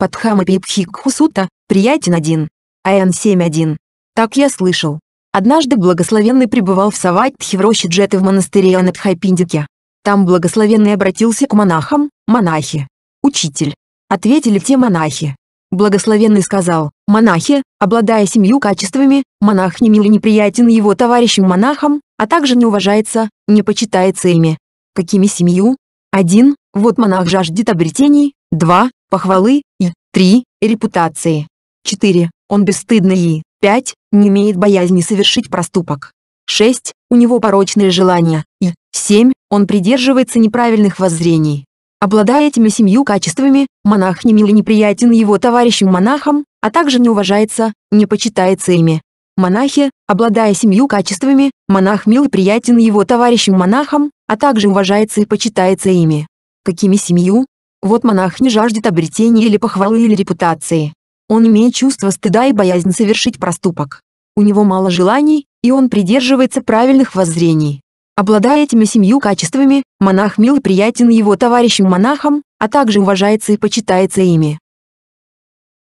Падхама Пипхикхусута, приятен один. АН 7.1. Так я слышал. Однажды благословенный пребывал в Саватхи в роще Джеты в монастыре Анатхайпиндике. Там благословенный обратился к монахам, монахи. Учитель. Ответили те монахи. Благословенный сказал, монахи, обладая семью качествами, монах не мил и неприятен его товарищам монахам, а также не уважается, не почитается ими. Какими семью? Один. Вот монах жаждет обретений. Два похвалы и 3. репутации. 4. Он бесстыдный и 5. не имеет боязни совершить проступок. 6. У него порочные желания и 7. Он придерживается неправильных воззрений. Обладая этими семью качествами, монах не мил и неприятен его товарищам-монахам, а также не уважается, не почитается ими. Монахи, обладая семью качествами, монах мил и приятен его товарищам-монахам, а также уважается и почитается ими. Какими семью, вот монах не жаждет обретения или похвалы или репутации. Он имеет чувство стыда и боязнь совершить проступок. У него мало желаний, и он придерживается правильных воззрений. Обладая этими семью качествами, монах мил и приятен его товарищам-монахам, а также уважается и почитается ими.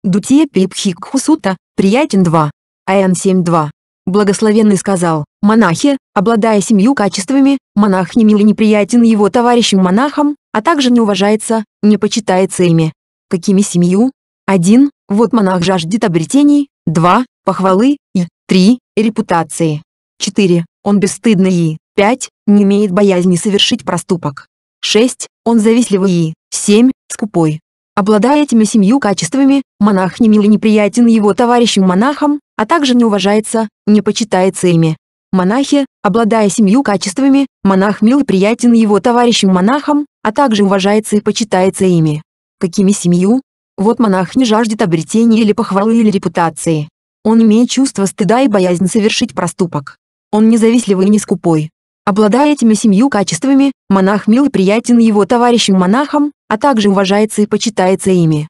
Дутия Пипхикхусута, приятен 2. АН 7.2. Благословенный сказал, монахи, обладая семью качествами, монах не мил и неприятен его товарищам монахам, а также не уважается, не почитается ими. Какими семью? 1. Вот монах жаждет обретений, 2. Похвалы, и 3. Репутации. 4. Он бесстыдный и 5. Не имеет боязни совершить проступок. 6. Он завистливый и 7. Скупой. Обладая этими семью качествами, монах не мил и неприятен его товарищам-монахам, а также не уважается, не почитается ими. Монахи, обладая семью качествами, монах мил и приятен его товарищам-монахам, а также уважается и почитается ими. Какими семью? Вот монах не жаждет обретения или похвалы или репутации. Он имеет чувство стыда и боязнь совершить проступок. Он независтливый и не скупой. Обладая этими семью качествами, монах мил и приятен его товарищам-монахам, а также уважается и почитается ими.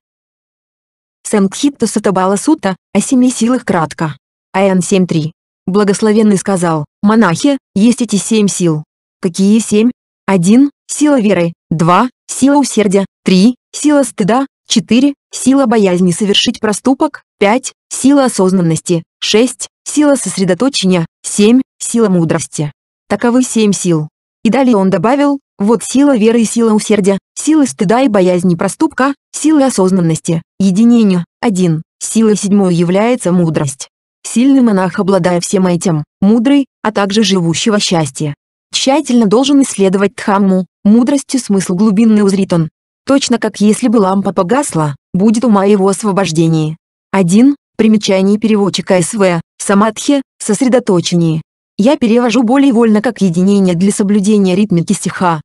Сангхитта Сатабала Сута, о семи силах кратко. Аян 7.3. Благословенный сказал, монахи, есть эти семь сил. Какие семь? Один, Сила веры. Два, Сила усердия. Три, Сила стыда. Четыре, Сила боязни совершить проступок. Пять, Сила осознанности. Шесть, Сила сосредоточения. Семь, Сила мудрости. Таковы семь сил. И далее он добавил, вот сила веры и сила усердия, сила стыда и боязни проступка, сила осознанности, единения. один. Сила седьмой является мудрость. Сильный монах, обладая всем этим, мудрый, а также живущего счастья. Тщательно должен исследовать Дхамму, мудростью смысл глубинный узрит он. Точно как если бы лампа погасла, будет ума его освобождение. 1. Примечание переводчика СВ, Самадхи, сосредоточение, я перевожу более вольно как единение для соблюдения ритмики стиха.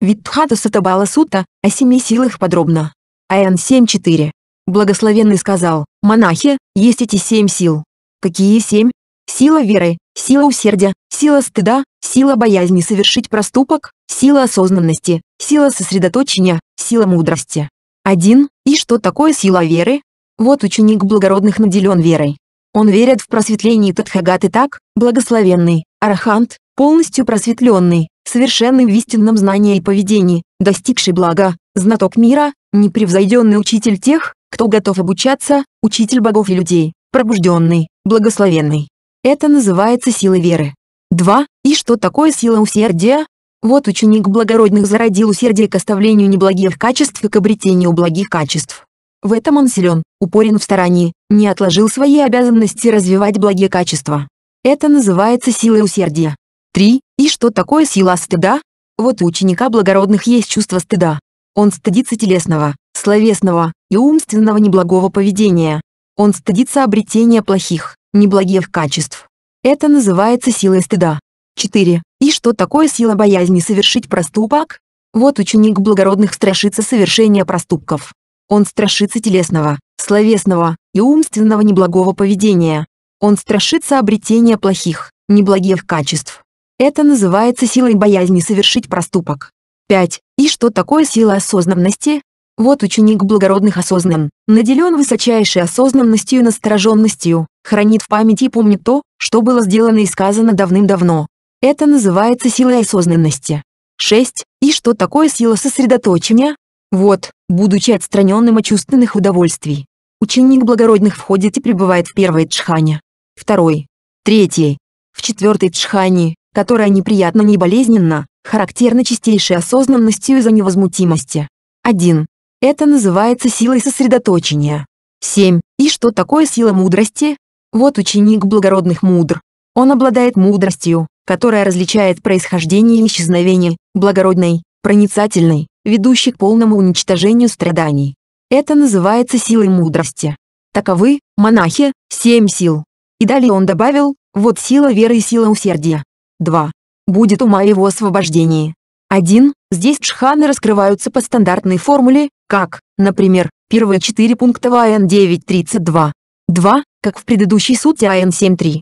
Витхата Сатабала Сута, о семи силах подробно. Аян 7.4. Благословенный сказал, монахи, есть эти семь сил. Какие семь? Сила веры, сила усердия, сила стыда, сила боязни совершить проступок, сила осознанности, сила сосредоточения, сила мудрости. 1. И что такое сила веры? Вот ученик благородных наделен верой. Он верит в просветление Тадхагаты так, благословенный, архант, полностью просветленный, совершенный в истинном знании и поведении, достигший блага, знаток мира, непревзойденный учитель тех, кто готов обучаться, учитель богов и людей, пробужденный, благословенный. Это называется сила веры. 2. И что такое сила усердия? Вот ученик благородных зародил усердие к оставлению неблагих качеств и к обретению благих качеств. В этом он силен, упорен в старании, не отложил свои обязанности развивать благие качества. Это называется сила усердия. 3. И что такое сила стыда? Вот у ученика благородных есть чувство стыда. Он стыдится телесного, словесного и умственного неблагого поведения. Он стыдится обретения плохих, неблагих качеств. Это называется силой стыда. 4. И что такое сила боязни совершить проступок? Вот ученик благородных страшится совершения проступков. Он страшится телесного, словесного и умственного неблагого поведения. Он страшится обретения плохих, неблагих качеств. Это называется силой боязни совершить проступок. 5. И что такое сила осознанности? Вот ученик благородных осознан, наделен высочайшей осознанностью и настороженностью, хранит в памяти и помнит то, что было сделано и сказано давным-давно. Это называется силой осознанности. 6. И что такое сила сосредоточения? Вот, будучи отстраненным от чувственных удовольствий, ученик благородных входит и пребывает в первой джхане, второй, третьей, в четвертой джхане, которая неприятно не болезненно, характерна чистейшей осознанностью из-за невозмутимости. 1. Это называется силой сосредоточения. 7. И что такое сила мудрости? Вот ученик благородных мудр. Он обладает мудростью, которая различает происхождение и исчезновение, благородной, проницательной, ведущий к полному уничтожению страданий. Это называется силой мудрости. Таковы, монахи, семь сил. И далее он добавил, вот сила веры и сила усердия. 2. Будет ума его освобождение. 1. Здесь джханы раскрываются по стандартной формуле, как, например, первые четыре пункта в АН 9.32. 2. Как в предыдущей сути АН 7.3.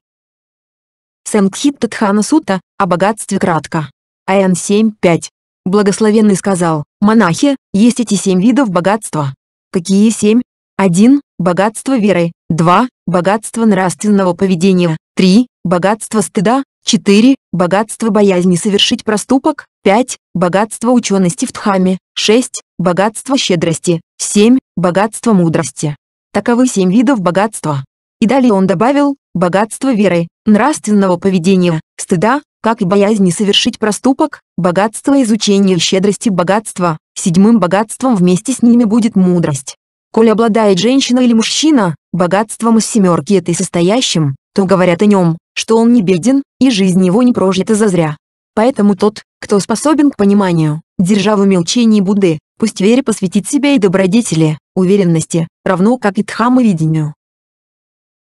Сангхитта Дхана Сута, о богатстве кратко. АН 7.5. Благословенный сказал, «Монахи, есть эти семь видов богатства». Какие семь? Один, Богатство веры. Два, Богатство нравственного поведения. Три, Богатство стыда. Четыре, Богатство боязни совершить проступок. Пять, Богатство учености в Дхаме. Шесть, Богатство щедрости. Семь, Богатство мудрости. Таковы семь видов богатства. И далее он добавил, богатство веры, нравственного поведения, стыда, как и боязнь совершить проступок, богатство изучения щедрости богатства, седьмым богатством вместе с ними будет мудрость. Коль обладает женщина или мужчина, богатством из семерки этой состоящим, то говорят о нем, что он не беден, и жизнь его не прожита зазря. Поэтому тот, кто способен к пониманию, державы мелчения Будды, пусть вере посвятит себя и добродетели, уверенности, равно как и дхамовидению.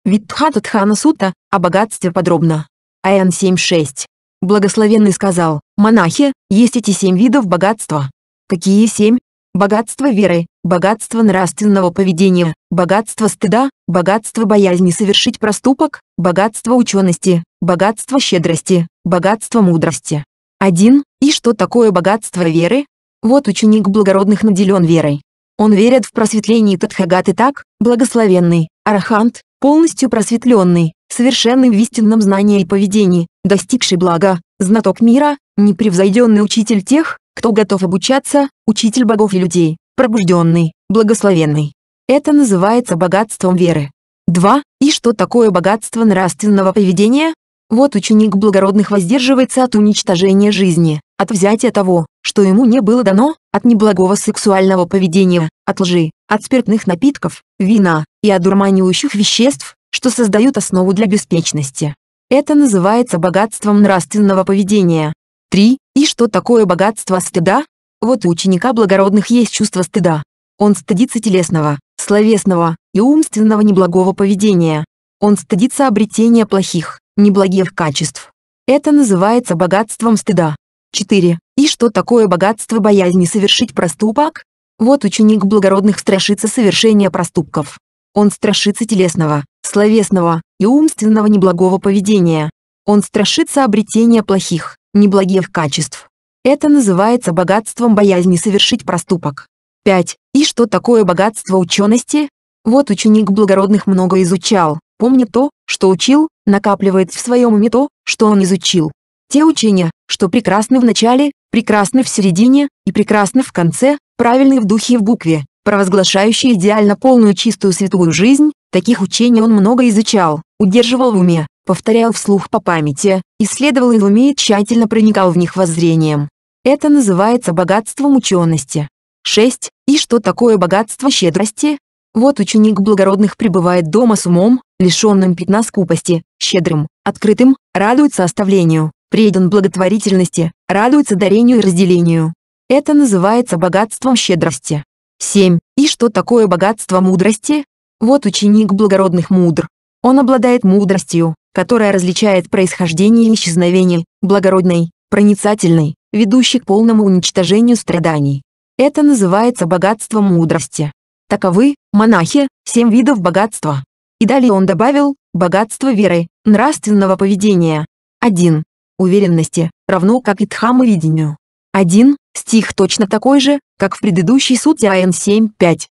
Витхата Дхана Сута, о богатстве подробно. АН 7.6. Благословенный сказал, «Монахи, есть эти семь видов богатства». Какие семь? Богатство веры, богатство нравственного поведения, богатство стыда, богатство боязни совершить проступок, богатство учености, богатство щедрости, богатство мудрости. 1. И что такое богатство веры? Вот ученик благородных наделен верой. Он верит в просветление Татхагаты, так, благословенный, арахант, полностью просветленный, совершенный в истинном знании и поведении, достигший блага, знаток мира, непревзойденный учитель тех, кто готов обучаться, учитель богов и людей, пробужденный, благословенный. Это называется богатством веры. 2. И что такое богатство нравственного поведения? Вот ученик благородных воздерживается от уничтожения жизни, от взятия того, что ему не было дано, от неблагого сексуального поведения, от лжи, от спиртных напитков, вина и одурманивающих веществ, что создают основу для беспечности. Это называется богатством нравственного поведения. 3. И что такое богатство стыда? Вот у ученика благородных есть чувство стыда. Он стыдится телесного, словесного и умственного неблагого поведения. Он стыдится обретения плохих, неблагих качеств. Это называется богатством стыда. 4. И что такое богатство боязни совершить проступок? Вот ученик благородных страшится совершения проступков. Он страшится телесного, словесного и умственного неблагого поведения. Он страшится обретения плохих, неблагих качеств. Это называется богатством боязни совершить проступок. 5. И что такое богатство учености? Вот ученик благородных много изучал, помнит то, что учил, накапливает в своем уме то, что он изучил. Те учения, что прекрасны в начале, прекрасны в середине и прекрасны в конце, правильны в духе и в букве, провозглашающие идеально полную чистую святую жизнь, Таких учений он много изучал, удерживал в уме, повторял вслух по памяти, исследовал и умеет тщательно проникал в них воззрением. Это называется богатством учености. 6. И что такое богатство щедрости? Вот ученик благородных пребывает дома с умом, лишенным пятна скупости, щедрым, открытым, радуется оставлению, предан благотворительности, радуется дарению и разделению. Это называется богатством щедрости. 7. И что такое богатство мудрости? Вот ученик благородных мудр. Он обладает мудростью, которая различает происхождение и исчезновение, благородной, проницательной, ведущей к полному уничтожению страданий. Это называется богатством мудрости. Таковы, монахи, семь видов богатства. И далее он добавил, богатство веры, нравственного поведения. 1. Уверенности, равно как и дхамовидению. 1. Стих точно такой же, как в предыдущей сути АН 7.5.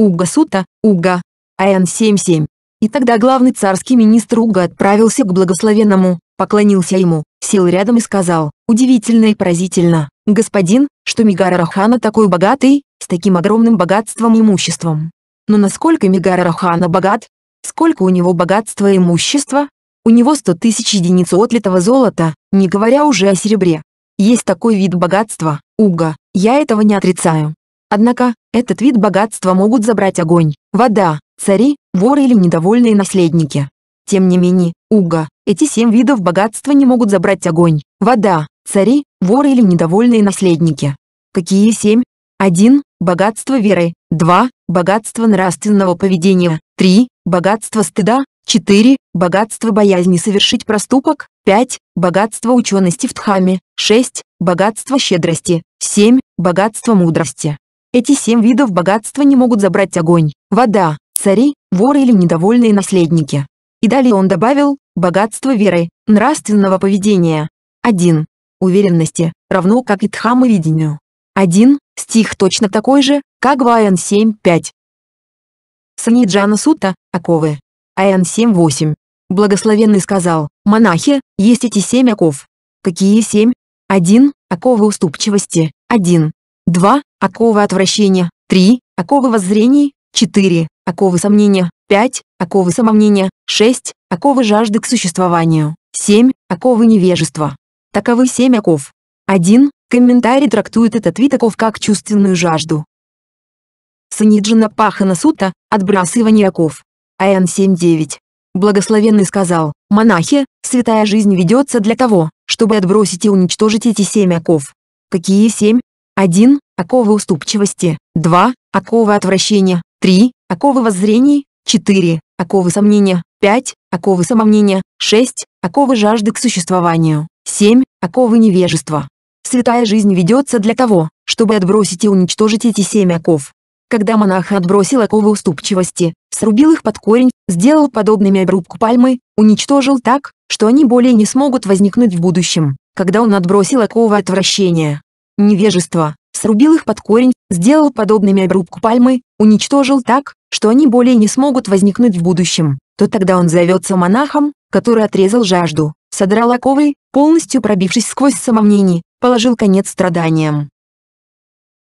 Уга Сута, Уга, АН-77. И тогда главный царский министр Уга отправился к благословенному, поклонился ему, сел рядом и сказал, удивительно и поразительно, господин, что Мигара Рахана такой богатый, с таким огромным богатством и имуществом. Но насколько Мигара Рахана богат? Сколько у него богатства и имущества? У него сто тысяч единиц отлитого золота, не говоря уже о серебре. Есть такой вид богатства, Уга, я этого не отрицаю. Однако, этот вид богатства могут забрать огонь, вода, цари, воры или недовольные наследники. Тем не менее, уга, эти семь видов богатства не могут забрать огонь, вода, цари, воры или недовольные наследники. Какие семь? 1. Богатство веры. 2. Богатство нравственного поведения. 3. Богатство стыда. 4. Богатство боязни совершить проступок. 5. Богатство учености в тхаме. 6. Богатство щедрости. 7. Богатство мудрости. Эти семь видов богатства не могут забрать огонь, вода, цари, воры или недовольные наследники. И далее он добавил, богатство веры, нравственного поведения. 1. Уверенности, равно как и видению, 1. Стих точно такой же, как в Аян 7.5. Саниджана Сута, оковы. Аян 7.8. Благословенный сказал, монахи, есть эти семь оков. Какие семь? 1. Оковы уступчивости. 1. 2. Оковы отвращения. 3. Оковы воззрений. 4. Оковы сомнения. 5. Оковы самомнения. 6. Оковы жажды к существованию. 7. Оковы невежества. Таковы 7 оков. 1. Комментарий трактует этот вид оков как чувственную жажду. Саниджина Пахана Сута «Отбрасывание оков». АН 7.9. Благословенный сказал, «Монахи, святая жизнь ведется для того, чтобы отбросить и уничтожить эти семь оков». Какие семь? 1. Оковы уступчивости. 2. Оковы отвращения. 3. Оковы воззрений. 4. Оковы сомнения. 5. Оковы самомнения. 6. Оковы жажды к существованию. 7. Оковы невежества. Святая жизнь ведется для того, чтобы отбросить и уничтожить эти семь оков. Когда монах отбросил оковы уступчивости, срубил их под корень, сделал подобными обрубку пальмы, уничтожил так, что они более не смогут возникнуть в будущем. Когда он отбросил оковы отвращения, невежество срубил их под корень, сделал подобными обрубку пальмы, уничтожил так, что они более не смогут возникнуть в будущем, то тогда он зовется монахом, который отрезал жажду, содрал оковы, полностью пробившись сквозь самомнение, положил конец страданиям.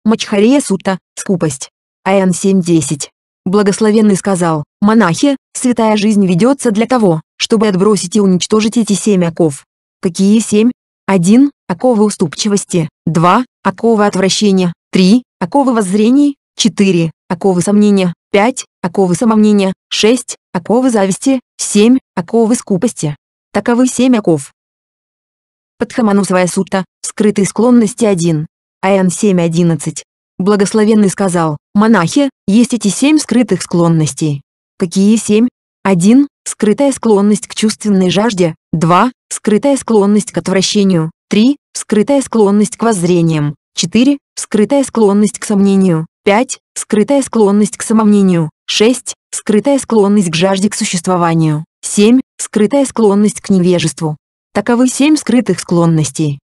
Мачхария Сутта, скупость. Аян 7.10. Благословенный сказал, монахи, святая жизнь ведется для того, чтобы отбросить и уничтожить эти семь оков. Какие семь? 1. Оковы уступчивости. 2. Оковы отвращения. 3. Оковы воззрений. 4. Оковы сомнения. 5. Оковы самомнения. 6. Оковы зависти. 7. Оковы скупости. Таковы 7 оков. Подхаманусовая сутта. Скрытые склонности 1. АН 7.11. Благословенный сказал, монахи, есть эти семь скрытых склонностей. Какие семь? 1 скрытая склонность к чувственной жажде, 2, скрытая склонность к отвращению, 3, скрытая склонность к воззрениям, 4, скрытая склонность к сомнению, 5, скрытая склонность к самомнению, 6, скрытая склонность к жажде к существованию, 7, скрытая склонность к невежеству. Таковы 7 скрытых склонностей.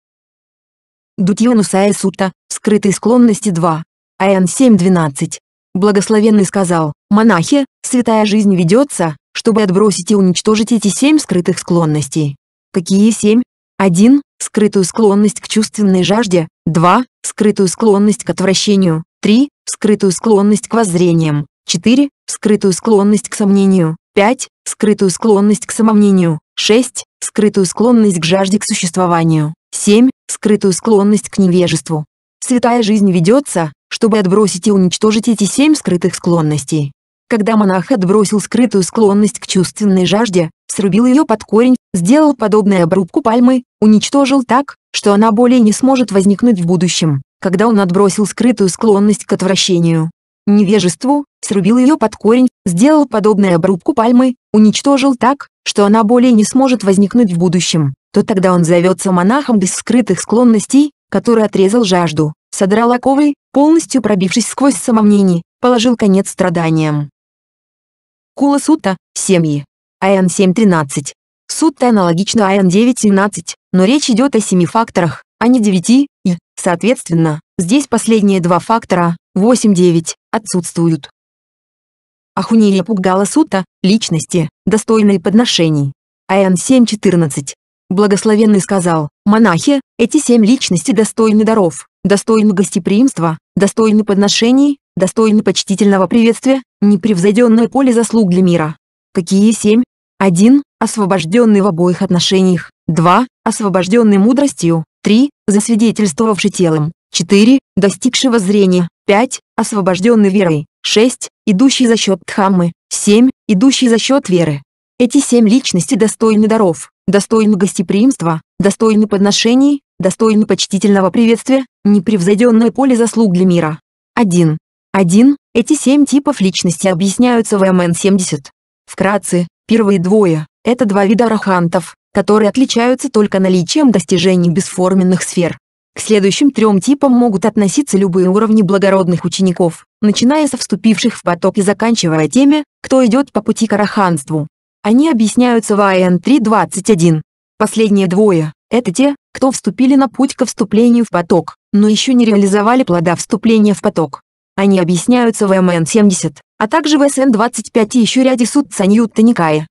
Дутьонусая Сута, скрытые склонности 2. Аян 7.12. Благословенный сказал, монахи, святая жизнь ведется, чтобы отбросить и уничтожить эти семь скрытых склонностей. Какие семь? 1. Скрытую склонность к чувственной жажде. 2. Скрытую склонность к отвращению. 3. Скрытую склонность к воззрениям. 4. Скрытую склонность к сомнению. 5. Скрытую склонность к самомнению. 6. Скрытую склонность к жажде к существованию. 7. Скрытую склонность к невежеству. Святая жизнь ведется, чтобы отбросить и уничтожить эти семь скрытых склонностей когда монах отбросил скрытую склонность к чувственной жажде, срубил ее под корень, сделал подобную обрубку пальмы, уничтожил так, что она более не сможет возникнуть в будущем, когда он отбросил скрытую склонность к отвращению. Невежеству, срубил ее под корень, сделал подобную обрубку пальмы, уничтожил так, что она более не сможет возникнуть в будущем, то тогда он зовется монахом без скрытых склонностей, который отрезал жажду, содрал оковы, полностью пробившись сквозь самомнение, положил конец страданиям. Кула Сутта, семьи. АН 7.13. Сутта аналогично АН 9.17, но речь идет о семи факторах, а не девяти, и, соответственно, здесь последние два фактора, 8-9, отсутствуют. Ахунирия пугала Сутта, личности, достойные подношений. АН 7.14. Благословенный сказал, монахи, эти семь личностей достойны даров, достойны гостеприимства, достойны подношений, достойны почтительного приветствия, непревзойденное поле заслуг для мира. Какие семь? Один, Освобожденный в обоих отношениях. два, Освобожденный мудростью. три, Засвидетельствовавший телом. четыре, достигшего зрения; пять, Освобожденный верой. шесть, Идущий за счет Дхаммы. семь, Идущий за счет веры. Эти семь личностей достойны даров, достойны гостеприимства, достойны подношений, достойны почтительного приветствия, непревзойденное поле заслуг для мира. 1. 1. Эти семь типов личности объясняются в МН-70. Вкратце, первые двое – это два вида арахантов, которые отличаются только наличием достижений бесформенных сфер. К следующим трем типам могут относиться любые уровни благородных учеников, начиная со вступивших в поток и заканчивая теми, кто идет по пути к араханству. Они объясняются в АН-321. Последние двое – это те, кто вступили на путь ко вступлению в поток, но еще не реализовали плода вступления в поток. Они объясняются в МН-70, а также в СН-25 и еще ряде суд Саньютта Никая.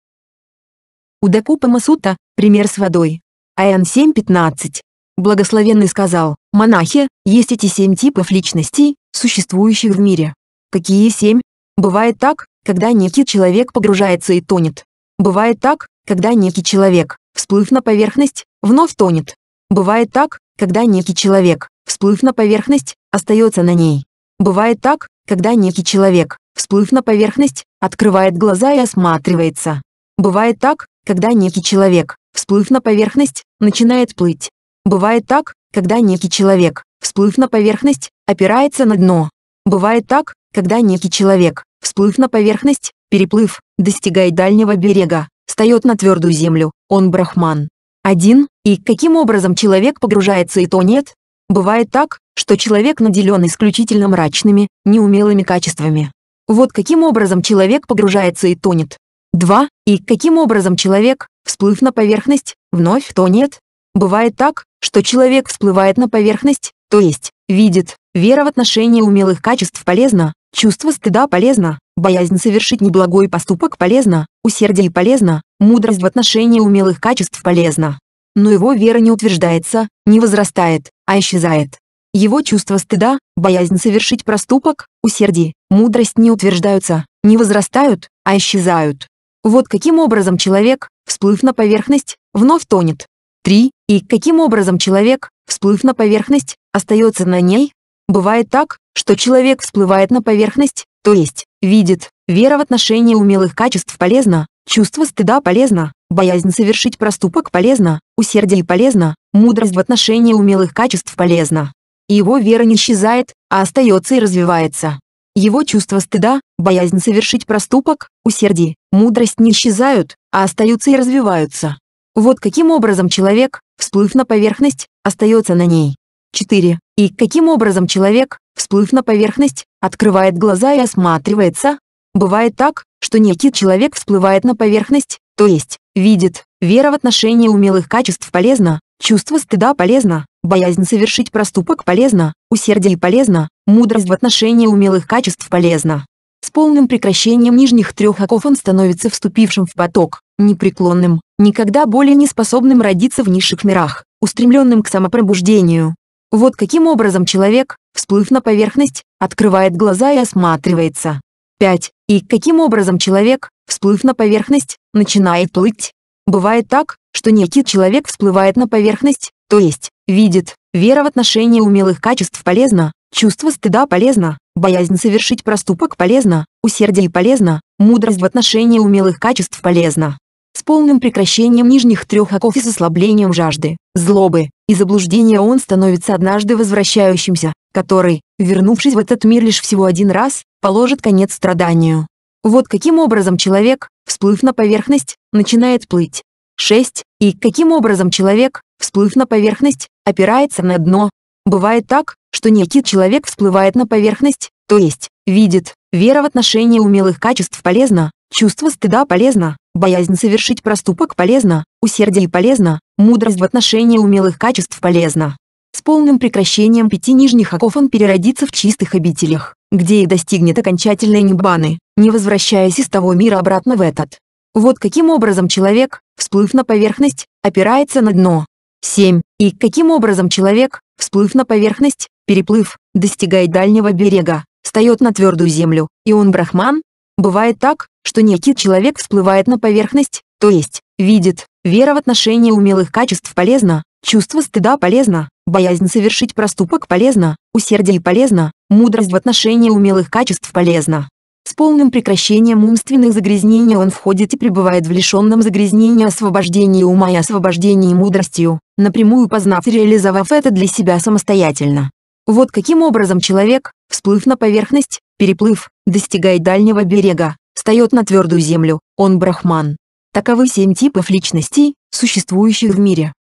У Масута, пример с водой. АН-7-15. Благословенный сказал, монахи, есть эти семь типов личностей, существующих в мире. Какие семь? Бывает так, когда некий человек погружается и тонет. Бывает так, когда некий человек, всплыв на поверхность, вновь тонет. Бывает так, когда некий человек, всплыв на поверхность, остается на ней. Бывает так, когда некий человек, всплыв на поверхность, открывает глаза и осматривается. Бывает так, когда некий человек, всплыв на поверхность, начинает плыть. Бывает так, когда некий человек, всплыв на поверхность, опирается на дно. Бывает так, когда некий человек, всплыв на поверхность, переплыв, достигает дальнего берега, встает на твердую землю, он брахман. Один, и каким образом человек погружается и то нет? Бывает так, что человек наделен исключительно мрачными, неумелыми качествами. Вот каким образом человек погружается и тонет. 2. И каким образом человек, всплыв на поверхность, вновь тонет. Бывает так, что человек всплывает на поверхность, то есть, видит, вера в отношении умелых качеств полезна, чувство стыда полезно, боязнь совершить неблагой поступок полезна, усердие полезно, мудрость в отношении умелых качеств полезна. Но его вера не утверждается, не возрастает, а исчезает. Его чувство стыда, боязнь совершить проступок, усердие, мудрость не утверждаются, не возрастают, а исчезают. Вот каким образом человек, всплыв на поверхность, вновь тонет. 3. И каким образом человек, всплыв на поверхность, остается на ней? Бывает так, что человек всплывает на поверхность, то есть, видит, вера в отношении умелых качеств полезна, чувство стыда полезно, боязнь совершить проступок полезна, усердие полезно, мудрость в отношении умелых качеств полезна. Его вера не исчезает, а остается и развивается. Его чувство стыда, боязнь совершить проступок, усердие, мудрость не исчезают, а остаются и развиваются. Вот каким образом человек, всплыв на поверхность, остается на ней. 4. И каким образом человек, всплыв на поверхность, открывает глаза и осматривается? Бывает так, что некий человек всплывает на поверхность, то есть, видит, вера в отношении умелых качеств полезна, Чувство стыда полезно, боязнь совершить проступок полезно, усердие полезно, мудрость в отношении умелых качеств полезна. С полным прекращением нижних трех оков он становится вступившим в поток, непреклонным, никогда более не способным родиться в низших мирах, устремленным к самопробуждению. Вот каким образом человек, всплыв на поверхность, открывает глаза и осматривается. 5. И каким образом человек, всплыв на поверхность, начинает плыть. Бывает так, что некий человек всплывает на поверхность, то есть, видит, вера в отношении умелых качеств полезна, чувство стыда полезно, боязнь совершить проступок полезна, усердие полезно, мудрость в отношении умелых качеств полезна. С полным прекращением нижних трех оков и с ослаблением жажды, злобы и заблуждения он становится однажды возвращающимся, который, вернувшись в этот мир лишь всего один раз, положит конец страданию. Вот каким образом человек, всплыв на поверхность, начинает плыть. 6. И каким образом человек, всплыв на поверхность, опирается на дно. Бывает так, что некий человек всплывает на поверхность, то есть, видит, вера в отношении умелых качеств полезна, чувство стыда полезно, боязнь совершить проступок полезна, усердие полезно, мудрость в отношении умелых качеств полезна. С полным прекращением пяти нижних оков он переродится в чистых обителях, где и достигнет окончательной небаны, не возвращаясь из того мира обратно в этот. Вот каким образом человек, всплыв на поверхность, опирается на дно. 7. И каким образом человек, всплыв на поверхность, переплыв, достигает дальнего берега, встает на твердую землю, и он брахман? Бывает так, что некий человек всплывает на поверхность, то есть, видит, вера в отношении умелых качеств полезна, чувство стыда полезно, боязнь совершить проступок полезна, усердие полезно, мудрость в отношении умелых качеств полезна, с полным прекращением умственных загрязнений он входит и пребывает в лишенном загрязнении освобождении ума и освобождении мудростью, напрямую познав и реализовав это для себя самостоятельно. Вот каким образом человек, всплыв на поверхность, переплыв, достигает дальнего берега, встает на твердую землю, он брахман. Таковы семь типов личностей, существующих в мире.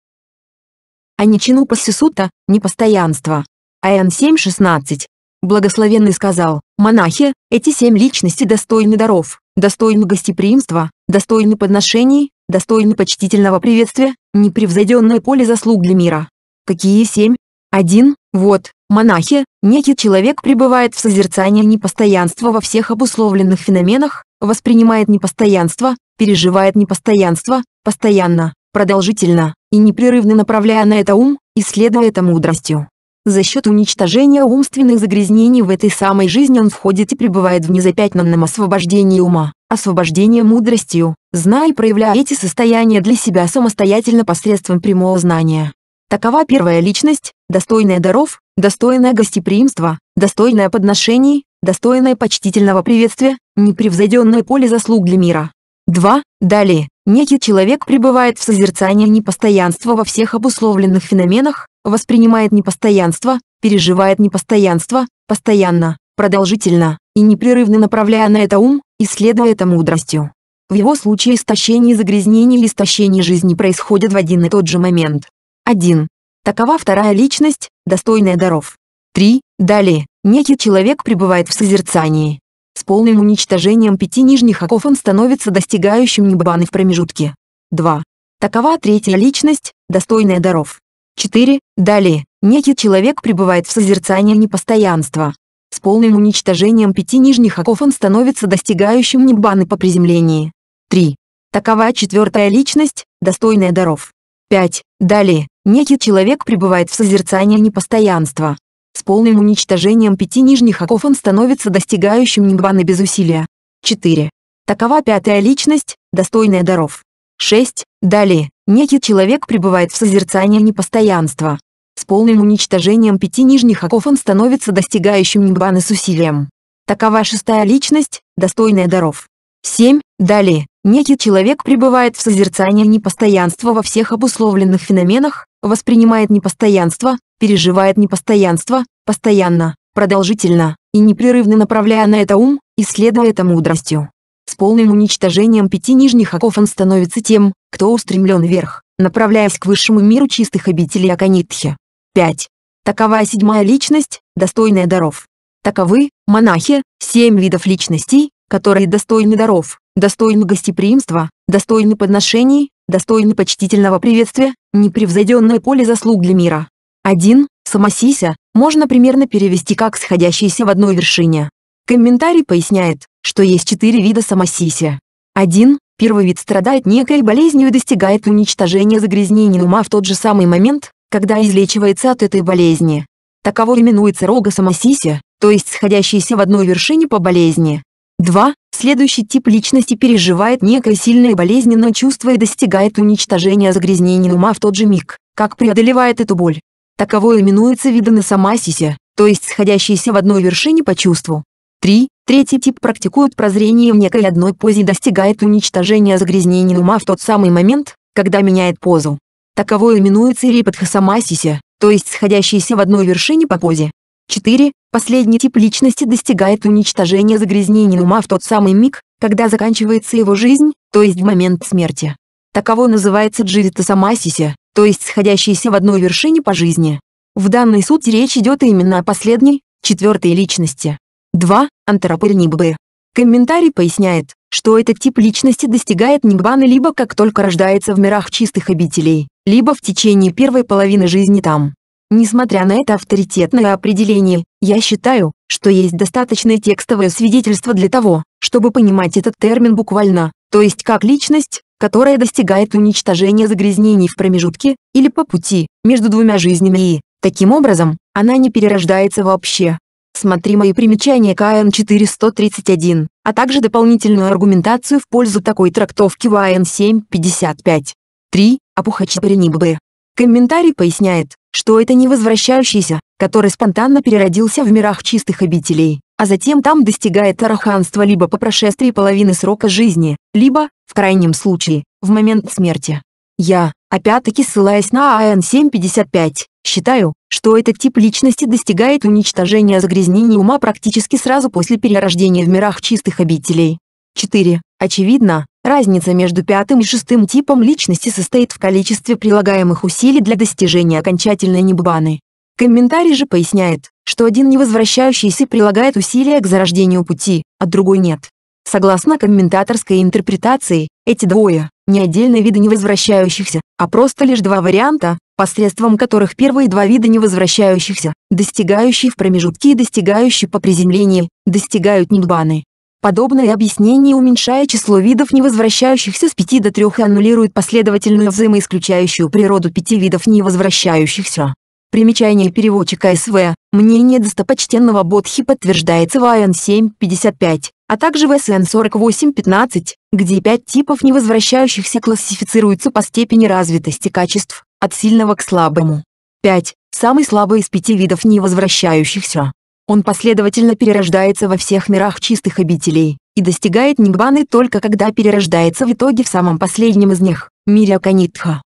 а не Аничину Пассисута – непостоянство. АН 7.16 Благословенный сказал, «Монахи, эти семь личностей достойны даров, достойны гостеприимства, достойны подношений, достойны почтительного приветствия, непревзойденное поле заслуг для мира». Какие семь? Один, вот, монахи, некий человек пребывает в созерцании непостоянства во всех обусловленных феноменах, воспринимает непостоянство, переживает непостоянство, постоянно, продолжительно, и непрерывно направляя на это ум, исследуя это мудростью. За счет уничтожения умственных загрязнений в этой самой жизни он входит и пребывает в незапятнанном освобождении ума, освобождении мудростью, зная и проявляя эти состояния для себя самостоятельно посредством прямого знания. Такова первая личность, достойная даров, достойная гостеприимства, достойная подношений, достойная почтительного приветствия, непревзойденное поле заслуг для мира. 2. Далее, некий человек пребывает в созерцании непостоянства во всех обусловленных феноменах, воспринимает непостоянство, переживает непостоянство, постоянно, продолжительно и непрерывно направляя на это ум, исследуя это мудростью. В его случае истощение и загрязнение или истощение жизни происходят в один и тот же момент. 1. Такова вторая личность, достойная даров. 3. Далее, некий человек пребывает в созерцании. С полным уничтожением пяти нижних оков он становится достигающим небаны в промежутке. 2. Такова третья личность, достойная даров. 4. Далее, некий человек пребывает в созерцании непостоянства. С полным уничтожением пяти нижних оков он становится достигающим небаны по приземлении. 3. Такова четвертая личность, достойная даров. 5. Далее, некий человек пребывает в созерцании непостоянства. С полным уничтожением пяти нижних оков он становится достигающим небаны без усилия. 4. Такова пятая личность, достойная даров. 6. Далее, некий человек пребывает в созерцании непостоянства. С полным уничтожением пяти нижних оков он становится достигающим ниббаны с усилием. Такова шестая личность, достойная даров. 7. Далее, некий человек пребывает в созерцании непостоянства во всех обусловленных феноменах, воспринимает непостоянство, переживает непостоянство, постоянно, продолжительно, и непрерывно направляя на это ум, исследуя это мудростью. С полным уничтожением пяти нижних оков он становится тем, кто устремлен вверх, направляясь к высшему миру чистых обителей Аканитхи. 5. Такова седьмая личность, достойная даров. Таковы, монахи, семь видов личностей, которые достойны даров, достойны гостеприимства, достойны подношений, достойны почтительного приветствия, непревзойденное поле заслуг для мира. 1. Самосися, можно примерно перевести как «сходящиеся в одной вершине». Комментарий поясняет, что есть четыре вида самосисия. Один, первый вид страдает некой болезнью и достигает уничтожения загрязнений ума в тот же самый момент, когда излечивается от этой болезни. Таково именуется рога самосисия, то есть сходящийся в одной вершине по болезни. Два, Следующий тип личности переживает некое сильное болезненное чувство и достигает уничтожения загрязнений ума в тот же миг, как преодолевает эту боль. Таково именуется вида виданосомасися, то есть сходящийся в одной вершине по чувству. 3. Третий тип практикует прозрение в некой одной позе и достигает уничтожения загрязнений ума в тот самый момент, когда меняет позу. Таковое именуется рипадхасамасися, то есть сходящийся в одной вершине по позе. 4. Последний тип личности достигает уничтожения загрязнений ума в тот самый миг, когда заканчивается его жизнь, то есть в момент смерти. Таково называется дживитасамасися, то есть сходящийся в одной вершине по жизни. В данный суд речь идет именно о последней, четвертой личности. 2. Антропырь Ниббы. Комментарий поясняет, что этот тип личности достигает Ниббана либо как только рождается в мирах чистых обителей, либо в течение первой половины жизни там. Несмотря на это авторитетное определение, я считаю, что есть достаточное текстовое свидетельство для того, чтобы понимать этот термин буквально, то есть как личность, которая достигает уничтожения загрязнений в промежутке или по пути между двумя жизнями и, таким образом, она не перерождается вообще, Смотри мои примечания КН 431, а также дополнительную аргументацию в пользу такой трактовки в АН 755. 3. Апухачбариниббе. Комментарий поясняет, что это не возвращающийся, который спонтанно переродился в мирах чистых обителей, а затем там достигает араханства либо по прошествии половины срока жизни, либо, в крайнем случае, в момент смерти. Я, опять-таки ссылаясь на АН 755, считаю, что этот тип личности достигает уничтожения загрязнений ума практически сразу после перерождения в мирах чистых обителей. 4. Очевидно, разница между пятым и шестым типом личности состоит в количестве прилагаемых усилий для достижения окончательной небубаны. Комментарий же поясняет, что один невозвращающийся прилагает усилия к зарождению пути, а другой нет. Согласно комментаторской интерпретации, эти двое – не отдельные виды невозвращающихся, а просто лишь два варианта, посредством которых первые два вида невозвращающихся, достигающие в промежутке и достигающие по приземлении, достигают нирваны. Подобное объяснение уменьшая число видов невозвращающихся с пяти до трех, и аннулирует последовательную взаимоисключающую природу пяти видов невозвращающихся. Примечание переводчика СВ. Мнение достопочтенного Бодхи подтверждается в АН 755, а также в СН 4815, где пять типов невозвращающихся классифицируются по степени развитости качеств, от сильного к слабому. 5. Самый слабый из пяти видов невозвращающихся. Он последовательно перерождается во всех мирах чистых обителей и достигает Ниббаны только когда перерождается в итоге в самом последнем из них, мире Аканитха.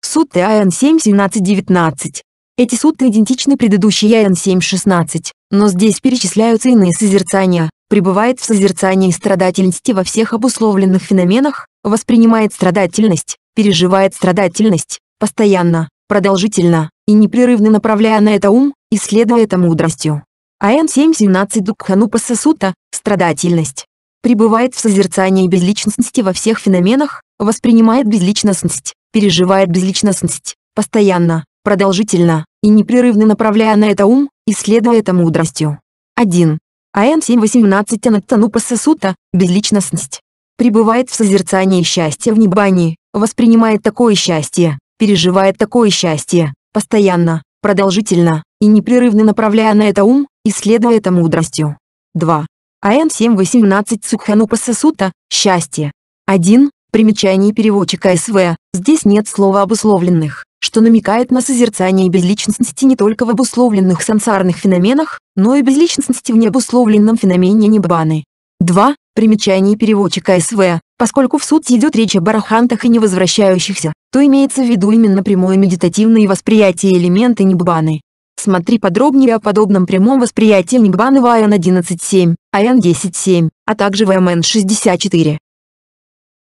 Сутты АН 7.17.19 Эти сутты идентичны предыдущей АН 7.16, но здесь перечисляются иные созерцания, пребывает в созерцании страдательности во всех обусловленных феноменах, воспринимает страдательность, переживает страдательность, постоянно, продолжительно и непрерывно направляя на это ум, исследуя это мудростью. АН 7.17 Дукханупа Сасута – страдательность. Пребывает в созерцании безличностности во всех феноменах, воспринимает безличностность, переживает безличностность, постоянно, продолжительно и непрерывно направляя на это ум, исследуя это мудростью. 1. АН 7.18 Анаттанупа Сасута – безличностность. Пребывает в созерцании счастья в небании, воспринимает такое счастье, переживает такое счастье, постоянно, продолжительно и непрерывно направляя на это ум, исследуя это мудростью. 2. АН 718 Сукханупа Сасута «Счастье». 1. Примечание переводчика СВ. Здесь нет слова «обусловленных», что намекает на созерцание безличностности не только в обусловленных сансарных феноменах, но и безличностности в необусловленном феномене Ниббаны. 2. Примечание переводчика СВ. Поскольку в сути идет речь о барахантах и невозвращающихся, то имеется в виду именно прямое медитативное восприятие элемента ниббаны. Смотри подробнее о подобном прямом восприятии ниббаны в АН 11.7, АН 10.7, а также в АМН 64.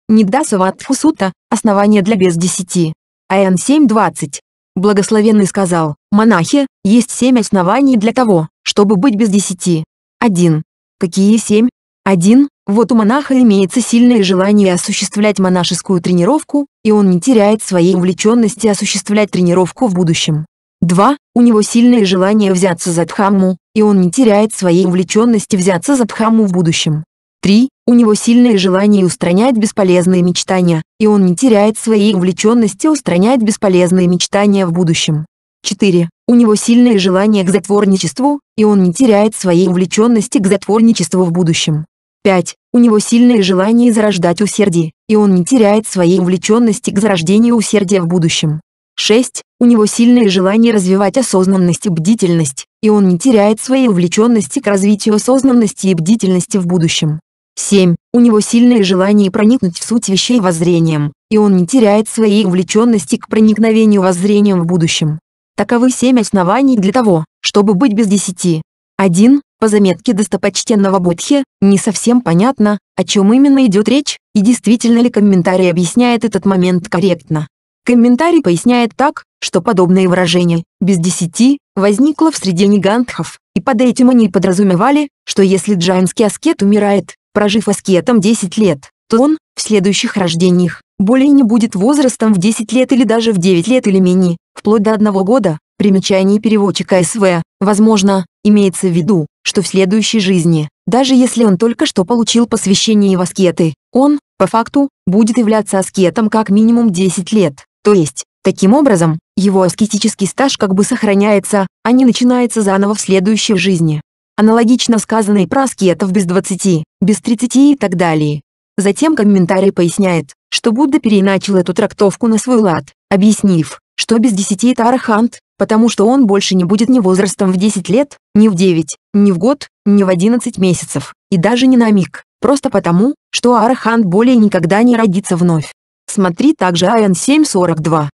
Ниддасаватху Сутта – основание для без 10. АН 7.20. Благословенный сказал, монахи, есть семь оснований для того, чтобы быть без десяти. 1. Какие семь? 1. Вот у монаха имеется сильное желание осуществлять монашескую тренировку, и он не теряет своей увлеченности осуществлять тренировку в будущем. 2. У него сильное желание взяться за Дхамму, и он не теряет своей увлеченности взяться за Дхамму в будущем. 3. У него сильное желание устранять бесполезные мечтания, и он не теряет своей увлеченности устранять бесполезные мечтания в будущем. 4. У него сильное желание к затворничеству, и он не теряет своей увлеченности к затворничеству в будущем. 5. У него сильное желание зарождать усердие, и он не теряет своей увлеченности к зарождению усердия в будущем. 6. У него сильное желание развивать осознанность и бдительность, и он не теряет своей увлеченности к развитию осознанности и бдительности в будущем. 7. У него сильное желание проникнуть в суть вещей воззрением, и он не теряет своей увлеченности к проникновению воззрением в будущем. Таковы семь оснований для того, чтобы быть без десяти. 1. По заметке достопочтенного Будхи, не совсем понятно, о чем именно идет речь, и действительно ли комментарий объясняет этот момент корректно. Комментарий поясняет так, что подобное выражение «без десяти» возникло в среде нигантхов, и под этим они подразумевали, что если джайнский аскет умирает, прожив аскетом 10 лет, то он, в следующих рождениях, более не будет возрастом в 10 лет или даже в 9 лет или менее, вплоть до одного года, примечание переводчика СВ, возможно, имеется в виду, что в следующей жизни, даже если он только что получил посвящение в аскеты, он, по факту, будет являться аскетом как минимум 10 лет, то есть, таким образом, его аскетический стаж как бы сохраняется, а не начинается заново в следующей жизни. Аналогично сказано и про аскетов без 20, без 30 и так далее. Затем комментарий поясняет, что Будда переначал эту трактовку на свой лад, объяснив, что без десяти это арахант, потому что он больше не будет ни возрастом в 10 лет, ни в 9, ни в год, ни в 11 месяцев, и даже не на миг, просто потому, что арахант более никогда не родится вновь. Смотри также Аян 7.42.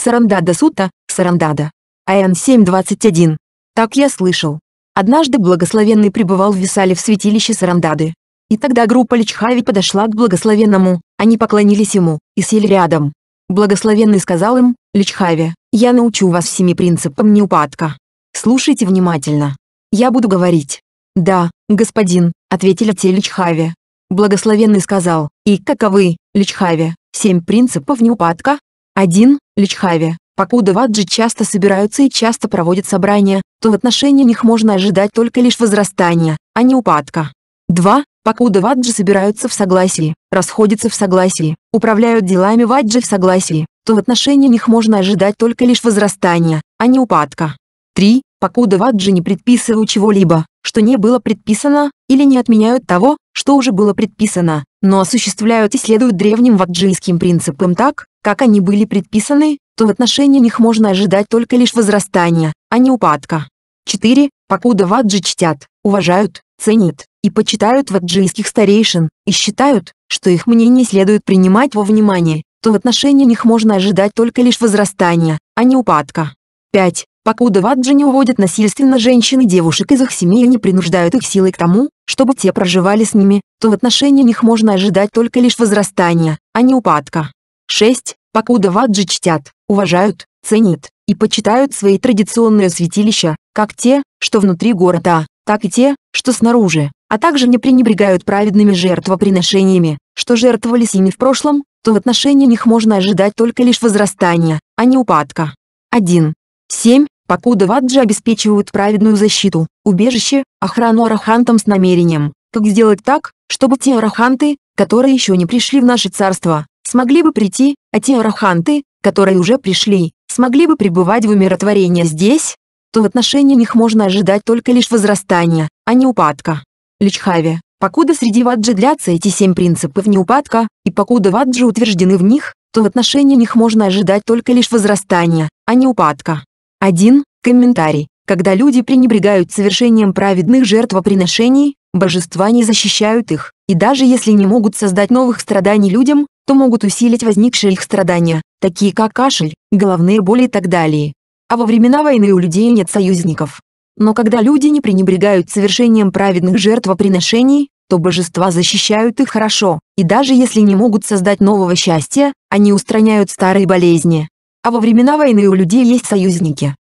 Сарандада Сута, Сарандада. Аян 7.21. Так я слышал. Однажды благословенный пребывал в Висале в святилище Сарандады, и тогда группа Личхави подошла к благословенному, они поклонились ему, и сели рядом. Благословенный сказал им, Личхави, я научу вас семи принципам неупадка. Слушайте внимательно. Я буду говорить. Да, господин, ответили те Личхави. Благословенный сказал, и каковы, Личхави, семь принципов неупадка? Один, Личхави, покуда ваджи часто собираются и часто проводят собрания, то в отношении них можно ожидать только лишь возрастания, а не упадка. 2. Покуда ваджи собираются в согласии, расходятся в согласии, управляют делами ваджи в согласии, то в отношении них можно ожидать только лишь возрастания, а не упадка. 3. Покуда ваджи не предписывают чего-либо, что не было предписано, или не отменяют того, что уже было предписано, но осуществляют и следуют древним ваджийским принципам так, как они были предписаны, то в отношении них можно ожидать только лишь возрастания, а не упадка. 4. Покуда ваджи чтят, уважают, ценят и почитают ваджийских старейшин, и считают, что их мнение следует принимать во внимание, то в отношении них можно ожидать только лишь возрастания, а не упадка. 5. Покуда ваджи не уводят насильственно женщин и девушек из их семей и не принуждают их силой к тому, чтобы те проживали с ними, то в отношении них можно ожидать только лишь возрастания, а не упадка. 6. Покуда ваджи чтят, уважают, ценят и почитают свои традиционные святилища, как те, что внутри города, так и те, что снаружи, а также не пренебрегают праведными жертвоприношениями, что жертвовались ими в прошлом, то в отношении них можно ожидать только лишь возрастания, а не упадка. 1. 7. Покуда ваджи обеспечивают праведную защиту, убежище, охрану арахантам с намерением, как сделать так, чтобы те араханты, которые еще не пришли в наше царство, смогли бы прийти, а те араханты, которые уже пришли, смогли бы пребывать в умиротворении здесь, то в отношении них можно ожидать только лишь возрастания, а не упадка. Личхави, покуда среди ваджи длятся эти семь принципов не упадка, и покуда ваджи утверждены в них, то в отношении них можно ожидать только лишь возрастания, а не упадка. 1. Комментарий. Когда люди пренебрегают совершением праведных жертвоприношений, божества не защищают их, и даже если не могут создать новых страданий людям, то могут усилить возникшие их страдания, такие как кашель, головные боли и так далее а во времена войны у людей нет союзников. Но когда люди не пренебрегают совершением праведных жертвоприношений, то божества защищают их хорошо, и даже если не могут создать нового счастья, они устраняют старые болезни. А во времена войны у людей есть союзники.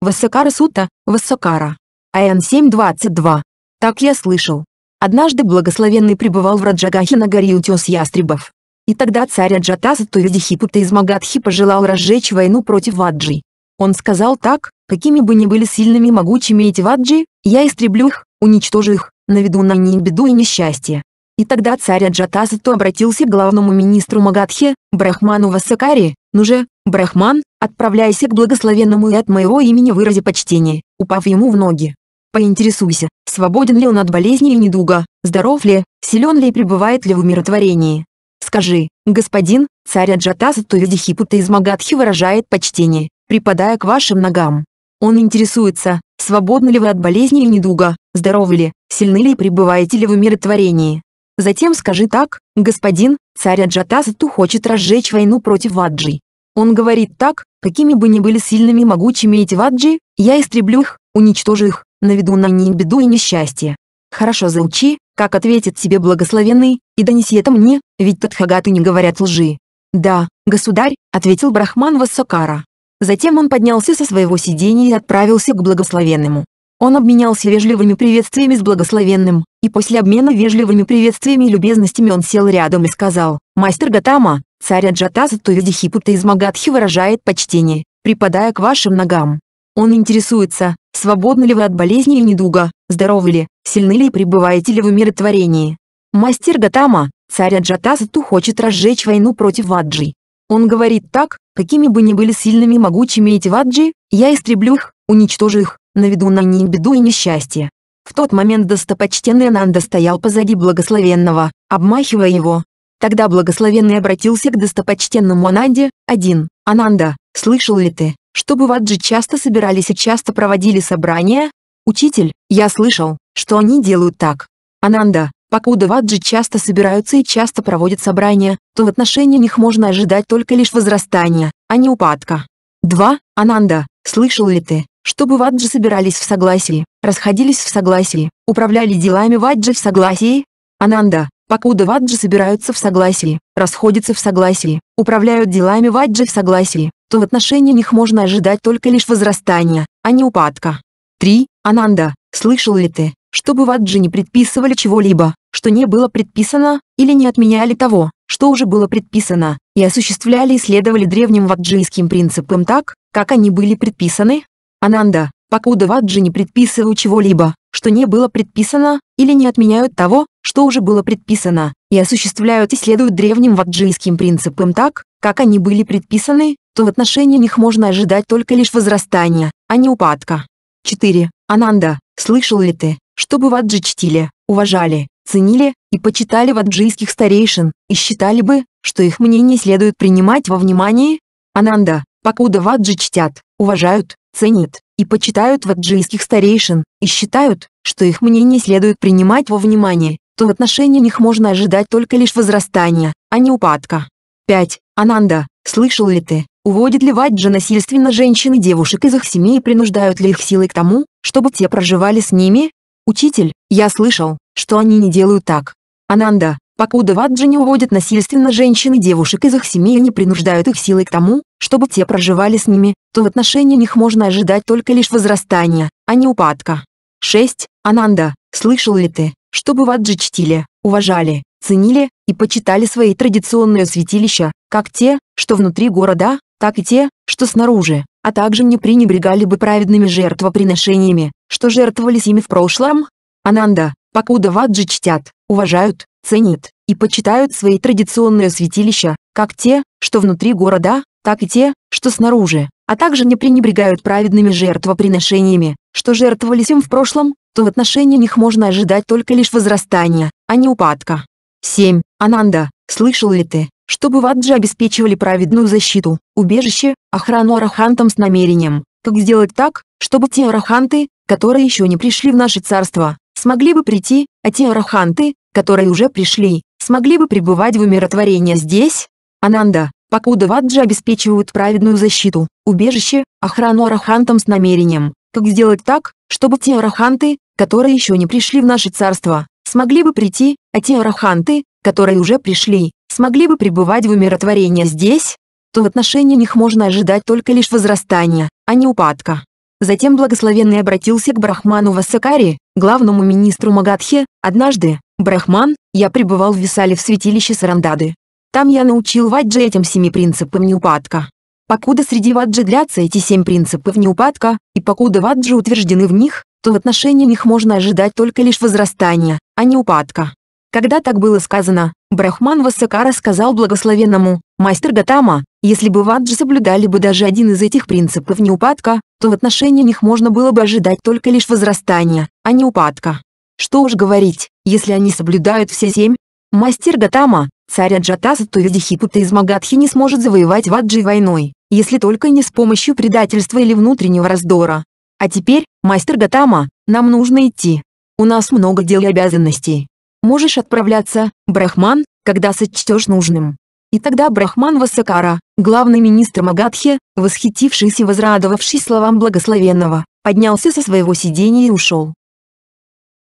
Васакара Сута, Васакара. АН 7.22. Так я слышал. Однажды благословенный пребывал в Раджагахе на горе утес ястребов. И тогда царь Аджатаса Туидихипута из Магадхи пожелал разжечь войну против Ваджи. Он сказал так, какими бы ни были сильными и могучими эти Ваджи, я истреблю их, уничтожу их, наведу на них беду и несчастье. И тогда царь Аджатасату обратился к главному министру Магадхи, Брахману Васакари, ну же, Брахман, отправляйся к благословенному и от моего имени вырази почтение, упав ему в ноги. Поинтересуйся, свободен ли он от болезни и недуга, здоров ли, силен ли и пребывает ли в умиротворении скажи, господин, царь Аджатаса Туидихипута из Магадхи выражает почтение, припадая к вашим ногам. Он интересуется, свободны ли вы от болезни и недуга, здоровы ли, сильны ли и пребываете ли в умиротворении. Затем скажи так, господин, царь Аджатасату хочет разжечь войну против Ваджи. Он говорит так, какими бы ни были сильными и могучими эти Ваджи, я истреблю их, уничтожу их, наведу на них беду и несчастье. Хорошо заучи, как ответит тебе, благословенный, и донеси это мне, ведь тадхагаты не говорят лжи. «Да, государь», — ответил брахман Васакара. Затем он поднялся со своего сидения и отправился к благословенному. Он обменялся вежливыми приветствиями с благословенным, и после обмена вежливыми приветствиями и любезностями он сел рядом и сказал, «Мастер Гатама, царь Аджатаса Тувидихипута из Магадхи выражает почтение, припадая к вашим ногам. Он интересуется, свободны ли вы от болезни и недуга, здоровы ли, сильны ли и пребываете ли вы в умиротворении. Мастер Гатама, царь Аджатасату хочет разжечь войну против Ваджи. Он говорит так, какими бы ни были сильными и могучими эти Ваджи, я истреблю их, уничтожу их, наведу на них беду и несчастье. В тот момент достопочтенный Ананда стоял позади благословенного, обмахивая его. Тогда благословенный обратился к достопочтенному Ананде, один, «Ананда, слышал ли ты, чтобы ваджи часто собирались и часто проводили собрания? Учитель, я слышал, что они делают так. Ананда, покуда ваджи часто собираются и часто проводят собрания, то в отношении них можно ожидать только лишь возрастания, а не упадка. 2. Ананда, слышал ли ты, чтобы ваджи собирались в согласии, расходились в согласии, управляли делами ваджи в согласии? Ананда, Покуда ваджи собираются в согласии, расходятся в согласии, управляют делами ваджи в согласии, то в отношении них можно ожидать только лишь возрастания, а не упадка. 3. Ананда, слышал ли ты, чтобы ваджи не предписывали чего-либо, что не было предписано, или не отменяли того, что уже было предписано, и осуществляли и следовали древним ваджийским принципам так, как они были предписаны? Ананда, покуда ваджи не предписывают чего-либо, что не было предписано, или не отменяют того, что уже было предписано, и осуществляют и следуют древним ваджийским принципам так, как они были предписаны, то в отношении них можно ожидать только лишь возрастания, а не упадка. 4. Ананда, слышал ли ты, чтобы ваджи чтили, уважали, ценили и почитали ваджийских старейшин, и считали бы, что их мнение следует принимать во внимание? Ананда, покуда ваджи чтят, уважают, ценят и почитают ваджийских старейшин, и считают, что их мнение следует принимать во внимание, то в отношении них можно ожидать только лишь возрастания, а не упадка. 5. Ананда, слышал ли ты, Уводят ли Ваджа насильственно женщин и девушек из их семей и принуждают ли их силой к тому, чтобы те проживали с ними? Учитель, я слышал, что они не делают так. Ананда, покуда Ваджа не уводят насильственно женщин и девушек из их семей и не принуждают их силой к тому, чтобы те проживали с ними, то в отношении них можно ожидать только лишь возрастания, а не упадка. 6. Ананда, слышал ли ты, чтобы ваджи чтили, уважали, ценили и почитали свои традиционные святилища, как те, что внутри города, так и те, что снаружи, а также не пренебрегали бы праведными жертвоприношениями, что жертвовались ими в прошлом. Ананда, покуда ваджи чтят, уважают, ценят и почитают свои традиционные святилища, как те, что внутри города, так и те, что снаружи, а также не пренебрегают праведными жертвоприношениями, что жертвовались им в прошлом, то в отношении них можно ожидать только лишь возрастания, а не упадка. 7. Ананда, слышал ли ты, что Буваджи обеспечивали праведную защиту, убежище, охрану арахантам с намерением, как сделать так, чтобы те араханты, которые еще не пришли в наше царство, смогли бы прийти, а те араханты, которые уже пришли, смогли бы пребывать в умиротворении здесь? Ананда, Покуда ваджи обеспечивают праведную защиту, убежище, охрану арахантам с намерением, как сделать так, чтобы те араханты, которые еще не пришли в наше царство, смогли бы прийти, а те араханты, которые уже пришли, смогли бы пребывать в умиротворении здесь, то в отношении них можно ожидать только лишь возрастания, а не упадка. Затем благословенный обратился к Брахману Васакари, главному министру Магадхи, однажды, Брахман, я пребывал в Висале в святилище Сарандады. Там я научил Ваджи этим семи принципам неупадка. Покуда среди Ваджи длятся эти семь принципов неупадка, и покуда Ваджи утверждены в них, то в отношении них можно ожидать только лишь возрастания, а не упадка. Когда так было сказано, Брахман Васакара сказал благословенному, «Мастер Гатама, если бы ваджи соблюдали бы даже один из этих принципов неупадка, то в отношении них можно было бы ожидать только лишь возрастания, а не упадка. Что уж говорить, если они соблюдают все семь. Мастер Гатама, Царя Джатаса Туидихипута из Магадхи не сможет завоевать Ваджи войной, если только не с помощью предательства или внутреннего раздора. А теперь, мастер Гатама, нам нужно идти. У нас много дел и обязанностей. Можешь отправляться, Брахман, когда сочтешь нужным. И тогда Брахман Васакара, главный министр Магадхи, восхитившись и возрадовавшись словам благословенного, поднялся со своего сидения и ушел.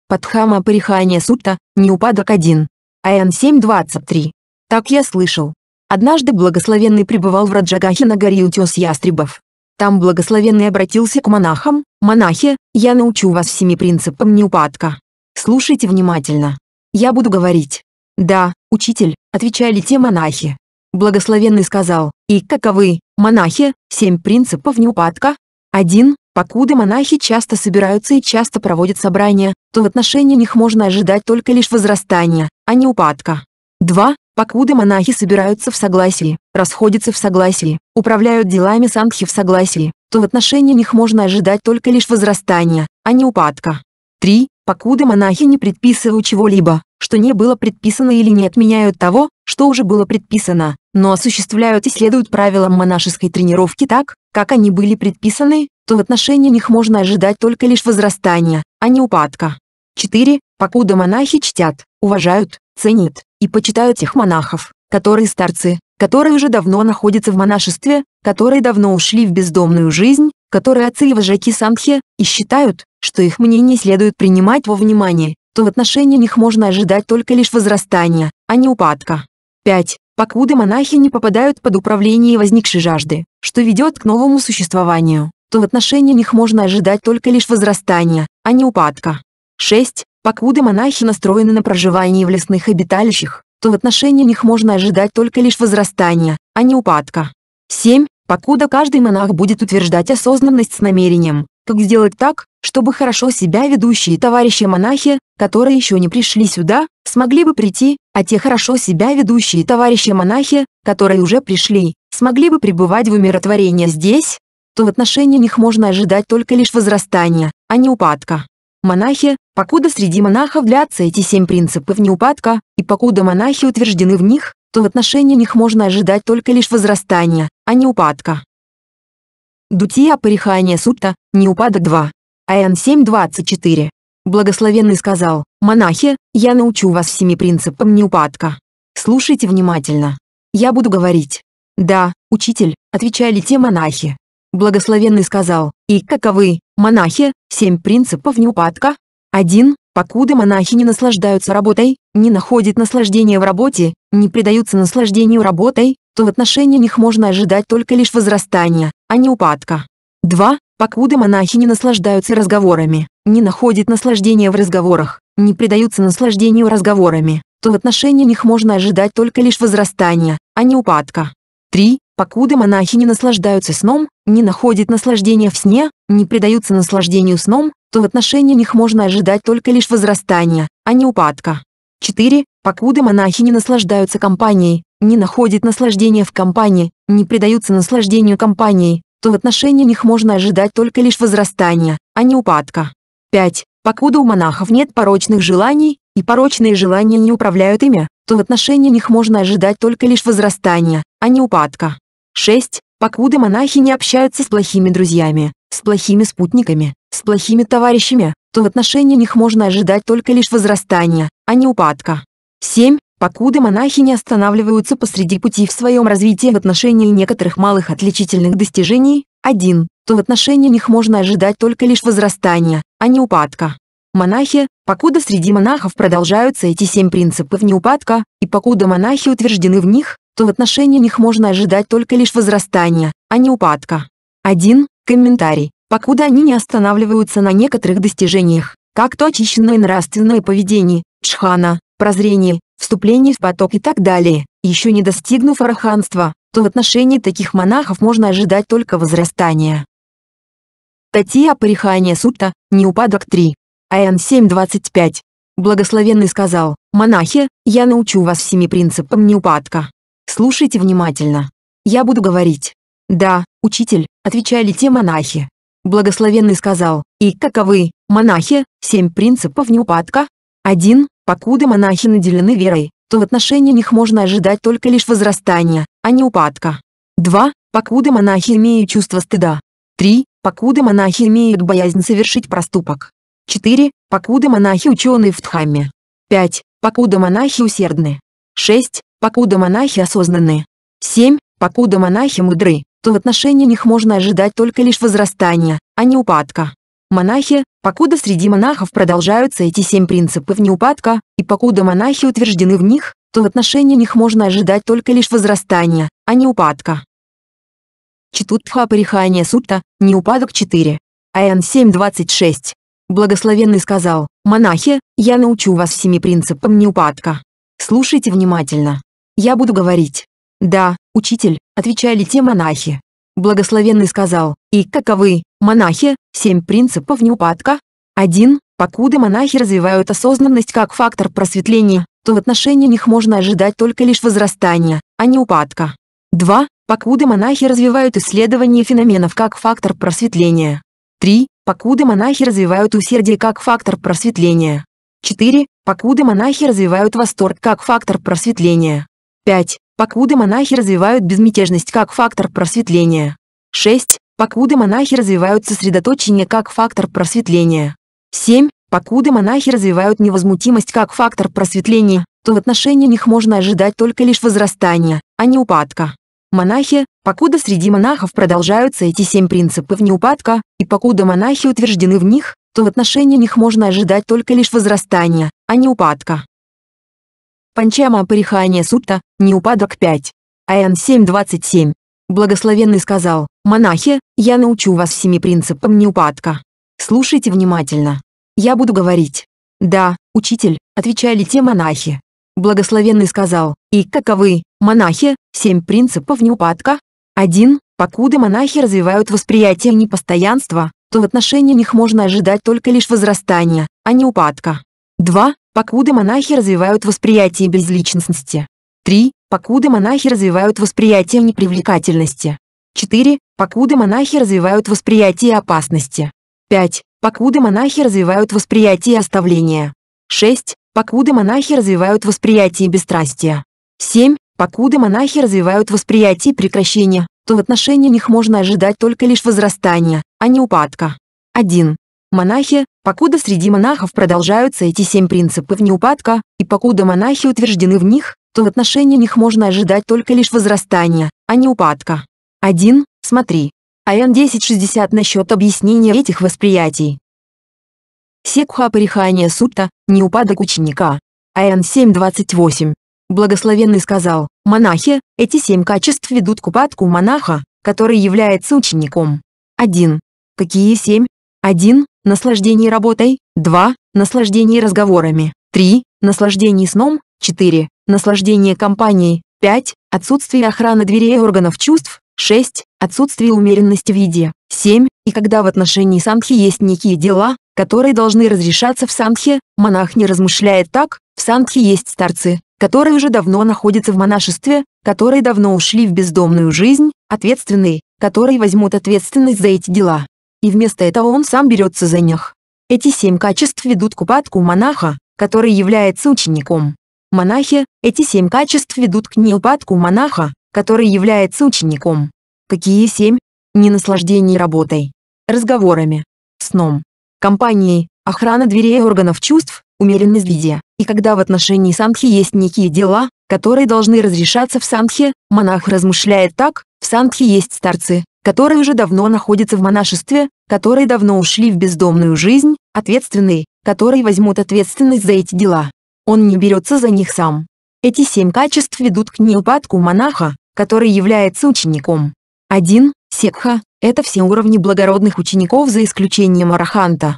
Падхама Парихания Сутта, Неупадок 1. АН-723. Так я слышал. Однажды благословенный пребывал в Раджагахе на горе утес ястребов. Там благословенный обратился к монахам, «Монахи, я научу вас семи принципам неупадка. Слушайте внимательно. Я буду говорить». «Да, учитель», — отвечали те монахи. Благословенный сказал, «И каковы, монахи, семь принципов неупадка? Один, Покуда монахи часто собираются и часто проводят собрания, то в отношении них можно ожидать только лишь возрастания, а не упадка. 2. Покуда монахи собираются в согласии, расходятся в согласии, управляют делами санхи в согласии, то в отношении них можно ожидать только лишь возрастания, а не упадка. 3 покуда монахи не предписывают чего-либо, что не было предписано или не отменяют того, что уже было предписано, но осуществляют и следуют правилам монашеской тренировки так, как они были предписаны, то в отношении них можно ожидать только лишь возрастания, а не упадка. 4. Покуда монахи чтят, уважают, ценят и почитают тех монахов, которые старцы, которые уже давно находятся в монашестве, которые давно ушли в бездомную жизнь, которые оценивают Жаки Самхе, и считают, что их мнение следует принимать во внимание, то в отношении них можно ожидать только лишь возрастания, а не упадка. 5. Покуда монахи не попадают под управление возникшей жажды, что ведет к новому существованию, то в отношении них можно ожидать только лишь возрастания, а не упадка. 6. Покуда монахи настроены на проживание в лесных обиталищах, то в отношении них можно ожидать только лишь возрастания, а не упадка. 7. Покуда каждый монах будет утверждать осознанность с намерением, как сделать так, чтобы хорошо себя ведущие товарищи-монахи, которые еще не пришли сюда, смогли бы прийти, а те хорошо себя ведущие товарищи-монахи, которые уже пришли, смогли бы пребывать в умиротворении здесь, то в отношении них можно ожидать только лишь возрастания, а не упадка. Монахи, покуда среди монахов длятся эти семь принципов неупадка, и покуда монахи утверждены в них, то в отношении них можно ожидать только лишь возрастания, а не упадка. Дутия Парихания Сутта, не упадок 2. Аян 7.24. Благословенный сказал, «Монахи, я научу вас семи принципам неупадка. Слушайте внимательно. Я буду говорить». «Да, учитель», — отвечали те монахи. Благословенный сказал, «И каковы, монахи, семь принципов неупадка?» 1. Покуда монахи не наслаждаются работой, не находят наслаждения в работе, не предаются наслаждению работой, то в отношении них можно ожидать только лишь возрастания, а не упадка. 2. Покуда монахи не наслаждаются разговорами, не находят наслаждения в разговорах, не предаются наслаждению разговорами, то в отношении них можно ожидать только лишь возрастания, а не упадка. 3. Покуда монахи не наслаждаются сном, не находят наслаждения в сне, не предаются наслаждению сном, то в отношении них можно ожидать только лишь возрастания, а не упадка. 4. Покуда монахи не наслаждаются компанией, не находят наслаждения в компании, не предаются наслаждению компанией, то в отношении них можно ожидать только лишь возрастания, а не упадка. 5. Покуда у монахов нет порочных желаний, и порочные желания не управляют ими, то в отношении них можно ожидать только лишь возрастания, а не упадка. 6. Покуда монахи не общаются с плохими друзьями, с плохими спутниками, с плохими товарищами, то в отношении них можно ожидать только лишь возрастания, а не упадка. 7. Покуда монахи не останавливаются посреди пути в своем развитии в отношении некоторых малых отличительных достижений, 1, то в отношении них можно ожидать только лишь возрастания, а не упадка. Монахи, покуда среди монахов продолжаются эти семь принципов неупадка, и покуда монахи утверждены в них, то в отношении них можно ожидать только лишь возрастания, а не упадка. 1. Комментарий. Покуда они не останавливаются на некоторых достижениях, как то очищенное нравственное поведение, чхана, прозрение, вступление в поток и так далее, еще не достигнув араханства, то в отношении таких монахов можно ожидать только возрастания. Татья Парихания Сутта, Неупадок 3. АН 7.25. Благословенный сказал, «Монахи, я научу вас семи принципам неупадка. Слушайте внимательно. Я буду говорить. Да, учитель, отвечали те монахи. Благословенный сказал, и каковы, монахи, семь принципов неупадка? Один: Покуда монахи наделены верой, то в отношении них можно ожидать только лишь возрастания, а не упадка. Два: Покуда монахи имеют чувство стыда. Три: Покуда монахи имеют боязнь совершить проступок. 4. Покуда монахи ученые в Дхамме. 5. Покуда монахи усердны. 6. Покуда монахи осознаны. 7. Покуда монахи мудры, то в отношении них можно ожидать только лишь возрастания, а не упадка. Монахи, покуда среди монахов продолжаются эти семь принципов неупадка, и покуда монахи утверждены в них, то в отношении них можно ожидать только лишь возрастания, а не упадка. Читутха Парихания Сутта, неупадок 4. АН 7.26. Благословенный сказал, «Монахи, я научу вас семи принципам неупадка. Слушайте внимательно. Я буду говорить. Да, учитель, отвечали те монахи. Благословенный сказал, и каковы, монахи, семь принципов неупадка? Один, Покуда монахи развивают осознанность как фактор просветления, то в отношении них можно ожидать только лишь возрастания, а не упадка. Два, Покуда монахи развивают исследование феноменов как фактор просветления. Три, Покуда монахи развивают усердие как фактор просветления. 4. Покуда монахи развивают восторг как фактор просветления. 5. Покуда монахи развивают безмятежность как фактор просветления. 6. Покуда монахи развивают сосредоточение как фактор просветления. 7. Покуда монахи развивают невозмутимость как фактор просветления, то в отношении них можно ожидать только лишь возрастания, а не упадка. Монахи, покуда среди монахов продолжаются эти семь принципов неупадка, и покуда монахи утверждены в них, то в отношении них можно ожидать только лишь возрастания, а не упадка. Панчама Парихания Сутта, Неупадок 5. АН 7.27. Благословенный сказал, «Монахи, я научу вас семи принципам неупадка. Слушайте внимательно. Я буду говорить». «Да, учитель», — отвечали те монахи. Благословенный сказал, «И каковы, монахи, семь принципов неупадка?» Один: Покуда монахи развивают восприятие непостоянства, то в отношении них можно ожидать только лишь возрастания, а не упадка. 2 покуда монахи развивают восприятие безличностности. 3. Покуда монахи развивают восприятие непривлекательности. 4. Покуда монахи развивают восприятие опасности. 5. Покуда монахи развивают восприятие оставления. 6. Покуда монахи развивают восприятие бесстрастия. 7. Покуда монахи развивают восприятие прекращения, то в отношении них можно ожидать только лишь возрастания, а не упадка. 1. Монахи, покуда среди монахов продолжаются эти семь принципов неупадка, и покуда монахи утверждены в них, то в отношении них можно ожидать только лишь возрастания, а не упадка. 1. Смотри. АН 1060 насчет объяснения этих восприятий. Секха Парихания Сутта, неупадок ученика. АН 7.28. Благословенный сказал, монахи, эти семь качеств ведут к упадку монаха, который является учеником. 1. Какие семь? 1. Наслаждение работой. 2. Наслаждение разговорами. 3. Наслаждение сном. 4. Наслаждение компанией. 5. Отсутствие охраны дверей и органов чувств. 6. Отсутствие умеренности в еде. 7. И когда в отношении санхи есть некие дела, которые должны разрешаться в санхе, монах не размышляет так, в санхе есть старцы, которые уже давно находятся в монашестве, которые давно ушли в бездомную жизнь, ответственные, которые возьмут ответственность за эти дела и вместо этого он сам берется за них. Эти семь качеств ведут к упадку монаха, который является учеником. Монахи, эти семь качеств ведут к неупадку монаха, который является учеником. Какие семь? Ненаслаждение работой, разговорами, сном, компанией, охрана дверей и органов чувств, умеренность в виде И когда в отношении санхи есть некие дела, которые должны разрешаться в санхе, монах размышляет так, в санхе есть старцы, которые уже давно находятся в монашестве, которые давно ушли в бездомную жизнь, ответственные, которые возьмут ответственность за эти дела. Он не берется за них сам. Эти семь качеств ведут к неупадку монаха, который является учеником. 1. Секха – это все уровни благородных учеников за исключением араханта.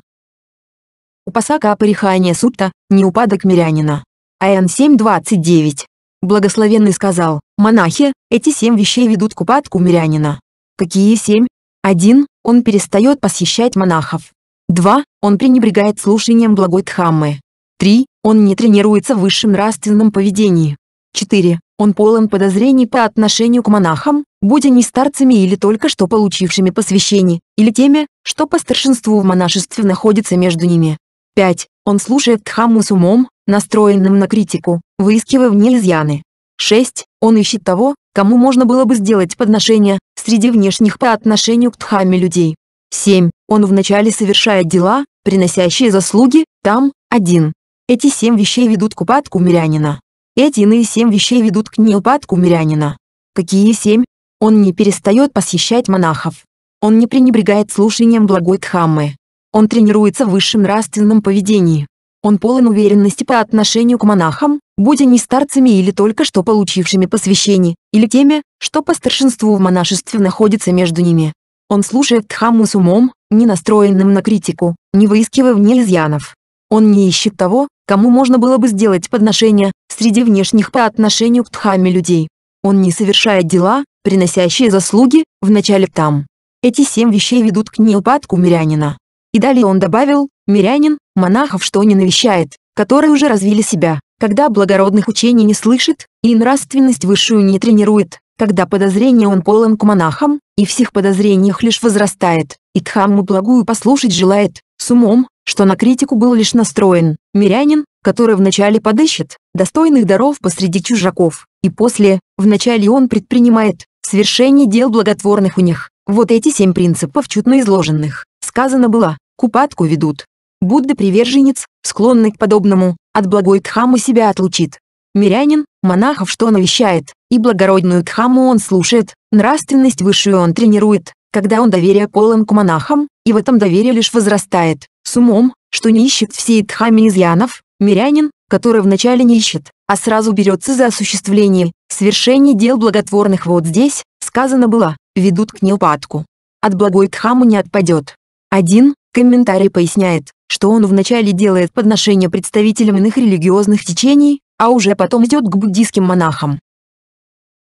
Упасака Апарихания Сутта – неупадок мирянина. Аян 7.29. Благословенный сказал, монахи, эти семь вещей ведут к упадку мирянина. Какие семь? Один, он перестает посещать монахов. Два, он пренебрегает слушанием благой Дхаммы. Три, он не тренируется в высшем нравственном поведении. Четыре, он полон подозрений по отношению к монахам, будь они старцами или только что получившими посвящение, или теми, что по старшинству в монашестве находится между ними. 5. Он слушает Дхамму с умом, настроенным на критику, выискивая в ней изъяны. 6. Он ищет того, кому можно было бы сделать подношение, среди внешних по отношению к Дхамме людей. 7. Он вначале совершает дела, приносящие заслуги, там, один Эти семь вещей ведут к упадку мирянина. Эти иные семь вещей ведут к неупадку мирянина. Какие семь? Он не перестает посещать монахов. Он не пренебрегает слушанием благой тхаммы Он тренируется в высшем нравственном поведении. Он полон уверенности по отношению к монахам, будь они старцами или только что получившими посвящение, или теми, что по старшинству в монашестве находится между ними. Он слушает Дхамму с умом, не настроенным на критику, не выискивая в ней изъянов. Он не ищет того, кому можно было бы сделать подношение, среди внешних по отношению к Дхамме людей. Он не совершает дела, приносящие заслуги, вначале там. Эти семь вещей ведут к неупадку мирянина. И далее он добавил, мирянин, монахов что не навещает, которые уже развили себя, когда благородных учений не слышит, и нравственность высшую не тренирует, когда подозрение он полон к монахам, и всех подозрениях лишь возрастает, и Дхамму благую послушать желает, с умом, что на критику был лишь настроен, мирянин, который вначале подыщет, достойных даров посреди чужаков, и после, вначале он предпринимает, свершение дел благотворных у них. Вот эти семь принципов чутно изложенных, сказано было, к упадку ведут. Будда приверженец, склонный к подобному, от благой Дхамы себя отлучит. Мирянин, монахов что навещает, и благородную Дхаму он слушает, нравственность высшую он тренирует, когда он доверие полон к монахам, и в этом доверие лишь возрастает, с умом, что не ищет всей Дхаме изъянов, мирянин, который вначале не ищет, а сразу берется за осуществление, свершение дел благотворных вот здесь, сказано было, ведут к неупадку. От благой Дхамы не отпадет. Один комментарий поясняет, что он вначале делает подношения представителям иных религиозных течений, а уже потом идет к буддийским монахам.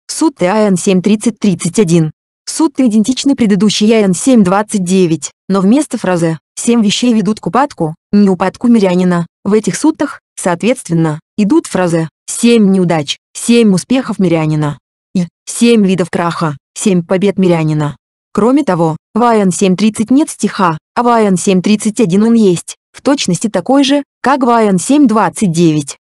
Суд ИАН 7.30.31 Суд идентичны предыдущей ИАН 7.29, но вместо фразы «семь вещей ведут к упадку», «не упадку мирянина» в этих судах, соответственно, идут фразы «семь неудач», «семь успехов мирянина» и «семь видов краха», «семь побед мирянина». Кроме того, в АН 7.30 нет стиха, а Вайон 731 он есть, в точности такой же, как Вайон 729.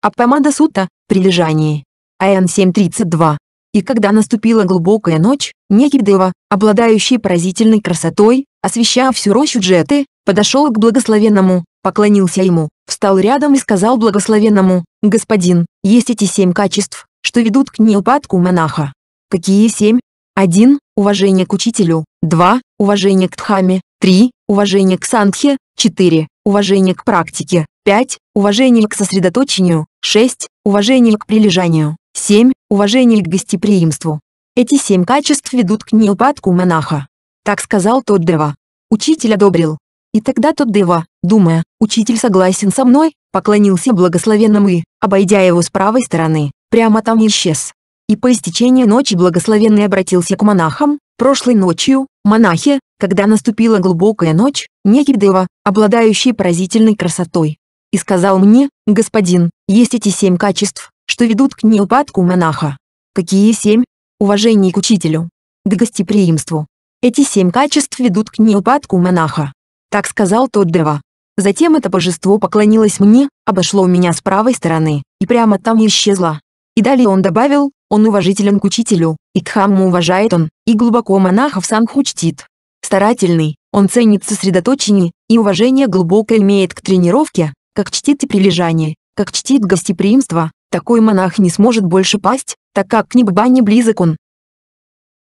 А помада сута – при лежании. Айн 732. И когда наступила глубокая ночь, некий Дева, обладающий поразительной красотой, освещая всю рощу Джеты, подошел к благословенному, поклонился ему, встал рядом и сказал благословенному, «Господин, есть эти семь качеств, что ведут к неупадку монаха». «Какие семь?» «Один, уважение к учителю, 2, уважение к Дхаме, 3, уважение к Сангхе, 4, уважение к практике, 5, уважение к сосредоточению, 6, уважение к прилежанию, 7, уважение к гостеприимству. Эти семь качеств ведут к неупадку монаха. Так сказал тот Дева. Учитель одобрил. И тогда тот Дева, думая, учитель согласен со мной, поклонился благословенному и, обойдя его с правой стороны, прямо там исчез. И по истечении ночи благословенный обратился к монахам, прошлой ночью, монахи, когда наступила глубокая ночь, некий дева, обладающий поразительной красотой. И сказал мне, господин, есть эти семь качеств, что ведут к неупадку монаха. Какие семь? Уважение к учителю. К гостеприимству. Эти семь качеств ведут к неупадку монаха. Так сказал тот дева. Затем это божество поклонилось мне, обошло меня с правой стороны, и прямо там исчезло. И далее он добавил, он уважителен к учителю, и Дхамму уважает он, и глубоко монахов Сангху чтит. Старательный, он ценит сосредоточение, и уважение глубоко имеет к тренировке, как чтит и прилежание, как чтит гостеприимство, такой монах не сможет больше пасть, так как к Ниббане близок он.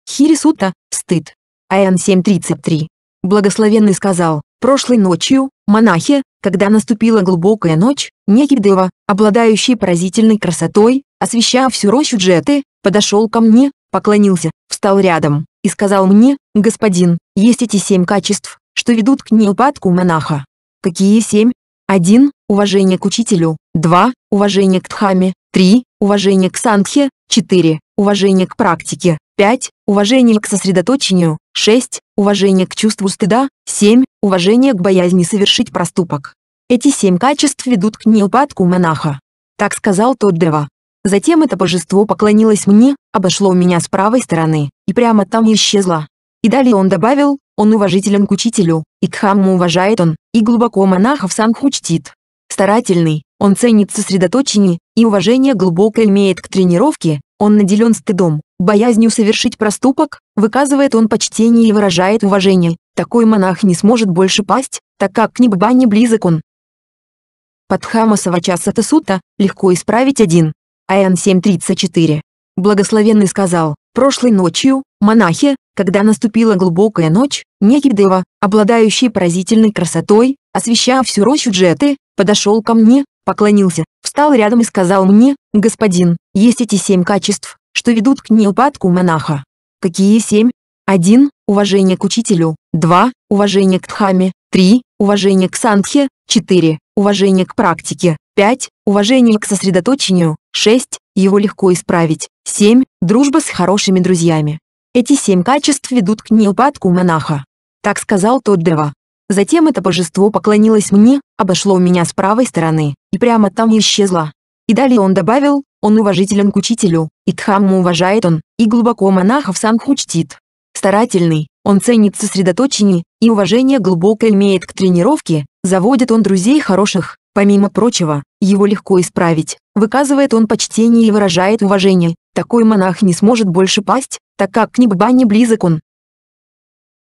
Хирисута, стыд. Аян 7.33. Благословенный сказал, прошлой ночью, монахи, когда наступила глубокая ночь, некий дева, обладающий поразительной красотой, освещая всю рощу джеты, подошел ко мне, поклонился, встал рядом и сказал мне, «Господин, есть эти семь качеств, что ведут к неупадку монаха». Какие семь? Один, Уважение к учителю. Два, Уважение к дхаме. Три, Уважение к сангхе. Четыре, Уважение к практике. Пять, Уважение к сосредоточению. Шесть, Уважение к чувству стыда. Семь, Уважение к боязни совершить проступок. Эти семь качеств ведут к неупадку монаха. Так сказал Тоддева. Затем это божество поклонилось мне, обошло меня с правой стороны, и прямо там исчезло. И далее он добавил, он уважителен к учителю, и к хамму уважает он, и глубоко монахов сангх чтит. Старательный, он ценит сосредоточение, и уважение глубоко имеет к тренировке, он наделен стыдом, боязнью совершить проступок, выказывает он почтение и выражает уважение. Такой монах не сможет больше пасть, так как к не близок он. Падхама Савачаса Тасута, легко исправить один. Аэн 7.34. Благословенный сказал, прошлой ночью, монахи, когда наступила глубокая ночь, некий дева, обладающий поразительной красотой, освещая всю рощу джеты, подошел ко мне, поклонился, встал рядом и сказал мне, «Господин, есть эти семь качеств, что ведут к неупадку монаха». Какие семь? Один, Уважение к учителю. Два, Уважение к дхаме. Три, Уважение к сангхе. Четыре, Уважение к практике. Пять, Уважение к сосредоточению. 6. Его легко исправить. 7. Дружба с хорошими друзьями. Эти семь качеств ведут к неупадку монаха. Так сказал тот Дева. Затем это божество поклонилось мне, обошло меня с правой стороны, и прямо там исчезло. И далее он добавил, он уважителен к учителю, и Дхамму уважает он, и глубоко монахов Сангху чтит. Старательный, он ценит сосредоточение, и уважение глубокое имеет к тренировке, заводит он друзей хороших, Помимо прочего, его легко исправить, выказывает он почтение и выражает уважение. Такой монах не сможет больше пасть, так как к не близок он.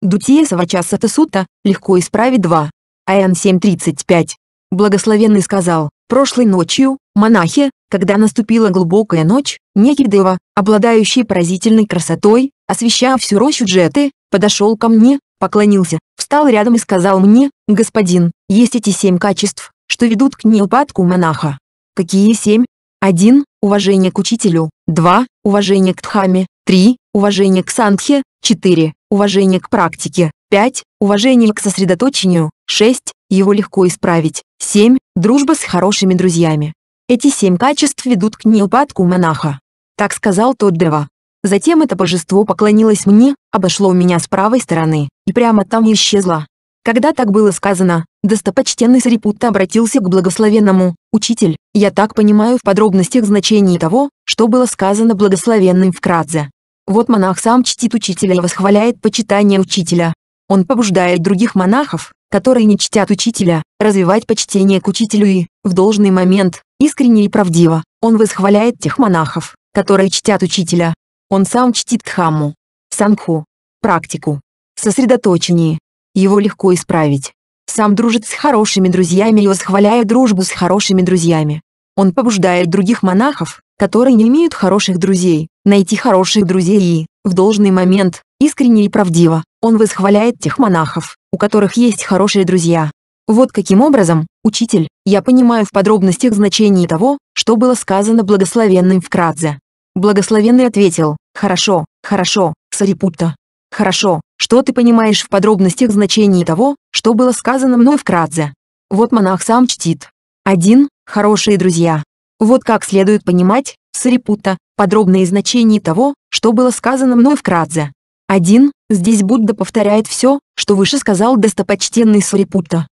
Дутия Савачаса Тесута, легко исправить 2. Аян 7.35. Благословенный сказал, прошлой ночью, монахи, когда наступила глубокая ночь, некий дева, обладающий поразительной красотой, освещая всю рощу джеты, подошел ко мне, поклонился, встал рядом и сказал мне, «Господин, есть эти семь качеств, что ведут к неупадку монаха. Какие семь? 1. Уважение к учителю. 2. Уважение к дхаме. 3. Уважение к сангхе. 4. Уважение к практике. 5. Уважение к сосредоточению. 6. Его легко исправить. 7. Дружба с хорошими друзьями. Эти семь качеств ведут к неупадку монаха. Так сказал тот Дева. Затем это божество поклонилось мне, обошло меня с правой стороны, и прямо там исчезло. Когда так было сказано, достопочтенный Сарипутта обратился к благословенному, «Учитель, я так понимаю в подробностях значений того, что было сказано благословенным вкратце. Вот монах сам чтит учителя и восхваляет почитание учителя. Он побуждает других монахов, которые не чтят учителя, развивать почтение к учителю и, в должный момент, искренне и правдиво, он восхваляет тех монахов, которые чтят учителя. Он сам чтит Дхамму, Санху, практику, сосредоточение, его легко исправить. Сам дружит с хорошими друзьями и восхваляет дружбу с хорошими друзьями. Он побуждает других монахов, которые не имеют хороших друзей, найти хороших друзей и, в должный момент, искренне и правдиво, он восхваляет тех монахов, у которых есть хорошие друзья. Вот каким образом, учитель, я понимаю в подробностях значение того, что было сказано благословенным вкратце. Благословенный ответил, хорошо, хорошо, Сарипутта. Хорошо, что ты понимаешь в подробностях значений того, что было сказано мной вкратце. Вот монах сам чтит. 1. Хорошие друзья. Вот как следует понимать, Сарипута, подробные значения того, что было сказано мной вкратце. 1. Здесь Будда повторяет все, что выше сказал достопочтенный Сарипута.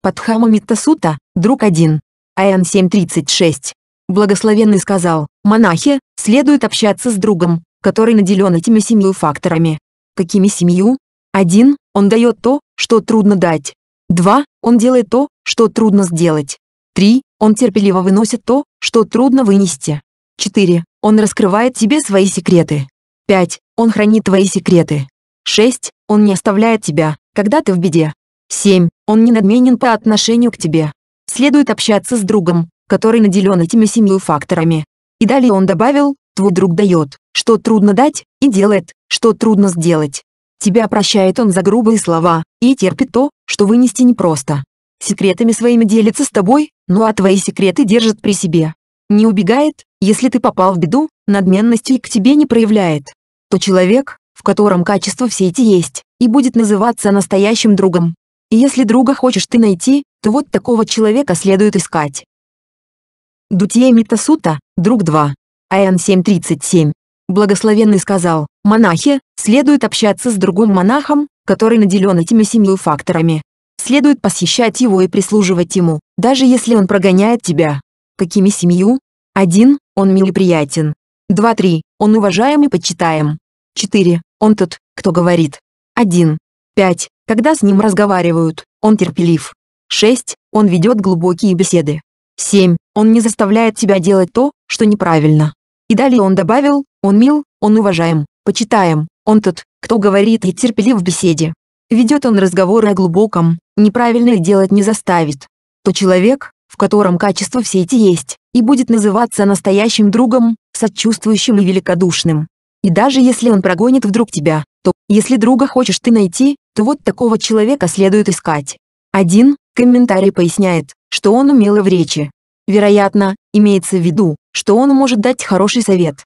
Падхама Миттасута, друг 1. Аян 7.36. Благословенный сказал, монахи, следует общаться с другом, который наделен этими семью факторами какими семью. Один, он дает то, что трудно дать. Два, он делает то, что трудно сделать. Три, он терпеливо выносит то, что трудно вынести. Четыре, он раскрывает тебе свои секреты. Пять, он хранит твои секреты. Шесть, он не оставляет тебя, когда ты в беде. Семь, он не надменен по отношению к тебе. Следует общаться с другом, который наделен этими семью факторами. И далее он добавил, Твой друг дает, что трудно дать, и делает, что трудно сделать. Тебя прощает он за грубые слова, и терпит то, что вынести непросто. Секретами своими делится с тобой, ну а твои секреты держит при себе. Не убегает, если ты попал в беду, надменностью и к тебе не проявляет. То человек, в котором качества все эти есть, и будет называться настоящим другом. И если друга хочешь ты найти, то вот такого человека следует искать. Дутия Митасута, друг 2. АН 7.37. Благословенный сказал, монахи, следует общаться с другим монахом, который наделен этими семью факторами. Следует посещать его и прислуживать ему, даже если он прогоняет тебя. Какими семью? 1. Он мил и приятен. 2-3. Он уважаем и почитаем. 4. Он тот, кто говорит. 1. 5. Когда с ним разговаривают, он терпелив. 6. Он ведет глубокие беседы. 7. Он не заставляет тебя делать то, что неправильно. И далее он добавил, он мил, он уважаем, почитаем, он тот, кто говорит и терпелив в беседе. Ведет он разговоры о глубоком, неправильное делать не заставит. То человек, в котором качества все эти есть, и будет называться настоящим другом, сочувствующим и великодушным. И даже если он прогонит вдруг тебя, то, если друга хочешь ты найти, то вот такого человека следует искать. Один комментарий поясняет, что он умелый в речи. Вероятно, имеется в виду, что он может дать хороший совет.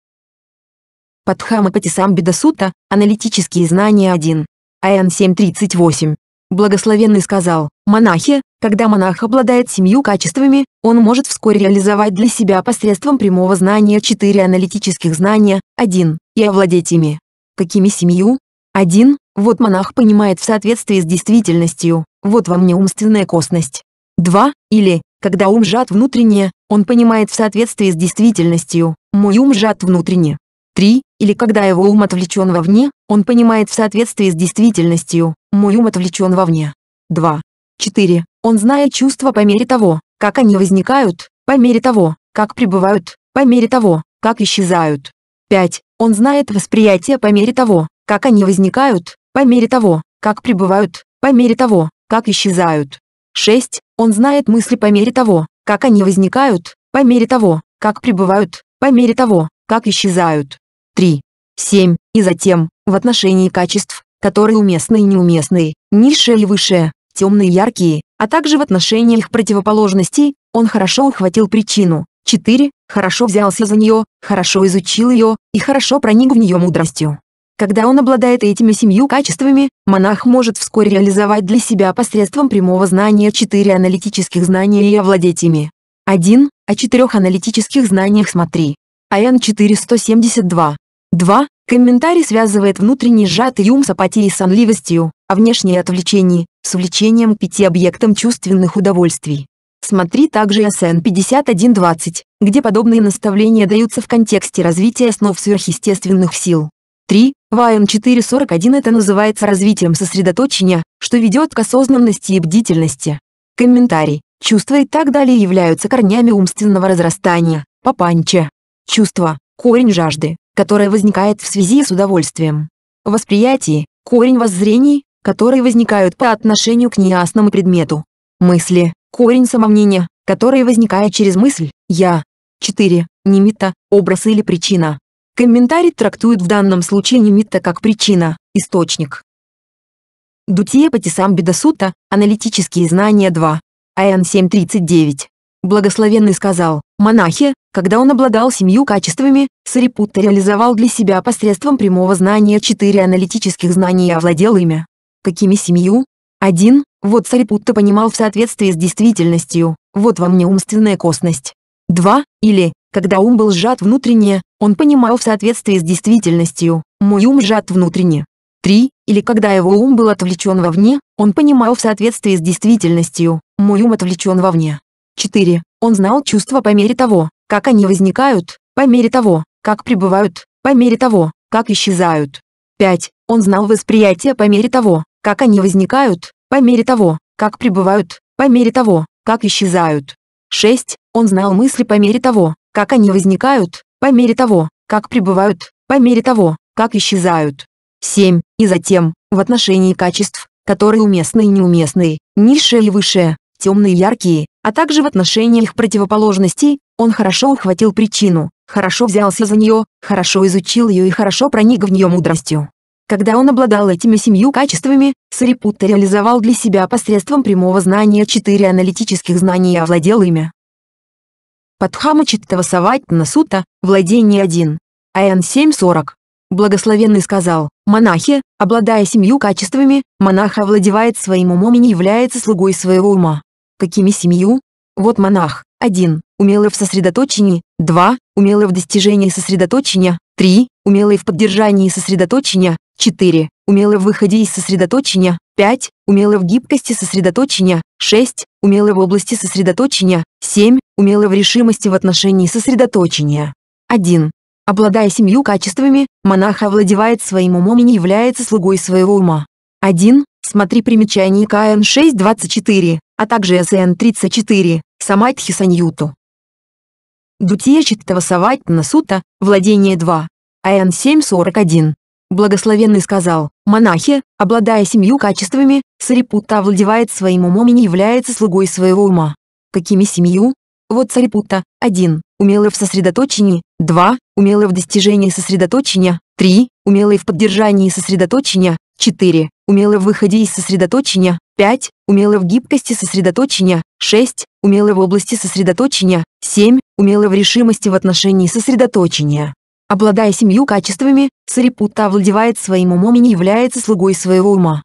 Падхамапати Самбидасута, аналитические знания 1. АН 7.38. Благословенный сказал, монахи, когда монах обладает семью качествами, он может вскоре реализовать для себя посредством прямого знания четыре аналитических знания, 1, и овладеть ими. Какими семью? 1. Вот монах понимает в соответствии с действительностью, вот во мне умственная косность. 2. Или, когда ум сжат внутренне, он понимает в соответствии с действительностью, мой ум сжат внутренне. 3. Или когда его ум отвлечен вовне, он понимает в соответствии с действительностью, мой ум отвлечен вовне. 2. 4. Он знает чувства по мере того, как они возникают, по мере того, как пребывают, по мере того, как исчезают. 5. Он знает восприятие по мере того, как они возникают, по мере того, как пребывают, по мере того, как исчезают. 6. Он знает мысли по мере того, как они возникают, по мере того, как пребывают, по мере того, как исчезают. 3. 7. И затем, в отношении качеств, которые уместны и неуместны, низшие и высшие, темные и яркие, а также в отношении их противоположностей, он хорошо ухватил причину. 4. Хорошо взялся за нее, хорошо изучил ее и хорошо проник в нее мудростью. Когда он обладает этими семью качествами, монах может вскоре реализовать для себя посредством прямого знания четыре аналитических знания и овладеть ими. 1. О четырех аналитических знаниях смотри. АН 4172. 2. Комментарий связывает внутренний сжатый ум с апатией и сонливостью, а внешние отвлечения с увлечением пяти объектам чувственных удовольствий. Смотри также СН 5120, где подобные наставления даются в контексте развития основ сверхъестественных сил. 3. В АМ-441 это называется развитием сосредоточения, что ведет к осознанности и бдительности. Комментарий. Чувства и так далее являются корнями умственного разрастания, Папанча Чувство – корень жажды, которая возникает в связи с удовольствием. Восприятие – корень воззрений, которые возникают по отношению к неясному предмету. Мысли – корень самомнения, который возникает через мысль «я». 4. Нимита – образ или причина, Комментарий трактует в данном случае нимитта как причина, источник. Дутие Патисамбидасута, аналитические знания 2. АН 7.39. Благословенный сказал, монахи, когда он обладал семью качествами, Сарипутта реализовал для себя посредством прямого знания четыре аналитических знания и овладел ими. Какими семью? 1. Вот Сарипутта понимал в соответствии с действительностью, вот во мне умственная косность. 2. Или, когда ум был сжат внутренне, он понимал в соответствии с действительностью, мой ум сжат внутренне. 3. Или когда его ум был отвлечен вовне, он понимал в соответствии с действительностью, мой ум отвлечен вовне. 4. Он знал чувства по мере того, как они возникают, по мере того, как пребывают, по мере того, как исчезают. 5. Он знал восприятие по мере того, как они возникают, по мере того, как пребывают, по мере того, как исчезают. 6. Он знал мысли по мере того, как они возникают, по мере того, как пребывают, по мере того, как исчезают. 7. И затем, в отношении качеств, которые уместны и неуместны, низшие и высшие, темные и яркие, а также в отношении их противоположностей, он хорошо ухватил причину, хорошо взялся за нее, хорошо изучил ее и хорошо проник в нее мудростью. Когда он обладал этими семью качествами, Сарипутта реализовал для себя посредством прямого знания четыре аналитических знания и овладел ими. Падхамычит на сута владение один. АН 7.40. Благословенный сказал, монахи, обладая семью качествами, монах овладевает своим умом и не является слугой своего ума. Какими семью? Вот монах, один, Умелый в сосредоточении, два, Умелый в достижении сосредоточения, три, Умелый в поддержании сосредоточения, четыре, Умелый в выходе из сосредоточения, 5. Умело в гибкости сосредоточения. 6. Умело в области сосредоточения. 7. Умело в решимости в отношении сосредоточения. 1. Обладая семью качествами, монах овладевает своим умом и не является слугой своего ума. 1. Смотри примечание КН 6.24, а также СН 34, Самайтхи Саньюту. Дутия Читтава Саватна Сута, владение 2. АН 7.41. Благословенный сказал, монахи, обладая семью качествами, Сарипутта овладевает своим умом и не является слугой своего ума. Какими семью? Вот Сарипутта, 1. Умелый в сосредоточении, 2. Умелый в достижении сосредоточения, 3. Умелый в поддержании сосредоточения, 4. Умелый в выходе из сосредоточения, 5. Умелый в гибкости сосредоточения, 6. Умелый в области сосредоточения, 7. Умелый в решимости в отношении сосредоточения. Обладая семью качествами, Царипута овладевает своим умом и не является слугой своего ума.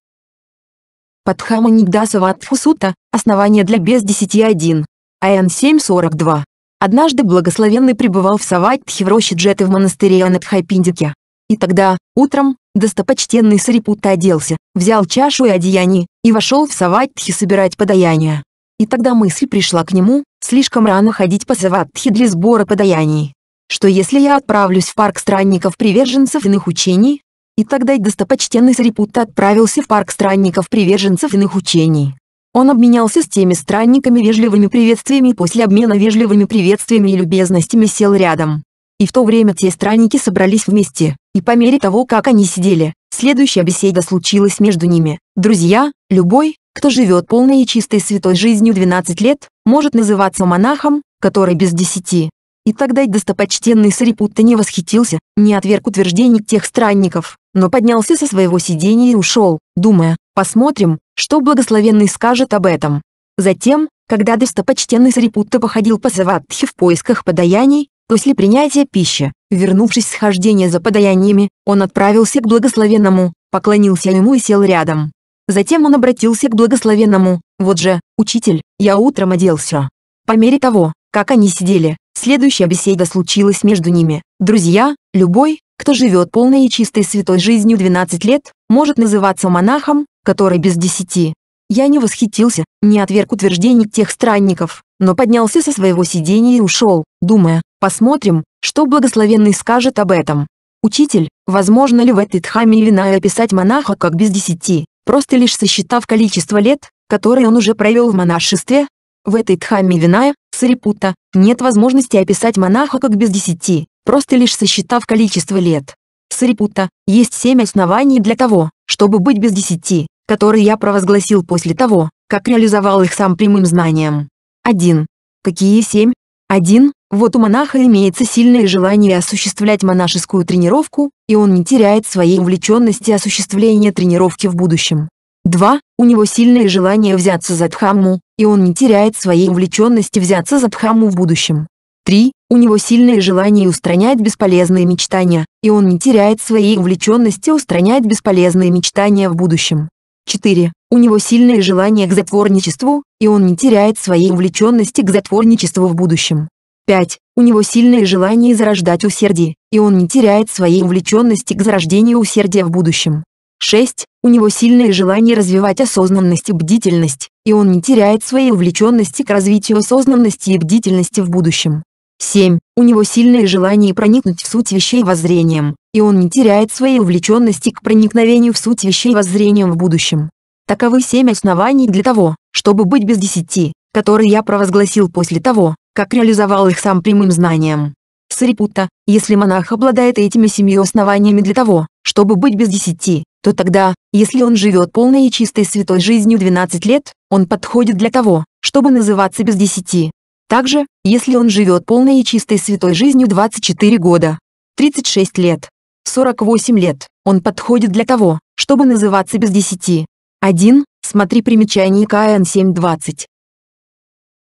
Падхама Нигдаса Ватфусута, основание для без 10.1. АН 7.42. Однажды благословенный пребывал в Саватхи в роще Джеты в монастыре Анатхайпиндике. И тогда, утром, достопочтенный Сарипутта оделся, взял чашу и одеяние, и вошел в Саватхи собирать подаяния. И тогда мысль пришла к нему, слишком рано ходить по Саватхи для сбора подаяний что если я отправлюсь в парк странников-приверженцев иных учений, и тогда достопочтенный Сарипутта отправился в парк странников-приверженцев иных учений. Он обменялся с теми странниками вежливыми приветствиями и после обмена вежливыми приветствиями и любезностями сел рядом. И в то время те странники собрались вместе, и по мере того, как они сидели, следующая беседа случилась между ними. Друзья, любой, кто живет полной и чистой святой жизнью 12 лет, может называться монахом, который без десяти и тогда достопочтенный Сарипутта не восхитился, не отверг утверждений тех странников, но поднялся со своего сидения и ушел, думая, посмотрим, что благословенный скажет об этом. Затем, когда достопочтенный Сарипутта походил по Саватхе в поисках подаяний, после принятия пищи, вернувшись с хождения за подаяниями, он отправился к благословенному, поклонился ему и сел рядом. Затем он обратился к благословенному, «Вот же, учитель, я утром оделся». По мере того, как они сидели, Следующая беседа случилась между ними. Друзья, любой, кто живет полной и чистой святой жизнью 12 лет, может называться монахом, который без десяти. Я не восхитился, не отверг утверждений тех странников, но поднялся со своего сидения и ушел, думая, посмотрим, что благословенный скажет об этом. Учитель, возможно ли в этой Дхаме или Нае описать монаха как без десяти, просто лишь сосчитав количество лет, которые он уже провел в монашестве? В этой Дхаме Виная Сарипута, нет возможности описать монаха как без десяти, просто лишь сосчитав количество лет. Сарипута, есть семь оснований для того, чтобы быть без десяти, которые я провозгласил после того, как реализовал их сам прямым знанием. 1. Какие семь? 1. Вот у монаха имеется сильное желание осуществлять монашескую тренировку, и он не теряет своей увлеченности осуществления тренировки в будущем два У него сильное желание взяться за Дхамму, и он не теряет своей увлеченности взяться за Дхамму в будущем. три У него сильное желание устранять бесполезные мечтания, и он не теряет своей увлеченности устранять бесполезные мечтания в будущем. 4. У него сильное желание к затворничеству, и он не теряет своей увлеченности к затворничеству в будущем. 5. У него сильное желание зарождать усердие, и он не теряет своей увлеченности к зарождению усердия в будущем. 6. У него сильное желание развивать осознанность и бдительность, и он не теряет своей увлеченности к развитию осознанности и бдительности в будущем. 7. У него сильное желание проникнуть в суть вещей воззрением, и он не теряет своей увлеченности к проникновению в суть вещей воззрением в будущем. Таковы семь оснований для того, чтобы быть без десяти, которые я провозгласил после того, как реализовал их сам прямым знанием. Сарипутта, если монах обладает этими семью основаниями для того, чтобы быть без десяти, то тогда, если он живет полной и чистой святой жизнью 12 лет, он подходит для того, чтобы называться без 10. Также, если он живет полной и чистой святой жизнью 24 года, 36 лет, 48 лет, он подходит для того, чтобы называться без 10. 1. Смотри примечание КН 7.20.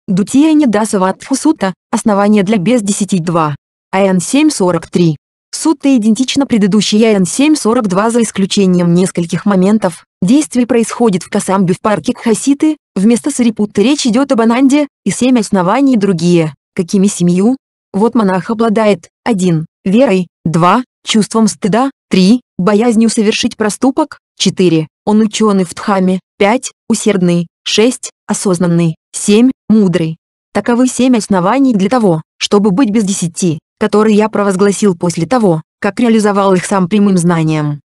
Дутия не от ватфусута основание для без 10.2. АН 7.43. Суть-то идентична предыдущей АН-742 за исключением нескольких моментов. Действие происходит в Касамбе в парке Кхаситы, вместо Сарипутты речь идет об Ананде, и семь оснований другие. Какими семью? Вот монах обладает 1. Верой 2. Чувством стыда 3. Боязнью совершить проступок 4. Он ученый в тхаме, 5. Усердный 6. Осознанный 7. Мудрый. Таковы семь оснований для того, чтобы быть без десяти который я провозгласил после того, как реализовал их сам прямым знанием.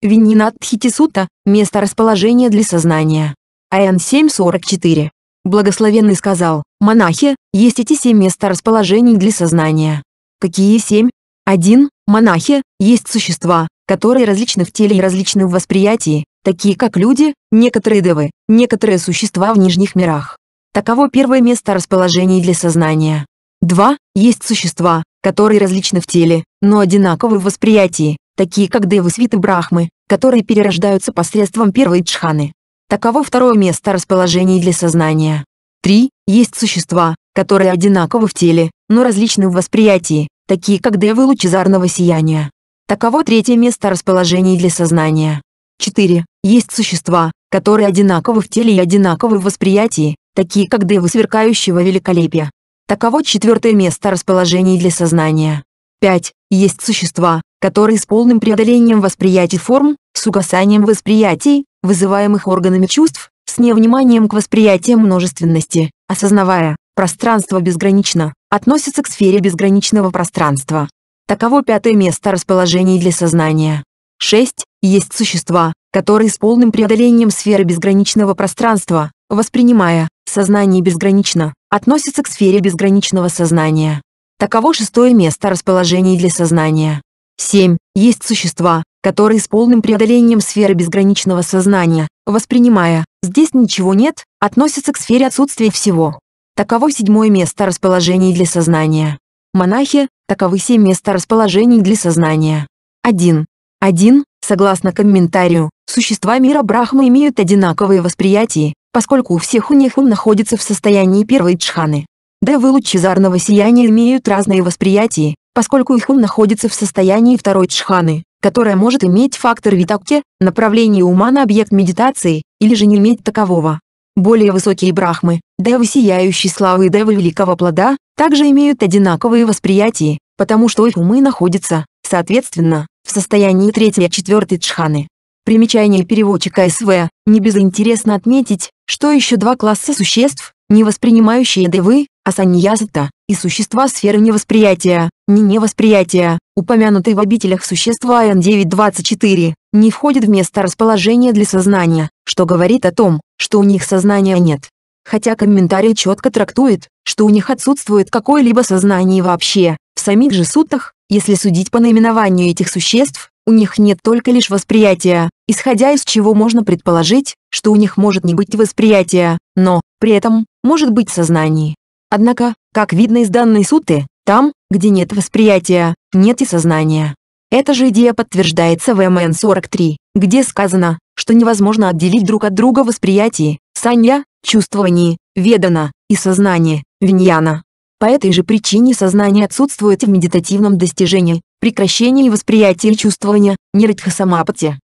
Виннинатхитисута – место расположения для сознания. АН 744. Благословенный сказал, монахи, есть эти семь мест расположений для сознания. Какие семь? Один, Монахи, есть существа, которые различны в теле и различны в восприятии, такие как люди, некоторые девы, некоторые существа в нижних мирах. Таково первое место расположений для сознания. 2. Есть существа, которые различны в теле, но одинаковы в восприятии, такие как девы свиты брахмы, которые перерождаются посредством первой джханы. Таково второе место расположения для сознания. 3. Есть существа, которые одинаковы в теле, но различны в восприятии, такие как девы лучезарного сияния. Таково третье место расположения для сознания. 4. Есть существа, которые одинаковы в теле и одинаковы в восприятии, такие как девы сверкающего великолепия, Таково четвертое место расположений для сознания. 5. Есть существа, которые с полным преодолением восприятий форм, с угасанием восприятий, вызываемых органами чувств, с невниманием к восприятиям множественности, осознавая, пространство безгранично, относятся к сфере безграничного пространства. Таково пятое место расположений для сознания. 6. Есть существа, которые с полным преодолением сферы безграничного пространства, воспринимая, Сознание безгранично, относится к сфере безграничного сознания. Таково шестое место расположений для сознания. 7. Есть существа, которые с полным преодолением сферы безграничного сознания, воспринимая «здесь ничего нет», относятся к сфере отсутствия всего. Таково седьмое место расположений для сознания. Монахи – таковы семь мест расположений для сознания. 1. 1. Согласно комментарию, существа мира Брахма имеют одинаковые восприятия, поскольку у всех у них ум находится в состоянии первой джханы. Девы лучезарного сияния имеют разные восприятия, поскольку их ум находится в состоянии второй джханы, которая может иметь фактор витакки, направление ума на объект медитации, или же не иметь такового. Более высокие брахмы, девы сияющей славы и девы великого плода, также имеют одинаковые восприятия, потому что их умы находятся, соответственно, в состоянии третьей и четвертой джханы. Примечание переводчика СВ, не безинтересно отметить, что еще два класса существ, не воспринимающие девы, асаньязата, и существа сферы невосприятия, не невосприятия, упомянутые в обителях существа АН-924, не входят в место расположения для сознания, что говорит о том, что у них сознания нет. Хотя комментарий четко трактует, что у них отсутствует какое-либо сознание вообще, в самих же сутах, если судить по наименованию этих существ, у них нет только лишь восприятия, исходя из чего можно предположить, что у них может не быть восприятия, но, при этом, может быть сознание. Однако, как видно из данной суты, там, где нет восприятия, нет и сознания. Эта же идея подтверждается в МН-43, где сказано, что невозможно отделить друг от друга восприятие, санья, чувствование, ведана, и сознание, виньяна. По этой же причине сознание отсутствует в медитативном достижении, прекращении восприятия и чувствования, ниритхасамапати.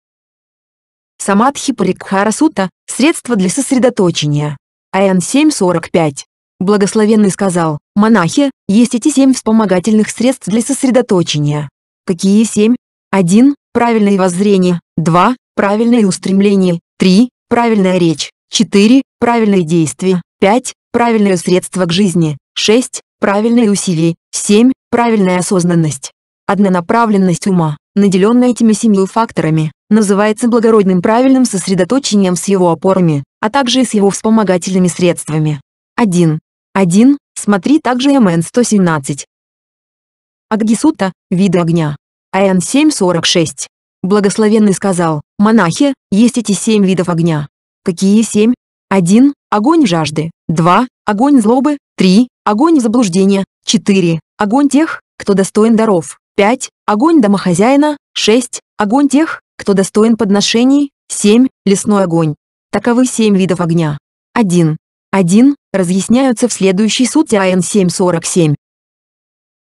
Самадхи Парикхара Сута – средство для сосредоточения. АН 7.45. Благословенный сказал, монахи, есть эти семь вспомогательных средств для сосредоточения. Какие семь? 1. Правильное воззрение. 2. Правильное устремление. 3. Правильная речь. 4. Правильные действия. 5. Правильное средство к жизни. 6. Правильные усилия. 7. Правильная осознанность. Однонаправленность ума, наделенная этими семью факторами, называется благородным правильным сосредоточением с его опорами, а также и с его вспомогательными средствами. 1. 1. Смотри также МН-117. Аггисута, виды огня. АН-746. Благословенный сказал, монахи, есть эти семь видов огня. Какие семь? 1. Огонь жажды. 2. Огонь злобы. 3. Огонь заблуждения. 4. Огонь тех, кто достоин даров. 5. Огонь домохозяина. 6. Огонь тех, кто достоин подношений? 7. Лесной огонь. Таковы 7 видов огня. 1. 1. Разъясняются в следующей сутте АН 747.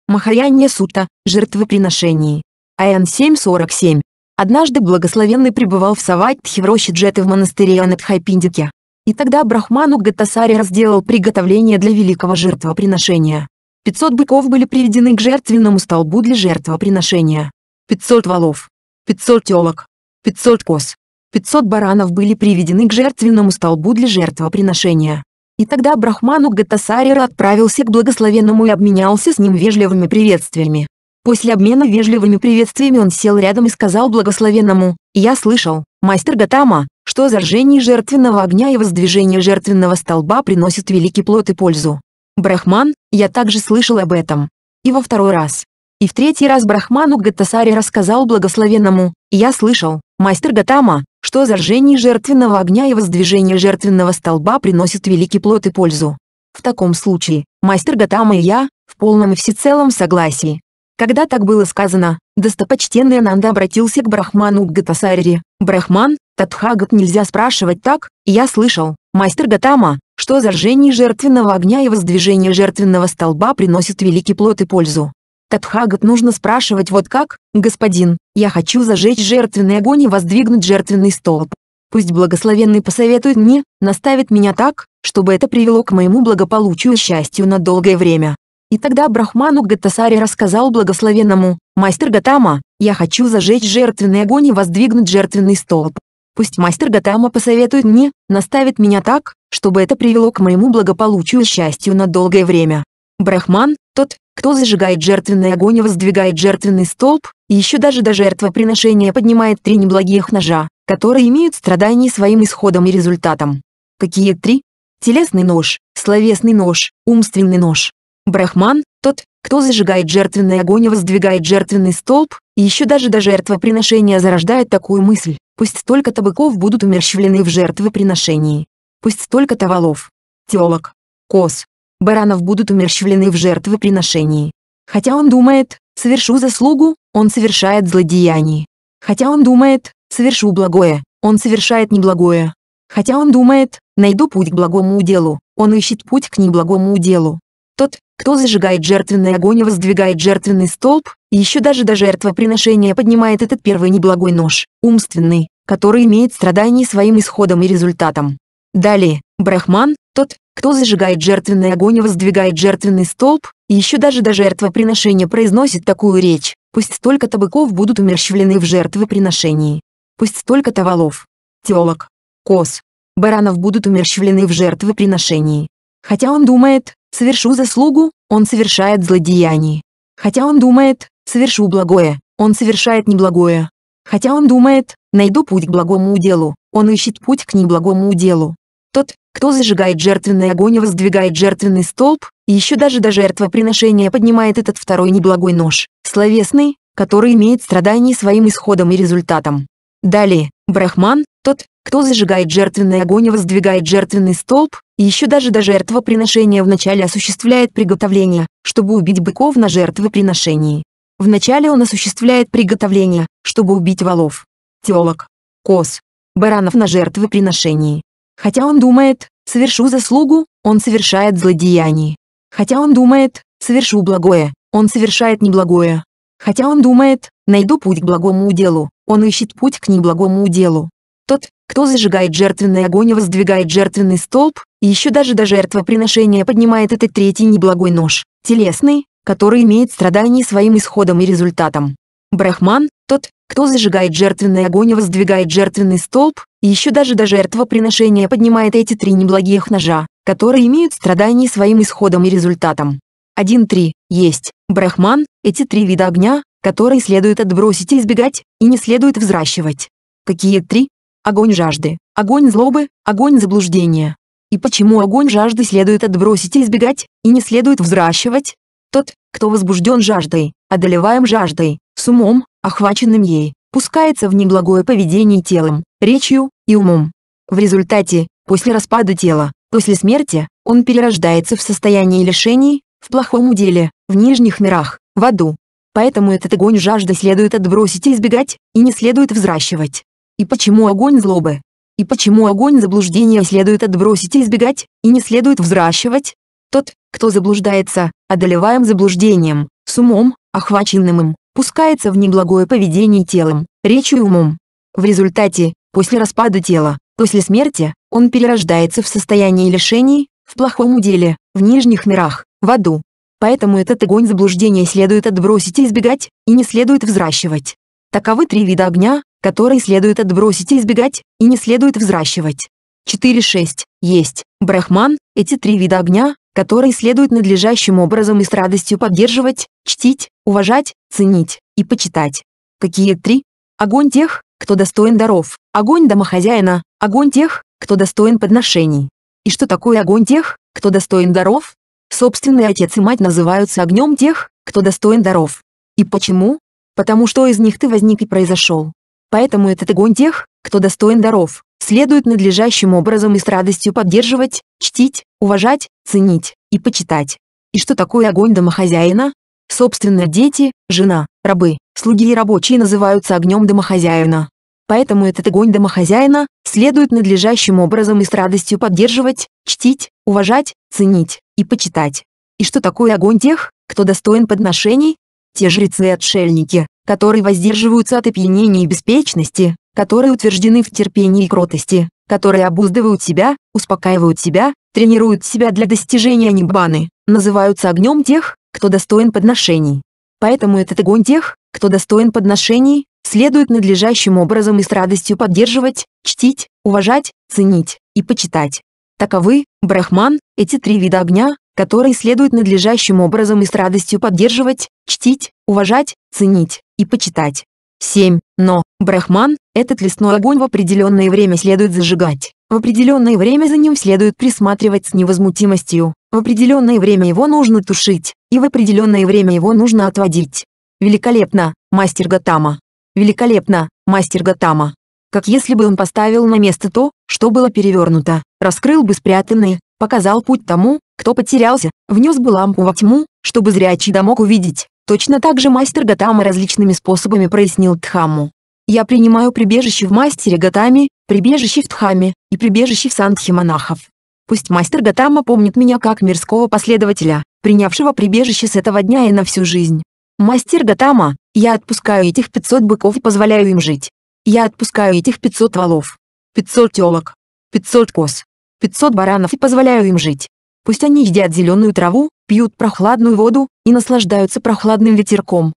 Махаянья сутта, жертвоприношений. АН 747. Однажды благословенный пребывал в Саватхи в роще Джеты в монастыре Анатхайпиндике. И тогда Брахману Гаттасари разделал приготовление для великого жертвоприношения. 500 быков были приведены к жертвенному столбу для жертвоприношения. 500 валов, 500 телок, 500 коз, 500 баранов были приведены к жертвенному столбу для жертвоприношения. И тогда Брахману Гатасарира отправился к благословенному и обменялся с ним вежливыми приветствиями. После обмена вежливыми приветствиями он сел рядом и сказал благословенному, «Я слышал, мастер Гатама, что зажжение жертвенного огня и воздвижение жертвенного столба приносит великий плод и пользу. Брахман, я также слышал об этом. И во второй раз, и в третий раз Брахману Гаттасари рассказал благословенному, «Я слышал, мастер Гатама, что зажжение жертвенного огня и воздвижение жертвенного столба приносит великий плод и пользу. В таком случае, мастер Гатама и я, в полном и всецелом согласии». Когда так было сказано, достопочтенный Ананда обратился к Брахману Гатасари, «Брахман, Татхагат нельзя спрашивать так, я слышал, мастер Гатама, что зажжение жертвенного огня и воздвижение жертвенного столба приносит великий плод и пользу. Тадхагат нужно спрашивать вот как, господин, я хочу зажечь жертвенный огонь и воздвигнуть жертвенный столб. Пусть благословенный посоветует мне, наставит меня так, чтобы это привело к моему благополучию и счастью на долгое время. И тогда Брахману Гаттасари рассказал благословенному, «Мастер Гатама, я хочу зажечь жертвенный огонь и воздвигнуть жертвенный столб. Пусть мастер Гатама посоветует мне, наставит меня так, чтобы это привело к моему благополучию и счастью на долгое время». Брахман, тот, кто зажигает жертвенный огонь и воздвигает жертвенный столб, и еще даже до жертвоприношения поднимает три неблагих ножа, которые имеют страдания своим исходом и результатом. Какие три? Телесный нож, словесный нож, умственный нож. Брахман – тот, кто зажигает жертвенный огонь и воздвигает жертвенный столб, и еще даже до жертвоприношения зарождает такую мысль, пусть столько-то быков будут умерщвлены в жертвоприношении, пусть столько-то валов. Теолог. Кос баранов будут умерщвлены в жертвоприношении. Хотя он думает, совершу заслугу, он совершает злодеяние. Хотя он думает, совершу благое, он совершает неблагое. Хотя он думает, найду путь к благому делу, он ищет путь к неблагому делу. Тот, кто зажигает жертвенный огонь и воздвигает жертвенный столб, еще даже до жертвоприношения поднимает этот первый неблагой нож, умственный, который имеет страдания своим исходом и результатом. Далее, брахман, тот, кто зажигает жертвенный огонь и воздвигает жертвенный столб, и еще даже до жертвоприношения произносит такую речь, пусть столько-то быков будут умерщвлены в жертвоприношении. Пусть столько-то волов, телок, коз, баранов будут умерщвлены в жертвоприношении. Хотя он думает, совершу заслугу, он совершает злодеяние. Хотя он думает, совершу благое, он совершает неблагое. Хотя он думает, найду путь к благому делу, он ищет путь к неблагому делу. Тот, кто зажигает жертвенный огонь и воздвигает жертвенный столб, и еще даже до жертвоприношения поднимает этот второй неблагой нож, словесный, который имеет страдания своим исходом и результатом. Далее, брахман, тот, кто зажигает жертвенный огонь и воздвигает жертвенный столб, и еще даже до жертвоприношения вначале осуществляет приготовление, чтобы убить быков на жертвоприношении. Вначале он осуществляет приготовление, чтобы убить волов, телок, коз, баранов на жертвоприношении. Хотя он думает, совершу заслугу, он совершает злодеяние. Хотя он думает, совершу благое, он совершает неблагое. Хотя он думает, найду путь к благому делу, он ищет путь к неблагому делу. Тот, кто зажигает жертвенный огонь и воздвигает жертвенный столб, и еще даже до жертвоприношения поднимает этот третий неблагой нож, телесный, который имеет страдания своим исходом и результатом. Брахман, тот, кто зажигает жертвенный огонь и воздвигает жертвенный столб, еще даже до жертвоприношения поднимает эти три неблагих ножа, которые имеют страдания своим исходом и результатом. 1.3. Есть, брахман, эти три вида огня, которые следует отбросить и избегать, и не следует взращивать. Какие три? Огонь жажды, огонь злобы, огонь заблуждения. И почему огонь жажды следует отбросить и избегать, и не следует взращивать? Тот, кто возбужден жаждой, одолеваем жаждой, с умом, охваченным ей, пускается в неблагое поведение телом, речью и умом. В результате, после распада тела, после смерти, он перерождается в состоянии лишений, в плохом уделе, в нижних мирах, в аду. Поэтому этот огонь жажды следует отбросить и избегать, и не следует взращивать. И почему огонь злобы? И почему огонь заблуждения следует отбросить и избегать, и не следует взращивать? Тот, кто заблуждается, одолеваем заблуждением, с умом, охваченным им, пускается в неблагое поведение телом, речью и умом. В результате, после распада тела, после смерти, он перерождается в состоянии лишений, в плохом уделе, в нижних мирах, в аду. Поэтому этот огонь заблуждения следует отбросить и избегать, и не следует взращивать. Таковы три вида огня, которые следует отбросить и избегать, и не следует взращивать. 4-6, есть, брахман, эти три вида огня, который следует надлежащим образом и с радостью поддерживать, чтить, уважать, ценить и почитать. Какие три? Огонь тех, кто достоин даров, огонь домохозяина, огонь тех, кто достоин подношений. И что такое огонь тех, кто достоин даров? Собственный отец и мать называются огнем тех, кто достоин даров. И почему? Потому что из них ты возник и произошел. Поэтому этот огонь тех, кто достоин даров, следует надлежащим образом и с радостью поддерживать, чтить, уважать, ценить и почитать. И что такое огонь домохозяина? Собственно, дети, жена, рабы, слуги и рабочие называются огнем домохозяина. Поэтому этот огонь домохозяина следует надлежащим образом и с радостью поддерживать, чтить, уважать, ценить и почитать. И что такое огонь тех, кто достоин подношений? Те жрецы и отшельники, которые воздерживаются от опьянения и беспечности, которые утверждены в терпении и кротости, которые обуздывают себя, успокаивают себя, тренируют себя для достижения ниббаны, называются огнем тех, кто достоин подношений. Поэтому этот огонь тех, кто достоин подношений, следует надлежащим образом и с радостью поддерживать, чтить, уважать, ценить и почитать. Таковы, брахман, эти три вида огня, которые следует надлежащим образом и с радостью поддерживать, чтить, уважать, ценить и почитать. 7. Но, брахман, этот лесной огонь в определенное время следует зажигать, в определенное время за ним следует присматривать с невозмутимостью, в определенное время его нужно тушить, и в определенное время его нужно отводить. Великолепно, мастер Гатама. Великолепно, мастер Гатама. Как если бы он поставил на место то, что было перевернуто, раскрыл бы спрятанное, показал путь тому, кто потерялся, внес бы лампу во тьму, чтобы зрячий да мог увидеть. Точно так же мастер Гатама различными способами прояснил Тхаму. Я принимаю прибежище в мастере Гатами, прибежище в Тхаме и прибежище в Сандхе монахов. Пусть мастер Гатама помнит меня как мирского последователя, принявшего прибежище с этого дня и на всю жизнь. Мастер Гатама, я отпускаю этих 500 быков и позволяю им жить. Я отпускаю этих 500 валов, 500 телок, 500 коз, 500 баранов и позволяю им жить. Пусть они едят зеленую траву, пьют прохладную воду и наслаждаются прохладным ветерком.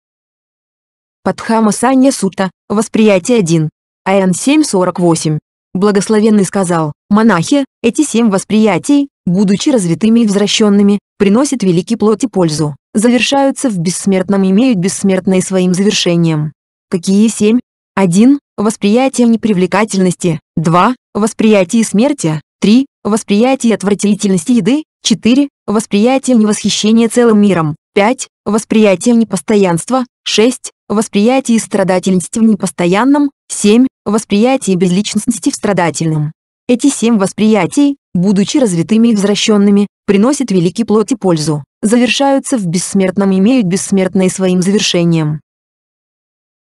Падхама Санья Сута, восприятие 1. АН 7.48. Благословенный сказал, монахи, эти семь восприятий, будучи развитыми и возвращенными, приносят великий плоть и пользу, завершаются в бессмертном и имеют бессмертное своим завершением. Какие семь? 1. Восприятие непривлекательности. 2. Восприятие смерти. 3. Восприятие отвратительности еды. 4. Восприятие невосхищения целым миром. 5. Восприятие непостоянства. 6. Восприятие страдательности в непостоянном. 7. Восприятие безличностности в страдательном. Эти семь восприятий, будучи развитыми и возвращенными, приносят великий плод и пользу, завершаются в бессмертном и имеют бессмертное своим завершением.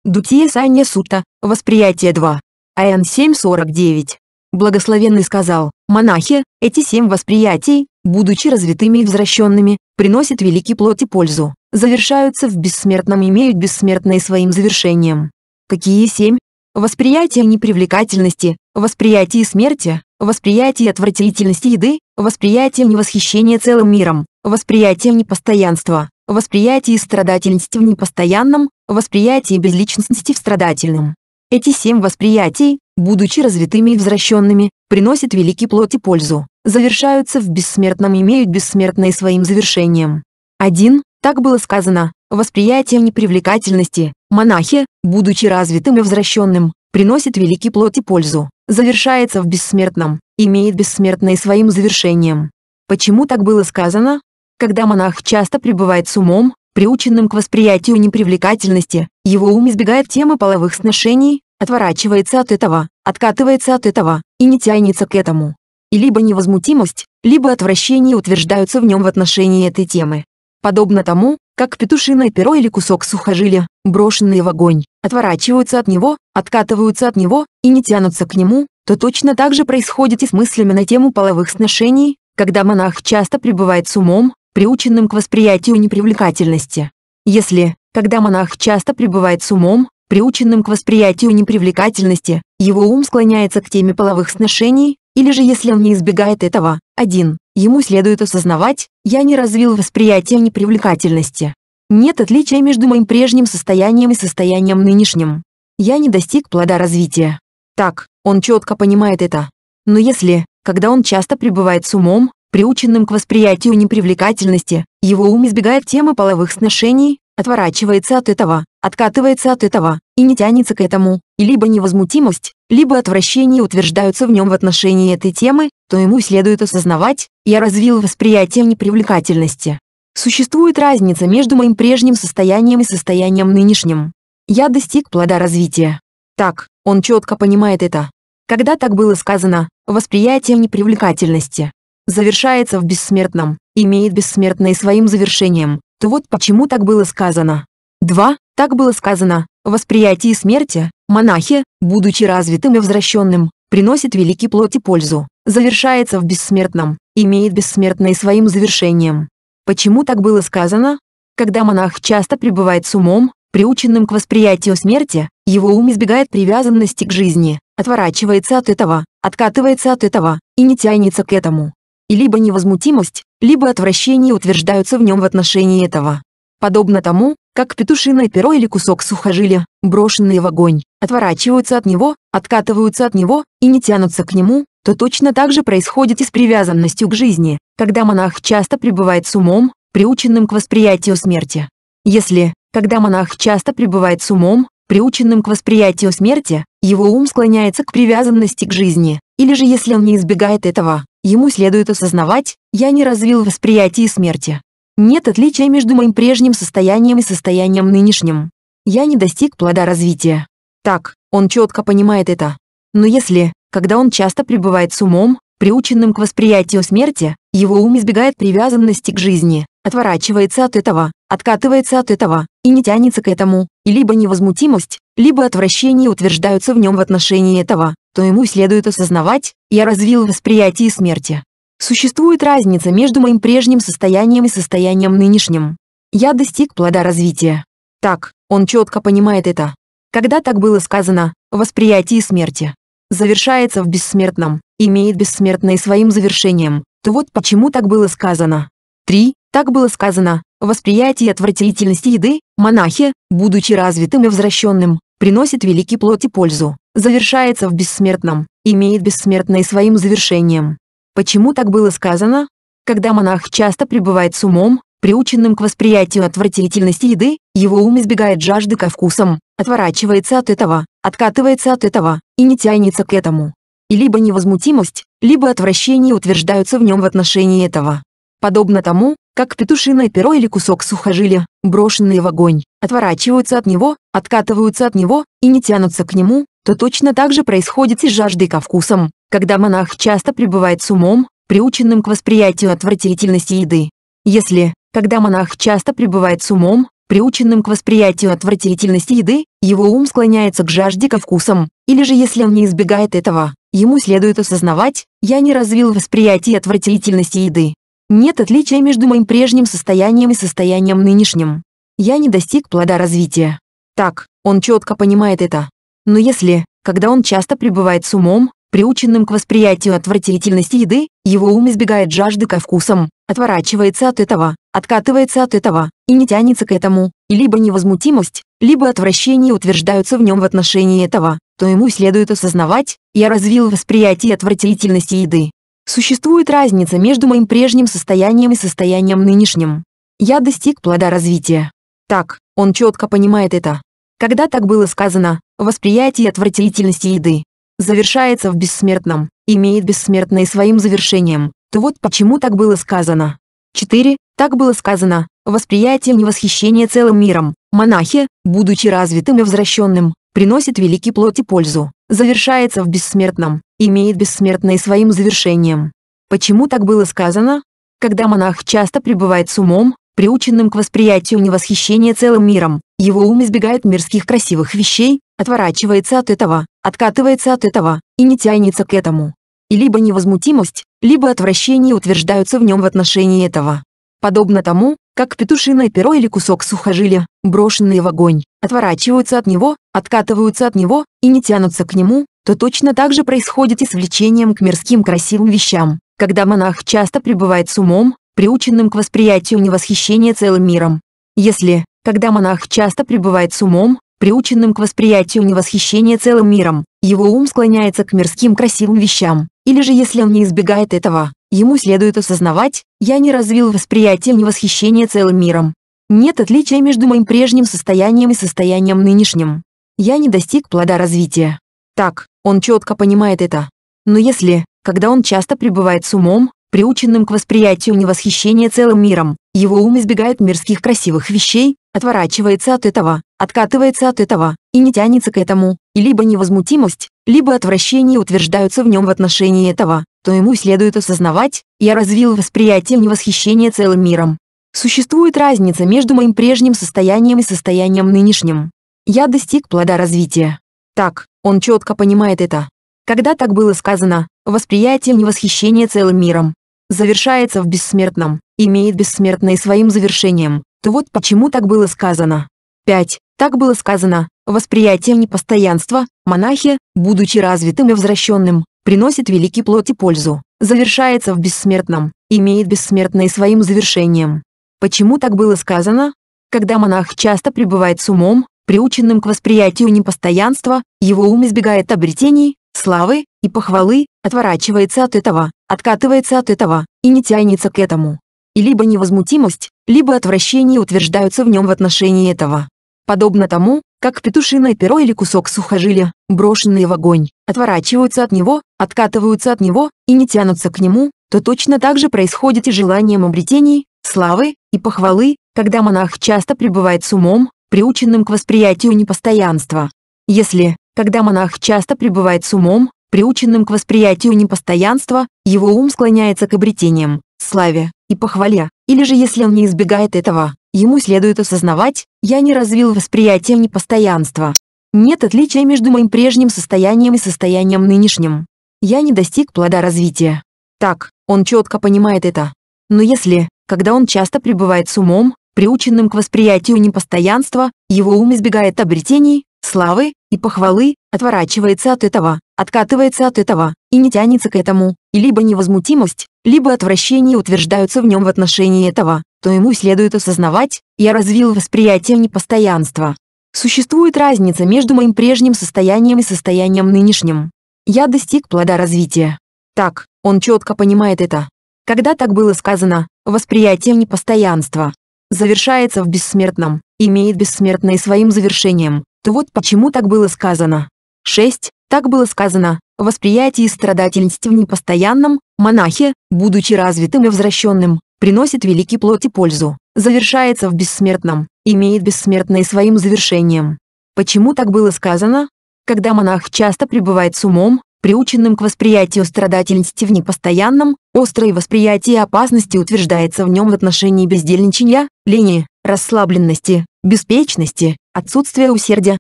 Дутия Санья Сута, восприятие 2. Аян 7.49. Благословенный сказал, монахи, эти семь восприятий, будучи развитыми и возвращенными, приносят великий плоти пользу, завершаются в бессмертном и имеют бессмертное своим завершением. Какие семь? Восприятие непривлекательности, восприятие смерти, восприятие отвратительности еды, восприятие невосхищения целым миром, восприятие непостоянства, восприятие страдательности в непостоянном, восприятие безличностности в страдательном. Эти семь восприятий, будучи развитыми и возвращенными, приносят великий плоти пользу, завершаются в бессмертном и имеют бессмертное своим завершением. 1. Так было сказано, восприятие непривлекательности, монахи, будучи развитым и возвращенным, приносит великий плоть и пользу, завершается в бессмертном, имеет бессмертное своим завершением. Почему так было сказано? Когда монах часто пребывает с умом, приученным к восприятию непривлекательности, его ум избегает темы половых сношений, отворачивается от этого, откатывается от этого, и не тянется к этому и либо невозмутимость, либо отвращение утверждаются в нем в отношении этой темы. Подобно тому, как петушиное перо или кусок сухожилия, брошенные в огонь, отворачиваются от него, откатываются от него и не тянутся к нему, то точно так же происходит и с мыслями на тему половых сношений, когда монах часто пребывает с умом, приученным к восприятию непривлекательности. Если, когда монах часто пребывает с умом, приученным к восприятию непривлекательности, его ум склоняется к теме половых сношений, или же если он не избегает этого, один, ему следует осознавать, я не развил восприятие непривлекательности. Нет отличия между моим прежним состоянием и состоянием нынешним. Я не достиг плода развития. Так, он четко понимает это. Но если, когда он часто пребывает с умом, приученным к восприятию непривлекательности, его ум избегает темы половых сношений, отворачивается от этого, откатывается от этого, и не тянется к этому, и либо невозмутимость, либо отвращение утверждаются в нем в отношении этой темы, то ему следует осознавать, я развил восприятие непривлекательности. Существует разница между моим прежним состоянием и состоянием нынешним. Я достиг плода развития. Так, он четко понимает это. Когда так было сказано, восприятие непривлекательности завершается в бессмертном, имеет бессмертное своим завершением, то вот почему так было сказано. 2. Так было сказано, восприятие смерти, монахи, будучи развитым и возвращенным, приносит великий плоти пользу, завершается в бессмертном, имеет бессмертное своим завершением. Почему так было сказано? Когда монах часто пребывает с умом, приученным к восприятию смерти, его ум избегает привязанности к жизни, отворачивается от этого, откатывается от этого, и не тянется к этому и либо невозмутимость, либо отвращение утверждаются в нем в отношении этого. Подобно тому, как петушиное перо или кусок сухожилия, брошенные в огонь, отворачиваются от него, откатываются от него и не тянутся к нему, то точно так же происходит и с привязанностью к жизни, когда монах часто пребывает с умом, приученным к восприятию смерти. Если, когда монах часто пребывает с умом, Приученным к восприятию смерти, его ум склоняется к привязанности к жизни, или же если он не избегает этого, ему следует осознавать, я не развил восприятие смерти. Нет отличия между моим прежним состоянием и состоянием нынешним. Я не достиг плода развития. Так, он четко понимает это. Но если, когда он часто пребывает с умом, приученным к восприятию смерти, его ум избегает привязанности к жизни, отворачивается от этого, откатывается от этого, и не тянется к этому, и либо невозмутимость, либо отвращение утверждаются в нем в отношении этого, то ему следует осознавать, я развил восприятие смерти. Существует разница между моим прежним состоянием и состоянием нынешним. Я достиг плода развития. Так, он четко понимает это. Когда так было сказано, восприятие смерти завершается в бессмертном, имеет бессмертное своим завершением, то вот почему так было сказано. 3. Так было сказано, восприятие отвратительности еды, монахи, будучи развитым и возвращенным, приносит великий плод и пользу, завершается в бессмертном, имеет бессмертное своим завершением. Почему так было сказано? Когда монах часто пребывает с умом, приученным к восприятию отвратительности еды, его ум избегает жажды ко вкусам, отворачивается от этого, откатывается от этого, и не тянется к этому. И либо невозмутимость, либо отвращение утверждаются в нем в отношении этого подобно тому, как петушиное перо или кусок сухожилия, брошенные в огонь, отворачиваются от него, откатываются от него и не тянутся к нему, то точно так же происходит и с жаждой ко вкусам, когда монах часто пребывает с умом, приученным к восприятию отвратительности еды. Если, когда монах часто пребывает с умом, приученным к восприятию отвратительности еды, его ум склоняется к жажде ко вкусам, или же если он не избегает этого, ему следует осознавать, я не развил восприятие отвратительности еды, нет отличия между моим прежним состоянием и состоянием нынешним. Я не достиг плода развития. Так, он четко понимает это. Но если, когда он часто пребывает с умом, приученным к восприятию отвратительности еды, его ум избегает жажды ко вкусам, отворачивается от этого, откатывается от этого, и не тянется к этому, и либо невозмутимость, либо отвращение утверждаются в нем в отношении этого, то ему следует осознавать, я развил восприятие отвратительности еды, Существует разница между моим прежним состоянием и состоянием нынешним. Я достиг плода развития. Так, он четко понимает это. Когда так было сказано, восприятие отвратительности еды завершается в бессмертном, имеет бессмертное своим завершением, то вот почему так было сказано. 4. Так было сказано, восприятие невосхищения целым миром, монахи, будучи развитым и возвращенным, приносит великий плоти пользу, завершается в бессмертном, имеет бессмертное своим завершением. Почему так было сказано? Когда монах часто пребывает с умом, приученным к восприятию невосхищения целым миром, его ум избегает мирских красивых вещей, отворачивается от этого, откатывается от этого, и не тянется к этому. И либо невозмутимость, либо отвращение утверждаются в нем в отношении этого. Подобно тому, как петушиное перо или кусок сухожилия, брошенные в огонь, отворачиваются от него, откатываются от него, и не тянутся к нему, то точно так же происходит и с влечением к мирским красивым вещам, когда монах часто пребывает с умом, приученным к восприятию невосхищения целым миром. Если, когда монах часто пребывает с умом, приученным к восприятию невосхищения целым миром, его ум склоняется к мирским красивым вещам, или же если он не избегает этого, ему следует осознавать, я не развил восприятие невосхищения целым миром. Нет отличия между моим прежним состоянием и состоянием нынешним. Я не достиг плода развития. Так, он четко понимает это. Но если, когда он часто пребывает с умом, приученным к восприятию невосхищения целым миром, его ум избегает мирских красивых вещей, отворачивается от этого, откатывается от этого, и не тянется к этому, и либо невозмутимость, либо отвращение утверждаются в нем в отношении этого, то ему следует осознавать, я развил восприятие невосхищения целым миром. Существует разница между моим прежним состоянием и состоянием нынешним. Я достиг плода развития. Так, он четко понимает это. Когда так было сказано, восприятие не восхищение целым миром. Завершается в бессмертном, имеет бессмертное своим завершением, то вот почему так было сказано. 5. Так было сказано, восприятие непостоянства, монахи, будучи развитым и возвращенным, приносит великий плоть и пользу, завершается в бессмертном, имеет бессмертное своим завершением. Почему так было сказано? Когда монах часто пребывает с умом, Приученным к восприятию непостоянства, его ум избегает обретений, славы и похвалы, отворачивается от этого, откатывается от этого и не тянется к этому. И либо невозмутимость, либо отвращение утверждаются в нем в отношении этого. Подобно тому, как петушиное перо или кусок сухожилия, брошенные в огонь, отворачиваются от него, откатываются от него и не тянутся к нему, то точно так же происходит и желанием обретений, славы и похвалы, когда монах часто пребывает с умом, приученным к восприятию непостоянства. Если, когда монах часто пребывает с умом, приученным к восприятию непостоянства, его ум склоняется к обретениям, славе и похвале, или же если он не избегает этого, ему следует осознавать, я не развил восприятие непостоянства. Нет отличия между моим прежним состоянием и состоянием нынешним. Я не достиг плода развития. Так, он четко понимает это. Но если, когда он часто пребывает с умом, Приученным к восприятию непостоянства, его ум избегает обретений, славы и похвалы, отворачивается от этого, откатывается от этого и не тянется к этому, и либо невозмутимость, либо отвращение утверждаются в нем в отношении этого, то ему следует осознавать, я развил восприятие непостоянства. Существует разница между моим прежним состоянием и состоянием нынешним. Я достиг плода развития. Так, он четко понимает это. Когда так было сказано, восприятие непостоянства, завершается в бессмертном, имеет бессмертное своим завершением, то вот почему так было сказано. 6. Так было сказано, восприятие страдательности в непостоянном, монахе, будучи развитым и возвращенным, приносит великий плоть и пользу, завершается в бессмертном, имеет бессмертное своим завершением. Почему так было сказано? Когда монах часто пребывает с умом, приученным к восприятию страдательности в непостоянном, острое восприятие опасности утверждается в нем в отношении бездельничания, лени, расслабленности, беспечности, отсутствия усердия,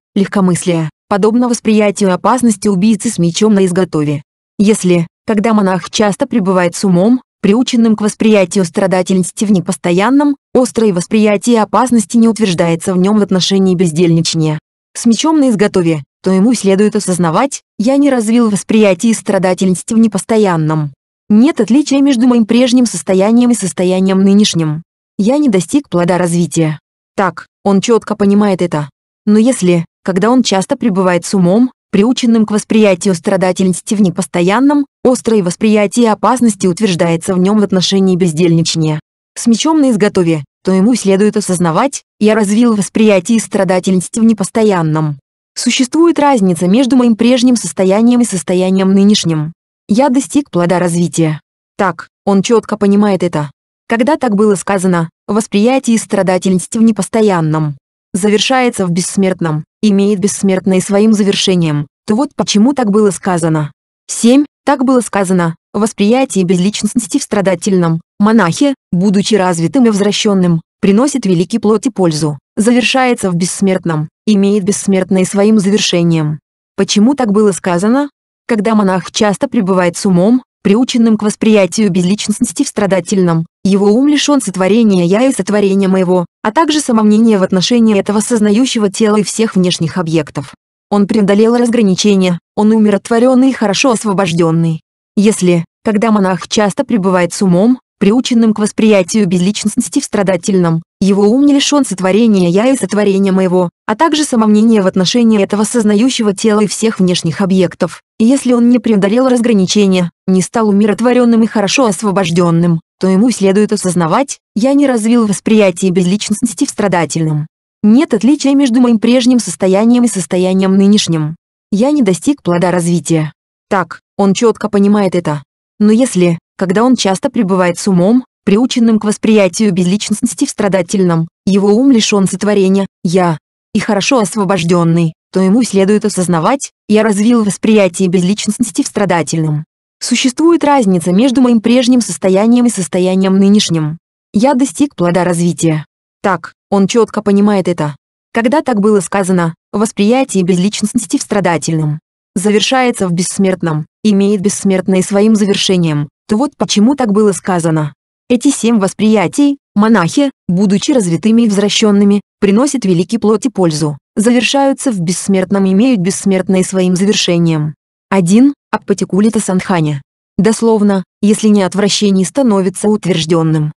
легкомыслия, подобно восприятию опасности убийцы с мечом на изготове. Если, когда монах часто пребывает с умом, приученным к восприятию страдательности в непостоянном, острое восприятие опасности не утверждается в нем в отношении бездельничания. С мечом на изготове, то ему следует осознавать, я не развил восприятие и страдательность в непостоянном. Нет отличия между моим прежним состоянием и состоянием нынешним. Я не достиг плода развития. Так, он четко понимает это. Но если, когда он часто пребывает с умом, приученным к восприятию страдательности в непостоянном, острое восприятие опасности утверждается в нем в отношении бездельничания. С мечом на изготове, то ему следует осознавать, я развил восприятие страдательности в непостоянном. Существует разница между моим прежним состоянием и состоянием нынешним. Я достиг плода развития. Так, он четко понимает это. Когда так было сказано, восприятие страдательности в непостоянном завершается в бессмертном, имеет бессмертное своим завершением, то вот почему так было сказано. 7. Так было сказано, восприятие безличностности в страдательном, монахе, будучи развитым и возвращенным, приносит великий плоти пользу, завершается в бессмертном, имеет бессмертное своим завершением. Почему так было сказано? Когда монах часто пребывает с умом, приученным к восприятию безличности в страдательном, его ум лишен сотворения «я» и сотворения «моего», а также самомнения в отношении этого сознающего тела и всех внешних объектов. Он преодолел разграничения, он умиротворенный и хорошо освобожденный. Если, когда монах часто пребывает с умом, приученным к восприятию безличностности в страдательном. Его ум не лишен сотворения «я» и сотворения «моего», а также самомнение в отношении этого сознающего тела и всех внешних объектов. И если он не преодолел разграничения, не стал умиротворенным и хорошо освобожденным, то ему следует осознавать «я не развил восприятие безличностности в страдательном». Нет отличия между моим прежним состоянием и состоянием нынешним. Я не достиг плода развития. Так, он четко понимает это. Но если, когда он часто пребывает с умом, приученным к восприятию безличностности в страдательном, его ум лишен сотворения «я» и хорошо освобожденный, то ему следует осознавать «я развил восприятие безличностности в страдательном». Существует разница между моим прежним состоянием и состоянием нынешним. Я достиг плода развития. Так, он четко понимает это. Когда так было сказано, восприятие безличностности в страдательном завершается в бессмертном, имеет бессмертное своим завершением, то вот почему так было сказано. Эти семь восприятий, монахи, будучи развитыми и возвращенными, приносят великий плод и пользу, завершаются в бессмертном и имеют бессмертное своим завершением. 1. Аппатикулита Санханя. Дословно, если не отвращение становится утвержденным.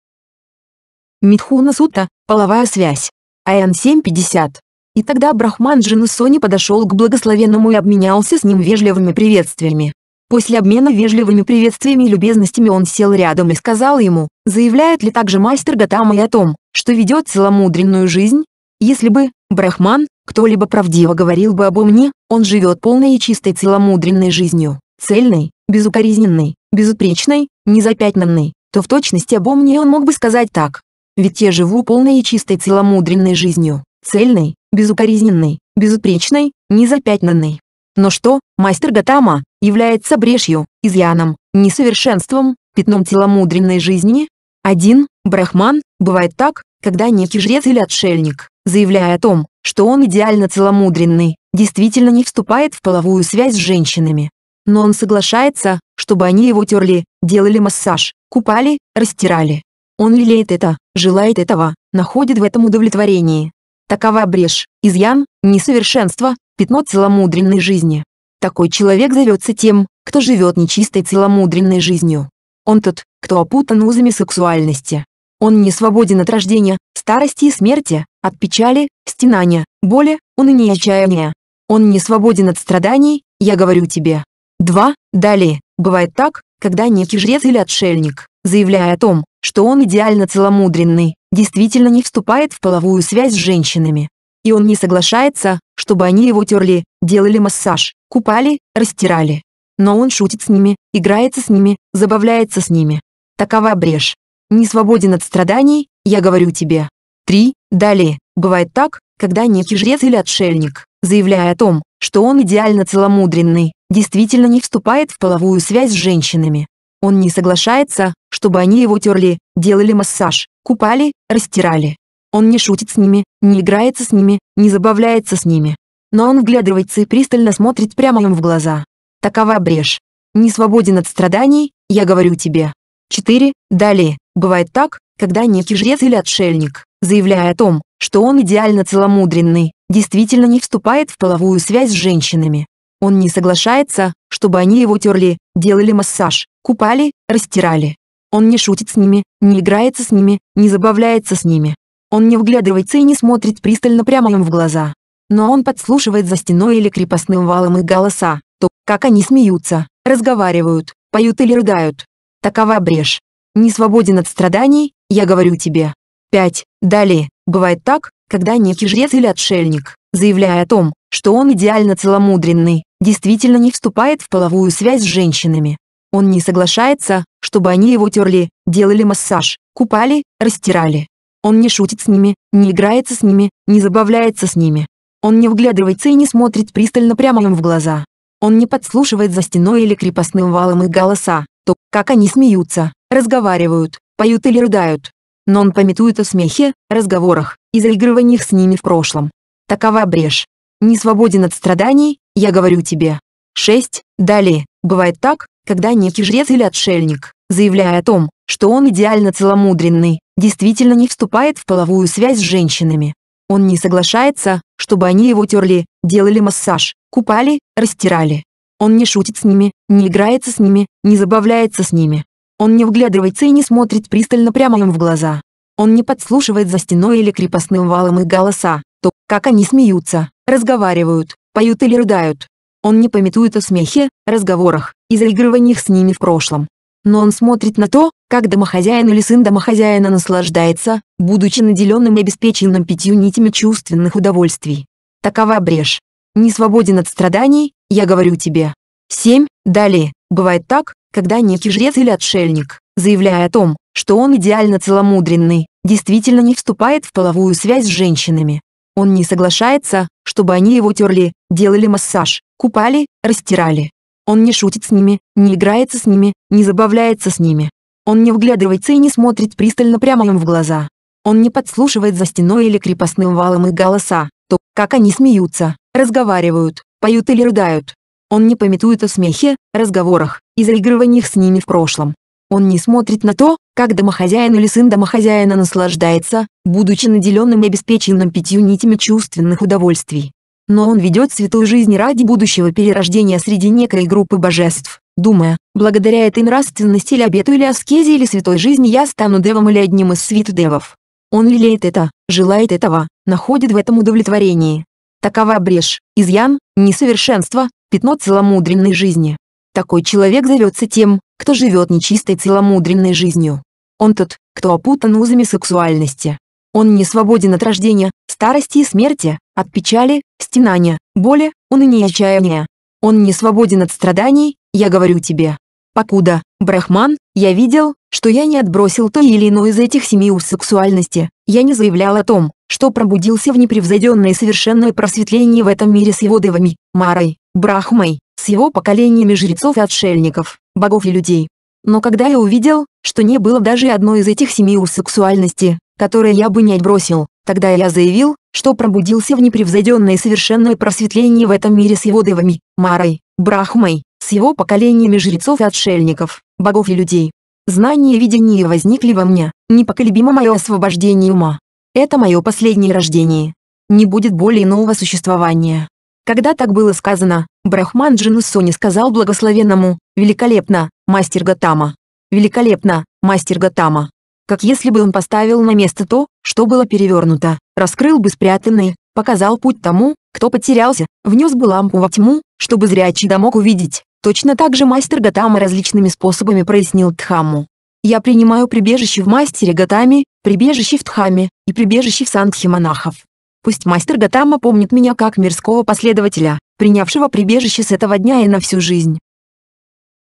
Митхуна Сута, половая связь. Аян 7.50. И тогда Брахман Джинусони подошел к благословенному и обменялся с ним вежливыми приветствиями. После обмена вежливыми приветствиями и любезностями он сел рядом и сказал ему, заявляет ли также мастер Гатама и о том, что ведет целомудренную жизнь? Если бы, Брахман, кто-либо правдиво говорил бы обо мне, он живет полной и чистой целомудренной жизнью, цельной, безукоризненной, безупречной, незапятнанной, то в точности обо мне он мог бы сказать так. Ведь я живу полной и чистой целомудренной жизнью, цельной, безукоризненной, безупречной, незапятнанной. Но что, Мастер Гатама является брешью, изъяном, несовершенством, пятном целомудренной жизни. Один Брахман, бывает так, когда некий жрец или отшельник, заявляя о том, что он идеально целомудренный, действительно не вступает в половую связь с женщинами. Но он соглашается, чтобы они его терли, делали массаж, купали, растирали. Он лелеет это, желает этого, находит в этом удовлетворение. Такова брешь, изъян, несовершенство, пятно целомудренной жизни. Такой человек зовется тем, кто живет нечистой целомудренной жизнью. Он тот, кто опутан узами сексуальности. Он не свободен от рождения, старости и смерти, от печали, стенания, боли, уныния и отчаяния. Он не свободен от страданий, я говорю тебе. Два Далее, бывает так, когда некий жрец или отшельник, заявляя о том, что он идеально целомудренный, действительно не вступает в половую связь с женщинами. И он не соглашается, чтобы они его терли, делали массаж, Купали, растирали. Но он шутит с ними, играется с ними, забавляется с ними. Такова брешь. Не свободен от страданий, я говорю тебе. Три, Далее, бывает так, когда некий жрец или отшельник, заявляя о том, что он идеально целомудренный, действительно не вступает в половую связь с женщинами. Он не соглашается, чтобы они его терли, делали массаж, купали, растирали. Он не шутит с ними, не играется с ними, не забавляется с ними но он вглядывается и пристально смотрит прямо им в глаза. Такова брешь. Не свободен от страданий, я говорю тебе. 4. Далее, бывает так, когда некий жрец или отшельник, заявляя о том, что он идеально целомудренный, действительно не вступает в половую связь с женщинами. Он не соглашается, чтобы они его терли, делали массаж, купали, растирали. Он не шутит с ними, не играется с ними, не забавляется с ними. Он не вглядывается и не смотрит пристально прямо им в глаза но он подслушивает за стеной или крепостным валом их голоса, то, как они смеются, разговаривают, поют или рыдают. Такова брешь. Не свободен от страданий, я говорю тебе. 5. Далее, бывает так, когда некий жрец или отшельник, заявляя о том, что он идеально целомудренный, действительно не вступает в половую связь с женщинами. Он не соглашается, чтобы они его терли, делали массаж, купали, растирали. Он не шутит с ними, не играется с ними, не забавляется с ними. Он не вглядывается и не смотрит пристально прямо им в глаза. Он не подслушивает за стеной или крепостным валом их голоса, то, как они смеются, разговаривают, поют или рыдают. Но он пометует о смехе, разговорах и заигрываниях с ними в прошлом. Такова брешь. Не свободен от страданий, я говорю тебе. 6. Далее, бывает так, когда некий жрец или отшельник, заявляя о том, что он идеально целомудренный, действительно не вступает в половую связь с женщинами, он не соглашается, чтобы они его терли, делали массаж, купали, растирали. Он не шутит с ними, не играется с ними, не забавляется с ними. Он не вглядывается и не смотрит пристально прямо им в глаза. Он не подслушивает за стеной или крепостным валом их голоса, то, как они смеются, разговаривают, поют или рыдают. Он не пометует о смехе, разговорах и заигрываниях с ними в прошлом. Но он смотрит на то, как домохозяин или сын домохозяина наслаждается, будучи наделенным и обеспеченным пятью нитями чувственных удовольствий. Такова брешь. Не свободен от страданий, я говорю тебе. 7. Далее, бывает так, когда некий жрец или отшельник, заявляя о том, что он идеально целомудренный, действительно не вступает в половую связь с женщинами. Он не соглашается, чтобы они его терли, делали массаж, купали, растирали. Он не шутит с ними, не играется с ними, не забавляется с ними. Он не вглядывается и не смотрит пристально прямо им в глаза. Он не подслушивает за стеной или крепостным валом их голоса, то, как они смеются, разговаривают, поют или рыдают. Он не пометует о смехе, разговорах и заигрываниях с ними в прошлом. Он не смотрит на то, как домохозяин или сын домохозяина наслаждается, будучи наделенным и обеспеченным пятью нитями чувственных удовольствий. Но он ведет святую жизнь ради будущего перерождения среди некой группы божеств, думая, благодаря этой нравственности или обету или аскезе или святой жизни я стану девом или одним из свит-девов. Он лелеет это, желает этого, находит в этом удовлетворение. Такова брешь, изъян, несовершенство, пятно целомудренной жизни. Такой человек зовется тем, кто живет нечистой целомудренной жизнью. Он тот, кто опутан узами сексуальности. Он не свободен от рождения, старости и смерти, от печали, стенания, боли, уныния и отчаяния. Он не свободен от страданий, я говорю тебе, покуда, Брахман, я видел, что я не отбросил то или иное из этих семи уз сексуальности, я не заявлял о том, что пробудился в непревзойденное совершенное просветление в этом мире с его девами, Марой, Брахмой, с его поколениями жрецов и отшельников, богов и людей. Но когда я увидел, что не было даже одной из этих семи уз сексуальности, которые я бы не отбросил, тогда я заявил, что пробудился в непревзойденное совершенное просветление в этом мире с его девами, Марой, Брахмой, с его поколениями жрецов и отшельников, богов и людей. знания и видения возникли во мне, непоколебимо мое освобождение ума. Это мое последнее рождение. Не будет более иного существования. Когда так было сказано, Брахман Джинусони сказал благословенному, «Великолепно, мастер Гатама! Великолепно, мастер Гатама!» Как если бы он поставил на место то, что было перевернуто, раскрыл бы спрятанные, показал путь тому, кто потерялся, внес бы лампу во тьму, чтобы зрячий да мог увидеть. Точно так же мастер Гатама различными способами прояснил Тхаму. Я принимаю прибежище в мастере Гатами, прибежище в Тхаме и прибежище в Сангхе монахов. Пусть мастер Гатама помнит меня как мирского последователя, принявшего прибежище с этого дня и на всю жизнь.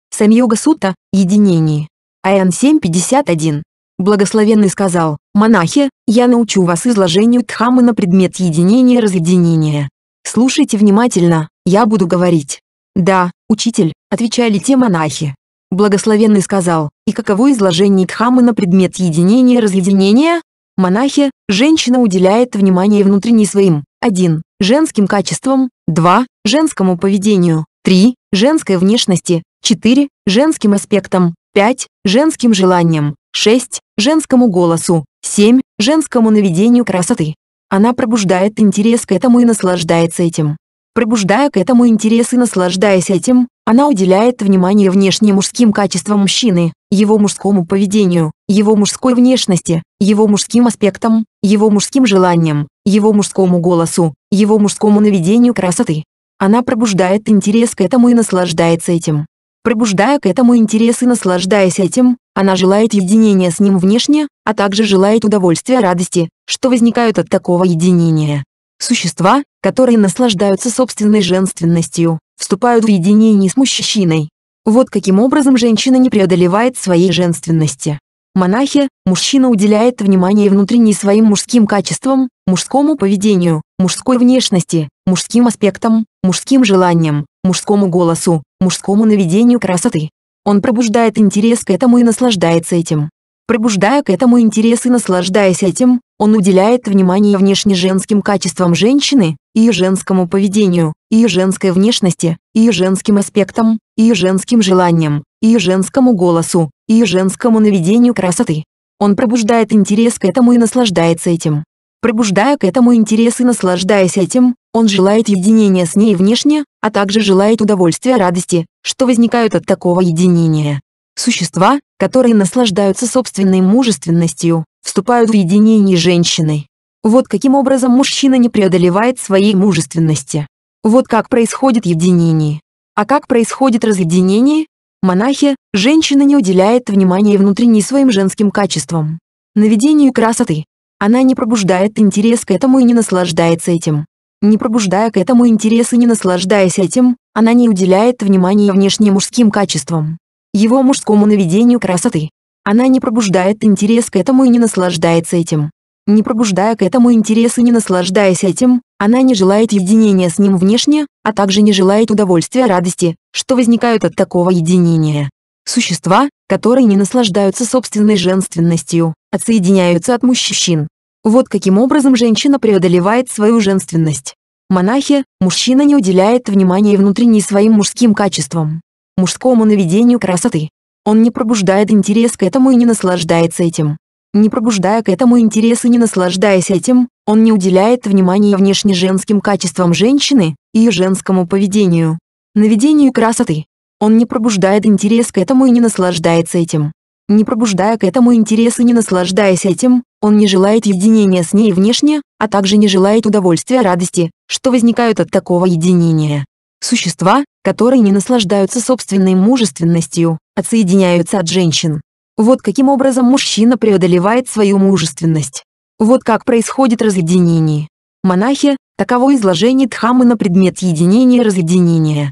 Самьюга Сута, Единение. Аян 7.51. Благословенный сказал, «Монахи, я научу вас изложению Тхамы на предмет единения и разъединения. Слушайте внимательно, я буду говорить, «Да, учитель», — отвечали те монахи. Благословенный сказал, «И каково изложение Дхаммы на предмет единения-разъединения?» и Монахи, женщина уделяет внимание внутренней своим, 1. Женским качествам, 2. Женскому поведению, 3. Женской внешности, 4. Женским аспектам, 5. Женским желаниям, 6. Женскому голосу, 7. Женскому наведению красоты. Она пробуждает интерес к этому и наслаждается этим. Пробуждая к этому интерес и наслаждаясь этим, она уделяет внимание внешне мужским качествам мужчины, его мужскому поведению, его мужской внешности, его мужским аспектам, его мужским желаниям, его мужскому голосу, его мужскому наведению красоты. Она пробуждает интерес к этому и наслаждается этим. Пробуждая к этому интерес и наслаждаясь этим, она желает единения с ним внешне, а также желает удовольствия радости, что возникают от такого единения. Существа, которые наслаждаются собственной женственностью, вступают в единение с мужчиной. Вот каким образом женщина не преодолевает своей женственности. Монахе, мужчина уделяет внимание внутренней своим мужским качествам, мужскому поведению, мужской внешности, мужским аспектам, мужским желаниям, мужскому голосу, мужскому наведению красоты. Он пробуждает интерес к этому и наслаждается этим. Пробуждая к этому интерес и наслаждаясь этим, он уделяет внимание внешне женским качествам женщины, и женскому поведению, и женской внешности, и женским аспектам, и женским желаниям, и женскому голосу, и женскому наведению красоты. Он пробуждает интерес к этому и наслаждается этим. Пробуждая к этому интерес и наслаждаясь этим, он желает единения с ней внешне, а также желает удовольствия радости, что возникают от такого единения. Существа, которые наслаждаются собственной мужественностью, вступают в единение с женщиной. Вот каким образом мужчина не преодолевает своей мужественности. Вот как происходит единение. А как происходит разъединение? Монахи, женщина не уделяет внимания внутренней своим женским качествам. Наведению красоты. Она не пробуждает интерес к этому и не наслаждается этим. Не пробуждая к этому интерес и не наслаждаясь этим, она не уделяет внимания внешним мужским качествам его мужскому наведению красоты. Она не пробуждает интерес к этому и не наслаждается этим. Не пробуждая к этому интерес и не наслаждаясь этим, она не желает единения с ним внешне, а также не желает удовольствия радости, что возникают от такого единения. Существа, которые не наслаждаются собственной женственностью, отсоединяются от мужчин. Вот каким образом женщина преодолевает свою женственность. Монахи, мужчина не уделяет внимания внутренней своим мужским качествам мужскому наведению красоты. Он не пробуждает интерес к этому и не наслаждается этим. Не пробуждая к этому интерес и не наслаждаясь этим, он не уделяет внимания внешне женским качествам женщины и женскому поведению. Наведению красоты. Он не пробуждает интерес к этому и не наслаждается этим. Не пробуждая к этому интерес и не наслаждаясь этим, он не желает единения с ней внешне, а также не желает удовольствия радости, что возникают от такого единения. Существа, которые не наслаждаются собственной мужественностью, а отсоединяются от женщин. Вот каким образом мужчина преодолевает свою мужественность. Вот как происходит разъединение. Монахи, таково изложение Дхамы на предмет единения-разъединения. и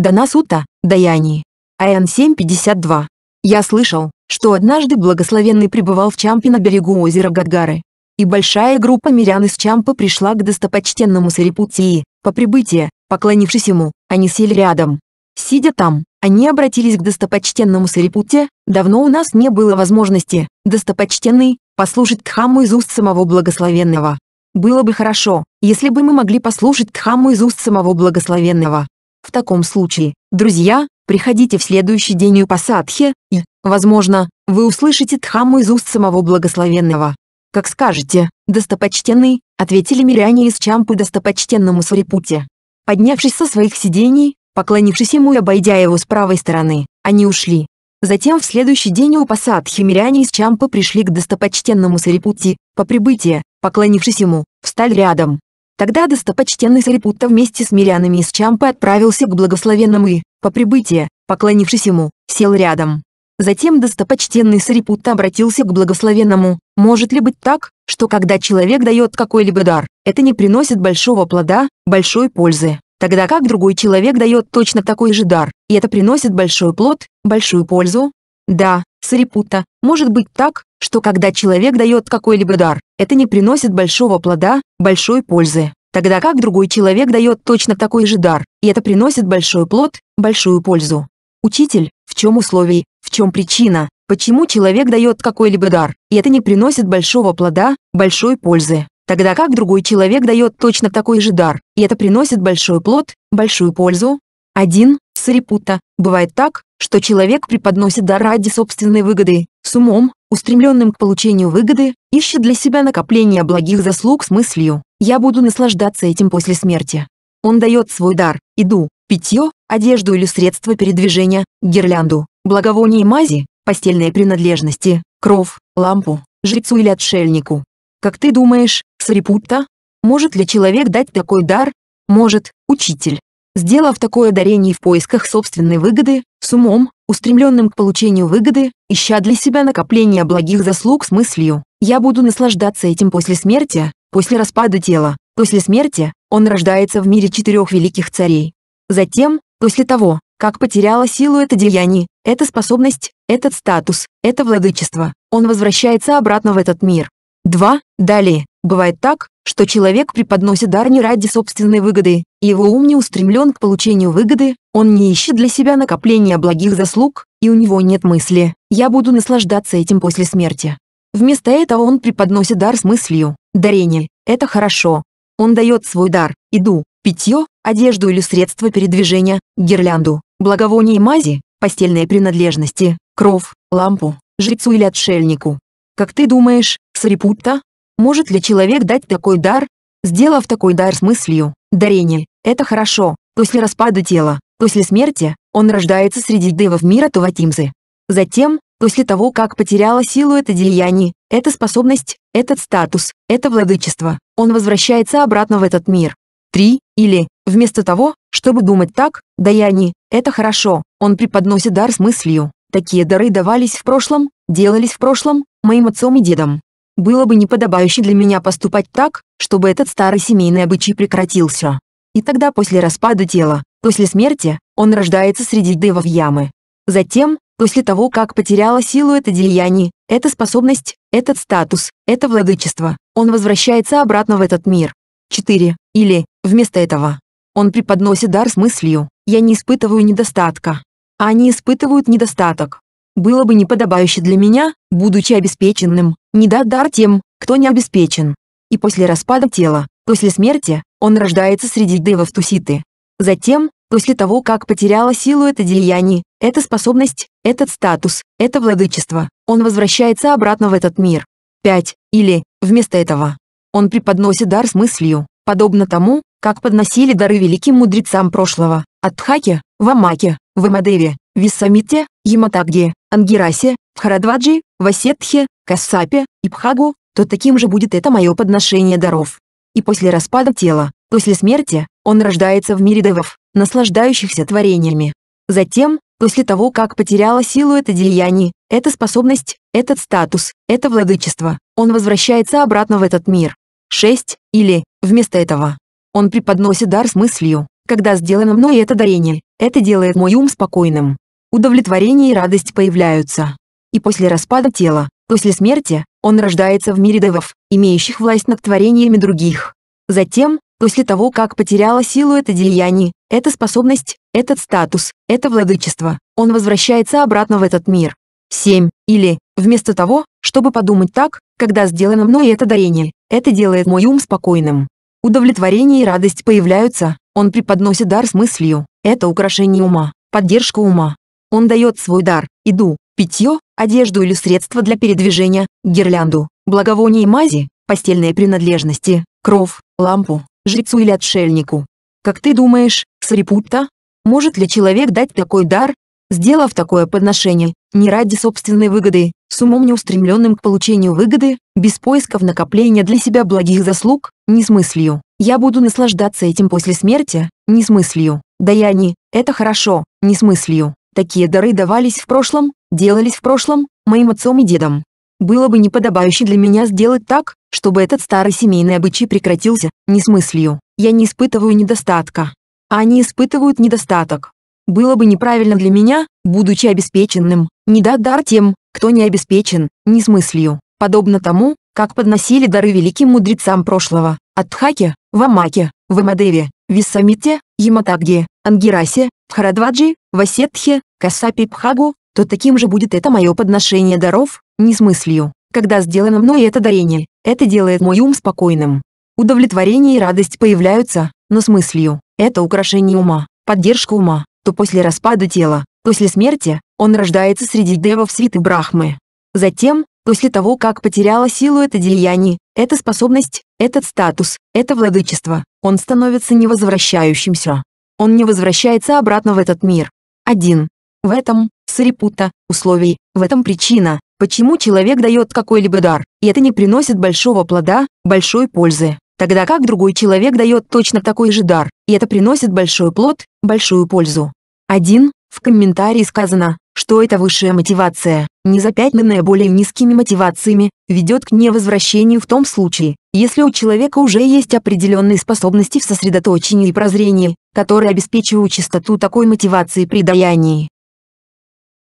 Дана Сута, Даяни. Аян 7.52. Я слышал, что однажды благословенный пребывал в Чампе на берегу озера Гадгары, И большая группа мирян из Чампа пришла к достопочтенному Сарипутии. По прибытии, Поклонившись ему, они сели рядом. Сидя там, они обратились к достопочтенному Сарипуте, «Давно у нас не было возможности, достопочтенный, послушать Дхамму из уст самого благословенного. Было бы хорошо, если бы мы могли послушать Дхамму из уст самого благословенного. В таком случае, друзья, приходите в следующий день у посадхи, и, возможно, вы услышите Дхамму из уст самого благословенного. Как скажете, достопочтенный, ответили миряне из Чампы достопочтенному Сарипуте. Поднявшись со своих сидений, поклонившись ему и обойдя его с правой стороны, они ушли. Затем в следующий день у посад химеряне из Чампы пришли к достопочтенному Сарипутти, по прибытии, поклонившись ему, встали рядом. Тогда достопочтенный Сарипутта вместе с мирянами из Чампы отправился к благословенному и, по прибытии, поклонившись ему, сел рядом. Затем достопочтенный Сарипутта обратился к благословенному. Может ли быть так, что когда человек дает какой-либо дар, это не приносит большого плода, большой пользы, тогда как другой человек дает точно такой же дар, и это приносит большой плод, большую пользу? Да, Сарипутта, может быть так, что когда человек дает какой-либо дар, это не приносит большого плода, большой пользы, тогда как другой человек дает точно такой же дар, и это приносит большой плод, большую пользу. Учитель, в чем условие, в чем причина, почему человек дает какой-либо дар, и это не приносит большого плода, большой пользы, тогда как другой человек дает точно такой же дар, и это приносит большой плод, большую пользу. 1. Сарипута. Бывает так, что человек преподносит дар ради собственной выгоды, с умом, устремленным к получению выгоды, ищет для себя накопление благих заслуг с мыслью «я буду наслаждаться этим после смерти». Он дает свой дар, иду, питье, одежду или средства передвижения, гирлянду, благовоние и мази, постельные принадлежности, кров, лампу, жрецу или отшельнику. Как ты думаешь, Сарипутта? Может ли человек дать такой дар? Может, учитель. Сделав такое дарение в поисках собственной выгоды, с умом, устремленным к получению выгоды, ища для себя накопление благих заслуг с мыслью «я буду наслаждаться этим после смерти, после распада тела, после смерти, он рождается в мире четырех великих царей, Затем, после того, как потеряла силу это деяние, эта способность, этот статус, это владычество, он возвращается обратно в этот мир. 2. Далее, бывает так, что человек преподносит дар не ради собственной выгоды, его ум не устремлен к получению выгоды, он не ищет для себя накопления благих заслуг, и у него нет мысли «я буду наслаждаться этим после смерти». Вместо этого он преподносит дар с мыслью «дарение, это хорошо». Он дает свой дар «иду, питье, одежду или средства передвижения, гирлянду, благовоние и мази, постельные принадлежности, кров, лампу, жрецу или отшельнику. Как ты думаешь, Сарипутта, может ли человек дать такой дар? Сделав такой дар с мыслью, дарение, это хорошо, после распада тела, после смерти, он рождается среди девов мира Туватимзы. Затем, после того, как потеряла силу это деяние, эта способность, этот статус, это владычество, он возвращается обратно в этот мир три, или, вместо того, чтобы думать так, да и они, это хорошо, он преподносит дар с мыслью. Такие дары давались в прошлом, делались в прошлом, моим отцом и дедом. Было бы неподобающе для меня поступать так, чтобы этот старый семейный обычай прекратился. И тогда после распада тела, после смерти, он рождается среди девов ямы. Затем, после того, как потеряла силу это деяние, эта способность, этот статус, это владычество, он возвращается обратно в этот мир. 4. Или, Вместо этого он преподносит дар с мыслью «я не испытываю недостатка», а они испытывают недостаток. Было бы неподобающе для меня, будучи обеспеченным, не дать дар тем, кто не обеспечен. И после распада тела, после смерти, он рождается среди девов Туситы. Затем, после того, как потеряла силу это деяние, эта способность, этот статус, это владычество, он возвращается обратно в этот мир. 5. Или, вместо этого, он преподносит дар с мыслью, подобно тому, как подносили дары великим мудрецам прошлого, от Тхаки, в Амаке, в Эмадеве, Виссамите, Яматагде, Ангерасе, в Харадваджи, Васетхе, Кассапе и Пхагу, то таким же будет это мое подношение даров. И после распада тела, после смерти, он рождается в мире девов, наслаждающихся творениями. Затем, после того, как потеряла силу это деяние, эта способность, этот статус, это владычество, он возвращается обратно в этот мир. 6, или, вместо этого, он преподносит дар с мыслью, когда сделано мной это дарение, это делает мой ум спокойным. Удовлетворение и радость появляются. И после распада тела, после смерти, он рождается в мире девов, имеющих власть над творениями других. Затем, после того, как потеряла силу это деяние, эта способность, этот статус, это владычество, он возвращается обратно в этот мир. 7. Или, вместо того, чтобы подумать так, когда сделано мной это дарение, это делает мой ум спокойным. Удовлетворение и радость появляются, он преподносит дар с мыслью, это украшение ума, поддержка ума. Он дает свой дар, еду, питье, одежду или средства для передвижения, гирлянду, благовоние и мази, постельные принадлежности, кров, лампу, жрецу или отшельнику. Как ты думаешь, Сарипутта, может ли человек дать такой дар, Сделав такое подношение, не ради собственной выгоды, с умом не устремленным к получению выгоды, без поисков накопления для себя благих заслуг, не с мыслью «я буду наслаждаться этим после смерти», не с мыслью «да я не, это хорошо», не с мыслью «такие дары давались в прошлом, делались в прошлом, моим отцом и дедом». Было бы неподобающе для меня сделать так, чтобы этот старый семейный обычай прекратился, не с мыслью «я не испытываю недостатка». А они испытывают недостаток, было бы неправильно для меня, будучи обеспеченным, не дать дар тем, кто не обеспечен, ни с мыслью, подобно тому, как подносили дары великим мудрецам прошлого, от Атхаке, Вамаке, Вамадеве, Виссамите, Яматагде, Ангирасе, Харадваджи, Васетхе, Касапи Пхагу, то таким же будет это мое подношение даров, не с мыслью. Когда сделано мной это дарение, это делает мой ум спокойным. Удовлетворение и радость появляются, но с мыслью. Это украшение ума, поддержка ума то после распада тела, после смерти, он рождается среди девов свиты Брахмы. Затем, после того, как потеряла силу это деяние, эта способность, этот статус, это владычество, он становится невозвращающимся. Он не возвращается обратно в этот мир. 1. В этом, сарипута, условий, в этом причина, почему человек дает какой-либо дар, и это не приносит большого плода, большой пользы тогда как другой человек дает точно такой же дар, и это приносит большой плод, большую пользу. 1. В комментарии сказано, что эта высшая мотивация, не запятнанная более низкими мотивациями, ведет к невозвращению в том случае, если у человека уже есть определенные способности в сосредоточении и прозрении, которые обеспечивают чистоту такой мотивации при даянии.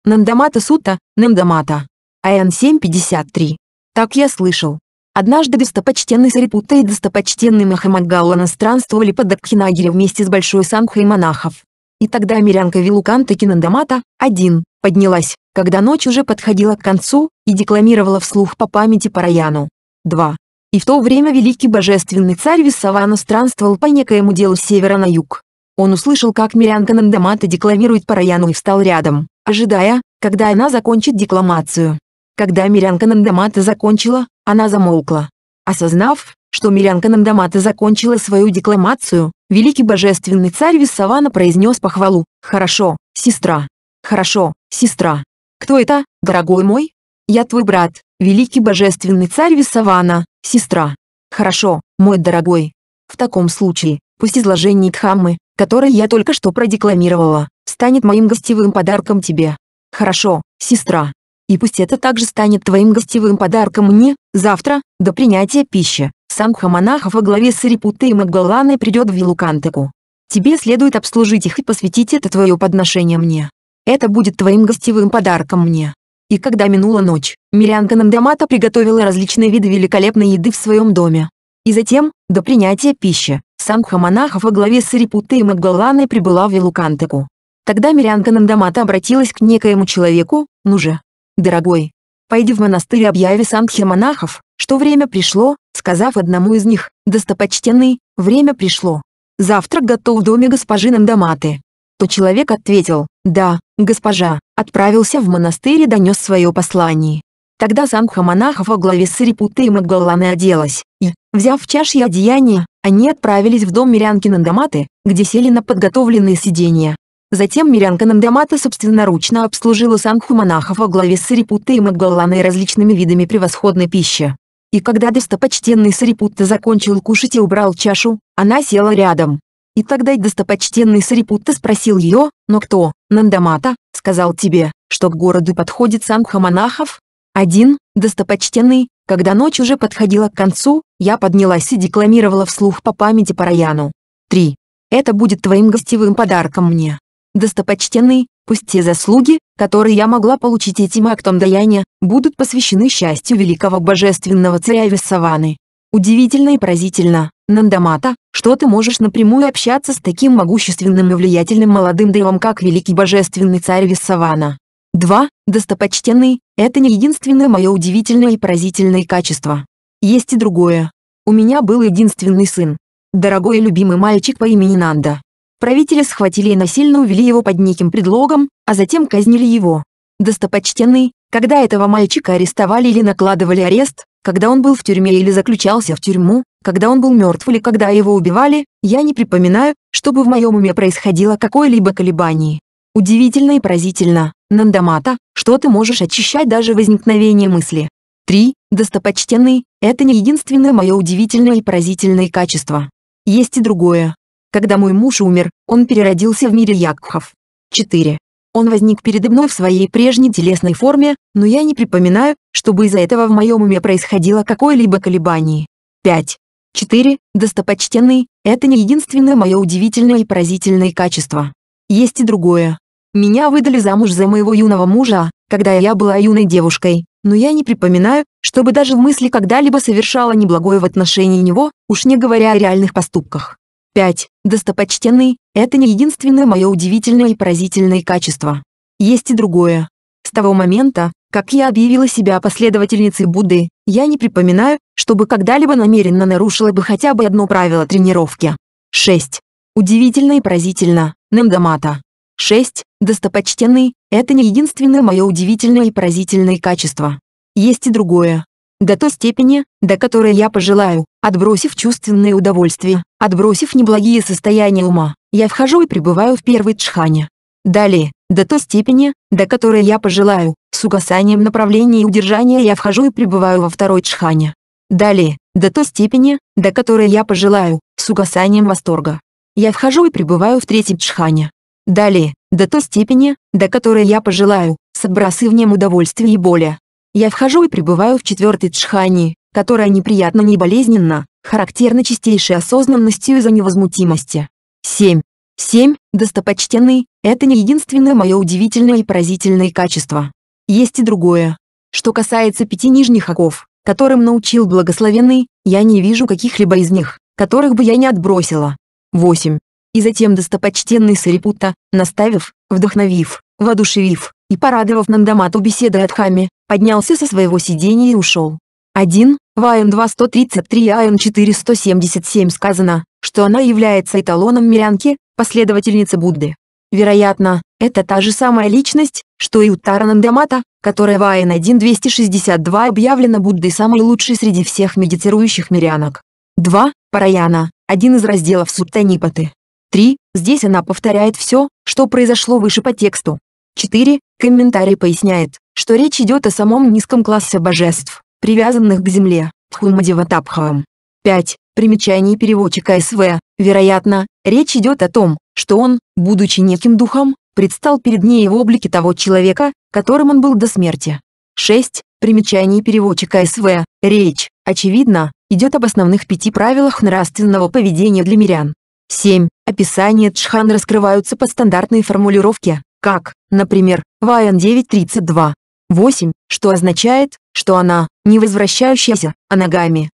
Нандамата Сута, Нандамата. АН 753. Так я слышал, Однажды достопочтенный Сарипутта и достопочтенный Махамад Галлана странствовали по Дакхинагире вместе с большой сангхой монахов. И тогда мирянка Вилуканта Кинандамата, один, поднялась, когда ночь уже подходила к концу, и декламировала вслух по памяти Параяну. 2. И в то время великий божественный царь Виссавана странствовал по некоему делу с севера на юг. Он услышал, как мирянка Нандамата декламирует Параяну и встал рядом, ожидая, когда она закончит декламацию. Когда Мирянка Нандамата закончила, она замолкла. Осознав, что Мирянка Нандамата закончила свою декламацию, великий божественный царь Виссавана произнес похвалу «Хорошо, сестра! Хорошо, сестра! Кто это, дорогой мой? Я твой брат, великий божественный царь Виссавана, сестра! Хорошо, мой дорогой!» В таком случае, пусть изложение Дхаммы, которое я только что продекламировала, станет моим гостевым подарком тебе. Хорошо, сестра. И пусть это также станет твоим гостевым подарком мне, завтра, до принятия пищи, Сангха монахов во главе с Ирипутой и Маггаланой придет в Вилукантеку. Тебе следует обслужить их и посвятить это твое подношение мне. Это будет твоим гостевым подарком мне. И когда минула ночь, Мирянка Нандамата приготовила различные виды великолепной еды в своем доме. И затем, до принятия пищи, Сангха монахов во главе с Ирипутой и Маггаланой прибыла в Вилукантеку. Тогда Мирянка Нандамата обратилась к некоему человеку, ну же, «Дорогой, пойди в монастырь и объяви санхи монахов, что время пришло», сказав одному из них, «Достопочтенный, время пришло. Завтрак готов в доме госпожи Нандаматы». То человек ответил, «Да, госпожа», отправился в монастырь и донес свое послание. Тогда санха монахов во главе с Сарипутой Маггалланы оделась, и, взяв в и одеяния, они отправились в дом мирянки Нандаматы, где сели на подготовленные сиденья. Затем Мирянка Нандамата собственноручно обслужила Сангху монахов во главе с Сарипутта и Магалланой различными видами превосходной пищи. И когда достопочтенный Сарипутта закончил кушать и убрал чашу, она села рядом. И тогда достопочтенный Сарипутта спросил ее, «Но кто, Нандамата, сказал тебе, что к городу подходит Сангха монахов?» «Один, достопочтенный, когда ночь уже подходила к концу, я поднялась и декламировала вслух по памяти Параяну. Три. Это будет твоим гостевым подарком мне. Достопочтенный, пусть те заслуги, которые я могла получить этим актом даяния, будут посвящены счастью великого божественного царя Виссаваны. Удивительно и поразительно, Нандамата, что ты можешь напрямую общаться с таким могущественным и влиятельным молодым девом, как великий божественный царь Виссавана. 2. Достопочтенный, это не единственное мое удивительное и поразительное качество. Есть и другое. У меня был единственный сын. Дорогой и любимый мальчик по имени Нанда. Правители схватили и насильно увели его под неким предлогом, а затем казнили его. Достопочтенный, когда этого мальчика арестовали или накладывали арест, когда он был в тюрьме или заключался в тюрьму, когда он был мертв или когда его убивали, я не припоминаю, чтобы в моем уме происходило какое-либо колебание. Удивительно и поразительно, Нандамата, что ты можешь очищать даже возникновение мысли. 3. Достопочтенный – это не единственное мое удивительное и поразительное качество. Есть и другое, когда мой муж умер, он переродился в мире Якхов. 4. Он возник передо мной в своей прежней телесной форме, но я не припоминаю, чтобы из-за этого в моем уме происходило какое-либо колебание. 5. 4. Достопочтенный – это не единственное мое удивительное и поразительное качество. Есть и другое. Меня выдали замуж за моего юного мужа, когда я была юной девушкой, но я не припоминаю, чтобы даже в мысли когда-либо совершала неблагое в отношении него, уж не говоря о реальных поступках. 5. Достопочтенный – это не единственное мое удивительное и поразительное качество. Есть и другое. С того момента, как я объявила себя последовательницей Будды, я не припоминаю, чтобы когда-либо намеренно нарушила бы хотя бы одно правило тренировки. 6. Удивительно и поразительно. Немдамата. 6. Достопочтенный – это не единственное мое удивительное и поразительное качество. Есть и другое. До той степени, до которой я пожелаю, Отбросив чувственные удовольствия, отбросив неблагие состояния ума, я вхожу и пребываю в первой джхане. Далее, до той степени, до которой я пожелаю, с угасанием направления и удержания я вхожу и пребываю во второй джхане. Далее, до той степени, до которой я пожелаю, с угасанием восторга. Я вхожу и пребываю в третьем джхане. Далее, до той степени, до которой я пожелаю, с отбрасыванием удовольствия и боли. Я вхожу и пребываю в четвертой джхане, которая неприятна не болезненна, характерна чистейшей осознанностью из-за невозмутимости. 7. 7. Достопочтенный – это не единственное мое удивительное и поразительное качество. Есть и другое. Что касается пяти нижних оков, которым научил благословенный, я не вижу каких-либо из них, которых бы я не отбросила. 8. И затем достопочтенный Сарипутта, наставив, вдохновив, воодушевив и порадовав Нандамату беседой от Хами, поднялся со своего сиденья и ушел. 1, в АН-2-133 АН-477 сказано, что она является эталоном мирянки, последовательницы Будды. Вероятно, это та же самая личность, что и Уттаранандамата, которая в АН-1-262 объявлена Буддой самой лучшей среди всех медитирующих мирянок. 2. Параяна, один из разделов Сутта Нипаты. 3. Здесь она повторяет все, что произошло выше по тексту. 4. Комментарий поясняет, что речь идет о самом низком классе божеств привязанных к земле, Хумадеватабхам. 5. Примечание переводчика СВ. Вероятно, речь идет о том, что он, будучи неким духом, предстал перед ней в облике того человека, которым он был до смерти. 6. Примечание переводчика СВ. Речь, очевидно, идет об основных пяти правилах нравственного поведения для мирян. 7. Описания Джхан раскрываются по стандартной формулировке, как, например, Ваян 9.32. 8. Что означает, что она не возвращающаяся, а ногами.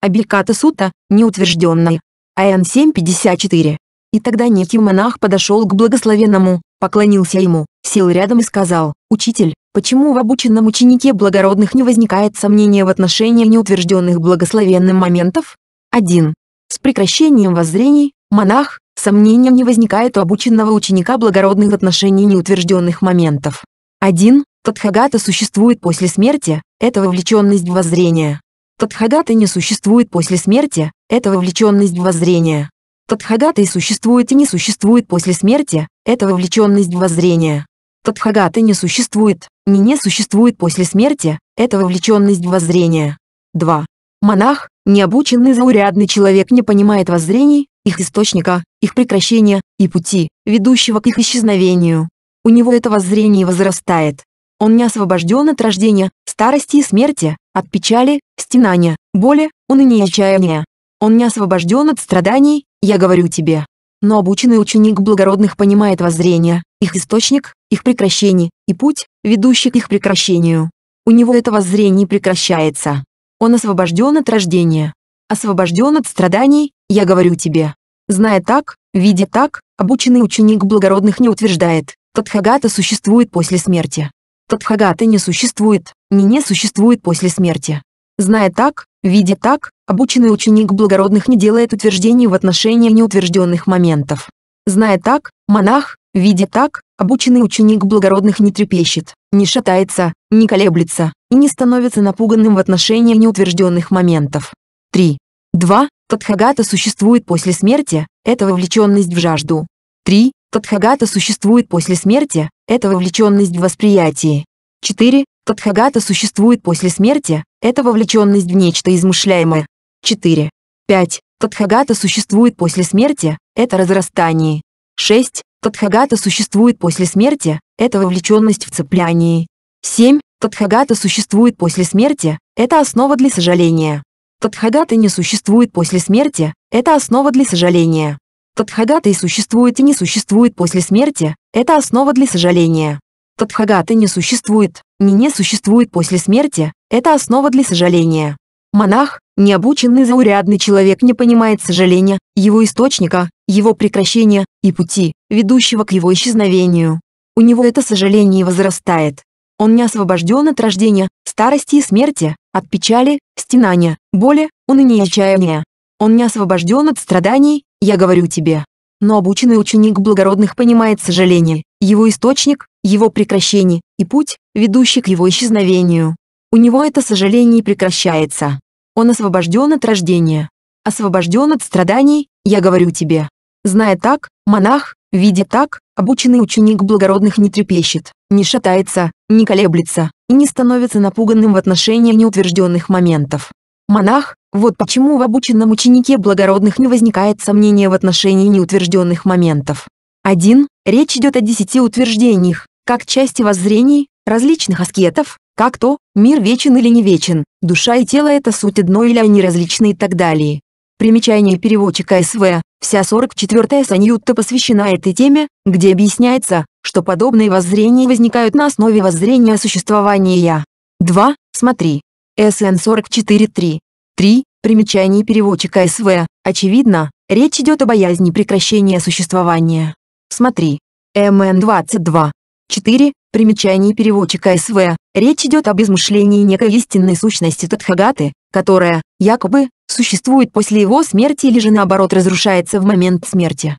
Абиката Сута, неутвержденная. АН 754. И тогда некий монах подошел к благословенному, поклонился ему, сел рядом и сказал, «Учитель, почему в обученном ученике благородных не возникает сомнения в отношении неутвержденных благословенным моментов?» 1. С прекращением воззрений, монах, сомнением не возникает у обученного ученика благородных отношений неутвержденных моментов. 1. Тадхагата существует после смерти, это вовлеченность в воззрение. Тадхагата не существует после смерти, это вовлеченность в воззрение. Тадхагата и существует и не существует после смерти, это вовлеченность в воззрение. Тадхагата не существует, не не существует после смерти, это вовлеченность в воззрение. 2. Монах, необученный заурядный человек не понимает воззрений, их источника, их прекращения и пути, ведущего к их исчезновению. У него это воззрение возрастает. Он не освобожден от рождения, старости и смерти, от печали, стенания, боли, уныния и отчаяния. Он не освобожден от страданий, я говорю тебе. Но обученный ученик благородных понимает воззрение, их источник, их прекращение, и путь, ведущий к их прекращению. У него это воззрение прекращается. Он освобожден от рождения. Освобожден от страданий, я говорю тебе. Зная так, видя так, обученный ученик благородных не утверждает, Тадхагата существует после смерти. Тадхагаты а не существует, и не существует после смерти. Зная так, видя так, обученный ученик благородных не делает утверждений в отношении неутвержденных моментов. Зная так, монах, видя так, обученный ученик благородных не трепещет, не шатается, не колеблется и не становится напуганным в отношении неутвержденных моментов. 3. 2. Тадхагата существует после смерти, это вовлеченность в жажду. 3. Тадхагата существует после смерти, это вовлеченность в восприятие. 4. Тадхагата существует после смерти, это вовлеченность в нечто измышляемое. 4. 5. Тадхагата существует после смерти, это разрастание. 6. Тадхагата существует после смерти, это вовлеченность в цепляние. 7. Тадхагата существует после смерти, это основа для сожаления. Тадхагата не существует после смерти, это основа для сожаления. Тадхагаты существует и не существует после смерти, это основа для сожаления. Тадхагаты не существует, не не существует после смерти, это основа для сожаления. Монах, необученный заурядный человек не понимает сожаления, его источника, его прекращения и пути, ведущего к его исчезновению. У него это сожаление возрастает. Он не освобожден от рождения, старости и смерти, от печали, стенания, боли, уныния и отчаяния. Он не освобожден от страданий, я говорю тебе. Но обученный ученик благородных понимает сожаление, его источник, его прекращение и путь, ведущий к его исчезновению. У него это сожаление прекращается. Он освобожден от рождения. Освобожден от страданий, я говорю тебе. Зная так, монах, видя так, обученный ученик благородных не трепещет, не шатается, не колеблется и не становится напуганным в отношении неутвержденных моментов. Монах, вот почему в обученном ученике благородных не возникает сомнения в отношении неутвержденных моментов. 1. Речь идет о десяти утверждениях, как части воззрений, различных аскетов, как то, мир вечен или не вечен, душа и тело это суть одно или они различны и так далее. Примечание переводчика СВ, вся 44-я саньютта посвящена этой теме, где объясняется, что подобные воззрения возникают на основе воззрения существования Я. 2. Смотри. СН 44.3. 3. Примечание переводчика СВ. Очевидно, речь идет о боязни прекращения существования. Смотри. МН-22. 4. Примечание переводчика СВ. Речь идет об измышлении некой истинной сущности Тадхагаты, которая, якобы, существует после его смерти или же наоборот разрушается в момент смерти.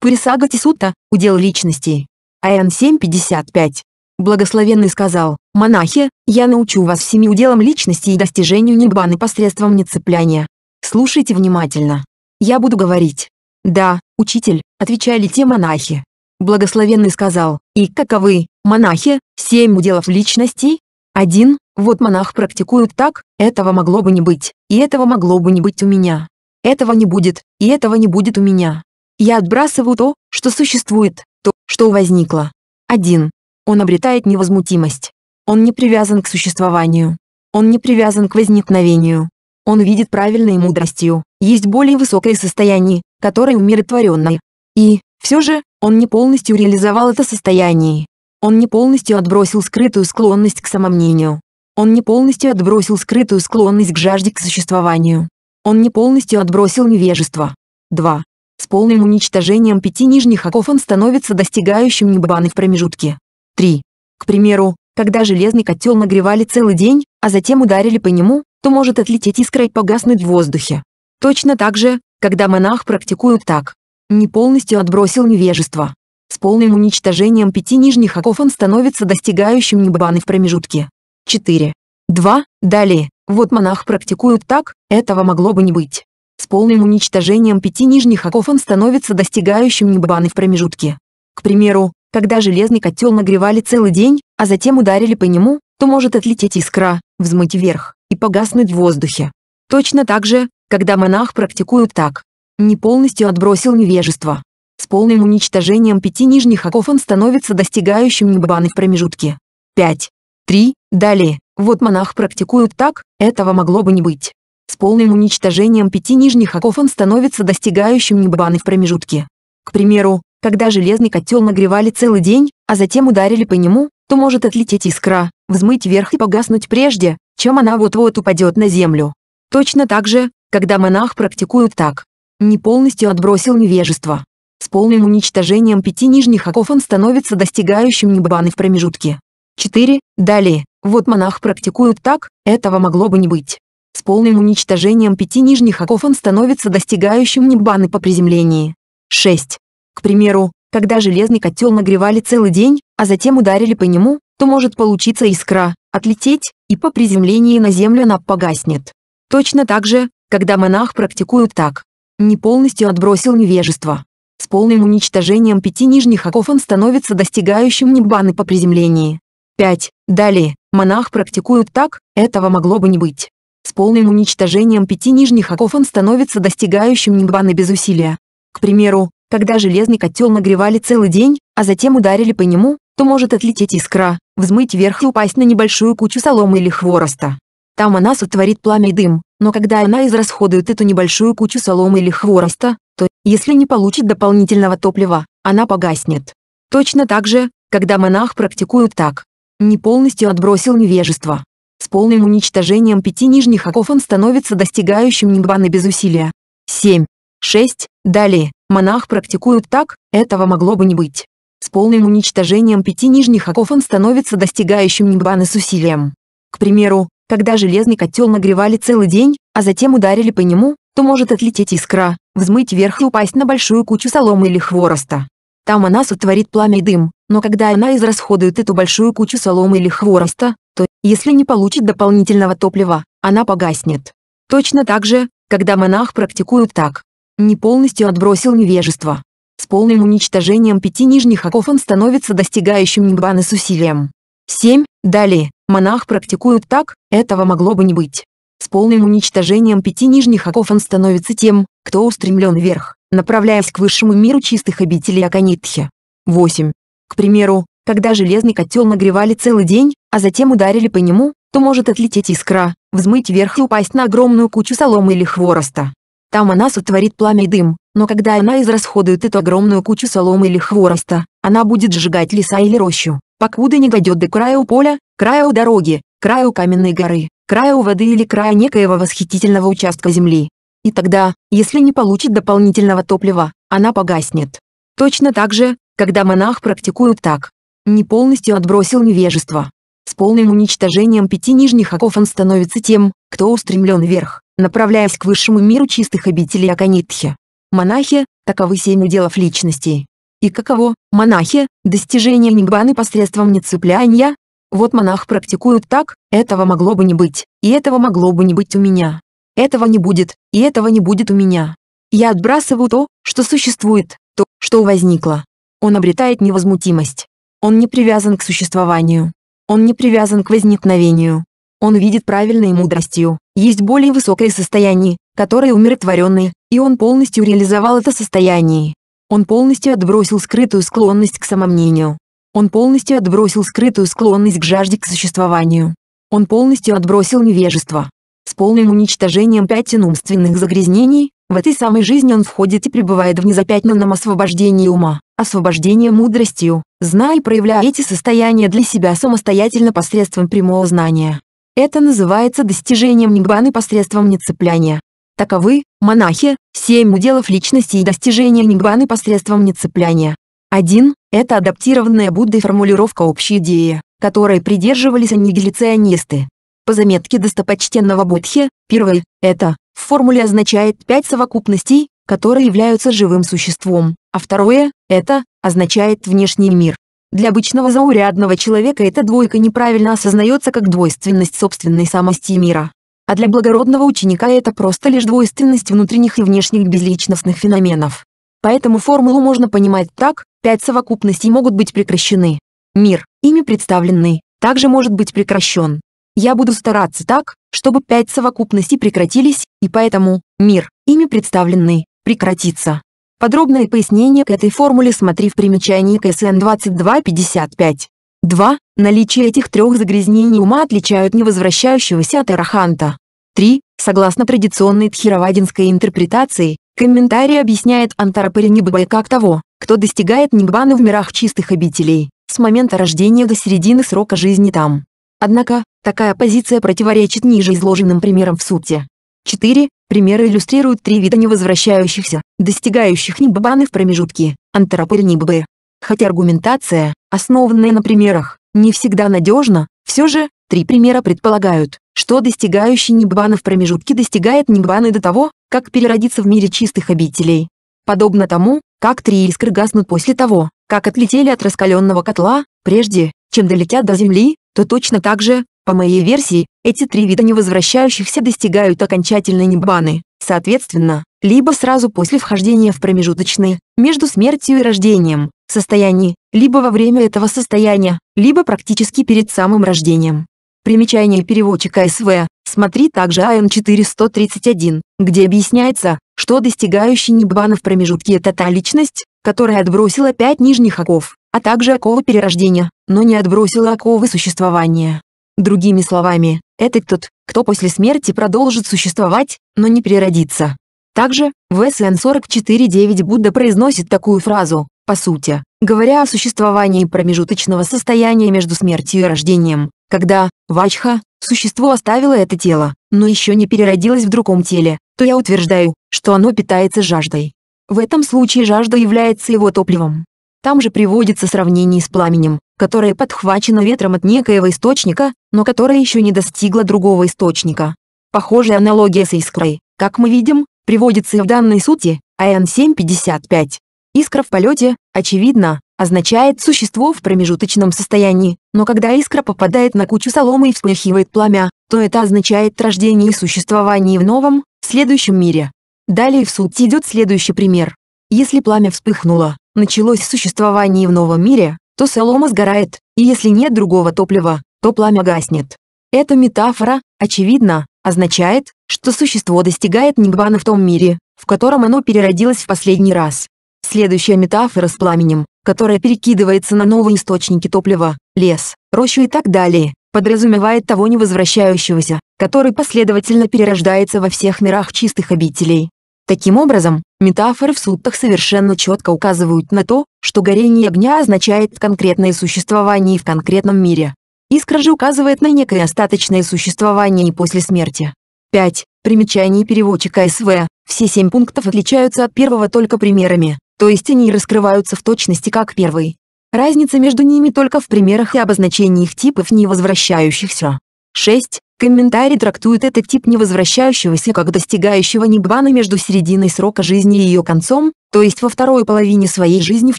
Пурисага Тисута – удел личностей. АН 755. Благословенный сказал, «Монахи, я научу вас семи уделам личности и достижению небаны посредством нецепляния. Слушайте внимательно. Я буду говорить». «Да, учитель», — отвечали те монахи. Благословенный сказал, «И каковы, монахи, семь уделов личностей?» Один, вот монах практикует так, этого могло бы не быть, и этого могло бы не быть у меня. Этого не будет, и этого не будет у меня. Я отбрасываю то, что существует, то, что возникло. Один. Он обретает невозмутимость. Он не привязан к существованию. Он не привязан к возникновению. Он видит правильной мудростью. Есть более высокое состояние, которое умиротворенное. И, все же, он не полностью реализовал это состояние. Он не полностью отбросил скрытую склонность к самомнению. Он не полностью отбросил скрытую склонность к жажде к существованию. Он не полностью отбросил невежество. 2. С полным уничтожением пяти нижних оков он становится достигающим небаны в промежутке. 3. К примеру, когда железный котел нагревали целый день, а затем ударили по нему, то может отлететь искра и погаснуть в воздухе. Точно так же, когда монах практикует так. Не полностью отбросил невежество. С полным уничтожением пяти нижних оков он становится достигающим небаны в промежутке. 4. 2. Далее. Вот монах практикует так, этого могло бы не быть. С полным уничтожением пяти нижних оков он становится достигающим небаны в промежутке. К примеру, когда железный котел нагревали целый день, а затем ударили по нему, то может отлететь искра, взмыть вверх и погаснуть в воздухе. Точно так же, когда монах практикует так. Не полностью отбросил невежество. С полным уничтожением пяти нижних оков он становится достигающим небаны в промежутке. 5. 3. Далее. Вот монах практикует так, этого могло бы не быть. С полным уничтожением пяти нижних оков он становится достигающим небаны в промежутке. К примеру, когда железный котел нагревали целый день, а затем ударили по нему, то может отлететь искра, взмыть вверх и погаснуть прежде, чем она вот-вот упадет на землю. Точно так же, когда монах практикует так. Не полностью отбросил невежество. С полным уничтожением пяти нижних оков он становится достигающим небаны в промежутке. 4. Далее. Вот монах практикует так, этого могло бы не быть. С полным уничтожением пяти нижних оков он становится достигающим небаны по приземлении. 6. К примеру, когда железный котел нагревали целый день, а затем ударили по нему, то может получиться искра, отлететь, и по приземлении на землю она погаснет. Точно так же, когда монах практикует так. Не полностью отбросил невежество. С полным уничтожением пяти нижних оков он становится достигающим небаны по приземлении. 5. Далее, монах практикует так, этого могло бы не быть. С полным уничтожением пяти нижних оков он становится достигающим небаны без усилия. К примеру, когда железный котел нагревали целый день, а затем ударили по нему, то может отлететь искра, взмыть вверх и упасть на небольшую кучу соломы или хвороста. Там она сотворит пламя и дым, но когда она израсходует эту небольшую кучу соломы или хвороста, то, если не получит дополнительного топлива, она погаснет. Точно так же, когда монах практикует так. Не полностью отбросил невежество. С полным уничтожением пяти нижних оков он становится достигающим нирваны без усилия. 7. 6. Далее, монах практикует так, этого могло бы не быть. С полным уничтожением пяти нижних оков он становится достигающим ниббаны с усилием. К примеру, когда железный котел нагревали целый день, а затем ударили по нему, то может отлететь искра, взмыть вверх и упасть на большую кучу соломы или хвороста. Там она сотворит пламя и дым, но когда она израсходует эту большую кучу соломы или хвороста, то, если не получит дополнительного топлива, она погаснет. Точно так же, когда монах практикует так, не полностью отбросил невежество. С полным уничтожением пяти нижних оков он становится достигающим ниббаны с усилием. 7. Далее, монах практикует так, этого могло бы не быть. С полным уничтожением пяти нижних оков он становится тем, кто устремлен вверх, направляясь к высшему миру чистых обителей Аканитхи. 8. К примеру, когда железный котел нагревали целый день, а затем ударили по нему, то может отлететь искра, взмыть вверх и упасть на огромную кучу соломы или хвороста. Там она сотворит пламя и дым, но когда она израсходует эту огромную кучу соломы или хвороста, она будет сжигать леса или рощу, покуда не дойдет до края у поля, края у дороги, края у каменной горы, края у воды или края некоего восхитительного участка земли. И тогда, если не получит дополнительного топлива, она погаснет. Точно так же, когда монах практикует так. Не полностью отбросил невежество. С полным уничтожением пяти нижних оков он становится тем, кто устремлен вверх направляясь к высшему миру чистых обителей Аканитхи. Монахи – таковы семь уделов личностей. И каково, монахи, достижение нигбаны посредством нецепляния? Вот монах практикует так, этого могло бы не быть, и этого могло бы не быть у меня. Этого не будет, и этого не будет у меня. Я отбрасываю то, что существует, то, что возникло. Он обретает невозмутимость. Он не привязан к существованию. Он не привязан к возникновению. Он видит правильной мудростью, есть более высокое состояние, которое умиротворенное, и он полностью реализовал это состояние. Он полностью отбросил скрытую склонность к самомнению. Он полностью отбросил скрытую склонность к жажде к существованию. Он полностью отбросил невежество. С полным уничтожением пятен умственных загрязнений, в этой самой жизни он входит и пребывает в незапятнанном освобождении ума, освобождении мудростью, зная и проявляя эти состояния для себя самостоятельно посредством прямого знания. Это называется достижением нигбаны посредством нецепляния. Таковы, монахи, семь уделов личности и достижения нигбаны посредством нецепляния. 1. Это адаптированная Буддой формулировка общей идеи, которой придерживались аннигиляционисты. По заметке достопочтенного Будхи, первое «это» в формуле означает пять совокупностей, которые являются живым существом, а второе «это» означает внешний мир. Для обычного заурядного человека эта двойка неправильно осознается как двойственность собственной самости и мира. А для благородного ученика это просто лишь двойственность внутренних и внешних безличностных феноменов. Поэтому формулу можно понимать так, пять совокупностей могут быть прекращены. Мир, ими представленный, также может быть прекращен. Я буду стараться так, чтобы пять совокупностей прекратились, и поэтому мир, ими представленный, прекратится. Подробное пояснение к этой формуле смотри в примечании к СН 2255. 2. Наличие этих трех загрязнений ума отличают невозвращающегося от араханта. 3. Согласно традиционной тхировадинской интерпретации, комментарий объясняет антарапари Ниббай как того, кто достигает Ниббана в мирах чистых обителей, с момента рождения до середины срока жизни там. Однако, такая позиция противоречит ниже изложенным примерам в сути. 4. Примеры иллюстрируют три вида невозвращающихся, достигающих небабаны в промежутке, антропырь небабы. Хотя аргументация, основанная на примерах, не всегда надежна, все же, три примера предполагают, что достигающий небабаны в промежутке достигает небабаны до того, как переродится в мире чистых обителей. Подобно тому, как три искры гаснут после того, как отлетели от раскаленного котла, прежде, чем долетят до Земли, то точно так же, по моей версии, эти три вида невозвращающихся достигают окончательной небаны, соответственно, либо сразу после вхождения в промежуточные, между смертью и рождением, состоянии, либо во время этого состояния, либо практически перед самым рождением. Примечание переводчика СВ, смотри также АН 431, где объясняется, что достигающий небана в промежутке это та личность, которая отбросила пять нижних оков, а также оковы перерождения, но не отбросила оковы существования. Другими словами, это тот, кто после смерти продолжит существовать, но не переродится. Также, в СН 44.9 Будда произносит такую фразу, по сути, говоря о существовании промежуточного состояния между смертью и рождением, когда, вачха, существо оставило это тело, но еще не переродилось в другом теле, то я утверждаю, что оно питается жаждой. В этом случае жажда является его топливом. Там же приводится сравнение с пламенем, которое подхвачено ветром от некоего источника, но которое еще не достигло другого источника. Похожая аналогия с искрой, как мы видим, приводится и в данной сути, АН-755. Искра в полете, очевидно, означает существо в промежуточном состоянии, но когда искра попадает на кучу соломы и вспыхивает пламя, то это означает рождение и существование в новом, следующем мире. Далее в суть идет следующий пример. Если пламя вспыхнуло, началось существование в новом мире, то солома сгорает, и если нет другого топлива, то пламя гаснет. Эта метафора, очевидно, означает, что существо достигает нигбана в том мире, в котором оно переродилось в последний раз. Следующая метафора с пламенем, которая перекидывается на новые источники топлива, лес, рощу и так далее, подразумевает того невозвращающегося, который последовательно перерождается во всех мирах чистых обителей. Таким образом, метафоры в суттах совершенно четко указывают на то, что горение огня означает конкретное существование в конкретном мире. Искра же указывает на некое остаточное существование и после смерти. 5. Примечание переводчика СВ. Все семь пунктов отличаются от первого только примерами, то есть они раскрываются в точности как первый. Разница между ними только в примерах и обозначении их типов невозвращающихся. 6. Комментарий трактует этот тип невозвращающегося как достигающего нибваны между серединой срока жизни и ее концом, то есть во второй половине своей жизни в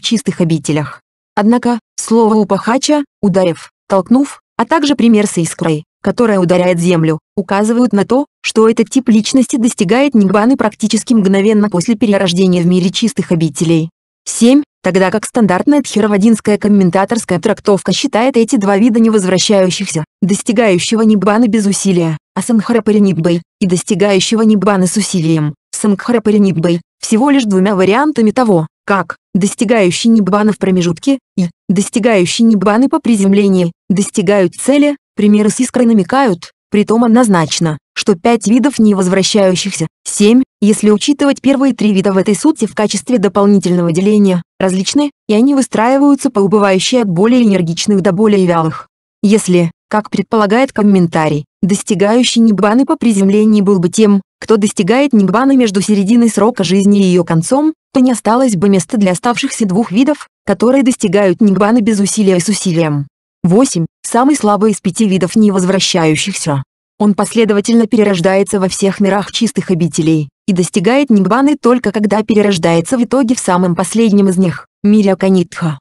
чистых обителях. Однако, слово «упахача», «ударив», «толкнув», а также пример с искрой, которая ударяет землю, указывают на то, что этот тип личности достигает нибваны практически мгновенно после перерождения в мире чистых обителей. 7. Тогда как стандартная тхироводинская комментаторская трактовка считает эти два вида невозвращающихся, достигающего ниббана без усилия, а самхарапариниббы, и достигающего ниббана с усилием, самхарапариниббы, всего лишь двумя вариантами того, как достигающий ниббана в промежутке и достигающий ниббаны по приземлении достигают цели, примеры с искрой намекают, притом однозначно, что пять видов не возвращающихся, семь, если учитывать первые три вида в этой сути в качестве дополнительного деления, различны, и они выстраиваются по убывающей от более энергичных до более вялых. Если как предполагает комментарий, достигающий небаны по приземлении был бы тем, кто достигает небаны между серединой срока жизни и ее концом, то не осталось бы места для оставшихся двух видов, которые достигают небаны без усилия и с усилием. 8. Самый слабый из пяти видов невозвращающихся. Он последовательно перерождается во всех мирах чистых обителей, и достигает ниббаны только когда перерождается в итоге в самом последнем из них, мире Аканитха.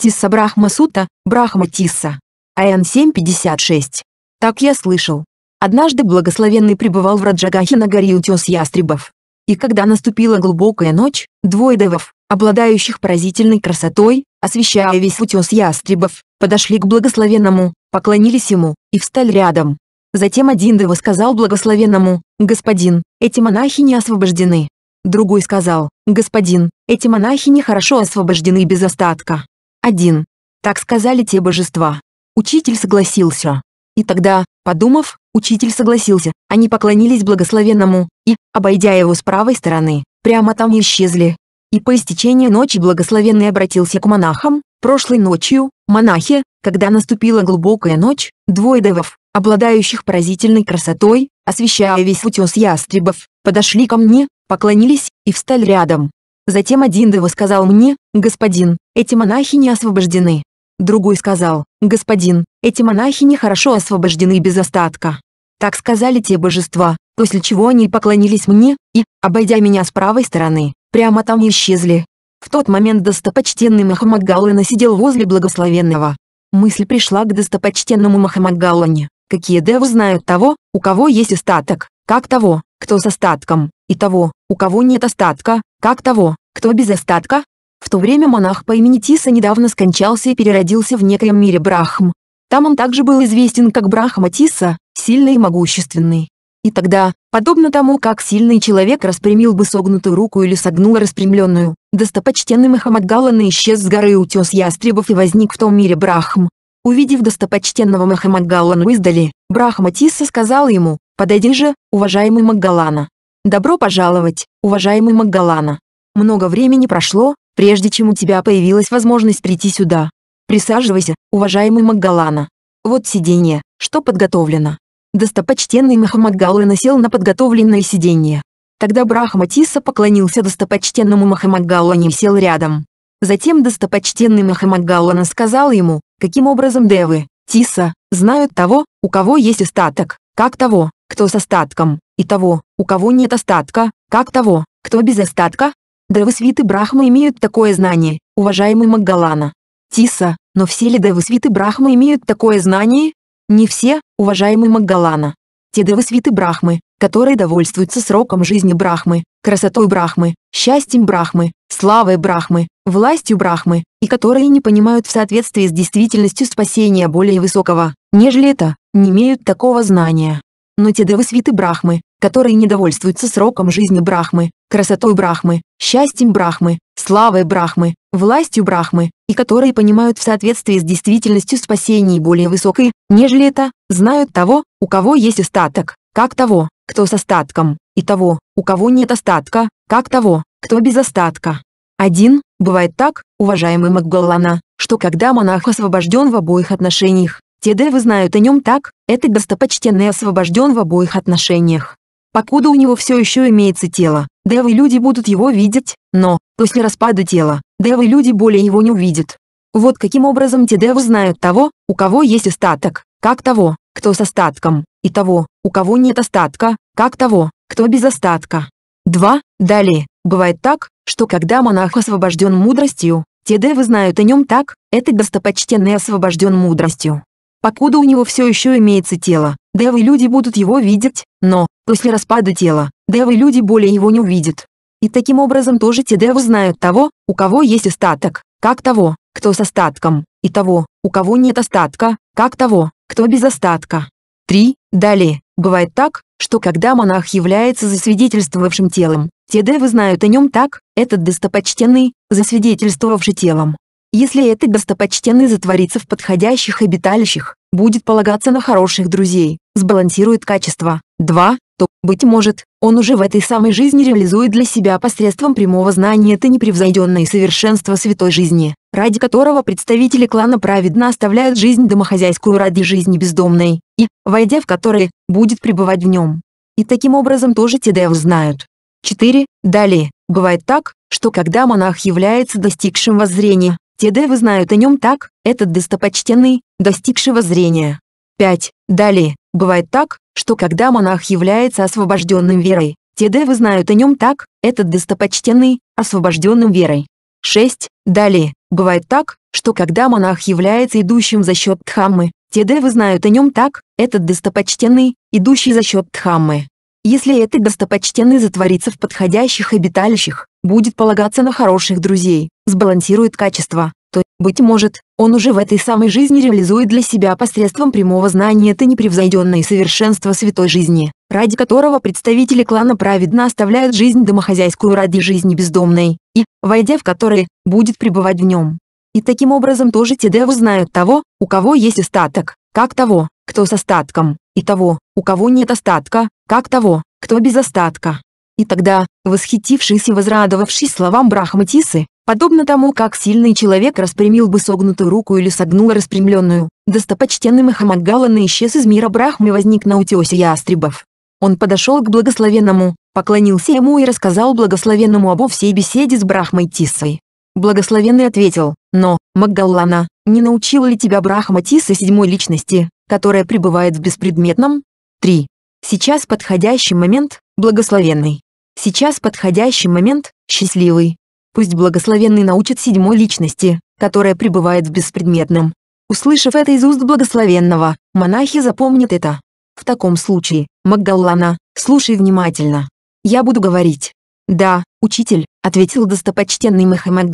Тисса Брахма Сута, Брахма Тисса, АН-756. Так я слышал. Однажды благословенный пребывал в Раджагахе на горе утес ястребов. И когда наступила глубокая ночь, двое девов, обладающих поразительной красотой, освещая весь утес ястребов, подошли к благословенному, поклонились ему, и встали рядом. Затем один дева сказал благословенному, «Господин, эти монахи не освобождены». Другой сказал, «Господин, эти монахи не хорошо освобождены без остатка». Один. Так сказали те божества. Учитель согласился. И тогда, подумав, учитель согласился. Они поклонились благословенному и, обойдя его с правой стороны, прямо там исчезли. И по истечении ночи благословенный обратился к монахам. Прошлой ночью, монахи, когда наступила глубокая ночь, двое девов, обладающих поразительной красотой, освещая весь утес ястребов, подошли ко мне, поклонились и встали рядом. Затем один дева сказал мне, «Господин, эти монахи не освобождены, Другой сказал, «Господин, эти монахи нехорошо освобождены без остатка». Так сказали те божества, после чего они поклонились мне, и, обойдя меня с правой стороны, прямо там исчезли. В тот момент достопочтенный Махамад Галлана сидел возле благословенного. Мысль пришла к достопочтенному Махамад Галлане, какие девы знают того, у кого есть остаток, как того, кто с остатком, и того, у кого нет остатка, как того, кто без остатка, в то время монах по имени Тиса недавно скончался и переродился в некоем мире Брахм. Там он также был известен как Брахма Тиса, сильный и могущественный. И тогда, подобно тому, как сильный человек распрямил бы согнутую руку или согнул распрямленную, достопочтенный Махамад Галана исчез с горы утес ястребов и возник в том мире Брахм. Увидев достопочтенного Махамад Галану издали, Брахма Тиса сказал ему, «Подойди же, уважаемый Макгалана. Добро пожаловать, уважаемый Макгалана». Много времени прошло, прежде чем у тебя появилась возможность прийти сюда. Присаживайся, уважаемый Макгалана. Вот сиденье, что подготовлено. Достопочтенный Махамад Галана сел на подготовленное сиденье. Тогда Брахматиса поклонился достопочтенному Махамад и сел рядом. Затем достопочтенный Махамад Галана сказал ему, каким образом девы, Тиса, знают того, у кого есть остаток, как того, кто с остатком, и того, у кого нет остатка, как того, кто без остатка, Девосвиты Брахмы имеют такое знание, уважаемый Маггалана. Тиса, но все ли девосвиты Брахмы имеют такое знание? Не все, уважаемый Маггалана. Те девосвиты Брахмы, которые довольствуются сроком жизни Брахмы, красотой Брахмы, счастьем Брахмы, славой Брахмы, властью Брахмы, и которые не понимают в соответствии с действительностью спасения более высокого, нежели это, не имеют такого знания. Но те девы свиты Брахмы, которые недовольствуются сроком жизни Брахмы, красотой Брахмы, счастьем Брахмы, славой Брахмы, властью Брахмы, и которые понимают в соответствии с действительностью спасение более высокой, нежели это, знают того, у кого есть остаток, как того, кто с остатком, и того, у кого нет остатка, как того, кто без остатка. Один, бывает так, уважаемый Макгаллана, что когда монах освобожден в обоих отношениях, те девы знают о нем так, этот достопочтенный освобожден в обоих отношениях покуда у него все еще имеется тело, девы люди будут его видеть, но, после распада тела, девы люди более его не увидят. Вот каким образом те девы знают того, у кого есть остаток, как того, кто с остатком, и того, у кого нет остатка, как того, кто без остатка. 2. Далее, бывает так, что когда монах освобожден мудростью, те девы знают о нем так, это достопочтенный освобожден мудростью. Покуда у него все еще имеется тело, девы люди будут его видеть, но, После распада тела, девы люди более его не увидят. И таким образом тоже те девы знают того, у кого есть остаток, как того, кто с остатком, и того, у кого нет остатка, как того, кто без остатка. 3. Далее, бывает так, что когда монах является засвидетельствовавшим телом, те девы знают о нем так, этот достопочтенный, засвидетельствовавший телом. Если этот достопочтенный затворится в подходящих обиталищах, будет полагаться на хороших друзей, сбалансирует качество, 2, то, быть может, он уже в этой самой жизни реализует для себя посредством прямого знания это непревзойденное совершенство святой жизни, ради которого представители клана праведно оставляют жизнь домохозяйскую ради жизни бездомной, и, войдя в которой будет пребывать в нем. И таким образом тоже ТДФ знают. 4. Далее, бывает так, что когда монах является достигшим воззрения, ТДФ знают о нем так, этот достопочтенный, достигший воззрения. 5. Далее, бывает так, что когда монах является освобожденным верой, те девы знают о нем так, этот достопочтенный, освобожденным верой. 6. Далее, бывает так, что когда монах является идущим за счет Дхаммы, те девы знают о нем так, этот достопочтенный, идущий за счет Дхаммы. Если этот достопочтенный затворится в подходящих обиталищах, будет полагаться на хороших друзей, сбалансирует качество, то, быть может, он уже в этой самой жизни реализует для себя посредством прямого знания это непревзойденное совершенство святой жизни, ради которого представители клана праведно оставляют жизнь домохозяйскую ради жизни бездомной, и, войдя в которые, будет пребывать в нем. И таким образом тоже те, Тедео узнают того, у кого есть остаток, как того, кто с остатком, и того, у кого нет остатка, как того, кто без остатка. И тогда, восхитившись и возрадовавшись словам Брахматисы, подобно тому, как сильный человек распрямил бы согнутую руку или согнул распрямленную, достопочтенный Махамагалана исчез из мира Брахмы возник на утесе ястребов. Он подошел к благословенному, поклонился ему и рассказал благословенному обо всей беседе с Брахматисой. Благословенный ответил, но, Маггаллана, не научил ли тебя Брахматиса седьмой личности, которая пребывает в беспредметном? 3. Сейчас подходящий момент, благословенный. Сейчас подходящий момент, счастливый. Пусть благословенный научит седьмой личности, которая пребывает в беспредметном. Услышав это из уст благословенного, монахи запомнят это. В таком случае, Макгаллана, слушай внимательно. Я буду говорить. Да, учитель, ответил достопочтенный Мехамед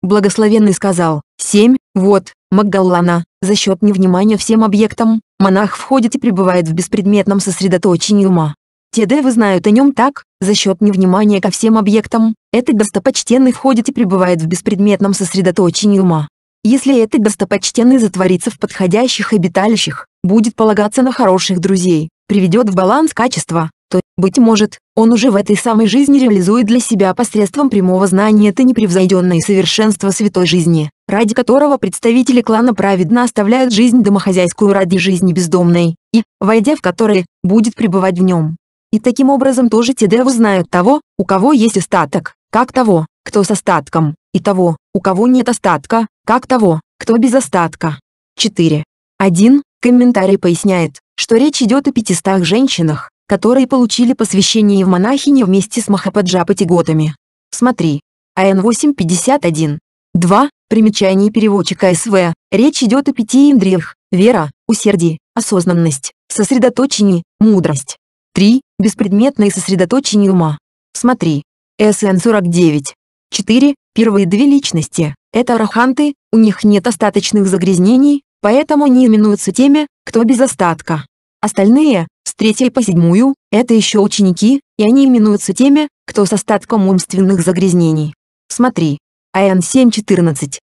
Благословенный сказал, семь, вот, Макгаллана, за счет невнимания всем объектам, монах входит и пребывает в беспредметном сосредоточении ума. ТД вы знают о нем так, за счет невнимания ко всем объектам, этот достопочтенный входит и пребывает в беспредметном сосредоточении ума. Если этот достопочтенный затворится в подходящих обиталищах, будет полагаться на хороших друзей, приведет в баланс качества, то, быть может, он уже в этой самой жизни реализует для себя посредством прямого знания это непревзойденное совершенство святой жизни, ради которого представители клана праведно оставляют жизнь домохозяйскую ради жизни бездомной, и, войдя в которой будет пребывать в нем. И таким образом тоже ТД узнают того, у кого есть остаток, как того, кто с остатком, и того, у кого нет остатка, как того, кто без остатка. 4. 1. Комментарий поясняет, что речь идет о 500 женщинах, которые получили посвящение в монахини вместе с Махападжапати-готами. Смотри. АН 851. 2. Примечание переводчика СВ. Речь идет о пяти индриях – вера, усердие, осознанность, сосредоточение, мудрость. 3. Беспредметное сосредоточение ума. Смотри. СН 49. 4. Первые две личности – это араханты, у них нет остаточных загрязнений, поэтому они именуются теми, кто без остатка. Остальные, с третьей по седьмую, это еще ученики, и они именуются теми, кто с остатком умственных загрязнений. Смотри. АН 7.14.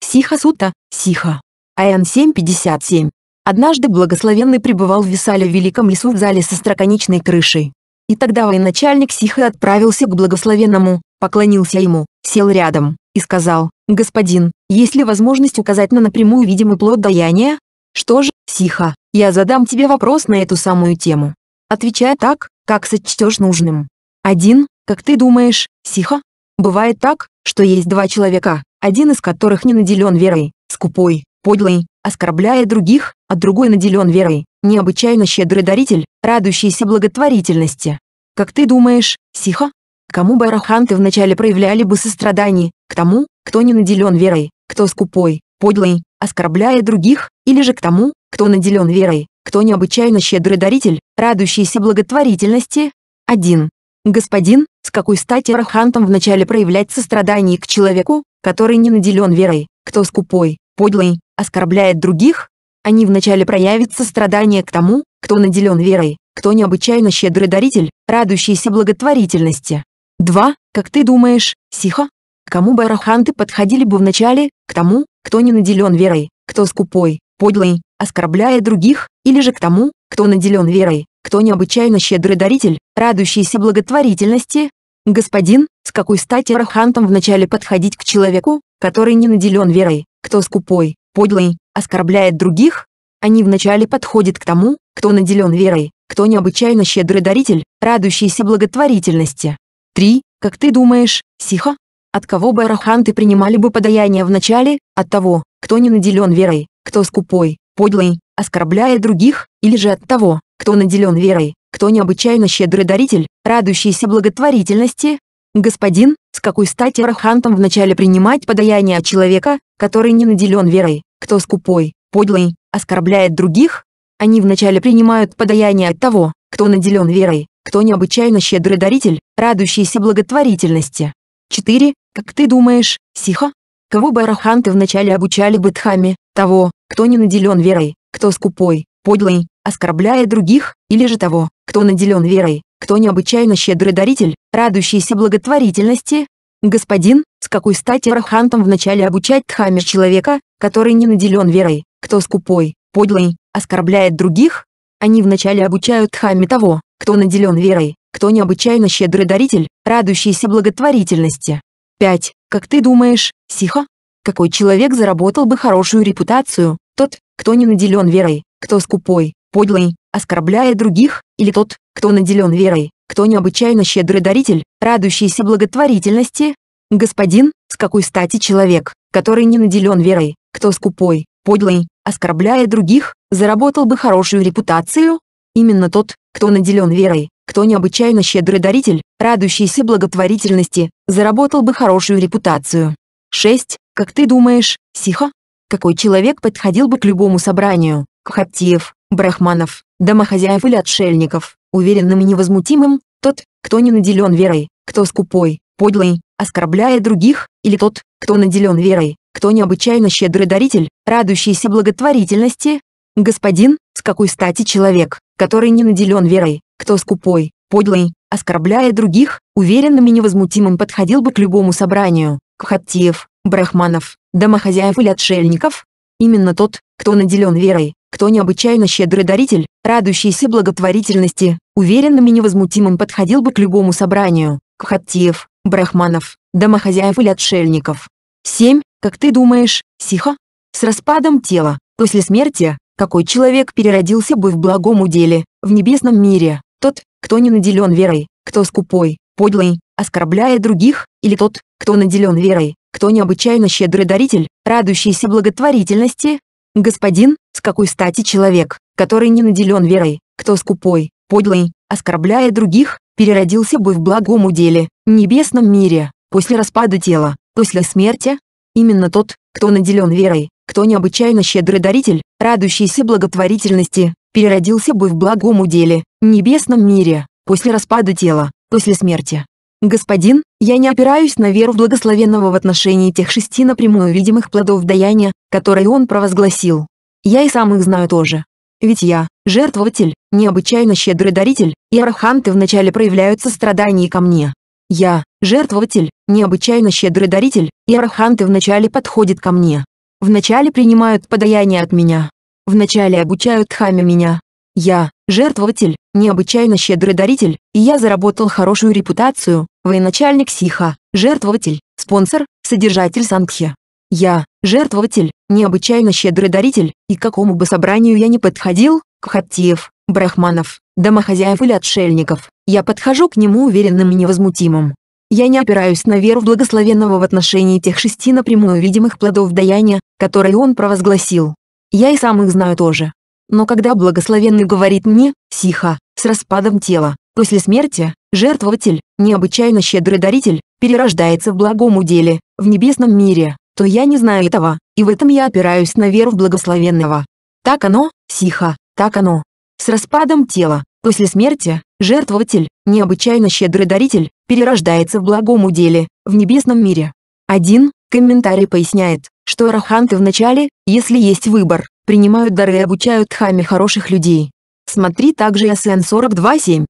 Сиха-сута, сиха. АН 7.57. Однажды благословенный пребывал в Висале в Великом лесу в зале со строконечной крышей. И тогда военачальник Сиха отправился к благословенному, поклонился ему, сел рядом и сказал, «Господин, есть ли возможность указать на напрямую видимый плод даяния?» «Что же, Сиха, я задам тебе вопрос на эту самую тему. Отвечай так, как сочтешь нужным. Один, как ты думаешь, Сиха? Бывает так, что есть два человека, один из которых не наделен верой, скупой, подлый, оскорбляя других, а другой наделен верой, необычайно щедрый даритель, радующийся благотворительности. Как ты думаешь, Сиха? Кому бараханты вначале проявляли бы сострадание? К тому, кто не наделен верой, кто скупой, подлый, оскорбляя других, или же к тому, кто наделен верой, кто необычайно щедрый даритель, радующийся благотворительности? 1. Господин, с какой стати арахантам вначале проявлять сострадание к человеку, который не наделен верой, кто скупой, подлый, оскорбляет других, они вначале проявят сострадание к тому, кто наделен верой, кто необычайно щедрый даритель, радующийся благотворительности. 2. Как ты думаешь, Сиха? кому бараханты подходили бы вначале, к тому, кто не наделен верой, кто скупой, подлый, оскорбляя других, или же к тому, кто наделен верой, кто необычайно щедрый даритель, радующийся благотворительности? Господин, с какой стати арахантам вначале подходить к человеку, который не наделен верой, кто скупой, подлый, оскорбляет других, они вначале подходят к тому, кто наделен верой, кто необычайно щедрый даритель, радующийся благотворительности. 3. Как ты думаешь, Сиха? От кого бы араханты принимали бы подаяние вначале? От того, кто не наделен верой, кто скупой, подлый, оскорбляя других, или же от того, кто наделен верой, кто необычайно щедрый даритель, радующийся благотворительности? Господин, с какой стати арахантам вначале принимать подаяние от человека, который не наделен верой, кто скупой, подлый, оскорбляет других. Они вначале принимают подаяние от того, кто наделен верой, кто необычайно щедрый даритель, радующийся благотворительности. 4. Как ты думаешь, Сиха? Кого бы араханты вначале обучали бы дхаме? Того, кто не наделен верой, кто скупой, подлый, оскорбляя других, или же того, кто наделен верой, кто необычайно щедрый даритель, радующийся благотворительности, Господин, с какой стати архантам вначале обучать Дхаме человека, который не наделен верой, кто скупой, подлый, оскорбляет других? Они вначале обучают тхаме того, кто наделен верой, кто необычайно щедрый даритель, радующийся благотворительности. 5. Как ты думаешь, Сиха? Какой человек заработал бы хорошую репутацию, тот, кто не наделен верой, кто скупой, подлый, оскорбляя других, или тот, кто наделен верой, кто необычайно щедрый даритель, радующийся благотворительности? Господин, с какой стати человек, который не наделен верой, кто скупой, подлый, оскорбляя других, заработал бы хорошую репутацию? Именно тот, кто наделен верой, кто необычайно щедрый даритель, радующийся благотворительности, заработал бы хорошую репутацию. 6. Как ты думаешь, Сиха? Какой человек подходил бы к любому собранию? Кхаптиев, Брахманов, домохозяев или отшельников, уверенным и невозмутимым, тот, кто не наделен верой, кто скупой, подлый, оскорбляя других, или тот, кто наделен верой, кто необычайно щедрый даритель, радующийся благотворительности. Господин, с какой стати человек, который не наделен верой, кто скупой, подлый, оскорбляя других, уверенным и невозмутимым подходил бы к любому собранию, к хаттиев, брахманов, домохозяев или отшельников, Именно тот, кто наделен верой, кто необычайно щедрый даритель, радующийся благотворительности, уверенным и невозмутимым подходил бы к любому собранию, к хаттиев, брахманов, домохозяев или отшельников. 7. Как ты думаешь, сиха? С распадом тела, после смерти, какой человек переродился бы в благом уделе, в небесном мире, тот, кто не наделен верой, кто скупой, подлый, оскорбляя других, или тот, кто наделен верой, кто необычайно щедрый даритель, радующийся благотворительности? Господин, с какой стати человек, который не наделен верой, кто скупой, подлый, оскорбляя других, переродился бы в благом уделе, небесном мире, после распада тела, после смерти? Именно тот, кто наделен верой, кто необычайно щедрый даритель, радующийся благотворительности, переродился бы в благом уделе, небесном мире, после распада тела, после смерти. Господин, я не опираюсь на веру благословенного в отношении тех шести напрямую видимых плодов даяния, которые он провозгласил. Я и сам их знаю тоже. Ведь я, жертвователь, необычайно щедрый даритель, и араханты вначале проявляют сострадание ко мне. Я, жертвователь, необычайно щедрый даритель, и араханты вначале подходят ко мне. Вначале принимают подаяние от меня. Вначале обучают хами меня. Я, жертвователь, необычайно щедрый даритель, и я заработал хорошую репутацию, военачальник Сиха, жертвователь, спонсор, содержатель Сангхи. Я, жертвователь, необычайно щедрый даритель, и к какому бы собранию я ни подходил, к хаттиев, брахманов, домохозяев или отшельников, я подхожу к нему уверенным и невозмутимым. Я не опираюсь на веру благословенного в отношении тех шести напрямую видимых плодов даяния, которые он провозгласил. Я и сам их знаю тоже. Но когда благословенный говорит мне, «Сиха, с распадом тела. После смерти жертвователь, необычайно щедрый даритель, перерождается в благом уделе, в небесном мире, то я не знаю этого, и в этом я опираюсь на веру в благословенного. Так оно, сиха, так оно. С распадом тела, после смерти, жертвователь, необычайно щедрый даритель, перерождается в благом уделе, в небесном мире. Один комментарий поясняет, что араханты вначале, если есть выбор, принимают дары и обучают хами хороших людей, Смотри также СН 42.7.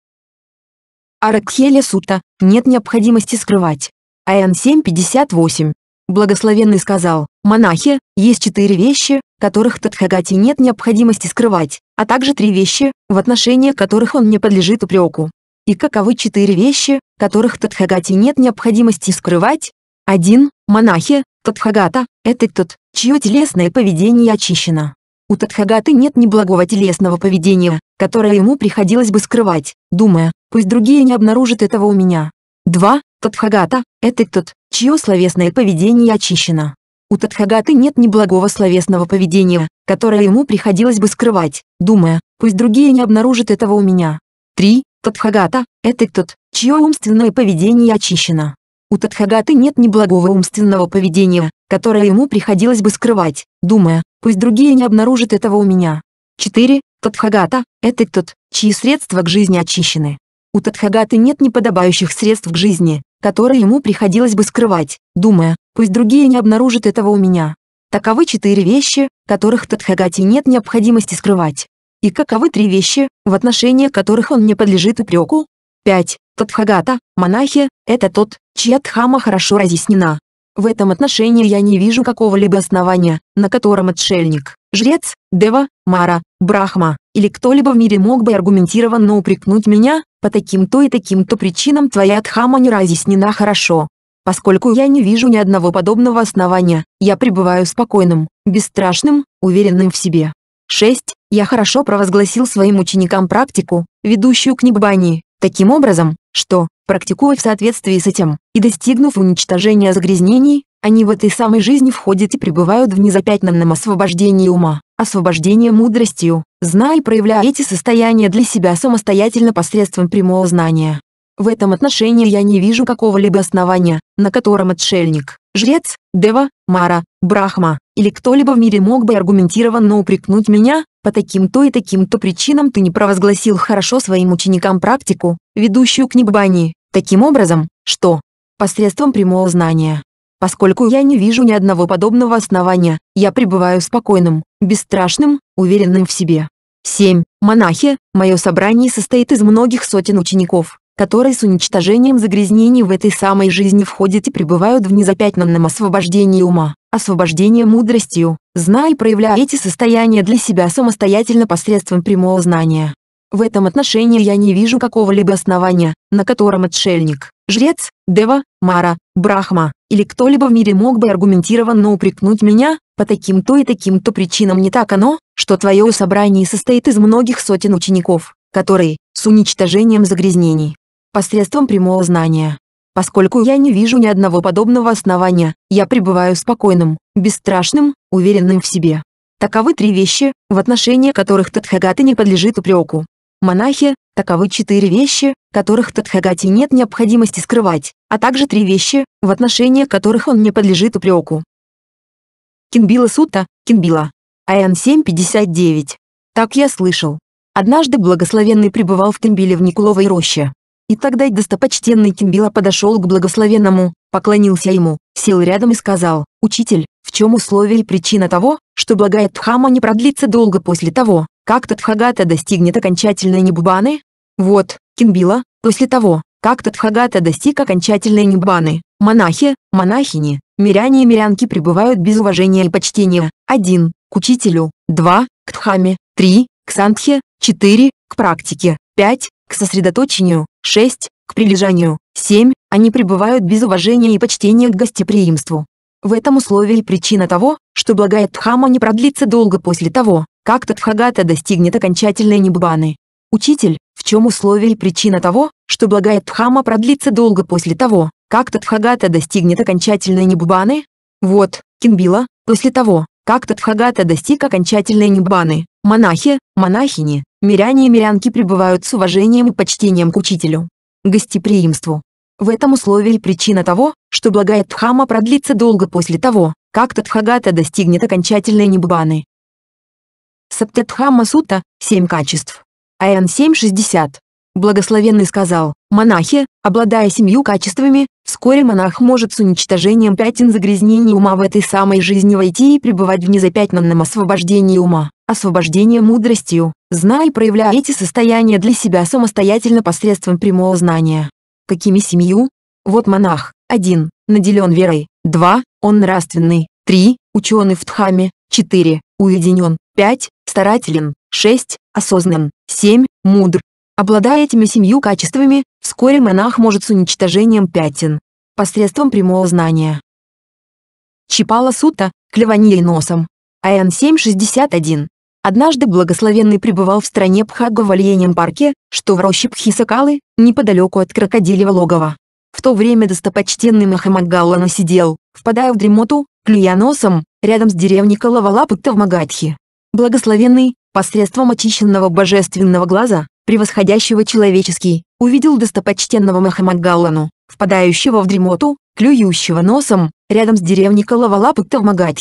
Аракхеля Сута, нет необходимости скрывать. АН 7.58. Благословенный сказал, монахи, есть четыре вещи, которых Тадхагати нет необходимости скрывать, а также три вещи, в отношении которых он не подлежит упреку. И каковы четыре вещи, которых Тадхагати нет необходимости скрывать? 1. Монахи, Тадхагата, это тот, чье телесное поведение очищено. У Тадхагаты нет ни благого телесного поведения, которое ему приходилось бы скрывать, думая, пусть другие не обнаружат этого у меня. 2. Тадхагата – это тот, чье словесное поведение очищено. У Тадхагаты нет ни благого словесного поведения, которое ему приходилось бы скрывать, думая, пусть другие не обнаружат этого у меня. 3. Тадхагата – это тот, чье умственное поведение очищено. У Тадхагаты нет ни благого умственного поведения, которое ему приходилось бы скрывать, думая, Пусть другие не обнаружат этого у меня. 4. Тадхагата – это тот, чьи средства к жизни очищены. У Тадхагаты нет неподобающих средств к жизни, которые ему приходилось бы скрывать, думая, пусть другие не обнаружат этого у меня. Таковы четыре вещи, которых Тадхагате нет необходимости скрывать. И каковы три вещи, в отношении которых он не подлежит упреку? 5. Тадхагата, монахи, это тот, чья дхама хорошо разъяснена, в этом отношении я не вижу какого-либо основания, на котором отшельник, жрец, дева, мара, брахма или кто-либо в мире мог бы аргументированно упрекнуть меня, по таким-то и таким-то причинам твоя дхама не разъяснена хорошо. Поскольку я не вижу ни одного подобного основания, я пребываю спокойным, бесстрашным, уверенным в себе. 6. Я хорошо провозгласил своим ученикам практику, ведущую к небани, таким образом, что, практикуя в соответствии с этим, и достигнув уничтожения загрязнений, они в этой самой жизни входят и пребывают в незапятнанном освобождении ума, освобождении мудростью, зная и проявляя эти состояния для себя самостоятельно посредством прямого знания. В этом отношении я не вижу какого-либо основания, на котором отшельник, жрец, дева, мара, брахма или кто-либо в мире мог бы аргументированно упрекнуть меня, по таким-то и таким-то причинам ты не провозгласил хорошо своим ученикам практику, ведущую к небани, Таким образом, что? Посредством прямого знания. Поскольку я не вижу ни одного подобного основания, я пребываю спокойным, бесстрашным, уверенным в себе. 7. Монахи, мое собрание состоит из многих сотен учеников, которые с уничтожением загрязнений в этой самой жизни входят и пребывают в незапятнанном освобождении ума, освобождении мудростью, зная и проявляя эти состояния для себя самостоятельно посредством прямого знания. В этом отношении я не вижу какого-либо основания, на котором отшельник, жрец, дева, мара, брахма или кто-либо в мире мог бы аргументированно упрекнуть меня, по таким-то и таким-то причинам не так оно, что твое собрание состоит из многих сотен учеников, которые, с уничтожением загрязнений, посредством прямого знания. Поскольку я не вижу ни одного подобного основания, я пребываю спокойным, бесстрашным, уверенным в себе. Таковы три вещи, в отношении которых Тадхагата не подлежит упреку. Монахи – таковы четыре вещи, которых тадхагати нет необходимости скрывать, а также три вещи, в отношении которых он не подлежит упреку. Кинбила Сута, Кинбила. АН 7.59. Так я слышал. Однажды благословенный пребывал в Кинбиле в Никуловой роще. И тогда достопочтенный Кинбила подошел к благословенному, поклонился ему, сел рядом и сказал, «Учитель, в чем условие и причина того, что благая Дхама не продлится долго после того, как Тадхагата достигнет окончательной неббаны? Вот, Кинбила, после того, как Тадхагата достиг окончательной неббаны, монахи, монахини, миряне и мирянки пребывают без уважения и почтения. 1. К учителю. 2. К Дхаме. 3. К Сандхе. 4. К практике. 5. К сосредоточению. 6. К прилежанию. 7. Они пребывают без уважения и почтения к гостеприимству. В этом условии причина того, что благая Дхама не продлится долго после того, как Тадхагата достигнет окончательной небубаны. Учитель, в чем условие и причина того, что благая Дхама продлится долго после того, как Тадхагата достигнет окончательной небубаны? Вот, Кинбила, после того, как Тадхагата достиг окончательной небубаны, монахи, монахини, миряне и мирянки пребывают с уважением и почтением к учителю. Гостеприимству. В этом условии причина того, что благая Дхама продлится долго после того, как Тадхагата достигнет окончательной небубаны. Саптатхама Сута, семь качеств. АН 7.60. Благословенный сказал, монахи, обладая семью качествами, вскоре монах может с уничтожением пятен загрязнений ума в этой самой жизни войти и пребывать в незапятнанном освобождении ума, освобождении мудростью, зная и проявляя эти состояния для себя самостоятельно посредством прямого знания. Какими семью? Вот монах, 1. Наделен верой, 2. Он нравственный, 3. Ученый в тхаме. 4. Уединен, 5. Старателен. 6. Осознан. 7. Мудр. Обладая этими семью качествами, вскоре монах может с уничтожением пятен. Посредством прямого знания. Чипала Сута, клевание носом. АН 761. Однажды благословенный пребывал в стране Пхага в Альенем парке, что в роще Пхисакалы, неподалеку от крокодилевого логова. В то время достопочтенный Махамагаллана сидел, впадая в дремоту, клюя носом, рядом с деревней Калавалапутта в Магадхи. Благословенный, посредством очищенного божественного глаза, превосходящего человеческий, увидел достопочтенного Махамагалану, впадающего в дремоту, клюющего носом, рядом с деревней Калавалапыкта в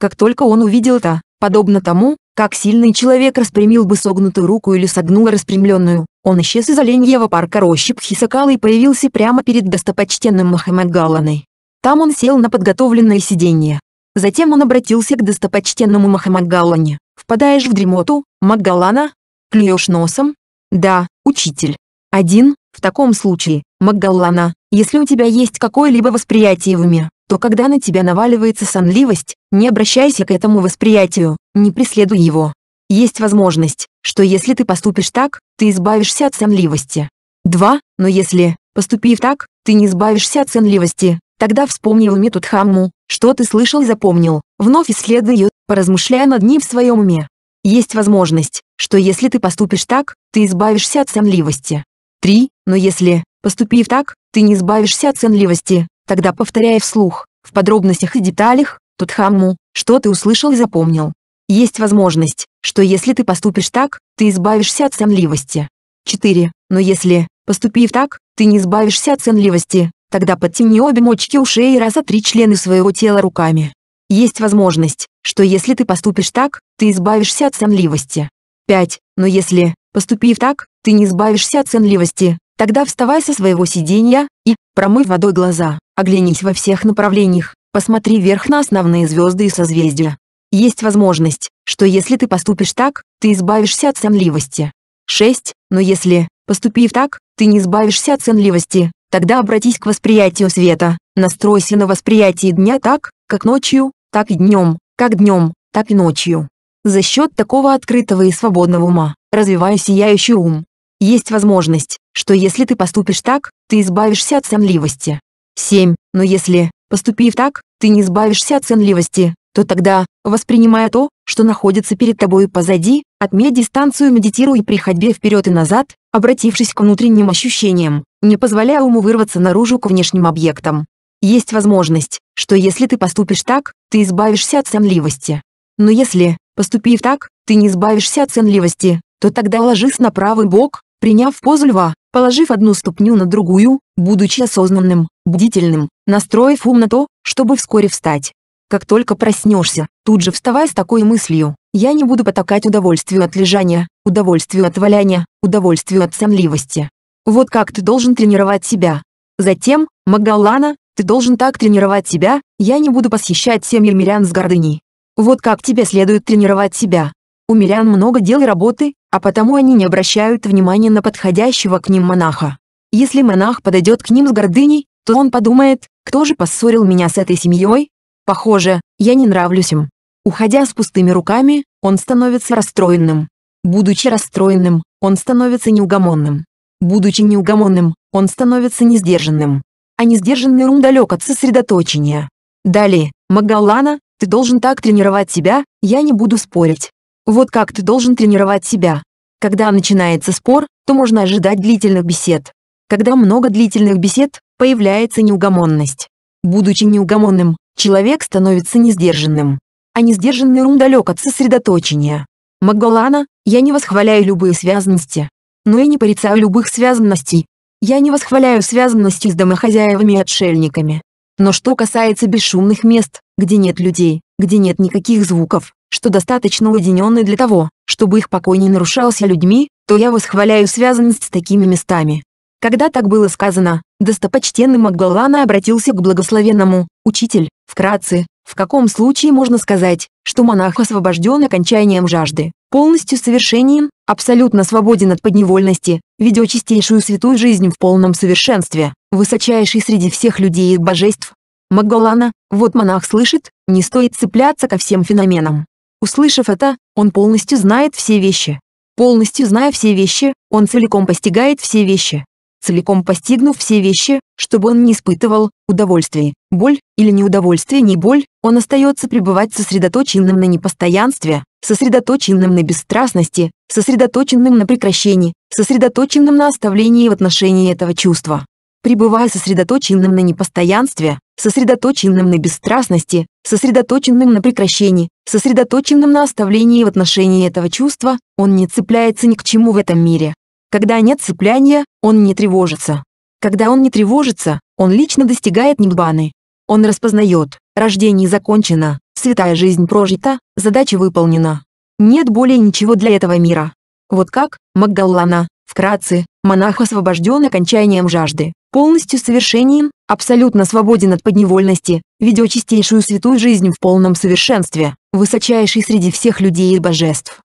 Как только он увидел это, подобно тому, как сильный человек распрямил бы согнутую руку или согнул распрямленную, он исчез из оленьего парка рощи Пхисакала и появился прямо перед достопочтенным Махамагаланой. Там он сел на подготовленное сиденье. Затем он обратился к достопочтенному Махамагалане. «Впадаешь в дремоту, Макгалана? Клюешь носом?» «Да, учитель». «Один, в таком случае, Макгалана, если у тебя есть какое-либо восприятие в уме, то когда на тебя наваливается сонливость, не обращайся к этому восприятию, не преследуй его. Есть возможность, что если ты поступишь так, ты избавишься от сонливости. Два, Но если, поступив так, ты не избавишься от сонливости, Тогда вспомнил Метудхамму, что ты слышал и запомнил, вновь исследуя ее, поразмышляя над ним в своем уме. Есть возможность, что если ты поступишь так, ты избавишься от сонливости. 3. Но если, поступив так, ты не избавишься от сонливости, тогда повторяя вслух, в подробностях и деталях, Тутхамму, что ты услышал и запомнил. Есть возможность, что если ты поступишь так, ты избавишься от сонливости. 4. Но если, поступив так, ты не избавишься от сонливости, Тогда подтяни обе мочки ушей и разотри члены своего тела руками. Есть возможность, что если ты поступишь так, ты избавишься от сонливости. 5. Но если, поступив так, ты не избавишься от сонливости, тогда вставай со своего сиденья и, промыв водой глаза, оглянись во всех направлениях, посмотри вверх на основные звезды и созвездия. Есть возможность, что если ты поступишь так, ты избавишься от сонливости. 6. Но если, поступив так, ты не избавишься от сонливости, Тогда обратись к восприятию света, настройся на восприятие дня так, как ночью, так и днем, как днем, так и ночью. За счет такого открытого и свободного ума, развивая сияющий ум, есть возможность, что если ты поступишь так, ты избавишься от сонливости. 7. Но если, поступив так, ты не избавишься от сонливости, то тогда, воспринимая то, что находится перед тобой и позади, отметь дистанцию медитируй при ходьбе вперед и назад, обратившись к внутренним ощущениям, не позволяя уму вырваться наружу к внешним объектам. Есть возможность, что если ты поступишь так, ты избавишься от сонливости. Но если, поступив так, ты не избавишься от сонливости, то тогда ложись на правый бок, приняв позу льва, положив одну ступню на другую, будучи осознанным, бдительным, настроив ум на то, чтобы вскоре встать. Как только проснешься, тут же вставай с такой мыслью. Я не буду потакать удовольствию от лежания, удовольствию от валяния, удовольствию от сонливости. Вот как ты должен тренировать себя. Затем, Магаллана, ты должен так тренировать себя, я не буду посещать семьи мирян с гордыней. Вот как тебе следует тренировать себя. У мирян много дел и работы, а потому они не обращают внимания на подходящего к ним монаха. Если монах подойдет к ним с гордыней, то он подумает, кто же поссорил меня с этой семьей? Похоже, я не нравлюсь им. Уходя с пустыми руками, он становится расстроенным. Будучи расстроенным, он становится неугомонным. Будучи неугомонным, он становится несдержанным. А несдержанный ум далек от сосредоточения. Далее, Магалана, ты должен так тренировать себя, я не буду спорить. Вот как ты должен тренировать себя. Когда начинается спор, то можно ожидать длительных бесед. Когда много длительных бесед, появляется неугомонность. Будучи неугомонным, человек становится несдержанным. А несдержанный ум далек от сосредоточения. Магалана, я не восхваляю любые связанности, но и не порицаю любых связанностей. Я не восхваляю связанности с домохозяевами и отшельниками. Но что касается бесшумных мест, где нет людей, где нет никаких звуков, что достаточно уединенны для того, чтобы их покой не нарушался людьми, то я восхваляю связанность с такими местами. Когда так было сказано, достопочтенный Макгаллана обратился к благословенному, «Учитель, вкратце, в каком случае можно сказать, что монах освобожден окончанием жажды?» полностью совершенен, абсолютно свободен от подневольности, ведет чистейшую святую жизнь в полном совершенстве, высочайший среди всех людей и божеств. Магалана, вот монах слышит, не стоит цепляться ко всем феноменам. Услышав это, он полностью знает все вещи. Полностью зная все вещи, он целиком постигает все вещи целиком постигнув все вещи, чтобы он не испытывал удовольствия, боль или неудовольствие, не боль, он остается пребывать сосредоточенным на непостоянстве, сосредоточенным на бесстрастности, сосредоточенным на прекращении, сосредоточенным на оставлении в отношении этого чувства. Пребывая сосредоточенным на непостоянстве, сосредоточенным на бесстрастности, сосредоточенным на прекращении, сосредоточенным на оставлении в отношении этого чувства, он не цепляется ни к чему в этом мире, когда нет цепляния, он не тревожится. Когда он не тревожится, он лично достигает ниббаны. Он распознает, рождение закончено, святая жизнь прожита, задача выполнена. Нет более ничего для этого мира. Вот как, Макгаллана, вкратце, монах освобожден окончанием жажды, полностью совершением, абсолютно свободен от подневольности, ведет чистейшую святую жизнь в полном совершенстве, высочайший среди всех людей и божеств.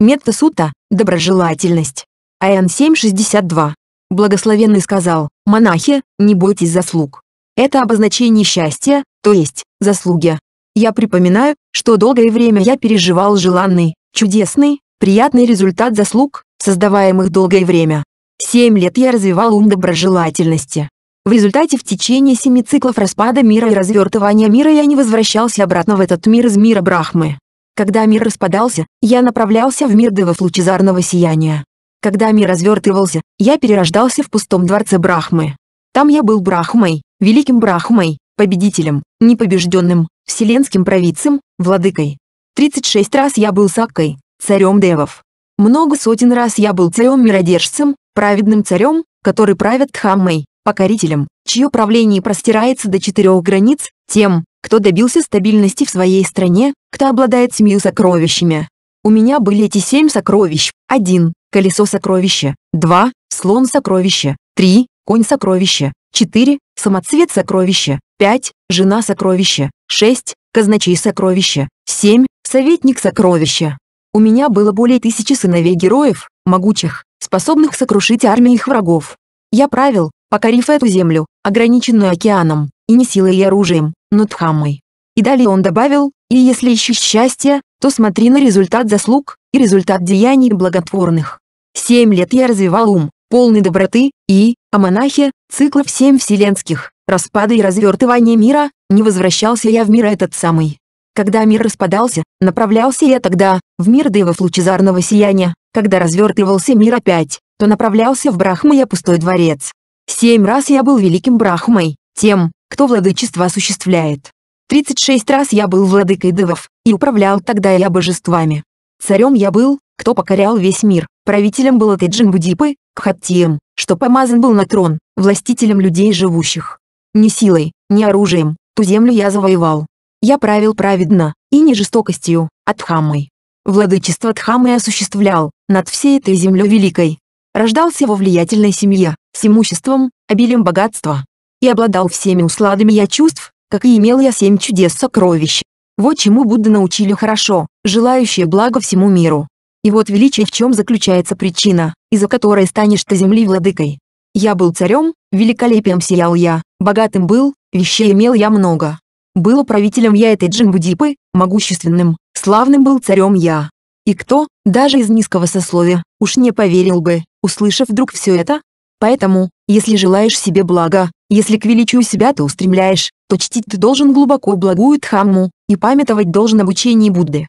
Метта сута, доброжелательность. Аян 7.62. Благословенный сказал, монахи, не бойтесь заслуг. Это обозначение счастья, то есть, заслуги. Я припоминаю, что долгое время я переживал желанный, чудесный, приятный результат заслуг, создаваемых долгое время. Семь лет я развивал ум доброжелательности. В результате в течение семи циклов распада мира и развертывания мира я не возвращался обратно в этот мир из мира Брахмы. Когда мир распадался, я направлялся в мир девов лучезарного сияния. Когда мир развертывался, я перерождался в пустом дворце Брахмы. Там я был Брахмой, великим Брахмой, победителем, непобежденным, вселенским провидцем, владыкой. 36 раз я был Саккой, царем девов. Много сотен раз я был царем-миродержцем, праведным царем, который правит Дхаммой, покорителем, чье правление простирается до четырех границ, тем, кто добился стабильности в своей стране, кто обладает семью сокровищами. У меня были эти семь сокровищ. 1. Колесо сокровища. 2. Слон сокровища. 3. Конь сокровища. 4. Самоцвет сокровища. 5. Жена сокровища. 6. Казначей сокровища. 7. Советник сокровища. У меня было более тысячи сыновей героев, могучих, способных сокрушить армии их врагов. Я правил, покорив эту землю, ограниченную океаном, и не силой и оружием, Нутхаммой. И далее он добавил, «И если ищешь счастье, то смотри на результат заслуг и результат деяний благотворных. Семь лет я развивал ум, полный доброты, и, о монахе, циклов семь вселенских, распада и развертывания мира, не возвращался я в мир этот самый. Когда мир распадался, направлялся я тогда, в мир девов лучезарного сияния, когда развертывался мир опять, то направлялся в я пустой дворец. Семь раз я был великим Брахмой, тем, кто владычество осуществляет. 36 раз я был владыкой девов, и управлял тогда я божествами. Царем я был, кто покорял весь мир, правителем был Теджин Будипы, Кхаттием, что помазан был на трон, властителем людей живущих. Ни силой, ни оружием, ту землю я завоевал. Я правил праведно, и не жестокостью, а Дхаммой. Владычество Дхаммы осуществлял, над всей этой землей великой. Рождался во влиятельной семье, с имуществом, обилием богатства, и обладал всеми усладами я чувств, как и имел я семь чудес сокровищ. Вот чему Будда научили хорошо, желающие блага всему миру. И вот величие в чем заключается причина, из-за которой станешь ты земли владыкой. Я был царем, великолепием сиял я, богатым был, вещей имел я много. Был управителем я этой Джинбудипы, могущественным, славным был царем я. И кто, даже из низкого сословия, уж не поверил бы, услышав вдруг все это? Поэтому, если желаешь себе блага, если к величию себя ты устремляешь, то чтить ты должен глубоко благую Дхамму, и памятовать должен об учении Будды.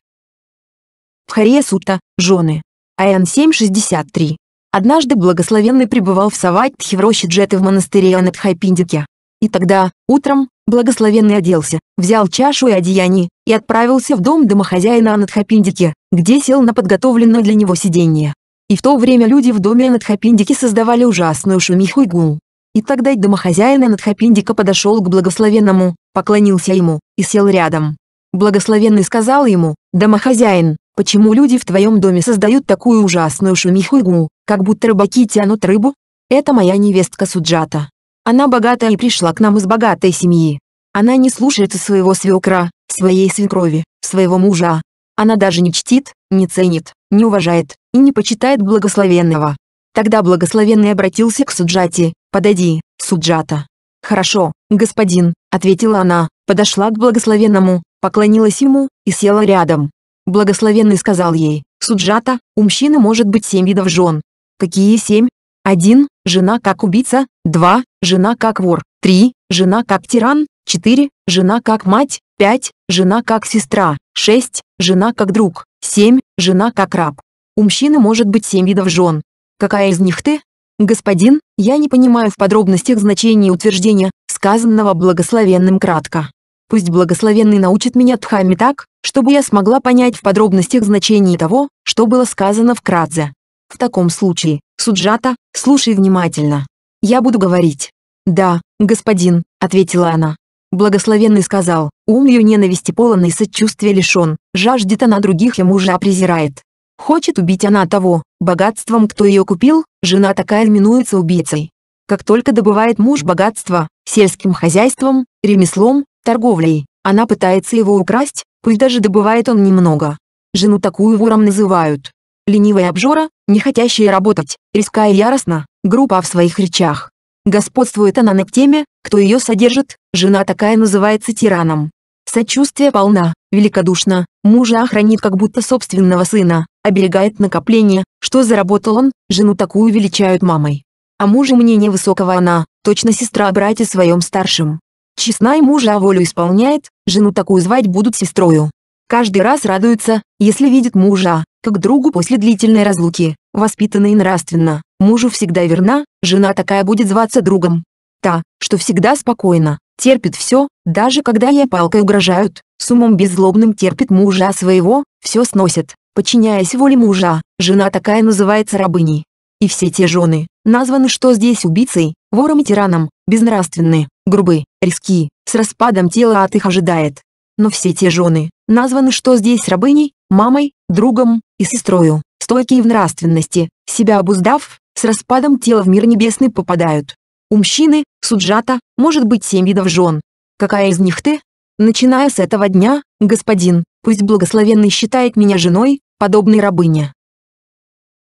Хария Сутта, жены. Аян 7.63. Однажды благословенный пребывал в Саватхи в роще Джеты в монастыре Анатхайпиндике. И тогда, утром, благословенный оделся, взял чашу и одеяние, и отправился в дом домохозяина Анатхапиндики, где сел на подготовленное для него сиденье. И в то время люди в доме Анатхапиндики создавали ужасную шумиху и гул. И тогда домохозяин Анатхапиндика подошел к благословенному, поклонился ему, и сел рядом. Благословенный сказал ему, «Домохозяин, почему люди в твоем доме создают такую ужасную шумихугу, как будто рыбаки тянут рыбу? Это моя невестка Суджата. Она богата и пришла к нам из богатой семьи. Она не слушается своего свекра, своей свекрови, своего мужа. Она даже не чтит, не ценит, не уважает и не почитает благословенного, Тогда благословенный обратился к суджате. «Подойди, Суджата». «Хорошо, господин», — ответила она, подошла к благословенному, поклонилась ему и села рядом. Благословенный сказал ей, «Суджата, у мужчины может быть семь видов жен». «Какие семь?» «Один, жена как убийца, два, жена как вор, три, жена как тиран, четыре, жена как мать, пять, жена как сестра, шесть, жена как друг, семь, жена как раб». У мужчины может быть семь видов жен. Какая из них ты? Господин, я не понимаю в подробностях значения утверждения, сказанного благословенным кратко. Пусть благословенный научит меня тхами так, чтобы я смогла понять в подробностях значение того, что было сказано вкратце. В таком случае, Суджата, слушай внимательно. Я буду говорить. «Да, господин», — ответила она. Благословенный сказал, ум ее ненависти полон и сочувствия лишен, жаждет она других и мужа презирает. Хочет убить она того, богатством кто ее купил, жена такая минуется убийцей. Как только добывает муж богатство, сельским хозяйством, ремеслом, торговлей, она пытается его украсть, пусть даже добывает он немного. Жену такую вором называют. Ленивая обжора, не хотящая работать, риская яростно, группа в своих речах. Господствует она над теми, кто ее содержит, жена такая называется тираном. Сочувствие полна, великодушна, мужа охранит, как будто собственного сына, оберегает накопление, что заработал он, жену такую величают мамой. А мужу мнение высокого она, точно сестра о брате своем старшим. Честна и мужа а волю исполняет, жену такую звать будут сестрою. Каждый раз радуется, если видит мужа, как другу после длительной разлуки, воспитанной нравственно, мужу всегда верна, жена такая будет зваться другом. Та, что всегда спокойна, терпит все, даже когда ей палкой угрожают, с умом беззлобным терпит мужа а своего, все сносит, Подчиняясь воле мужа, жена такая называется рабыней. И все те жены, названы что здесь убийцей, вором и тираном, безнравственны, грубы, риски, с распадом тела от их ожидает. Но все те жены, названы что здесь рабыней, мамой, другом и сестрою, стойкие в нравственности, себя обуздав, с распадом тела в мир небесный попадают. У мужчины, суджата, может быть семь видов жен. Какая из них ты? Начиная с этого дня, господин, пусть благословенный считает меня женой, подобной рабыне.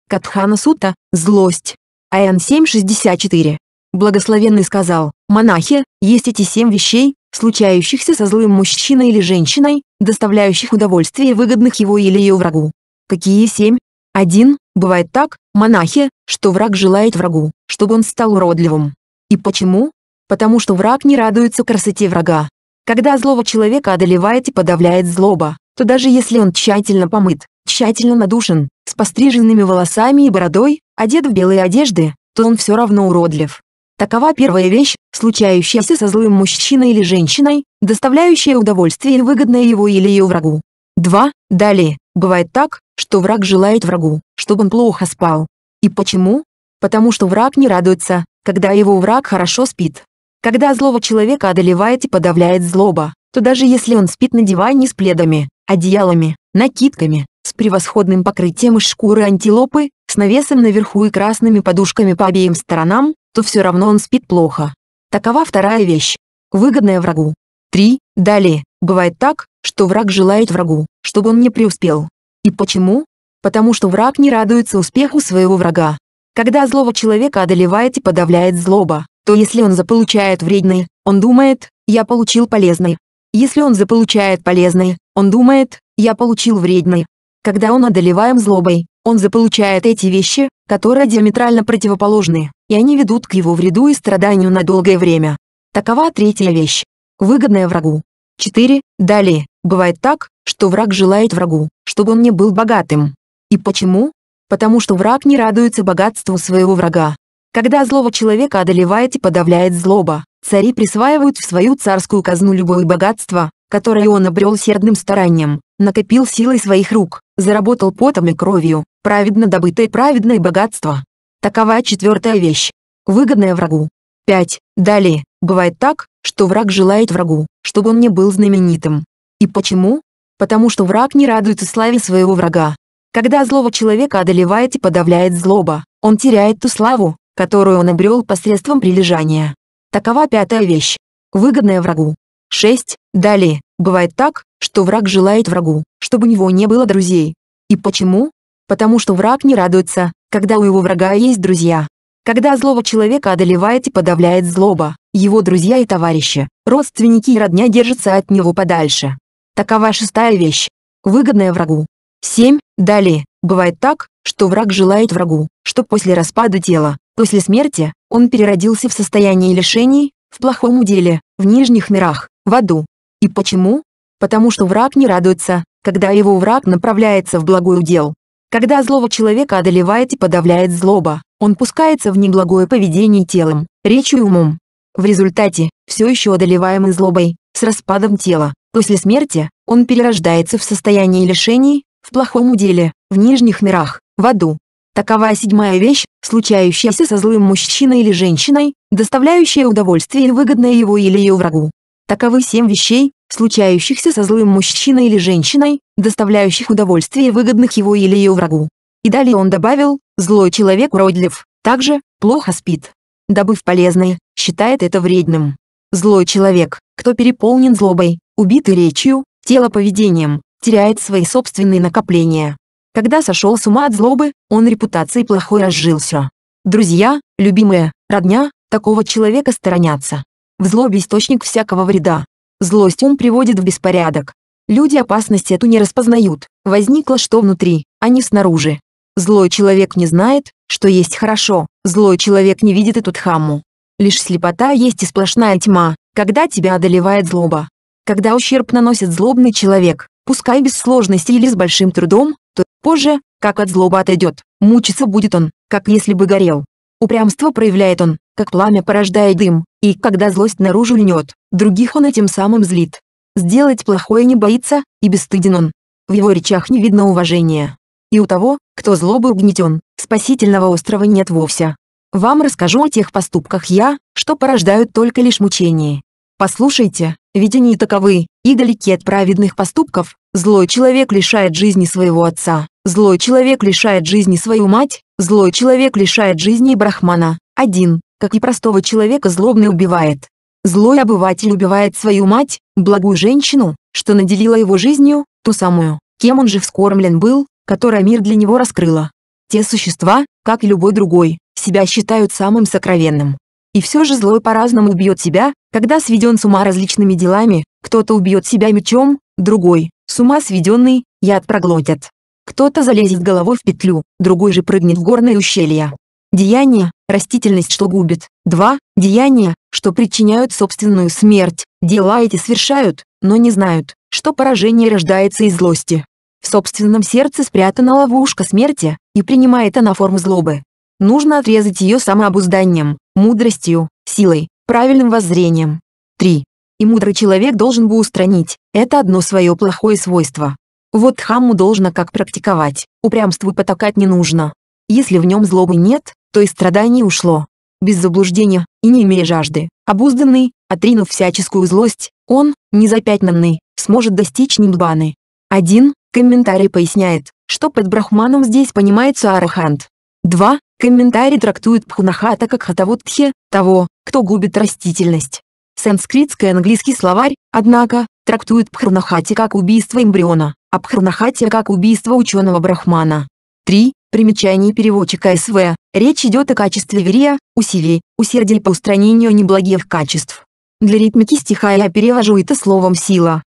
Катхана Сута, злость. Аян 7.64. Благословенный сказал, монахи, есть эти семь вещей, случающихся со злым мужчиной или женщиной, доставляющих удовольствие выгодных его или ее врагу. Какие семь? Один, бывает так, монахи, что враг желает врагу, чтобы он стал уродливым. И почему? Потому что враг не радуется красоте врага. Когда злого человека одолевает и подавляет злоба, то даже если он тщательно помыт, тщательно надушен, с постриженными волосами и бородой, одет в белые одежды, то он все равно уродлив. Такова первая вещь, случающаяся со злым мужчиной или женщиной, доставляющая удовольствие и выгодное его или ее врагу. 2. Далее, бывает так, что враг желает врагу, чтобы он плохо спал. И почему? Потому что враг не радуется, когда его враг хорошо спит. Когда злого человека одолевает и подавляет злоба, то даже если он спит на диване с пледами, одеялами, накидками, с превосходным покрытием из шкуры антилопы, с навесом наверху и красными подушками по обеим сторонам, то все равно он спит плохо. Такова вторая вещь, выгодная врагу. 3. Далее, бывает так, что враг желает врагу, чтобы он не преуспел. И почему? Потому что враг не радуется успеху своего врага. Когда злого человека одолевает и подавляет злоба, то если он заполучает вредное, он думает, я получил полезное. Если он заполучает полезное, он думает, я получил вредное. Когда он одолеваем злобой, он заполучает эти вещи, которые диаметрально противоположны, и они ведут к его вреду и страданию на долгое время. Такова третья вещь. Выгодная врагу. 4. Далее, бывает так, что враг желает врагу, чтобы он не был богатым. И почему? Потому что враг не радуется богатству своего врага. Когда злого человека одолевает и подавляет злоба, цари присваивают в свою царскую казну любое богатство, которое он обрел сердным старанием, накопил силой своих рук, заработал потом и кровью, праведно добытое праведное богатство. Такова четвертая вещь, выгодная врагу. 5. Далее, бывает так, что враг желает врагу, чтобы он не был знаменитым. И почему? Потому что враг не радуется славе своего врага. Когда злого человека одолевает и подавляет злоба, он теряет ту славу, которую он обрел посредством прилежания. Такова пятая вещь, выгодная врагу. 6. Далее, бывает так, что враг желает врагу, чтобы у него не было друзей. И почему? Потому что враг не радуется, когда у его врага есть друзья. Когда злого человека одолевает и подавляет злоба, его друзья и товарищи, родственники и родня держатся от него подальше. Такова шестая вещь, выгодная врагу. 7. Далее, бывает так, что враг желает врагу, что после распада тела, после смерти, он переродился в состоянии лишений, в плохом уделе, в нижних мирах, в аду. И почему? потому что враг не радуется, когда его враг направляется в благой удел. Когда злого человека одолевает и подавляет злоба, он пускается в неблагое поведение телом, речью и умом. В результате, все еще одолеваемый злобой, с распадом тела, после смерти, он перерождается в состоянии лишений, в плохом уделе, в нижних мирах, в аду. Такова седьмая вещь, случающаяся со злым мужчиной или женщиной, доставляющая удовольствие и выгодное его или ее врагу. Таковы семь вещей, случающихся со злым мужчиной или женщиной, доставляющих удовольствие выгодных его или ее врагу. И далее он добавил, злой человек уродлив, также, плохо спит. Добыв полезное, считает это вредным. Злой человек, кто переполнен злобой, убитый речью, телоповедением, теряет свои собственные накопления. Когда сошел с ума от злобы, он репутацией плохой разжился. Друзья, любимые, родня, такого человека сторонятся. В злобе источник всякого вреда, Злость ум приводит в беспорядок. Люди опасности эту не распознают. Возникло что внутри, а не снаружи. Злой человек не знает, что есть хорошо. Злой человек не видит эту дхамму. Лишь слепота есть и сплошная тьма, когда тебя одолевает злоба. Когда ущерб наносит злобный человек, пускай без сложности или с большим трудом, то позже, как от злобы отойдет, мучиться будет он, как если бы горел. Упрямство проявляет он, как пламя порождает дым, и когда злость наружу льнет, других он этим самым злит. Сделать плохое не боится, и бесстыден он. В его речах не видно уважения. И у того, кто злобы угнетен, спасительного острова нет вовсе. Вам расскажу о тех поступках я, что порождают только лишь мучение. Послушайте, ведь они таковы, и далеки от праведных поступков, злой человек лишает жизни своего отца, злой человек лишает жизни свою мать, злой человек лишает жизни брахмана, один, как и простого человека злобный убивает. Злой обыватель убивает свою мать, благую женщину, что наделила его жизнью, ту самую, кем он же вскормлен был, которая мир для него раскрыла. Те существа, как и любой другой, себя считают самым сокровенным. И все же злой по-разному убьет себя, когда сведен с ума различными делами, кто-то убьет себя мечом, другой, с ума сведенный, яд проглотят. Кто-то залезет головой в петлю, другой же прыгнет в горное ущелье. Деяния, растительность, что губит. 2. Деяния, что причиняют собственную смерть. Дела эти совершают, но не знают, что поражение рождается из злости. В собственном сердце спрятана ловушка смерти, и принимает она форму злобы. Нужно отрезать ее самообузданием, мудростью, силой, правильным воззрением. 3. И мудрый человек должен бы устранить, это одно свое плохое свойство. Вот хаму должно как практиковать, упрямству потакать не нужно. Если в нем злобы нет, то и страданий ушло. Без заблуждения, и не имея жажды, обузданный, отринув всяческую злость, он, незапятнанный, сможет достичь Нимбаны. Один комментарий поясняет, что под брахманом здесь понимается арахант. Два Комментарий трактует пхунахата как хатавутхе, того, кто губит растительность. Санскритский английский словарь, однако, трактует пхарнахати как убийство эмбриона, а пхарнахати как убийство ученого брахмана. Три Примечание переводчика СВ. Речь идет о качестве верия, усилий, усердия по устранению неблагих качеств. Для ритмики стиха я перевожу это словом «сила».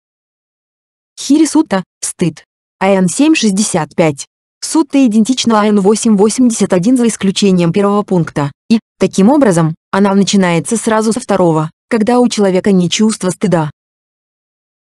Хирисута – стыд. АН 765. Сутта идентична АН 881 за исключением первого пункта, и, таким образом, она начинается сразу со второго, когда у человека не чувство стыда.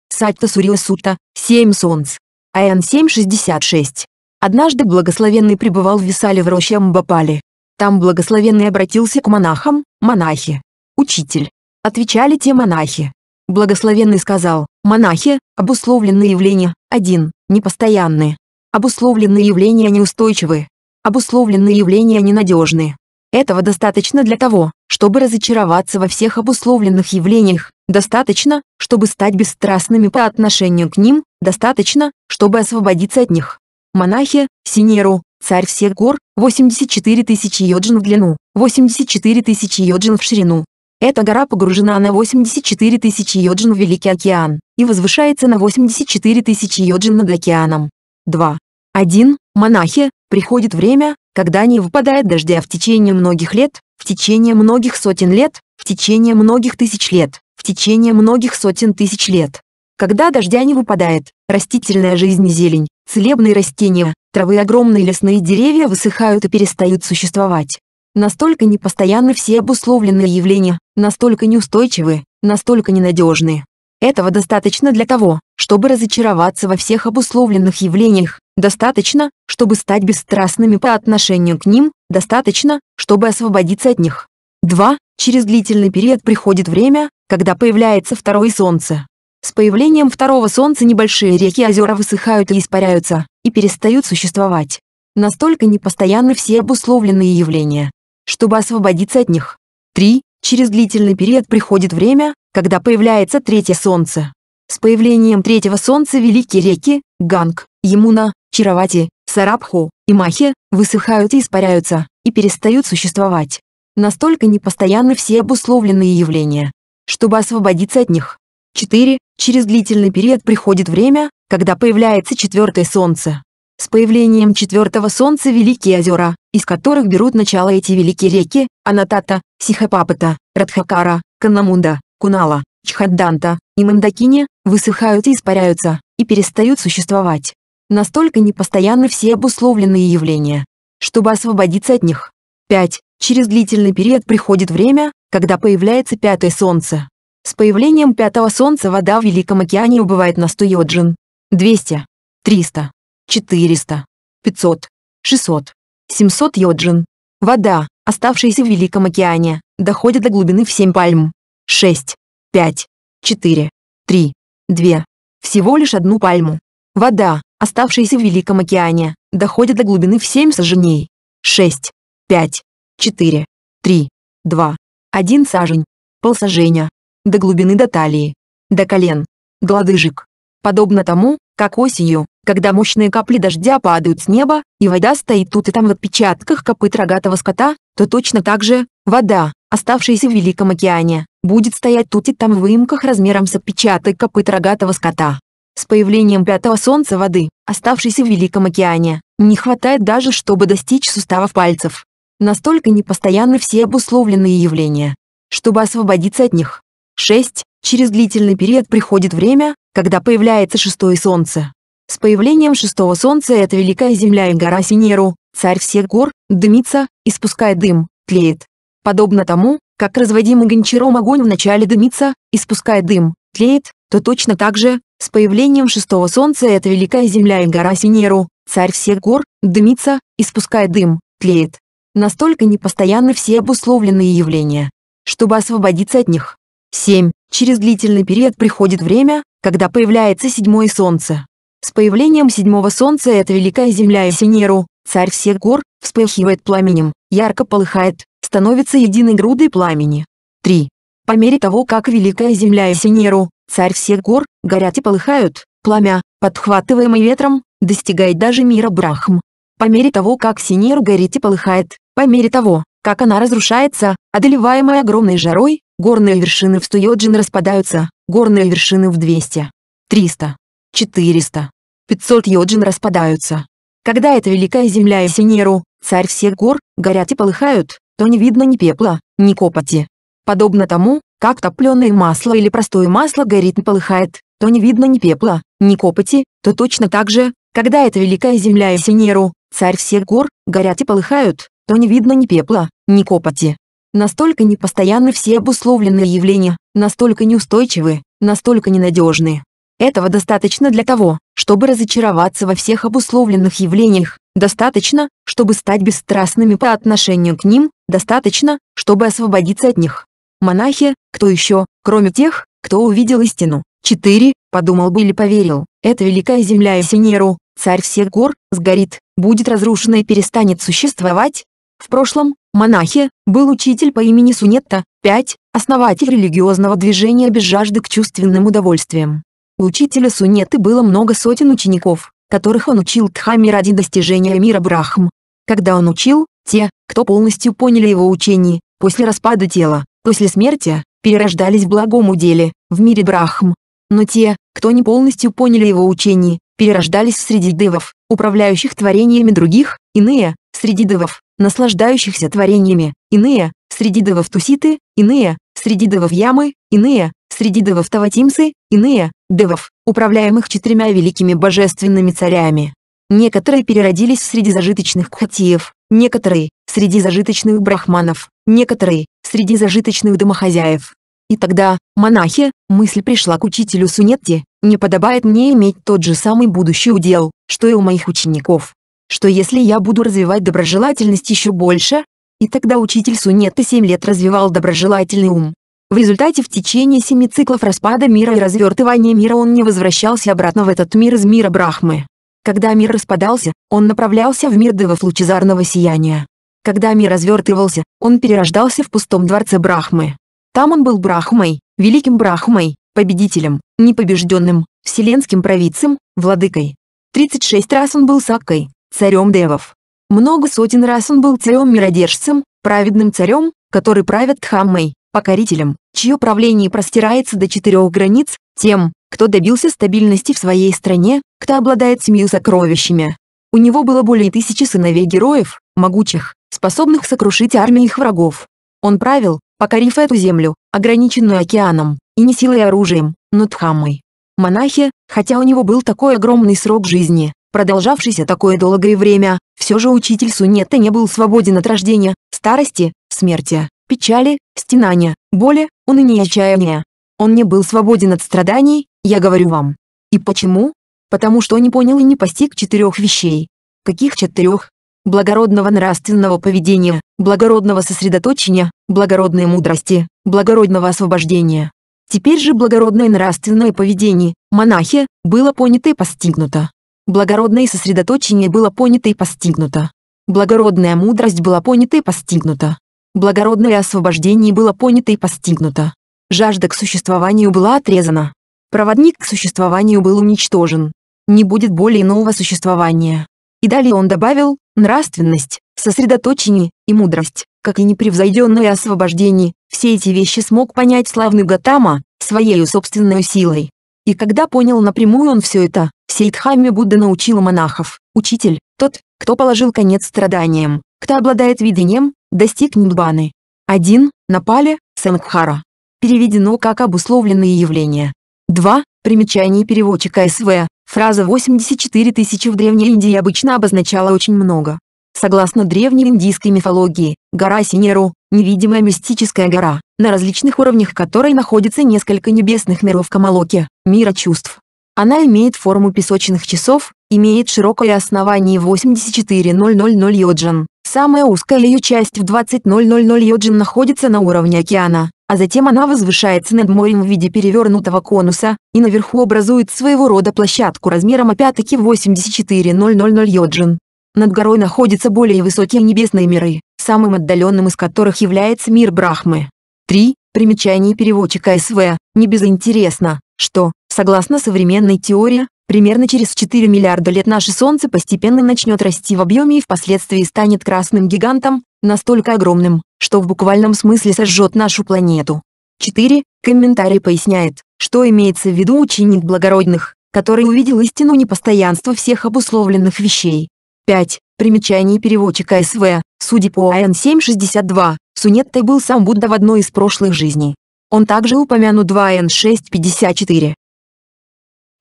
Сатта Сурила Сутта, 7 Солнц. АН 766. Однажды благословенный пребывал в Висале в роще Мбапали. Там благословенный обратился к монахам, монахи. «Учитель!» – отвечали те монахи. Благословенный сказал, «Монахи, обусловленные явления, один, непостоянные. Обусловленные явления неустойчивы. Обусловленные явления ненадежны. Этого достаточно для того, чтобы разочароваться во всех обусловленных явлениях, достаточно, чтобы стать бесстрастными по отношению к ним, достаточно, чтобы освободиться от них. Монахи, Синеру, царь всех гор, 84 тысячи йоджин в длину, 84 тысячи йоджин в ширину. Эта гора погружена на 84 тысячи йоджин в Великий океан и возвышается на 84 тысячи йоджин над океаном. 2. 1. Монахи, приходит время, когда не выпадает дождя в течение многих лет, в течение многих сотен лет, в течение многих тысяч лет, в течение многих сотен тысяч лет. Когда дождя не выпадает, растительная жизнь и зелень, целебные растения, травы и огромные лесные деревья высыхают и перестают существовать. Настолько непостоянны все обусловленные явления, настолько неустойчивы, настолько ненадежны. Этого достаточно для того, чтобы разочароваться во всех обусловленных явлениях, достаточно, чтобы стать бесстрастными по отношению к ним, достаточно, чтобы освободиться от них. 2. Через длительный период приходит время, когда появляется второе солнце. С появлением второго солнца небольшие реки и озера высыхают и испаряются, и перестают существовать. Настолько непостоянны все обусловленные явления. Чтобы освободиться от них. 3. Через длительный период приходит время, когда появляется третье солнце. С появлением третьего солнца великие реки Ганг, Ямуна, Чаровати, Сарабху и Махи высыхают и испаряются, и перестают существовать. Настолько непостоянны все обусловленные явления. Чтобы освободиться от них. 4. Через длительный период приходит время, когда появляется четвертое солнце. С появлением четвертого солнца великие озера, из которых берут начало эти великие реки, Анатата, Сихапапата, Радхакара, Канамунда, Кунала, Чхадданта и Мандакини, высыхают и испаряются, и перестают существовать. Настолько непостоянны все обусловленные явления. Чтобы освободиться от них. 5. Через длительный период приходит время, когда появляется пятое солнце. С появлением пятого солнца вода в Великом океане убывает на 100 йоджин. 200, 300, 400, 500, 600, 700 йоджин. Вода, оставшаяся в Великом океане, доходит до глубины в 7 пальм. 6, 5, 4, 3, 2. Всего лишь одну пальму. Вода, оставшаяся в Великом океане, доходит до глубины в 7 саженей. 6, 5, 4, 3, 2, 1 сажень, полсажения до глубины до талии, до колен, до лодыжек. Подобно тому, как осенью, когда мощные капли дождя падают с неба, и вода стоит тут и там в отпечатках копыт рогатого скота, то точно так же, вода, оставшаяся в Великом океане, будет стоять тут и там в выемках размером с отпечаток копыт рогатого скота. С появлением пятого солнца воды, оставшейся в Великом океане, не хватает даже, чтобы достичь суставов пальцев. Настолько непостоянны все обусловленные явления. Чтобы освободиться от них, 6. Через длительный период приходит время, когда появляется шестое солнце. С появлением шестого солнца эта великая земля и гора Синеру, царь всех гор, дымится, испуская дым, тлеет. Подобно тому, как разводимый гончаром огонь вначале дымится, испуская дым, тлеет, то точно так же, с появлением шестого солнца эта великая земля и гора Синеру, царь всех гор, дымится, испуская дым, тлеет. Настолько непостоянны все обусловленные явления. Чтобы освободиться от них, 7. Через длительный период приходит время, когда появляется седьмое солнце. С появлением седьмого солнца эта великая земля и Синеру, царь всех гор, вспыхивает пламенем, ярко полыхает, становится единой грудой пламени. 3. По мере того, как Великая Земля и Синеру, царь всех гор, горят и полыхают, пламя, подхватываемое ветром, достигает даже мира Брахм. По мере того, как Синеру горит и полыхает, по мере того, как она разрушается, одолеваемая огромной жарой, Горные вершины в Стоёджин распадаются, горные вершины в 200, 300, 400, 500 йоджин распадаются. Когда эта великая земля и Синеру, царь всех гор, горят и полыхают, то не видно ни пепла, ни копоти. Подобно тому, как топленое масло или простое масло горит и полыхает, то не видно ни пепла, ни копоти, то точно так же, когда эта великая земля и Синеру, царь всех гор, горят и полыхают, то не видно ни пепла, ни копоти. Настолько непостоянны все обусловленные явления, настолько неустойчивы, настолько ненадежны. Этого достаточно для того, чтобы разочароваться во всех обусловленных явлениях, достаточно, чтобы стать бесстрастными по отношению к ним, достаточно, чтобы освободиться от них. Монахи, кто еще, кроме тех, кто увидел истину. 4. Подумал бы или поверил, эта великая земля и Синеру, царь всех гор, сгорит, будет разрушена и перестанет существовать. В прошлом, монахе, был учитель по имени Сунетта, 5, основатель религиозного движения без жажды к чувственным удовольствиям. У учителя Сунетты было много сотен учеников, которых он учил Дхамме ради достижения мира Брахм. Когда он учил, те, кто полностью поняли его учение, после распада тела, после смерти, перерождались в благом уделе, в мире Брахм. Но те, кто не полностью поняли его учение, перерождались среди девов, управляющих творениями других, иные, среди девов, наслаждающихся творениями, иные, среди девов туситы, иные, среди девов ямы, иные, среди девов таватимсы, иные, девов, управляемых четырьмя великими божественными царями. Некоторые переродились среди зажиточных кхатиев, некоторые – среди зажиточных брахманов, некоторые – среди зажиточных домохозяев. И тогда, монахи, мысль пришла к учителю Сунетти, не подобает мне иметь тот же самый будущий удел, что и у моих учеников что если я буду развивать доброжелательность еще больше, и тогда учитель Сунета 7 лет развивал доброжелательный ум. В результате в течение семи циклов распада мира и развертывания мира он не возвращался обратно в этот мир из мира Брахмы. Когда мир распадался, он направлялся в мир девов лучезарного сияния. Когда мир развертывался, он перерождался в пустом дворце Брахмы. Там он был Брахмой, великим Брахмой, победителем, непобежденным, вселенским провидцем, владыкой. 36 раз он был Саккой, царем девов. Много сотен раз он был царем-миродержцем, праведным царем, который правит Тхаммой, покорителем, чье правление простирается до четырех границ, тем, кто добился стабильности в своей стране, кто обладает семью сокровищами. У него было более тысячи сыновей-героев, могучих, способных сокрушить армии их врагов. Он правил, покорив эту землю, ограниченную океаном, и не силой и оружием, но Тхаммой. Монахи, хотя у него был такой огромный срок жизни, продолжавшийся такое долгое время, все же учитель Сунетта не был свободен от рождения, старости, смерти, печали, стенания, боли, уныния и отчаяния. Он не был свободен от страданий, я говорю вам. И почему? Потому что не понял и не постиг четырех вещей. Каких четырех? Благородного нравственного поведения, благородного сосредоточения, благородной мудрости, благородного освобождения. Теперь же благородное нравственное поведение, монахи, было понято и постигнуто. Благородное сосредоточение было понято и постигнуто. Благородная мудрость была понята и постигнута. Благородное освобождение было понято и постигнуто. Жажда к существованию была отрезана. Проводник к существованию был уничтожен. Не будет более нового существования. И далее он добавил, нравственность, сосредоточение и мудрость, как и непревзойденное освобождение, все эти вещи смог понять славный Гатама, своей собственной силой. И когда понял напрямую он все это, Сейдхамми Будда научил монахов, учитель, тот, кто положил конец страданиям, кто обладает видением, достиг Нидбаны. Один, Напали, Сангхара. Переведено как обусловленные явления. Два, Примечание переводчика СВ. Фраза 84 тысячи в Древней Индии обычно обозначала очень много. Согласно древней индийской мифологии, гора Синеру, невидимая мистическая гора, на различных уровнях которой находится несколько небесных миров Камалоки, мира чувств. Она имеет форму песочных часов, имеет широкое основание 84000 йоджин. Самая узкая ее часть в 20000 йоджин находится на уровне океана, а затем она возвышается над морем в виде перевернутого конуса, и наверху образует своего рода площадку размером опять-таки 84000 йоджин. Над горой находятся более высокие небесные миры, самым отдаленным из которых является мир Брахмы. 3. Примечание переводчика СВ. Не безинтересно, что, согласно современной теории, примерно через 4 миллиарда лет наше Солнце постепенно начнет расти в объеме и впоследствии станет красным гигантом, настолько огромным, что в буквальном смысле сожжет нашу планету. 4. Комментарий поясняет, что имеется в виду ученик благородных, который увидел истину непостоянства всех обусловленных вещей. 5. Примечание переводчика СВ. Судя по АН 762, Сунеттой был сам Будда в одной из прошлых жизней. Он также упомянут в АН 654.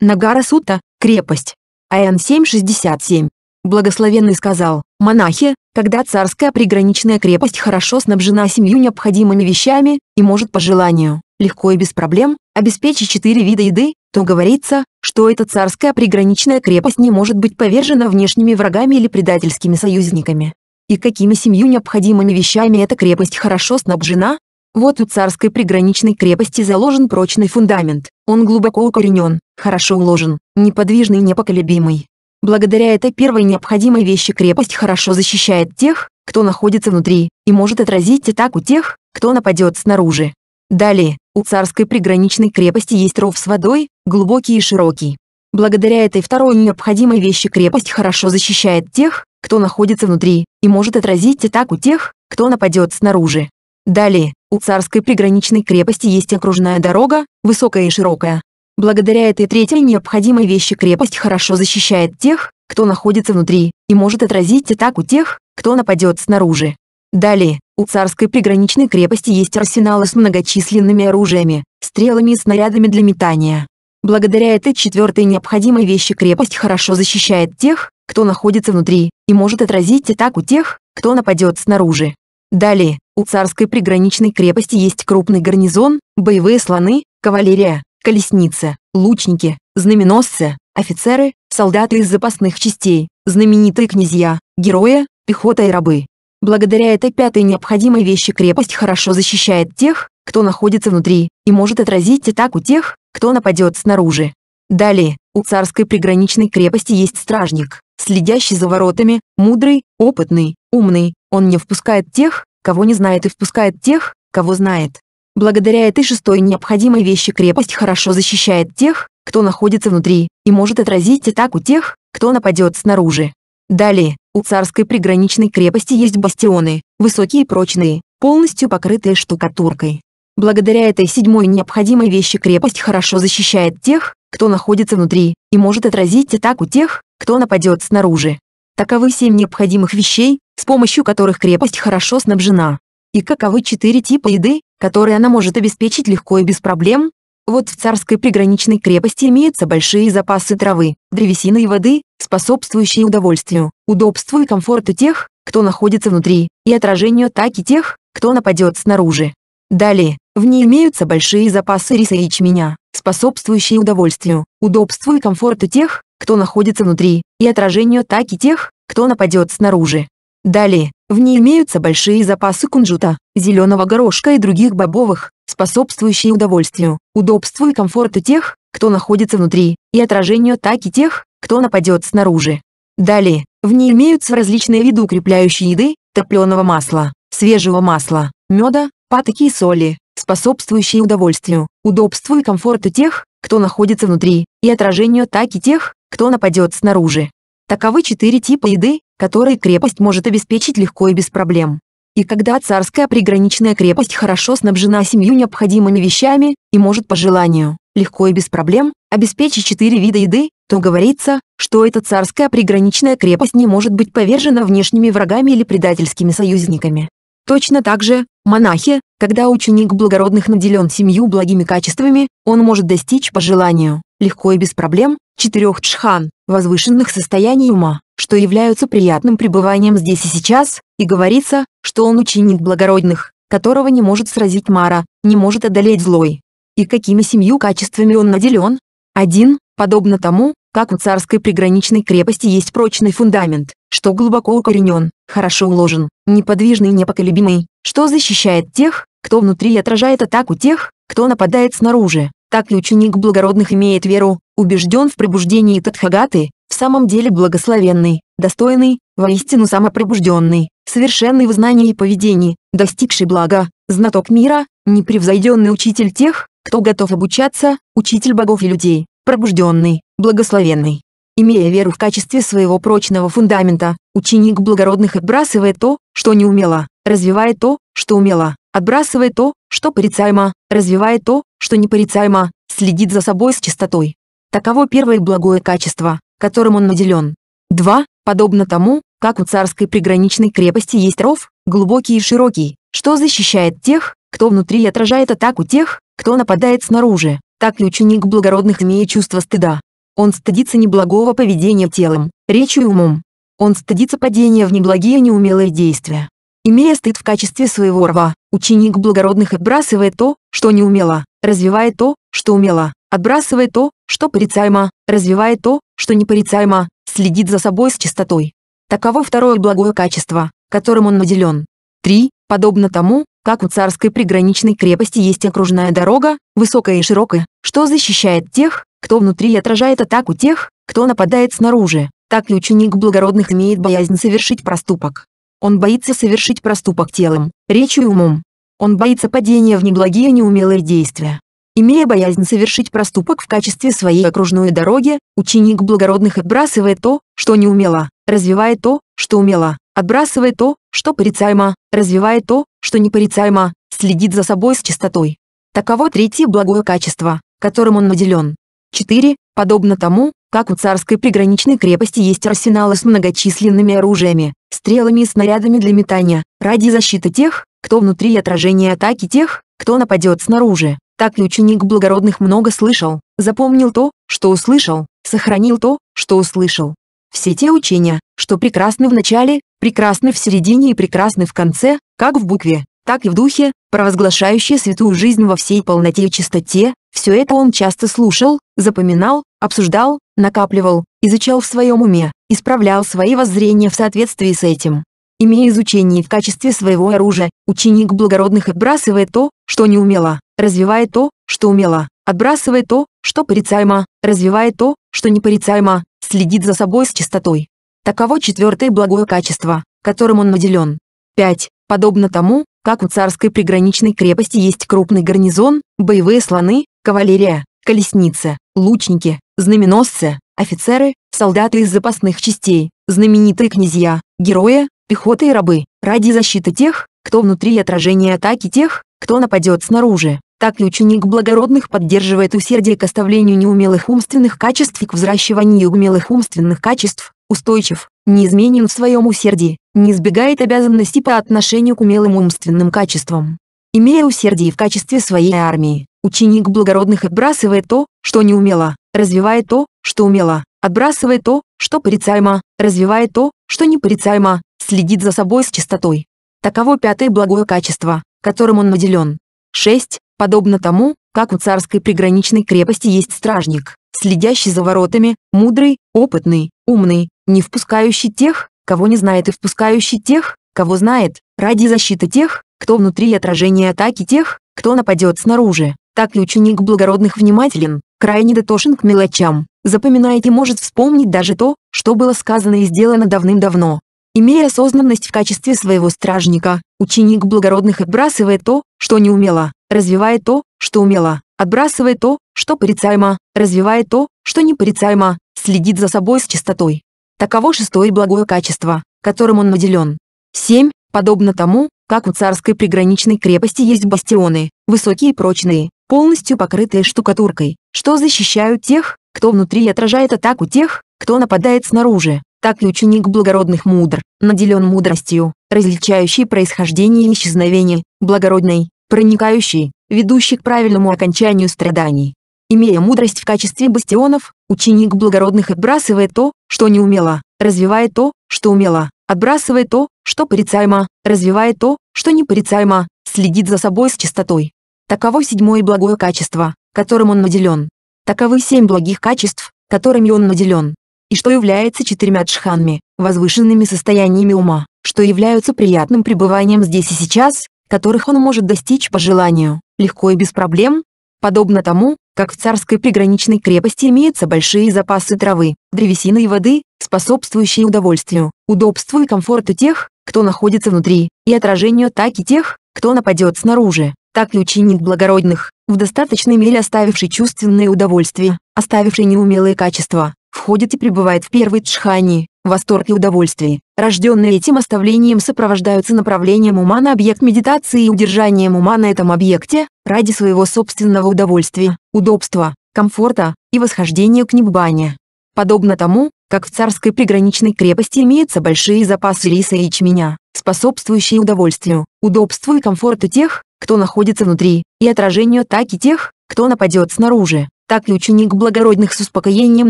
Нагара Сута, крепость. АН 767. Благословенный сказал, монахи, когда царская приграничная крепость хорошо снабжена семью необходимыми вещами и может по желанию, легко и без проблем, обеспечить четыре вида еды, то говорится, что эта царская приграничная крепость не может быть повержена внешними врагами или предательскими союзниками. И какими семью необходимыми вещами эта крепость хорошо снабжена? Вот у царской приграничной крепости заложен прочный фундамент, он глубоко укоренен, хорошо уложен, неподвижный и непоколебимый. Благодаря этой первой необходимой вещи крепость хорошо защищает тех, кто находится внутри, и может отразить атаку тех, кто нападет снаружи. Далее, у царской приграничной крепости есть ров с водой, глубокий и широкий. Благодаря этой второй необходимой вещи крепость хорошо защищает тех, кто находится внутри, и может отразить атаку тех, кто нападет снаружи. Далее, у царской приграничной крепости есть окружная дорога, высокая и широкая. Благодаря этой третьей необходимой вещи крепость хорошо защищает тех, кто находится внутри, и может отразить атаку тех, кто нападет снаружи. Далее, у царской приграничной крепости есть арсеналы с многочисленными оружиями, стрелами и снарядами для метания. Благодаря этой четвертой необходимой вещи крепость хорошо защищает тех, кто находится внутри, и может отразить атаку тех, кто нападет снаружи. Далее, у царской приграничной крепости есть крупный гарнизон, боевые слоны, кавалерия, колесница, лучники, знаменосцы, офицеры, солдаты из запасных частей, знаменитые князья, герои, пехота и рабы. Благодаря этой пятой необходимой вещи крепость хорошо защищает тех, кто находится внутри, и может отразить атаку тех, кто нападет снаружи. Далее, у царской приграничной крепости есть стражник, следящий за воротами, мудрый, опытный, умный, он не впускает тех, кого не знает и впускает тех, кого знает. Благодаря этой шестой необходимой вещи крепость хорошо защищает тех, кто находится внутри, и может отразить атаку тех, кто нападет снаружи. Далее, у царской приграничной крепости есть бастионы, высокие и прочные, полностью покрытые штукатуркой. Благодаря этой седьмой необходимой вещи крепость хорошо защищает тех, кто находится внутри, и может отразить атаку тех, кто нападет снаружи. Таковы семь необходимых вещей, с помощью которых крепость хорошо снабжена. И каковы четыре типа еды, которые она может обеспечить легко и без проблем, вот в царской приграничной крепости имеются большие запасы травы, древесины и воды, способствующие удовольствию, удобству и комфорту тех, кто находится внутри, и отражению атаки тех, кто нападет снаружи. Далее, в ней имеются большие запасы риса и ячменя, способствующие удовольствию, удобству и комфорту тех, кто находится внутри, и отражению атаки тех, кто нападет снаружи. Далее, в ней имеются большие запасы кунжута, зеленого горошка и других бобовых, способствующие удовольствию, удобству и комфорту тех, кто находится внутри, и отражению атаки тех, кто нападет снаружи. Далее, в ней имеются различные виды укрепляющей еды, топленого масла, свежего масла, меда, патоки и соли, способствующие удовольствию, удобству и комфорту тех, кто находится внутри, и отражению атаки тех, кто нападет снаружи. Таковы четыре типа еды, которые крепость может обеспечить легко и без проблем. И когда царская приграничная крепость хорошо снабжена семью необходимыми вещами и может по желанию, легко и без проблем, обеспечить четыре вида еды, то говорится, что эта царская приграничная крепость не может быть повержена внешними врагами или предательскими союзниками. Точно так же, монахи, когда ученик благородных наделен семью благими качествами, он может достичь по желанию, легко и без проблем, четырех джхан, возвышенных состояний ума, что являются приятным пребыванием здесь и сейчас, и говорится, что он ученик благородных, которого не может сразить Мара, не может одолеть злой. И какими семью качествами он наделен? Один, подобно тому, как у царской приграничной крепости есть прочный фундамент, что глубоко укоренен, хорошо уложен, неподвижный и непоколебимый, что защищает тех, кто внутри отражает атаку тех, кто нападает снаружи. Так и ученик благородных имеет веру, убежден в пробуждении Тадхагаты, в самом деле благословенный, достойный, воистину самопробужденный, совершенный в знании и поведении, достигший блага, знаток мира, непревзойденный учитель тех, кто готов обучаться, учитель богов и людей, пробужденный, благословенный. Имея веру в качестве своего прочного фундамента, ученик благородных отбрасывает то, что не умело, развивает то, что умело, отбрасывает то, что порицаемо, развивает то, что непорицаемо, следит за собой с чистотой. Таково первое благое качество, которым он наделен. 2 подобно тому, как у царской приграничной крепости есть ров, глубокий и широкий, что защищает тех, кто внутри и отражает атаку тех, кто нападает снаружи, так и ученик благородных имеет чувство стыда. Он стыдится неблагого поведения телом, речью и умом. Он стыдится падения в неблагие неумелые действия. Имея стыд в качестве своего рва, ученик благородных отбрасывает то, что неумело, развивает то, что умело, отбрасывает то, что порицаемо, развивает то, что непорицаемо, следит за собой с чистотой. Таково второе благое качество, которым он наделен. 3. Подобно тому, как у царской приграничной крепости есть окружная дорога, высокая и широкая, что защищает тех, кто внутри и отражает атаку тех, кто нападает снаружи, так и ученик благородных имеет боязнь совершить проступок. Он боится совершить проступок телом, речью и умом. Он боится падения в неблагие неумелые действия. Имея боязнь совершить проступок в качестве своей окружной дороги, ученик благородных отбрасывает то, что не умело, развивает то, что умело, отбрасывает то, что порицаемо, развивает то, что непорицаемо, следит за собой с чистотой. Таково третье благое качество, которым он наделен. 4. Подобно тому, как у царской приграничной крепости есть арсеналы с многочисленными оружиями, стрелами и снарядами для метания, ради защиты тех, кто внутри отражения атаки тех, кто нападет снаружи. Так и ученик благородных много слышал, запомнил то, что услышал, сохранил то, что услышал. Все те учения, что прекрасны в начале, прекрасны в середине и прекрасны в конце, как в букве, так и в духе, провозглашающие святую жизнь во всей полноте и чистоте, все это он часто слушал, запоминал, обсуждал, накапливал, изучал в своем уме, исправлял свои воззрения в соответствии с этим. Имея изучение в качестве своего оружия, ученик благородных отбрасывает то, что не умело, развивает то, что умело, отбрасывает то, что порицаемо, развивает то, что непорицаемо, следит за собой с чистотой. Таково четвертое благое качество, которым он наделен. 5. Подобно тому, как у царской приграничной крепости есть крупный гарнизон, боевые слоны, кавалерия, колесницы, лучники, знаменосцы, офицеры, солдаты из запасных частей, знаменитые князья, герои, пехота и рабы, ради защиты тех, кто внутри отражения атаки тех, кто нападет снаружи. Так и ученик благородных поддерживает усердие к оставлению неумелых умственных качеств и к взращиванию умелых умственных качеств, устойчив, неизменен в своем усердии, не избегает обязанностей по отношению к умелым умственным качествам. Имея усердие в качестве своей армии, ученик благородных отбрасывает то, что неумело, развивает то, что умело, отбрасывает то, что порицаемо, развивает то, что непорицаемо, следит за собой с чистотой. Таково пятое благое качество, которым он наделен. 6 подобно тому, как у царской приграничной крепости есть стражник, следящий за воротами, мудрый, опытный, умный, не впускающий тех, кого не знает и впускающий тех, кого знает, ради защиты тех, кто внутри и отражения атаки тех, кто нападет снаружи. Так и ученик благородных внимателен, крайне дотошен к мелочам, запоминает и может вспомнить даже то, что было сказано и сделано давным-давно. Имея осознанность в качестве своего стражника, ученик благородных отбрасывает то, что не умело, развивает то, что умело, отбрасывает то, что порицаемо, развивает то, что непорицаемо, следит за собой с чистотой. Таково шестое благое качество, которым он наделен. 7. Подобно тому, как у царской приграничной крепости есть бастионы, высокие и прочные, полностью покрытые штукатуркой, что защищают тех, кто внутри отражает атаку тех, кто нападает снаружи, так и ученик благородных мудр, наделен мудростью, различающий происхождение и исчезновение, благородной, проникающий, ведущий к правильному окончанию страданий. Имея мудрость в качестве бастионов, ученик благородных отбрасывает то, что не умело, развивает то, что умело, отбрасывает то, что порицаемо, развивает то, что непорицаемо, следит за собой с чистотой. Таково седьмое благое качество, которым он наделен. Таковы семь благих качеств, которыми он наделен. И что является четырьмя джханами, возвышенными состояниями ума, что являются приятным пребыванием здесь и сейчас, которых он может достичь по желанию, легко и без проблем, подобно тому, как в царской приграничной крепости имеются большие запасы травы, древесины и воды, способствующие удовольствию, удобству и комфорту тех, кто находится внутри, и отражению атаки тех, кто нападет снаружи. Так и ученик благородных, в достаточной мере оставивший чувственные удовольствия, оставивший неумелые качества, входит и пребывает в первой джхани, восторг и удовольствие, рожденные этим оставлением сопровождаются направлением ума на объект медитации и удержанием ума на этом объекте, ради своего собственного удовольствия, удобства, комфорта и восхождения к небане. Подобно тому, как в царской приграничной крепости имеются большие запасы риса и ячменя, способствующие удовольствию, удобству и комфорту тех, кто находится внутри, и отражению атаки тех, кто нападет снаружи, так и ученик благородных с успокоением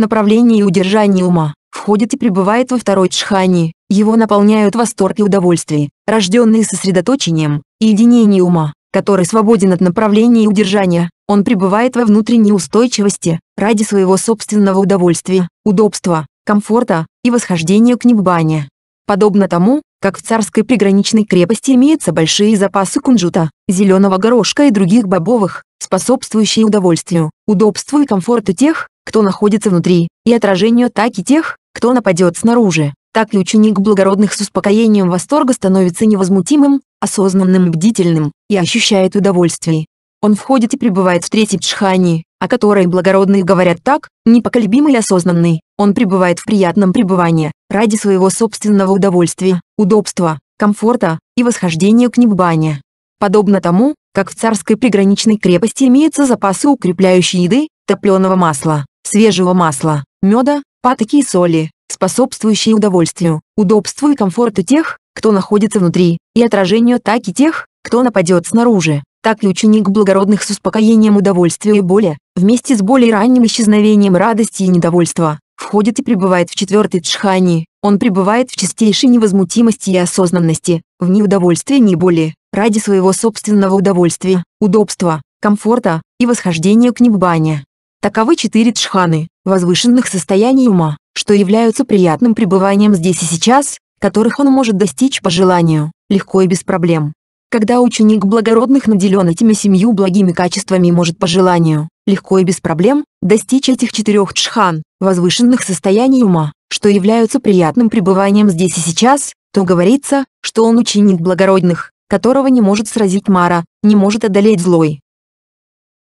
направления и удержания ума, входит и пребывает во второй джхани. Его наполняют восторг и удовольствие, рожденные сосредоточением и единение ума, который свободен от направления и удержания. Он пребывает во внутренней устойчивости, ради своего собственного удовольствия, удобства, комфорта и восхождения к неббане. Подобно тому, как в царской приграничной крепости имеются большие запасы кунжута, зеленого горошка и других бобовых, способствующие удовольствию, удобству и комфорту тех, кто находится внутри, и отражению атаки тех, кто нападет снаружи. Так и ученик благородных с успокоением восторга становится невозмутимым, осознанным бдительным, и ощущает удовольствие. Он входит и пребывает в третьем джхане, о которой благородные говорят так, непоколебимый и осознанный, он пребывает в приятном пребывании, ради своего собственного удовольствия, удобства, комфорта и восхождения к неббане. Подобно тому, как в царской приграничной крепости имеются запасы укрепляющей еды, топленого масла, свежего масла, меда, патоки и соли, способствующие удовольствию, удобству и комфорту тех, кто находится внутри, и отражению атаки тех, кто нападет снаружи. Так и ученик благородных с успокоением удовольствия и боли, вместе с более ранним исчезновением радости и недовольства, входит и пребывает в четвертой джхани, он пребывает в чистейшей невозмутимости и осознанности, в ни удовольствия, ни боли, ради своего собственного удовольствия, удобства, комфорта и восхождения к небане. Таковы четыре джханы, возвышенных состояний ума, что являются приятным пребыванием здесь и сейчас, которых он может достичь по желанию, легко и без проблем. Когда ученик благородных наделен этими семью благими качествами и может по желанию, легко и без проблем, достичь этих четырех джхан, возвышенных состояний ума, что являются приятным пребыванием здесь и сейчас, то говорится, что он ученик благородных, которого не может сразить Мара, не может одолеть злой.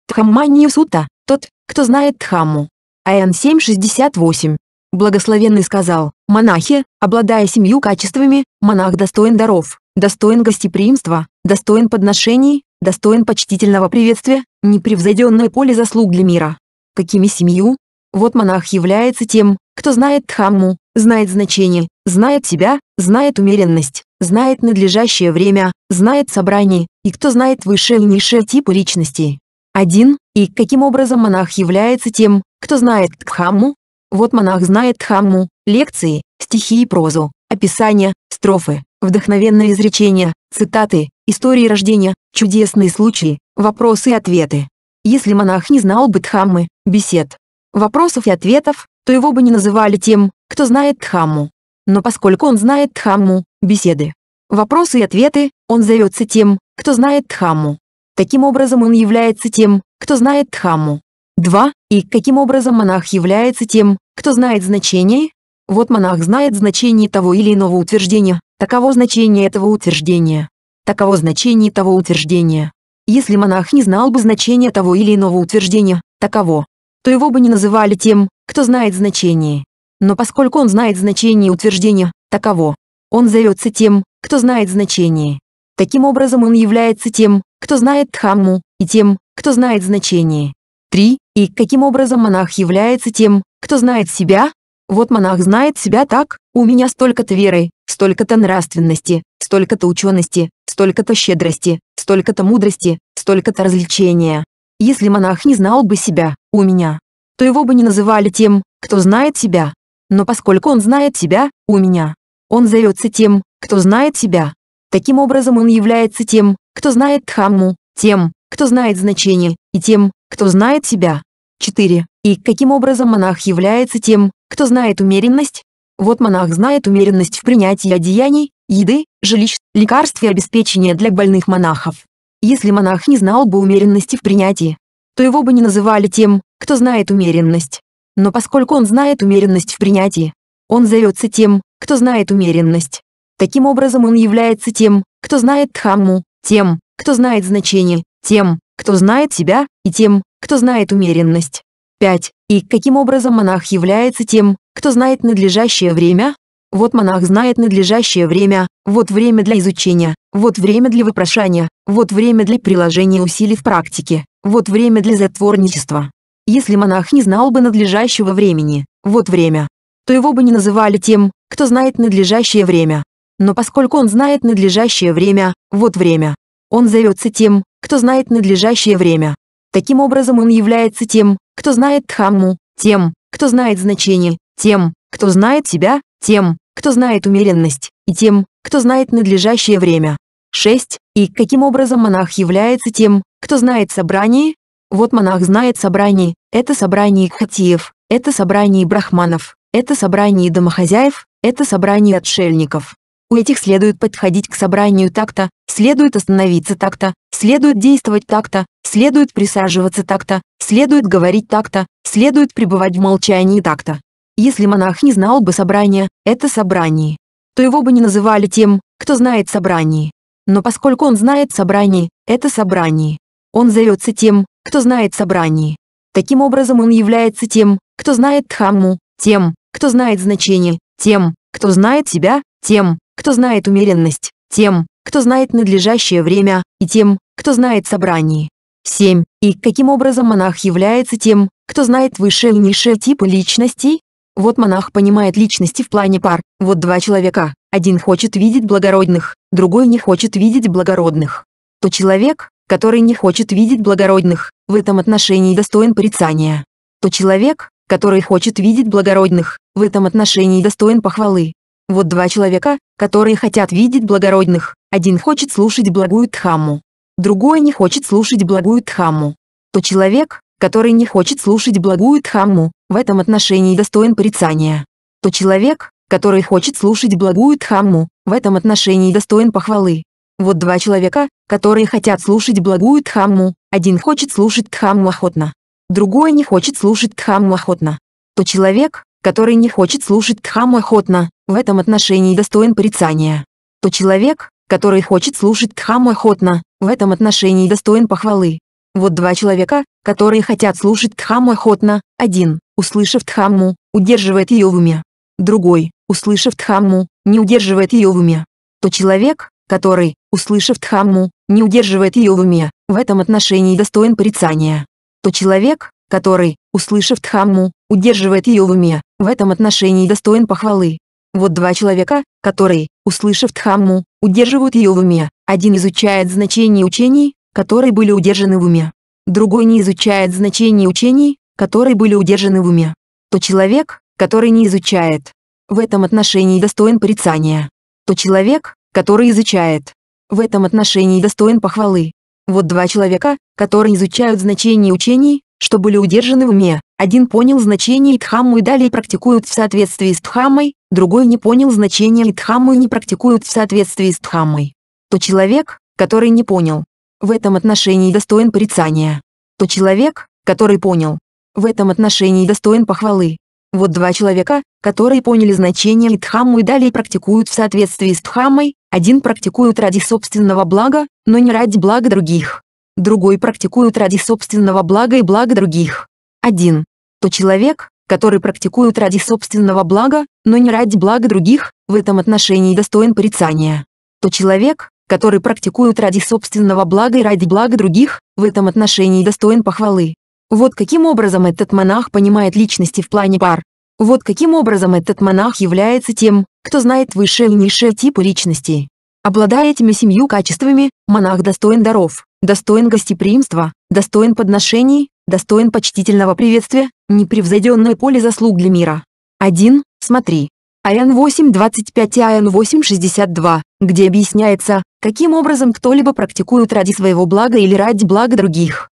Тхамманию Сута – тот, кто знает Тхамму, Аэн 7.68. Благословенный сказал, «Монахи, обладая семью качествами, монах достоин даров, достоин гостеприимства, достоин подношений, достоин почтительного приветствия, непревзойденное поле заслуг для мира». Какими семью? Вот монах является тем, кто знает Дхамму, знает значение, знает себя, знает умеренность, знает надлежащее время, знает собрание, и кто знает высшие и низшие типы личностей. 1. И каким образом монах является тем, кто знает Дхамму? Вот монах знает Дхамму, лекции, стихи и прозу, описания, строфы, вдохновенные изречения, цитаты, истории рождения, чудесные случаи, вопросы и ответы. Если монах не знал бы Дхаммы, бесед, вопросов и ответов, то его бы не называли тем, кто знает Дхамму. Но поскольку он знает Дхамму, беседы, вопросы и ответы, он зовется тем, кто знает Дхамму. Таким образом он является тем, кто знает Дхамму. 2. И каким образом монах является тем, кто знает значение? Вот монах знает значение того или иного утверждения, таково значение этого утверждения, таково значение того утверждения. Если монах не знал бы значение того или иного утверждения, таково, то его бы не называли тем, кто знает значение. Но поскольку он знает значение утверждения, таково, он зовется тем, кто знает значение. Таким образом он является тем, кто знает Дхамму, и тем, кто знает значение. 3. И каким образом монах является тем, кто знает себя? Вот монах знает себя так, у меня столько-то веры, столько-то нравственности, столько-то учености, столько-то щедрости, столько-то мудрости, столько-то развлечения. Если монах не знал бы себя, у меня, то его бы не называли тем, кто знает себя. Но поскольку он знает себя, у меня, он зовется тем, кто знает себя. Таким образом он является тем, кто знает Дхамму, тем, кто знает значение, и тем, кто знает себя. 4. И каким образом монах является тем, кто знает умеренность? Вот монах знает умеренность в принятии одеяний, еды, жилищ, лекарств и обеспечения для больных монахов. Если монах не знал бы умеренности в принятии, то его бы не называли тем, кто знает умеренность. Но поскольку он знает умеренность в принятии, он зовется тем, кто знает умеренность. Таким образом он является тем, кто знает Дхамму, тем, кто знает значение, тем, кто знает себя, и тем, кто знает умеренность. 5. И каким образом монах является тем, кто знает надлежащее время? Вот монах знает надлежащее время, вот время для изучения, вот время для вопрошания, вот время для приложения усилий в практике, вот время для затворничества. Если монах не знал бы надлежащего времени, вот время, то его бы не называли тем, кто знает надлежащее время. Но поскольку он знает надлежащее время, вот время, он зовется тем, кто знает надлежащее время. Таким образом он является тем, кто знает Дхамму, тем, кто знает значение, тем, кто знает себя, тем, кто знает умеренность, и тем, кто знает надлежащее время. 6. И каким образом монах является тем, кто знает собрание? Вот монах знает собрание, это собрание хатиев, это собрание брахманов, это собрание домохозяев, это собрание отшельников. У этих следует подходить к собранию так-то, следует остановиться так-то, следует действовать так-то, следует присаживаться так-то, следует говорить так-то, следует пребывать в молчании так-то. Если монах не знал бы собрания, это собрание, то его бы не называли тем, кто знает собрание. Но поскольку он знает собрание, это собрание. Он зовется тем, кто знает собрание. Таким образом он является тем, кто знает Дхамму, тем, кто знает значение, тем, кто знает себя, тем, кто знает умеренность, тем, кто знает надлежащее время, и тем, кто знает собрание. 7. И каким образом монах является тем, кто знает высшие и низшие типы личностей? Вот монах понимает личности в плане пар, вот два человека, один хочет видеть благородных, другой не хочет видеть благородных. То человек, который не хочет видеть благородных, в этом отношении достоин порицания. То человек, который хочет видеть благородных, в этом отношении достоин похвалы. Вот два человека, которые хотят видеть благородных, один хочет слушать благую Дхамму, другой не хочет слушать благую Дхамму. То человек, который не хочет слушать благую Дхамму, в этом отношении достоин порицания. То человек, который хочет слушать благую Дхамму, в этом отношении достоин похвалы. Вот два человека, которые хотят слушать благую Дхамму, один хочет слушать Дхамму охотно, другой не хочет слушать Дхамму охотно. То человек, который не хочет слушать Дхамму охотно, в этом отношении достоин порицания. То человек, который хочет слушать Дхамму охотно, в этом отношении достоин похвалы. Вот два человека, которые хотят слушать Дхамму охотно, один, услышав Дхамму, удерживает ее в уме. Другой, услышав Дхамму, не удерживает ее в уме. То человек, который, услышав Дхамму, не удерживает ее в уме, в этом отношении достоин порицания. То человек, который, услышав Дхамму, удерживает ее в уме, в этом отношении достоин похвалы. Вот два человека, которые, услышав Дхамму, удерживают ее в уме. Один изучает значение учений, которые были удержаны в уме. Другой не изучает значение учений, которые были удержаны в уме. То человек, который не изучает, в этом отношении достоин порицания. То человек, который изучает, в этом отношении достоин похвалы. Вот два человека, которые изучают значение учений, что были удержаны в уме. Один понял значение Дхамму и далее практикуют в соответствии с Дхаммой, другой не понял значение Дхамму и не практикуют в соответствии с Дхаммой. То человек, который не понял, в этом отношении достоин порицания. То человек, который понял, в этом отношении достоин похвалы. Вот два человека, которые поняли значение Дхамму и далее практикуют в соответствии с Дхаммой, один практикует ради собственного блага, но не ради блага других другой практикуют ради собственного блага и блага других. 1. То человек, который практикует ради собственного блага, но не ради блага других, в этом отношении достоин порицания. То человек, который практикует ради собственного блага и ради блага других, в этом отношении достоин похвалы. Вот каким образом этот монах понимает личности в плане пар. Вот каким образом этот монах является тем, кто знает высшие и низшие типы личности. Обладая этими семью качествами, монах достоин даров достоин гостеприимства, достоин подношений, достоин почтительного приветствия, непревзойденное поле заслуг для мира. 1. Смотри. Ариан 8.25 и Ариан 8.62, где объясняется, каким образом кто-либо практикует ради своего блага или ради блага других.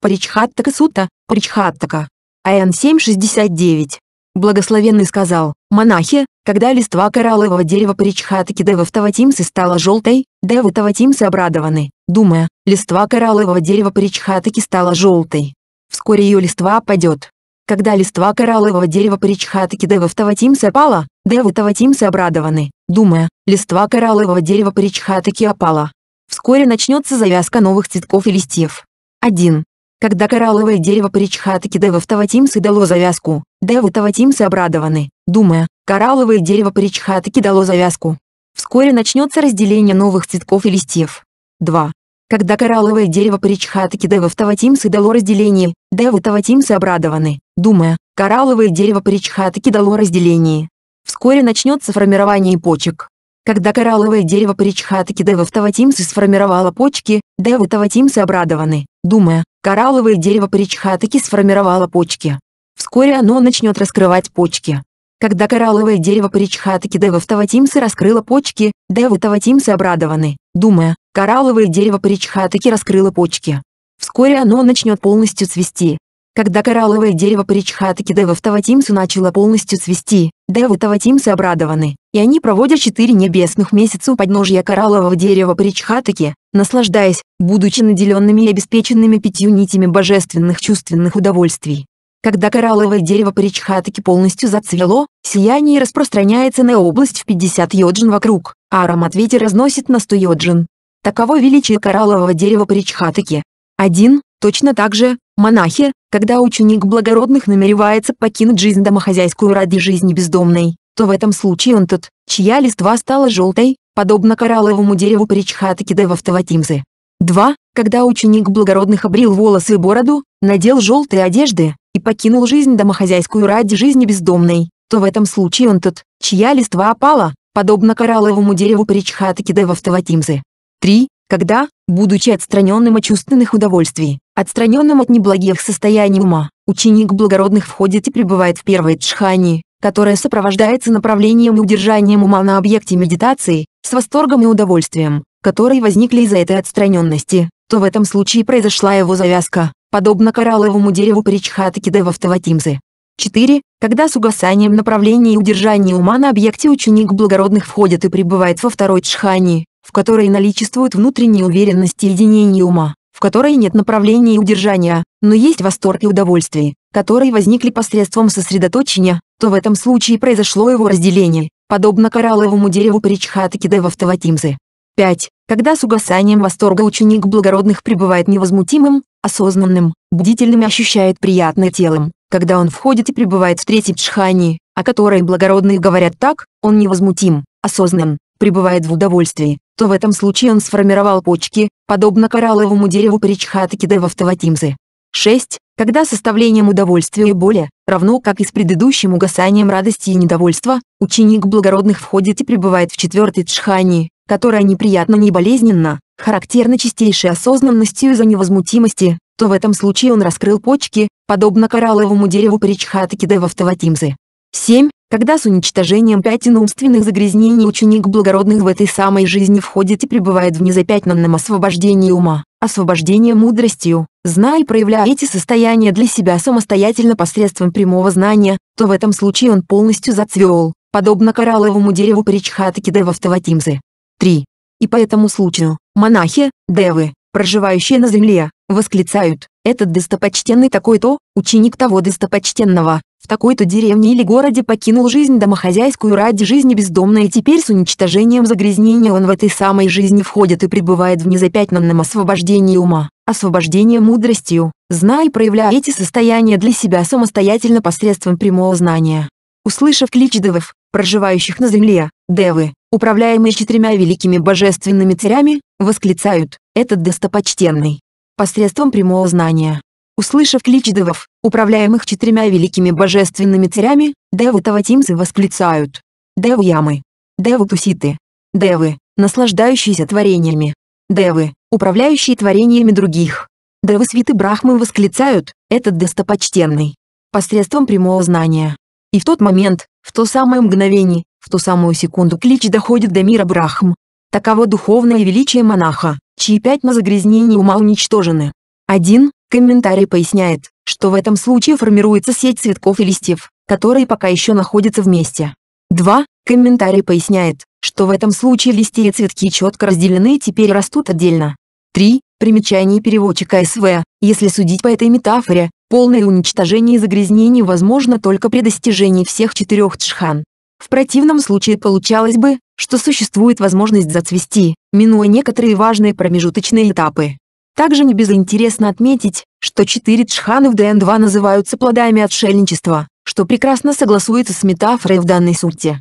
Паричхаттака сута, Паричхаттака. Ариан 7.69. Благословенный сказал, монахи, когда листва кораллового дерева Паричхатаки Деватаватимсы стала желтой, Деватаватимсы обрадованы, думая, листва кораллового дерева Паричхатаки стала желтой. Вскоре ее листва опадет. Когда листва кораллового дерева Паричхатаки Деватаватимсы опала, Деватаватимсы обрадованы, думая, листва кораллового дерева Паричхатаки опала. Вскоре начнется завязка новых цветков и листьев. 1. Когда коралловое дерево Паричхатаки Девавтаватимсы дало завязку, Девавтаватимсы обрадованы, думая, коралловое дерево Паричхатаки дало завязку. Вскоре начнется разделение новых цветков и листьев. 2. Когда коралловое дерево Паричхатаки Девавтаватимсы дало разделение, Девавтаватимсы обрадованы, думая, коралловое дерево Паричхатаки дало разделение. Вскоре начнется формирование почек. Когда коралловое дерево Паричхатаки Девавтаватимсы сформировало почки, Девавтаватимсы обрадованы, думая, Коралловое дерево паричхатаки сформировало почки. Вскоре оно начнет раскрывать почки. Когда коралловое дерево паричхатаки Девовтова раскрыло почки, Девовтова Тимсы обрадованы, думая, коралловое дерево паричхатаки раскрыло почки. Вскоре оно начнет полностью цвести, когда коралловое дерево Паричхатаки Дева Таватимсу начало полностью цвести, Девы Таватимсы обрадованы, и они проводят четыре небесных месяца у подножья кораллового дерева Паричхатаки, наслаждаясь, будучи наделенными и обеспеченными пятью нитями божественных чувственных удовольствий. Когда коралловое дерево Паричхатаки полностью зацвело, сияние распространяется на область в 50 йоджин вокруг, а аромат ветер разносит на 100 йоджин. Таково величие кораллового дерева Паричхатаки. Один Точно так же, Монахи, когда ученик благородных намеревается покинуть жизнь домохозяйскую ради жизни бездомной, то в этом случае он тот, чья листва стала желтой, подобно коралловому дереву Паричхатакида в Автоватимзе. 2. Когда ученик благородных обрил волосы и бороду, надел желтые одежды, и покинул жизнь домохозяйскую ради жизни бездомной, то в этом случае он тот, чья листва опала, подобно коралловому дереву Паричхатакида в Автоватимзе. 3 когда, будучи отстраненным от чувственных удовольствий, отстраненным от неблагих состояний ума, ученик благородных входит и пребывает в первой джхани, которая сопровождается направлением и удержанием ума на объекте медитации, с восторгом и удовольствием, которые возникли из-за этой отстраненности, то в этом случае произошла его завязка, подобно коралловому дереву Паричхатакидева Таватимзы. 4. Когда с угасанием направления и удержания ума на объекте ученик благородных входит и пребывает во второй джхани, в которой наличествуют внутренние уверенности и единение ума, в которой нет направления и удержания, но есть восторг и удовольствие, которые возникли посредством сосредоточения, то в этом случае произошло его разделение, подобно коралловому дереву Паричхатакидева в Таватимсе. 5. Когда с угасанием восторга ученик благородных пребывает невозмутимым, осознанным, бдительным и ощущает приятное телом, когда он входит и пребывает в третьей джхани, о которой благородные говорят так, он невозмутим, осознан, пребывает в удовольствии, то в этом случае он сформировал почки, подобно коралловому дереву Паричхатакидева в Таватимсе. 6. Когда составлением удовольствия и боли, равно как и с предыдущим угасанием радости и недовольства, ученик благородных входит и пребывает в четвертой тшхани, которая неприятно не болезненно, характерна чистейшей осознанностью из-за невозмутимости, то в этом случае он раскрыл почки, подобно коралловому дереву Паричхатакидева в Таватимсе. 7. Когда с уничтожением пятен умственных загрязнений ученик благородных в этой самой жизни входит и пребывает в незапятнанном освобождении ума, освобождение мудростью, зная и проявляя эти состояния для себя самостоятельно посредством прямого знания, то в этом случае он полностью зацвел, подобно коралловому дереву Паричхатаки Девавтаватимсы. 3. И по этому случаю, монахи, девы, проживающие на земле, восклицают, этот достопочтенный такой-то, ученик того достопочтенного, в такой-то деревне или городе покинул жизнь домохозяйскую ради жизни бездомной и теперь с уничтожением загрязнения он в этой самой жизни входит и пребывает в незапятнанном освобождении ума, освобождении мудростью, зная и проявляя эти состояния для себя самостоятельно посредством прямого знания. Услышав клич девов, проживающих на земле, девы, управляемые четырьмя великими божественными царями, восклицают «этот достопочтенный» посредством прямого знания, Услышав клич девов, управляемых четырьмя великими божественными царями, девы Таватимсы восклицают. Девы Ямы. Девы Туситы. Девы, наслаждающиеся творениями. Девы, управляющие творениями других. Девы Свиты Брахмы восклицают, этот достопочтенный. Посредством прямого знания. И в тот момент, в то самое мгновение, в ту самую секунду клич доходит до мира Брахм. Таково духовное величие монаха, чьи пятна загрязнений ума уничтожены. 1. Комментарий поясняет, что в этом случае формируется сеть цветков и листьев, которые пока еще находятся вместе. 2. Комментарий поясняет, что в этом случае листья и цветки четко разделены и теперь растут отдельно. 3. Примечание переводчика СВ. Если судить по этой метафоре, полное уничтожение и загрязнение возможно только при достижении всех четырех тшхан. В противном случае получалось бы, что существует возможность зацвести, минуя некоторые важные промежуточные этапы. Также не безинтересно отметить, что четыре джханы в ДН-2 называются плодами отшельничества, что прекрасно согласуется с метафорой в данной сутте.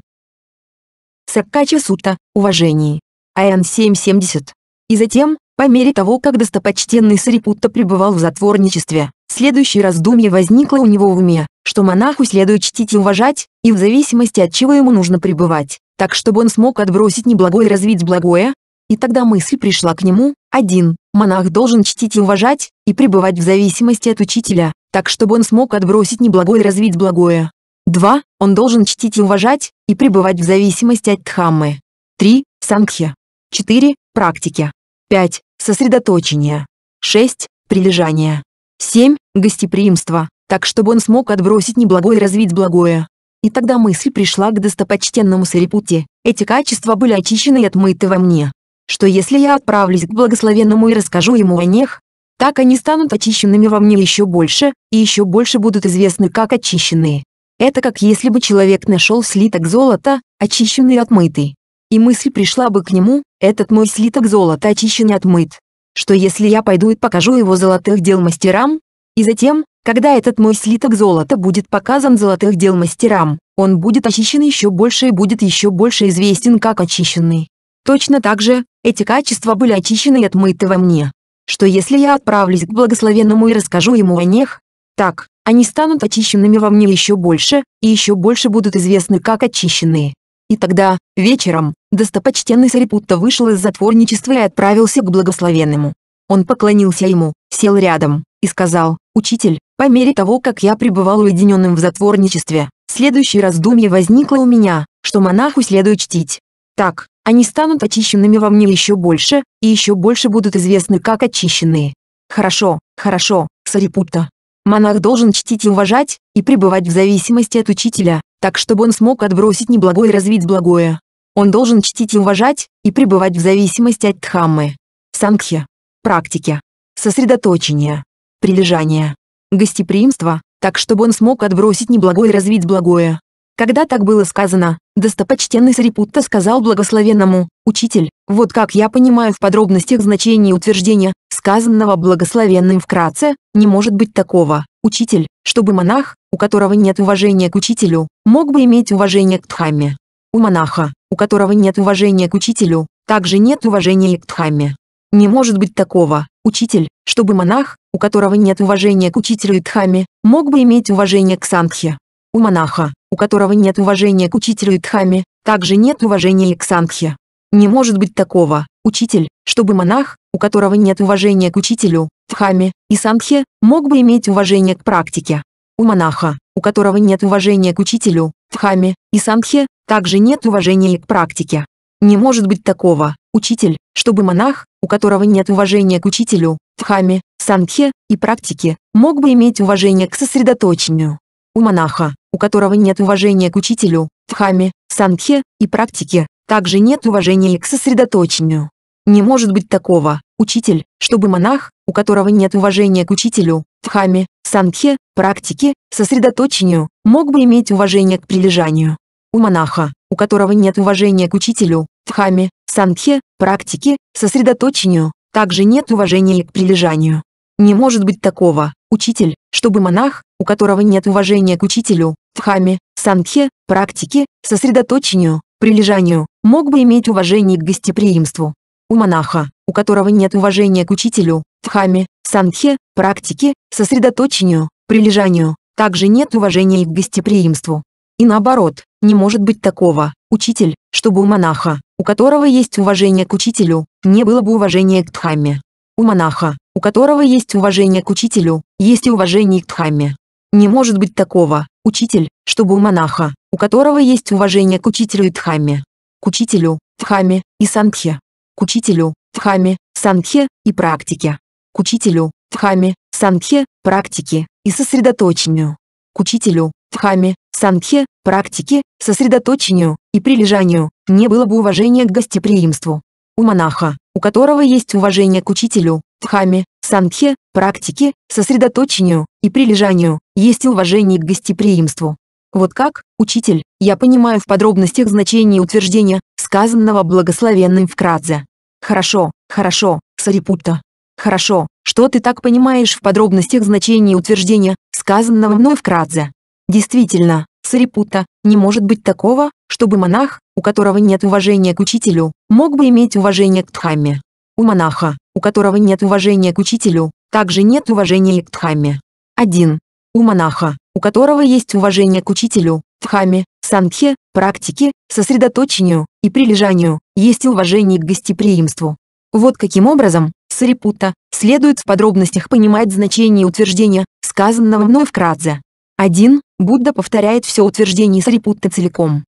Саккача сутта – уважение. АН 7.70. И затем, по мере того, как достопочтенный Сарипутта пребывал в затворничестве, следующее раздумье возникло у него в уме, что монаху следует чтить и уважать, и в зависимости от чего ему нужно пребывать, так чтобы он смог отбросить неблагое и развить благое, и тогда мысль пришла к нему, один, монах должен чтить и уважать, и пребывать в зависимости от учителя, так чтобы он смог отбросить неблагое и развить благое. 2. Он должен чтить и уважать, и пребывать в зависимости от Дхаммы. 3. Сангхи. 4. Практики. 5. Сосредоточение. 6. Прилежание. 7. Гостеприимство, так чтобы он смог отбросить неблагое и развить благое. И тогда мысль пришла к достопочтенному Сарипуте, эти качества были очищены и отмыты во мне что если я отправлюсь к благословенному и расскажу ему о них, так они станут очищенными во мне еще больше, и еще больше будут известны как очищенные. Это как если бы человек нашел слиток золота, очищенный и отмытый. И мысль пришла бы к нему, этот мой слиток золота очищен и отмыт. Что если я пойду и покажу его золотых дел мастерам? И затем, когда этот мой слиток золота будет показан золотых дел мастерам, он будет очищен еще больше и будет еще больше известен как очищенный. Точно так же, эти качества были очищены и отмыты во мне. Что если я отправлюсь к благословенному и расскажу ему о них? Так, они станут очищенными во мне еще больше, и еще больше будут известны как очищенные. И тогда, вечером, достопочтенный Сарипутта вышел из затворничества и отправился к благословенному. Он поклонился ему, сел рядом, и сказал, «Учитель, по мере того, как я пребывал уединенным в затворничестве, следующее раздумье возникло у меня, что монаху следует чтить. Так, они станут очищенными во мне еще больше, и еще больше будут известны как очищенные. Хорошо, хорошо, Сарипутта. Монах должен чтить и уважать, и пребывать в зависимости от учителя, так чтобы он смог отбросить неблагое и развить благое. Он должен чтить и уважать, и пребывать в зависимости от Дхаммы. Сангхи. Практики. Сосредоточение. Прилежание. Гостеприимство, так чтобы он смог отбросить неблагое и развить благое. Когда так было сказано, достопочтенный Сарипутта сказал благословенному, «Учитель, вот как я понимаю в подробностях значение утверждения, сказанного благословенным вкратце, не может быть такого, учитель, чтобы монах, у которого нет уважения к учителю, мог бы иметь уважение к Дхамме. У монаха, у которого нет уважения к учителю, также нет уважения к Дхамме. Не может быть такого, учитель, чтобы монах, у которого нет уважения к учителю и Дхамме, мог бы иметь уважение к Сангхе. У монаха, у которого нет уважения к учителю и Дхамме, также нет уважения и к Сангхе. Не может быть такого, учитель, чтобы монах, у которого нет уважения к учителю, Дхамме и Сангхе, мог бы иметь уважение к практике. У монаха, у которого нет уважения к учителю, Дхамме и Сангхе, также нет уважения к практике. Не может быть такого, учитель, чтобы монах, у которого нет уважения к учителю, Дхамме, Сангхе и практике, мог бы иметь уважение к сосредоточению. У монаха, у которого нет уважения к учителю, тхаме, сангхе и практике, также нет уважения к сосредоточению. Не может быть такого, учитель, чтобы монах, у которого нет уважения к учителю, тхаме, сангхе, практике, сосредоточению, мог бы иметь уважение к прилежанию. У монаха, у которого нет уважения к учителю, тхаме, сангхе, практике, сосредоточению, также нет уважения к прилежанию. Не может быть такого, учитель, чтобы монах, у которого нет уважения к учителю, в хаме, сангхе, практике, сосредоточению, прилежанию, мог бы иметь уважение к гостеприимству. У монаха, у которого нет уважения к учителю, в хаме, сангхе, практике, сосредоточению, прилежанию, также нет уважения и к гостеприимству. И наоборот, не может быть такого, учитель, чтобы у монаха, у которого есть уважение к учителю, не было бы уважения к Дхамме. У монаха, у которого есть уважение к учителю, есть и уважение к Дхамме. Не может быть такого, Учитель, чтобы у монаха, у которого есть уважение к учителю и Дхамме. К учителю, Дхамме и Сангхе. К учителю, Дхамме, Сангхе и практике. К учителю, Дхамме, Сангхе, практике и сосредоточению. К учителю, Дхамме, Сангхе, практике, сосредоточению и прилежанию не было бы уважения к гостеприимству. У монаха, у которого есть уважение к учителю, Дхамме, Сангхе, практике, сосредоточению и прилежанию есть уважение к гостеприимству. Вот как, учитель, я понимаю в подробностях значение утверждения, сказанного благословенным в Крадзе. Хорошо, хорошо, Сарипутта. Хорошо, что ты так понимаешь в подробностях значение утверждения, сказанного мной в Крадзе? Действительно, Сарипутта, не может быть такого, чтобы монах, у которого нет уважения к учителю, мог бы иметь уважение к Дхамме. У монаха, у которого нет уважения к учителю, также нет уважения к Дхамме. 1. У монаха, у которого есть уважение к учителю, тхаме, сангхе, практике, сосредоточению и прилежанию, есть уважение к гостеприимству. Вот каким образом, Сарипута, следует в подробностях понимать значение утверждения, сказанного мной вкратце. 1. Будда повторяет все утверждение Сарипутта целиком.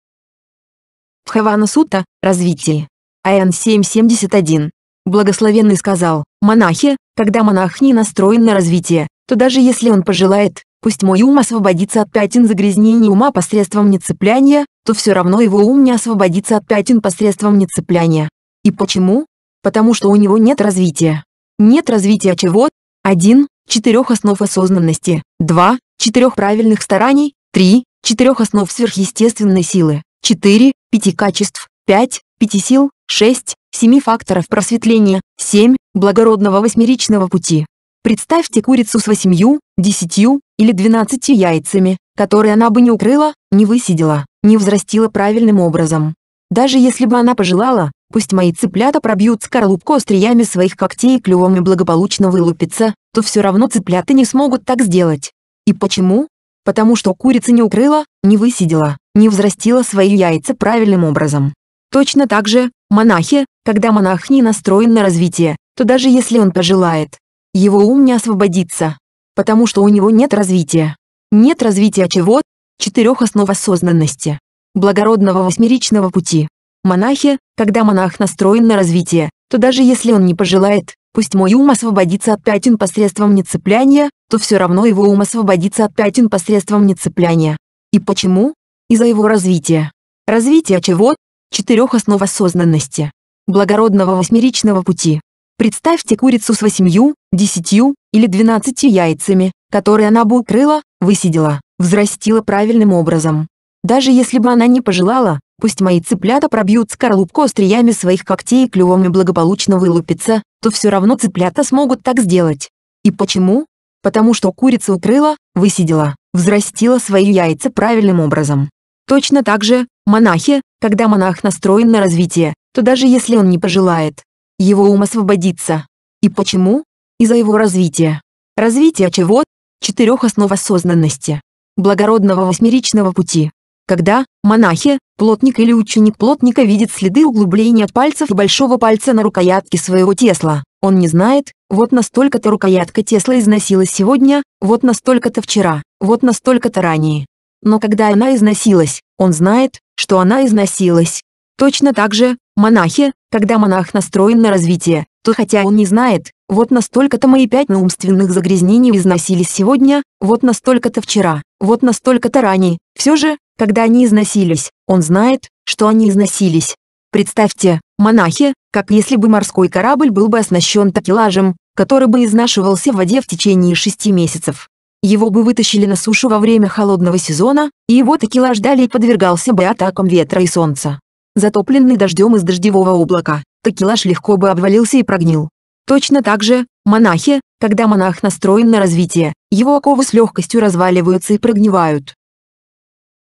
Бхавана Сута, развитие. АН 7.71. Благословенный сказал, монахи, когда монах не настроен на развитие, то даже если он пожелает, Пусть мой ум освободится от пятен загрязнений ума посредством нецепляния, то все равно его ум не освободится от пятен посредством нецепляния. И почему? Потому что у него нет развития. Нет развития чего? 1. Четырех основ осознанности. 2. Четырех правильных стараний. 3. Четырех основ сверхъестественной силы. 4. Пяти качеств. 5. Пяти сил. 6. Семи факторов просветления. 7. Благородного восьмеричного пути. Представьте курицу с восемью, десятью, или двенадцатью яйцами, которые она бы не укрыла, не высидела, не взрастила правильным образом. Даже если бы она пожелала, пусть мои цыплята пробьют скорлупку остриями своих когтей и клювом и благополучно вылупятся, то все равно цыплята не смогут так сделать. И почему? Потому что курица не укрыла, не высидела, не взрастила свои яйца правильным образом. Точно так же, монахи, когда монах не настроен на развитие, то даже если он пожелает, его ум не освободится, потому что у него нет развития. Нет развития чего? Четырех основ осознанности. Благородного восьмеричного пути. Монахи, когда монах настроен на развитие, то даже если он не пожелает, пусть мой ум освободится от пятен посредством нецепляния, то все равно его ум освободится от пятен посредством нецепляния. И почему? Из-за его развития. Развитие чего? Четырех основ осознанности. Благородного восьмеричного пути. Представьте курицу с восемью, десятью, или 12 яйцами, которые она бы укрыла, высидела, взрастила правильным образом. Даже если бы она не пожелала, пусть мои цыплята пробьют скорлупку остриями своих когтей и клювом и благополучно вылупятся, то все равно цыплята смогут так сделать. И почему? Потому что курица укрыла, высидела, взрастила свои яйца правильным образом. Точно так же, монахи, когда монах настроен на развитие, то даже если он не пожелает, его ум освободится. И почему? и за его развитие. Развитие чего? Четырех основ осознанности. Благородного восьмеричного пути. Когда монахи, плотник или ученик плотника видит следы углубления от пальцев большого пальца на рукоятке своего тесла, он не знает, вот настолько-то рукоятка тесла износилась сегодня, вот настолько-то вчера, вот настолько-то ранее. Но когда она износилась, он знает, что она износилась. Точно так же, монахи, когда монах настроен на развитие, то хотя он не знает, вот настолько-то мои пять умственных загрязнений износились сегодня, вот настолько-то вчера, вот настолько-то ранее. Все же, когда они износились, он знает, что они износились. Представьте, монахи, как если бы морской корабль был бы оснащен такелажем, который бы изнашивался в воде в течение шести месяцев. Его бы вытащили на сушу во время холодного сезона, и его такелаж далее подвергался бы атакам ветра и солнца. Затопленный дождем из дождевого облака, такелаж легко бы обвалился и прогнил. Точно так же, монахи, когда монах настроен на развитие, его оковы с легкостью разваливаются и прогнивают.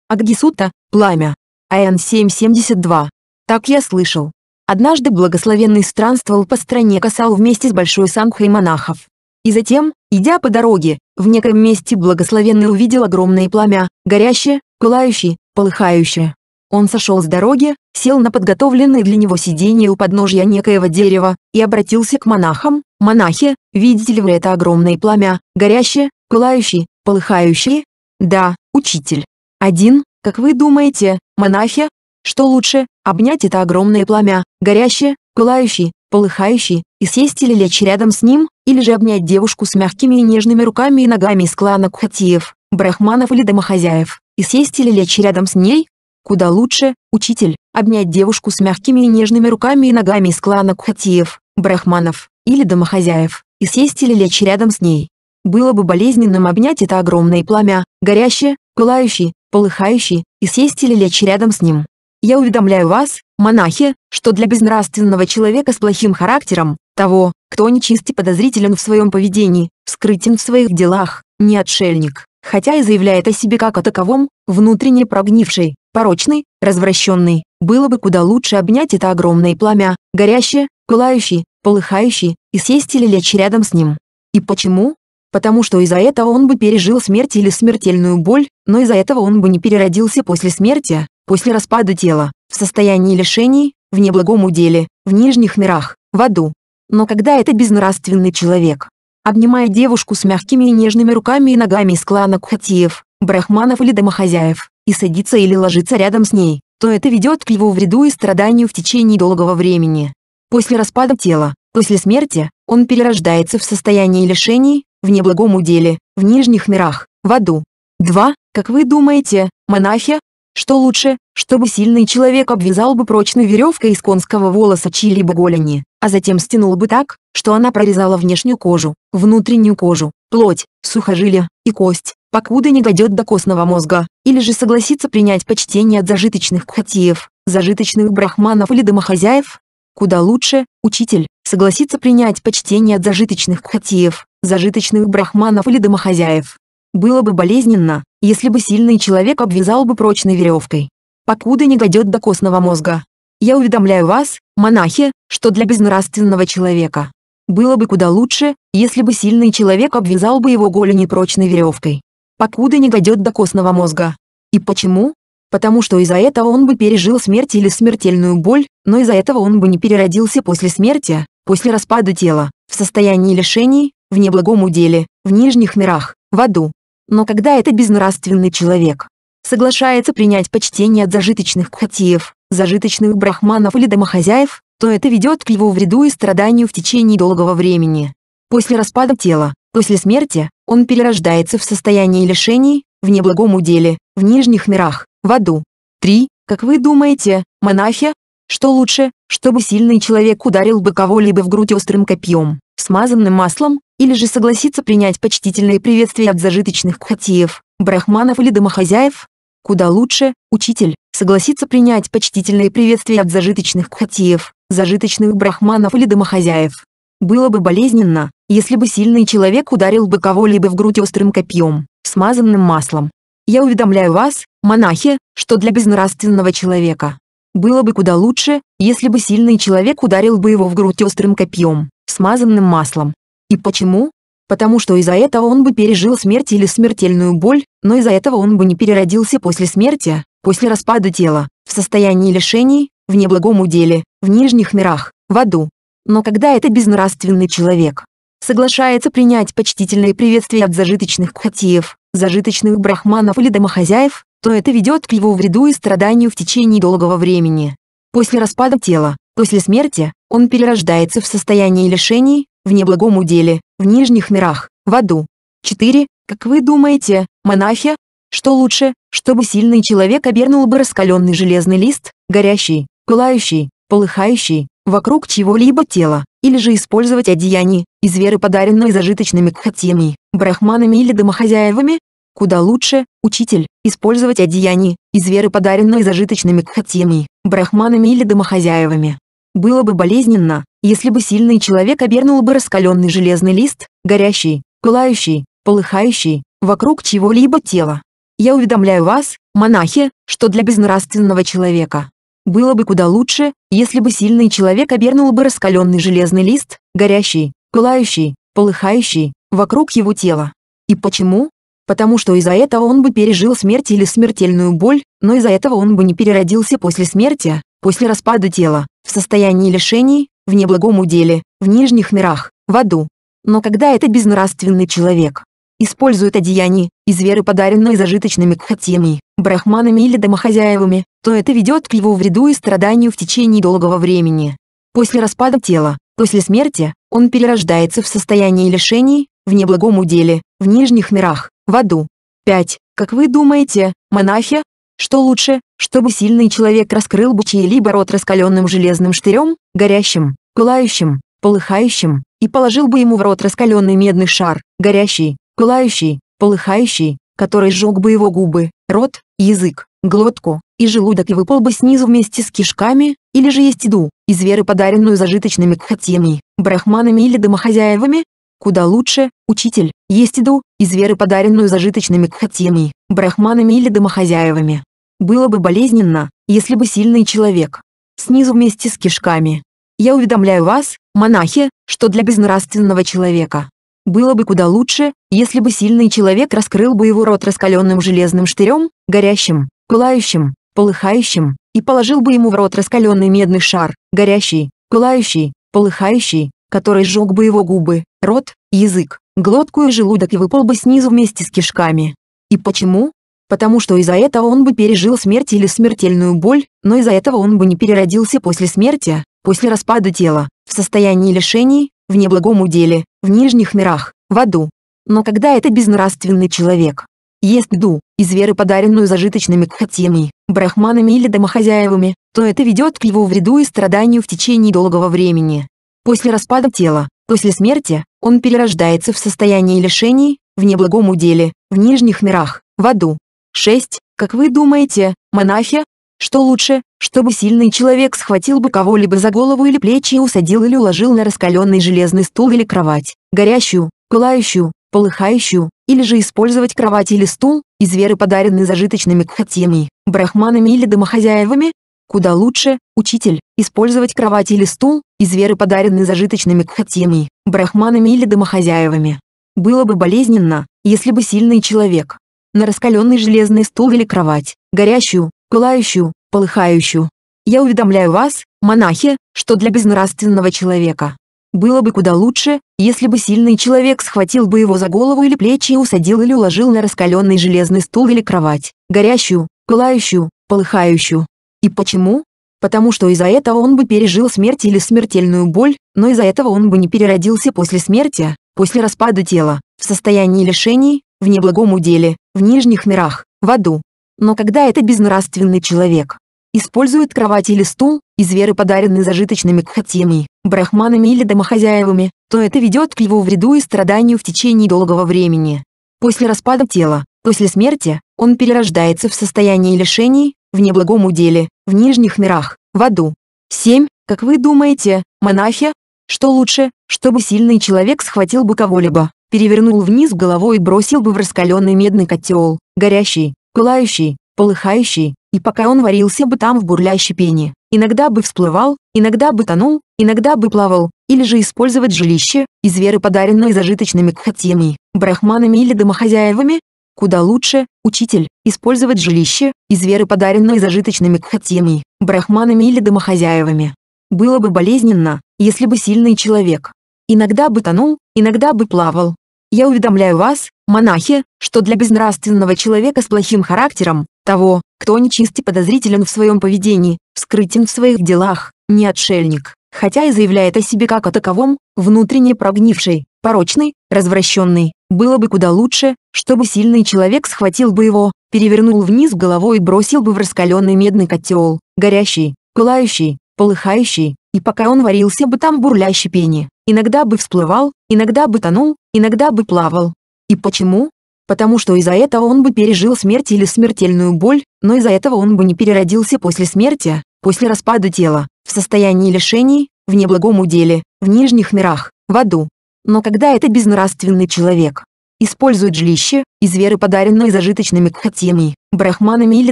Аггисута, пламя. АН 772. Так я слышал. Однажды благословенный странствовал по стране касал вместе с большой сангхой монахов. И затем, идя по дороге, в неком месте благословенный увидел огромное пламя, горящее, пылающее, полыхающее. Он сошел с дороги, сел на подготовленное для него сиденье у подножья некоего дерева и обратился к монахам. «Монахи, видите ли вы это огромное пламя, горящее, пылающее, полыхающее?» «Да, учитель». «Один, как вы думаете, монахи?» «Что лучше, обнять это огромное пламя, горящее, пылающее, полыхающее, и сесть или лечь рядом с ним, или же обнять девушку с мягкими и нежными руками и ногами из клана Кхатиев, брахманов или домохозяев, и сесть или лечь рядом с ней, Куда лучше, учитель, обнять девушку с мягкими и нежными руками и ногами из клана кхатиев, брахманов или домохозяев, и сесть или лечь рядом с ней. Было бы болезненным обнять это огромное пламя, горящее, пылающее, полыхающее, и сесть или лечь рядом с ним. Я уведомляю вас, монахи, что для безнравственного человека с плохим характером, того, кто нечист и подозрителен в своем поведении, скрытен в своих делах, не отшельник, хотя и заявляет о себе как о таковом, внутренне прогнивший, порочный, развращенный, было бы куда лучше обнять это огромное пламя, горящее, пылающее, полыхающее, и сесть или лечь рядом с ним. И почему? Потому что из-за этого он бы пережил смерть или смертельную боль, но из-за этого он бы не переродился после смерти, после распада тела, в состоянии лишений, в неблагом уделе, в нижних мирах, в аду. Но когда это безнравственный человек, обнимая девушку с мягкими и нежными руками и ногами из клана Кхатиев, брахманов или домохозяев, и садиться или ложиться рядом с ней, то это ведет к его вреду и страданию в течение долгого времени. После распада тела, после смерти, он перерождается в состоянии лишений, в неблагом уделе, в нижних мирах, в аду. 2. Как вы думаете, монахи? Что лучше, чтобы сильный человек обвязал бы прочной веревкой из конского волоса чьи-либо голени, а затем стянул бы так, что она прорезала внешнюю кожу, внутреннюю кожу, плоть, сухожилие и кость, покуда не дойдет до костного мозга, или же согласится принять почтение от зажиточных кхатиев, зажиточных брахманов или домохозяев? Куда лучше, учитель, согласится принять почтение от зажиточных кхатиев, зажиточных брахманов или домохозяев. Было бы болезненно, если бы сильный человек обвязал бы прочной веревкой. Покуда не дойдет до костного мозга. Я уведомляю вас, монахи, что для безнравственного человека. Было бы куда лучше, если бы сильный человек обвязал бы его голени прочной веревкой покуда не дойдет до костного мозга. И почему? Потому что из-за этого он бы пережил смерть или смертельную боль, но из-за этого он бы не переродился после смерти, после распада тела, в состоянии лишений, в неблагом уделе, в нижних мирах, в аду. Но когда этот безнравственный человек соглашается принять почтение от зажиточных кхатиев, зажиточных брахманов или домохозяев, то это ведет к его вреду и страданию в течение долгого времени. После распада тела, после смерти, он перерождается в состоянии лишений, в неблагом уделе, в нижних мирах, в аду. 3. Как вы думаете, монахи? Что лучше, чтобы сильный человек ударил бы кого-либо в грудь острым копьем, смазанным маслом, или же согласиться принять почтительные приветствия от зажиточных кхатиев, брахманов или домохозяев? Куда лучше, учитель, согласиться принять почтительные приветствия от зажиточных кхатиев, зажиточных брахманов или домохозяев. Было бы болезненно, если бы сильный человек ударил бы кого-либо в грудь острым копьем, смазанным маслом. Я уведомляю вас, монахи, что для безнравственного человека было бы куда лучше, если бы сильный человек ударил бы его в грудь острым копьем, смазанным маслом. И почему? Потому что из-за этого он бы пережил смерть или смертельную боль, но из-за этого он бы не переродился после смерти, после распада тела, в состоянии лишений, в неблагом уделе, в нижних мирах, в аду. Но когда это безнравственный человек, соглашается принять почтительные приветствия от зажиточных кхатиев, зажиточных брахманов или домохозяев, то это ведет к его вреду и страданию в течение долгого времени. После распада тела, после смерти, он перерождается в состоянии лишений, в неблагом уделе, в нижних мирах, в аду. 4. Как вы думаете, монахи, что лучше, чтобы сильный человек обернул бы раскаленный железный лист, горящий, пылающий, полыхающий, вокруг чего либо тела, или же использовать одеяние, из веры подаренные зажиточными кхатьями, брахманами или домохозяевами? Куда лучше, учитель, использовать одеяние, из веры подаренные зажиточными кхатьями, брахманами или домохозяевами. Было бы болезненно, если бы сильный человек обернул бы раскаленный железный лист, горящий, пылающий, полыхающий, вокруг чего-либо тела. Я уведомляю вас, монахи, что для безнравственного человека, было бы куда лучше, если бы сильный человек обернул бы раскаленный железный лист, горящий, пылающий, полыхающий, вокруг его тела. И почему? Потому что из-за этого он бы пережил смерть или смертельную боль, но из-за этого он бы не переродился после смерти, после распада тела, в состоянии лишений, в неблагом уделе, в нижних мирах, в аду. Но когда это безнравственный человек, используют одеяния из веры подаренной зажиточными кхатьями, брахманами или домохозяевами, то это ведет к его вреду и страданию в течение долгого времени. После распада тела, после смерти, он перерождается в состоянии лишений, в неблагом уделе, в нижних мирах, в аду. 5. Как вы думаете, монахи? Что лучше, чтобы сильный человек раскрыл бы чей-либо рот раскаленным железным штырем, горящим, пылающим, полыхающим, и положил бы ему в рот раскаленный медный шар, горящий, пылающий, полыхающий, который сжег бы его губы, рот, язык, глотку, и желудок и выпал бы снизу вместе с кишками, или же есть еду, из веры подаренную зажиточными кхатьями, брахманами или домохозяевами? Куда лучше, учитель, есть еду, из веры подаренную зажиточными кхатьями, брахманами или домохозяевами. Было бы болезненно, если бы сильный человек. Снизу вместе с кишками. Я уведомляю вас, монахи, что для безнравственного человека, было бы куда лучше, если бы сильный человек раскрыл бы его рот раскаленным железным штырем, горящим, пылающим, полыхающим, и положил бы ему в рот раскаленный медный шар, горящий, пылающий, полыхающий, который сжег бы его губы, рот, язык, глотку и желудок и выпал бы снизу вместе с кишками. И почему? Потому что из-за этого он бы пережил смерть или смертельную боль, но из-за этого он бы не переродился после смерти, после распада тела, в состоянии лишений, в неблагом уделе, в нижних мирах, в аду. Но когда это безнравственный человек, ест ду, из веры подаренную зажиточными кхатимой, брахманами или домохозяевами, то это ведет к его вреду и страданию в течение долгого времени. После распада тела, после смерти, он перерождается в состоянии лишений, в неблагом уделе, в нижних мирах, в аду. 6. Как вы думаете, монахи, что лучше, чтобы сильный человек схватил бы кого-либо за голову или плечи и усадил или уложил на раскаленный железный стул или кровать, горящую, пылающую, полыхающую, или же использовать кровать или стул, из веры подаренный зажиточными кхатьями, брахманами или домохозяевами? Куда лучше, учитель, использовать кровать или стул, из веры подаренный зажиточными кхатьями, брахманами или домохозяевами. Было бы болезненно, если бы сильный человек на раскаленный железный стул или кровать, горящую, пылающую, полыхающую. Я уведомляю вас, монахи, что для безнравственного человека было бы куда лучше, если бы сильный человек схватил бы его за голову или плечи и усадил или уложил на раскаленный железный стул или кровать, горящую, пылающую, полыхающую. И почему? Потому что из-за этого он бы пережил смерть или смертельную боль, но из-за этого он бы не переродился после смерти, а после распада тела, в состоянии лишений, в неблагом уделе, в нижних мирах, в аду. Но когда это безнравственный человек, использует кровать или стул, и зверы подарены зажиточными кхатьями, брахманами или домохозяевами, то это ведет к его вреду и страданию в течение долгого времени. После распада тела, после смерти, он перерождается в состоянии лишений, в неблагом уделе, в нижних мирах, в аду. 7. Как вы думаете, монахи? Что лучше, чтобы сильный человек схватил бы кого-либо, перевернул вниз головой и бросил бы в раскаленный медный котел, горящий, пылающий, полыхающий, и пока он варился бы там в бурлящей пене, иногда бы всплывал, иногда бы тонул, иногда бы плавал, или же использовать жилище, из веры подаренное зажиточными кхатьями, брахманами или домохозяевами, Куда лучше, учитель, использовать жилище, из веры подаренное зажиточными кхатьями, брахманами или домохозяевами. Было бы болезненно, если бы сильный человек. Иногда бы тонул, иногда бы плавал. Я уведомляю вас, Монахи, что для безнравственного человека с плохим характером, того, кто нечист и подозрителен в своем поведении, скрытен в своих делах, не отшельник, хотя и заявляет о себе как о таковом, внутренне прогнивший, порочный, развращенный. Было бы куда лучше, чтобы сильный человек схватил бы его, перевернул вниз головой и бросил бы в раскаленный медный котел, горящий, пылающий, полыхающий, и пока он варился бы там бурлящий пене, иногда бы всплывал, иногда бы тонул, иногда бы плавал, и почему? Потому что из-за этого он бы пережил смерть или смертельную боль, но из-за этого он бы не переродился после смерти, после распада тела, в состоянии лишений, в неблагом уделе, в нижних мирах, в аду. Но когда это безнравственный человек, использует жилище, из веры подаренной зажиточными кхатьями, брахманами или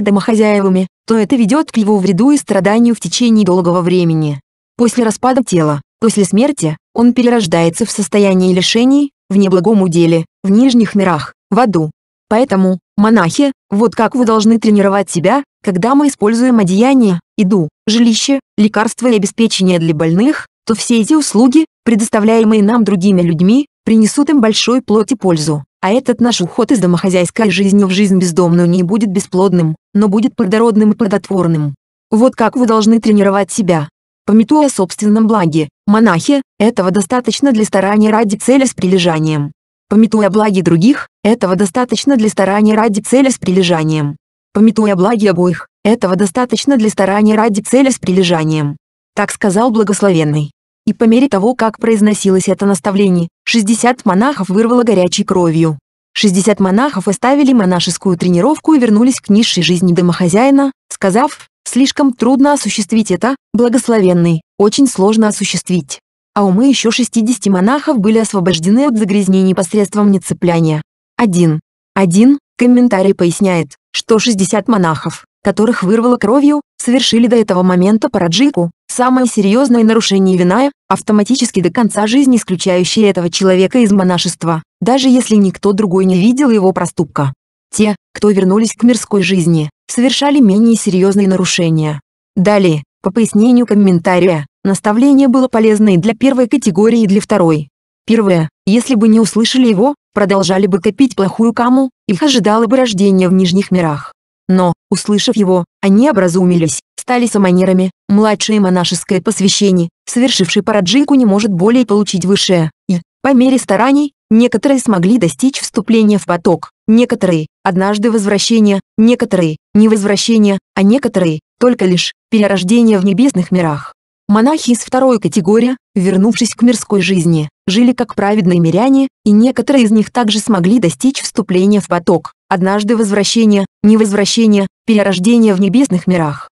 домохозяевами, то это ведет к его вреду и страданию в течение долгого времени. После распада тела, после смерти, он перерождается в состоянии лишений, в неблагом уделе, в нижних мирах, в аду. Поэтому, монахи, вот как вы должны тренировать себя, когда мы используем одеяние, еду, жилище, лекарства и обеспечение для больных, то все эти услуги, предоставляемые нам другими людьми, принесут им большой плоть и пользу. А этот наш уход из домохозяйской жизни в жизнь бездомную не будет бесплодным, но будет плодородным и плодотворным. Вот как вы должны тренировать себя. Пометуя о собственном благе, Монахи, этого достаточно для старания ради цели с прилежанием. Пометуя благи других, этого достаточно для старания ради цели с прилежанием. Пометуя благи обоих, этого достаточно для старания ради цели с прилежанием. Так сказал благословенный. И по мере того, как произносилось это наставление, 60 монахов вырвало горячей кровью. 60 монахов оставили монашескую тренировку и вернулись к низшей жизни домохозяина, сказав, Слишком трудно осуществить это, благословенный, очень сложно осуществить. А умы еще 60 монахов были освобождены от загрязнений посредством нецепляния. 1. 1. Комментарий поясняет, что 60 монахов, которых вырвало кровью, совершили до этого момента параджику, самое серьезное нарушение вина, автоматически до конца жизни исключающее этого человека из монашества, даже если никто другой не видел его проступка. Те, кто вернулись к мирской жизни, совершали менее серьезные нарушения. Далее, по пояснению комментария, наставление было полезно и для первой категории и для второй. Первое, если бы не услышали его, продолжали бы копить плохую каму, их ожидало бы рождение в нижних мирах. Но, услышав его, они образумились, стали самонерами, младшее монашеское посвящение, совершивший параджику не может более получить высшее, и, по мере стараний, некоторые смогли достичь вступления в поток. Некоторые – однажды возвращение, некоторые – не возвращение, а некоторые – только лишь перерождение в небесных мирах. Монахи из второй категории, вернувшись к мирской жизни, жили как праведные миряне, и некоторые из них также смогли достичь вступления в поток, однажды возвращение, невозвращение, перерождение в небесных мирах.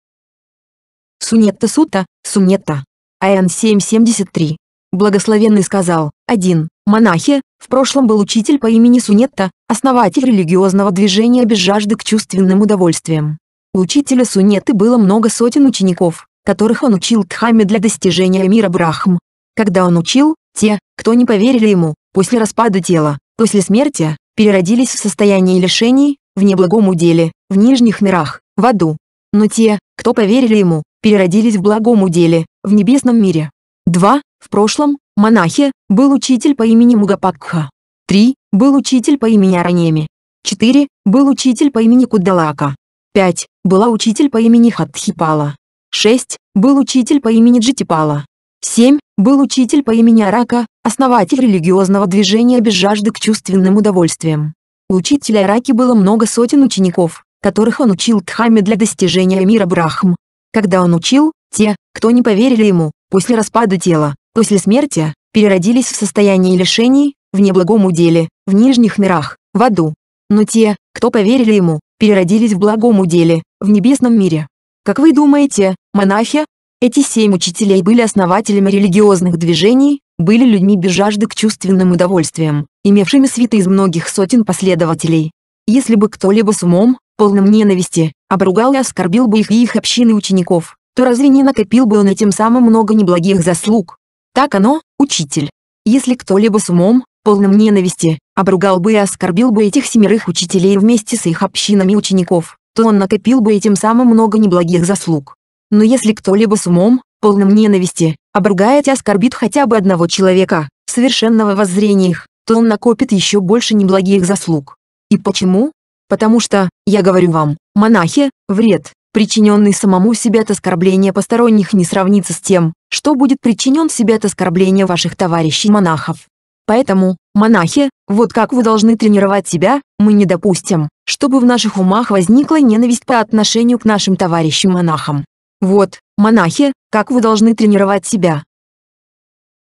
Сунетта Сута, Сунетта. АН 773. Благословенный сказал, один Монахи, в прошлом был учитель по имени Сунетта, основатель религиозного движения без жажды к чувственным удовольствиям. У учителя Сунетты было много сотен учеников, которых он учил Дхаме для достижения мира Брахм. Когда он учил, те, кто не поверили ему, после распада тела, после смерти, переродились в состоянии лишений, в неблагом уделе, в нижних мирах, в аду. Но те, кто поверили ему, переродились в благом уделе, в небесном мире. 2. В прошлом, монахе, был учитель по имени Мугапакха. 3. Был учитель по имени Аранеми. 4. Был учитель по имени Кудалака. 5. Была учитель по имени Хатхипала. 6. Был учитель по имени Джитипала. 7. Был учитель по имени Арака, основатель религиозного движения без жажды к чувственным удовольствиям. У учителя Араки было много сотен учеников, которых он учил Дхаме для достижения мира Брахм. Когда он учил, те, кто не поверили ему, после распада тела, после смерти, переродились в состоянии лишений, в неблагом уделе, в нижних мирах, в аду. Но те, кто поверили ему, переродились в благом уделе, в небесном мире. Как вы думаете, монахи? Эти семь учителей были основателями религиозных движений, были людьми без жажды к чувственным удовольствиям, имевшими свиты из многих сотен последователей. Если бы кто-либо с умом, полным ненависти, обругал и оскорбил бы их и их общины учеников, то разве не накопил бы он этим самым много неблагих заслуг? Так оно, учитель. Если кто-либо с умом, полным ненависти, обругал бы и оскорбил бы этих семерых учителей вместе с их общинами учеников, то он накопил бы этим самым много неблагих заслуг. Но если кто-либо с умом, полным ненависти, обругает и оскорбит хотя бы одного человека, совершенного воззрения их, то он накопит еще больше неблагих заслуг. И почему? Потому что, я говорю вам, монахи, вред, Причиненный самому себе от оскорбления посторонних не сравнится с тем, что будет причинен себе от оскорбления ваших товарищей-монахов. Поэтому, монахи, вот как вы должны тренировать себя, мы не допустим, чтобы в наших умах возникла ненависть по отношению к нашим товарищам-монахам. Вот, монахи, как вы должны тренировать себя.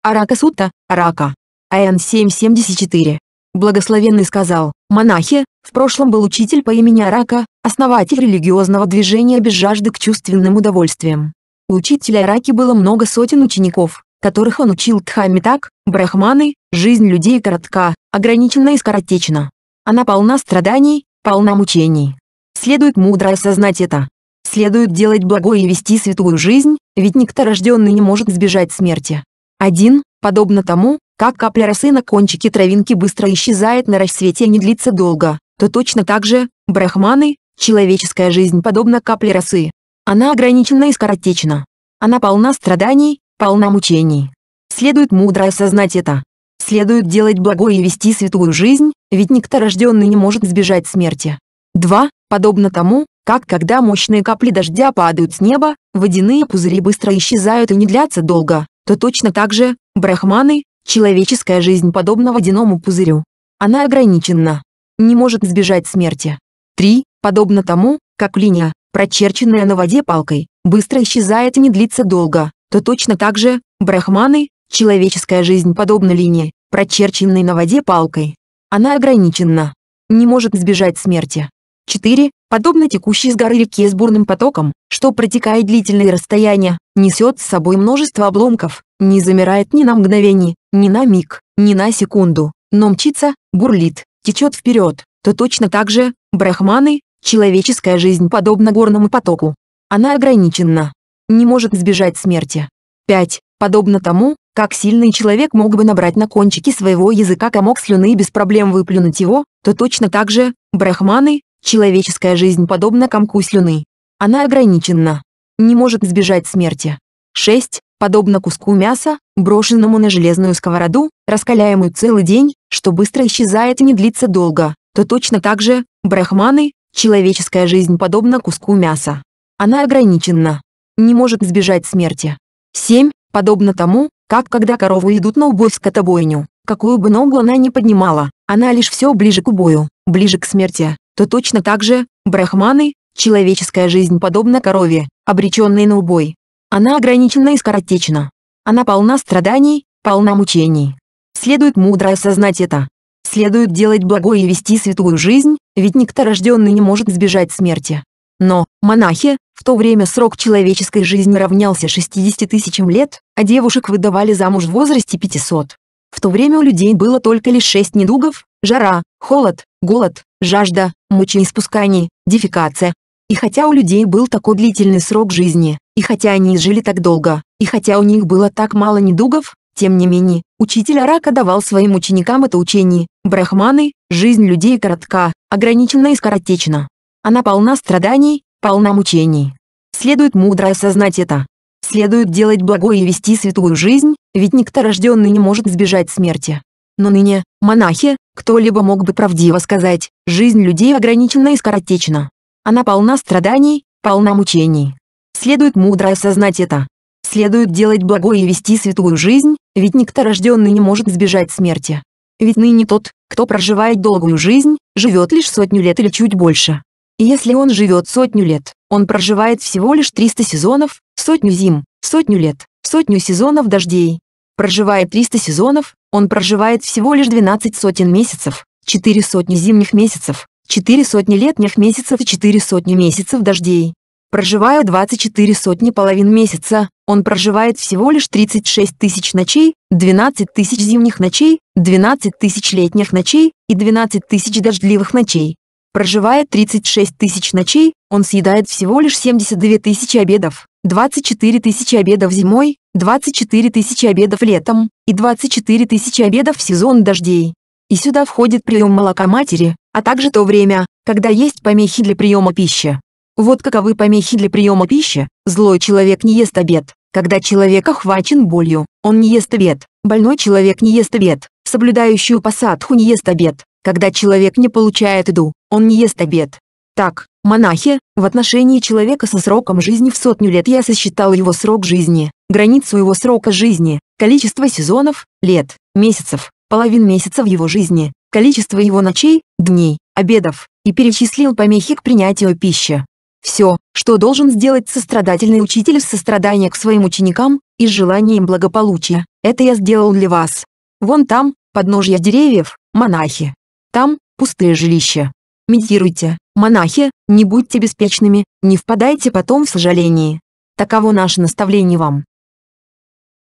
Арака Сутта, Арака. АН 774. Благословенный сказал, монахи, в прошлом был учитель по имени Арака, основатель религиозного движения без жажды к чувственным удовольствиям. У учителя Араки было много сотен учеников, которых он учил Дхамме так, брахманы, жизнь людей коротка, ограничена и скоротечна. Она полна страданий, полна мучений. Следует мудро осознать это. Следует делать благое и вести святую жизнь, ведь никто рожденный не может сбежать смерти. Один, Подобно тому, как капля росы на кончике травинки быстро исчезает на рассвете и не длится долго, то точно так же, брахманы, человеческая жизнь подобна капле росы. Она ограничена и скоротечна. Она полна страданий, полна мучений. Следует мудро осознать это. Следует делать благое и вести святую жизнь, ведь никто рожденный не может сбежать смерти. 2. Подобно тому, как когда мощные капли дождя падают с неба, водяные пузыри быстро исчезают и не длятся долго, то точно так же, брахманы, человеческая жизнь подобна водяному пузырю. Она ограничена, не может сбежать смерти. 3. Подобно тому, как линия, прочерченная на воде палкой, быстро исчезает и не длится долго, то точно так же, брахманы, человеческая жизнь подобна линии, прочерченной на воде палкой. Она ограничена, не может сбежать смерти. 4. Подобно текущей с горы реке с бурным потоком, что протекает длительные расстояния, несет с собой множество обломков, не замирает ни на мгновение, ни на миг, ни на секунду, но мчится, бурлит, течет вперед, то точно так же, брахманы, человеческая жизнь подобна горному потоку. Она ограничена, не может сбежать смерти. 5. Подобно тому, как сильный человек мог бы набрать на кончике своего языка комок слюны и без проблем выплюнуть его, то точно так же, брахманы, Человеческая жизнь подобна комку слюны. Она ограничена. Не может сбежать смерти. 6. Подобно куску мяса, брошенному на железную сковороду, раскаляемую целый день, что быстро исчезает и не длится долго, то точно так же, брахманы, человеческая жизнь подобна куску мяса. Она ограничена. Не может сбежать смерти. 7. Подобно тому, как когда коровы идут на убой в скотобойню, какую бы ногу она ни поднимала, она лишь все ближе к убою, ближе к смерти, то точно так же, брахманы, человеческая жизнь подобна корове, обреченной на убой. Она ограничена и скоротечна. Она полна страданий, полна мучений. Следует мудро осознать это. Следует делать благое и вести святую жизнь, ведь никто рожденный не может сбежать смерти. Но, монахи, в то время срок человеческой жизни равнялся 60 тысячам лет, а девушек выдавали замуж в возрасте 500. В то время у людей было только лишь шесть недугов – жара, холод, голод, жажда, мочеиспускание, дефекация. И хотя у людей был такой длительный срок жизни, и хотя они жили так долго, и хотя у них было так мало недугов, тем не менее, учитель Арака давал своим ученикам это учение. Брахманы, жизнь людей коротка, ограничена и скоротечна. Она полна страданий, полна мучений. Следует мудро осознать это. Следует делать благое и вести святую жизнь, ведь никто рожденный не может избежать смерти. Но ныне, монахи, кто-либо мог бы правдиво сказать, жизнь людей ограничена и скоротечна. Она полна страданий, полна мучений. Следует мудро осознать это. Следует делать благое и вести святую жизнь, ведь никто рожденный не может избежать смерти. Ведь ныне тот, кто проживает долгую жизнь, живет лишь сотню лет или чуть больше. И если он живет сотню лет, он проживает всего лишь 300 сезонов, сотню зим, сотню лет, сотню сезонов дождей, Проживая 300 сезонов, он проживает всего лишь 12 сотен месяцев, 4 сотни зимних месяцев, 4 сотни летних месяцев и 4 сотни месяцев дождей. Проживая 24 сотни половин месяца, он проживает всего лишь 36 тысяч ночей, 12 тысяч зимних ночей, 12 тысяч летних ночей и 12 тысяч дождливых ночей. Проживая 36 тысяч ночей, он съедает всего лишь 72 тысячи обедов. 24 тысячи обедов зимой, 24 тысячи обедов летом и 24 тысячи обедов в сезон дождей. И сюда входит прием молока матери, а также то время, когда есть помехи для приема пищи. Вот каковы помехи для приема пищи. Злой человек не ест обед, когда человек охвачен болью, он не ест обед. Больной человек не ест обед, соблюдающий посадку не ест обед. Когда человек не получает еду, он не ест обед. Так, монахи, в отношении человека со сроком жизни в сотню лет я сосчитал его срок жизни, границу его срока жизни, количество сезонов, лет, месяцев, половин месяца в его жизни, количество его ночей, дней, обедов, и перечислил помехи к принятию пищи. Все, что должен сделать сострадательный учитель из сострадания к своим ученикам, и с желанием благополучия, это я сделал для вас. Вон там, подножья деревьев, монахи. Там, пустые жилища. Медитируйте, Монахи, не будьте беспечными, не впадайте потом в сожаление. Таково наше наставление вам.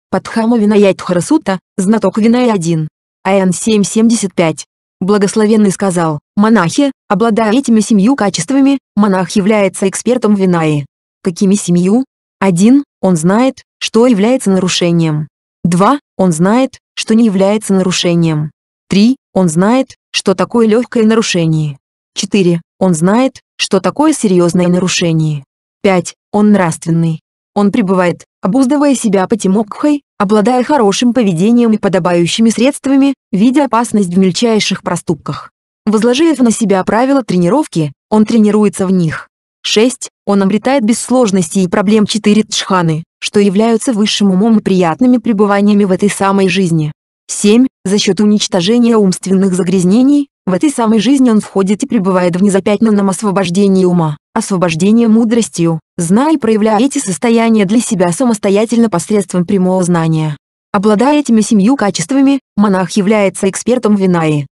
Падхама Винаять Харасута, знаток Винай 1. АН 775. Благословенный сказал, монахи, обладая этими семью качествами, монах является экспертом Винае. Какими семью? 1. Он знает, что является нарушением. 2. Он знает, что не является нарушением. 3. Он знает, что такое легкое нарушение. 4. Он знает, что такое серьезное нарушение. 5. Он нравственный. Он пребывает, обуздывая себя потемокхой, обладая хорошим поведением и подобающими средствами, видя опасность в мельчайших проступках. Возложив на себя правила тренировки, он тренируется в них. 6. Он обретает без сложностей и проблем 4 тшханы, что являются высшим умом и приятными пребываниями в этой самой жизни. 7. За счет уничтожения умственных загрязнений, в этой самой жизни он входит и пребывает в незапятнанном освобождении ума, освобождении мудростью, зная и проявляя эти состояния для себя самостоятельно посредством прямого знания. Обладая этими семью качествами, монах является экспертом Винайи.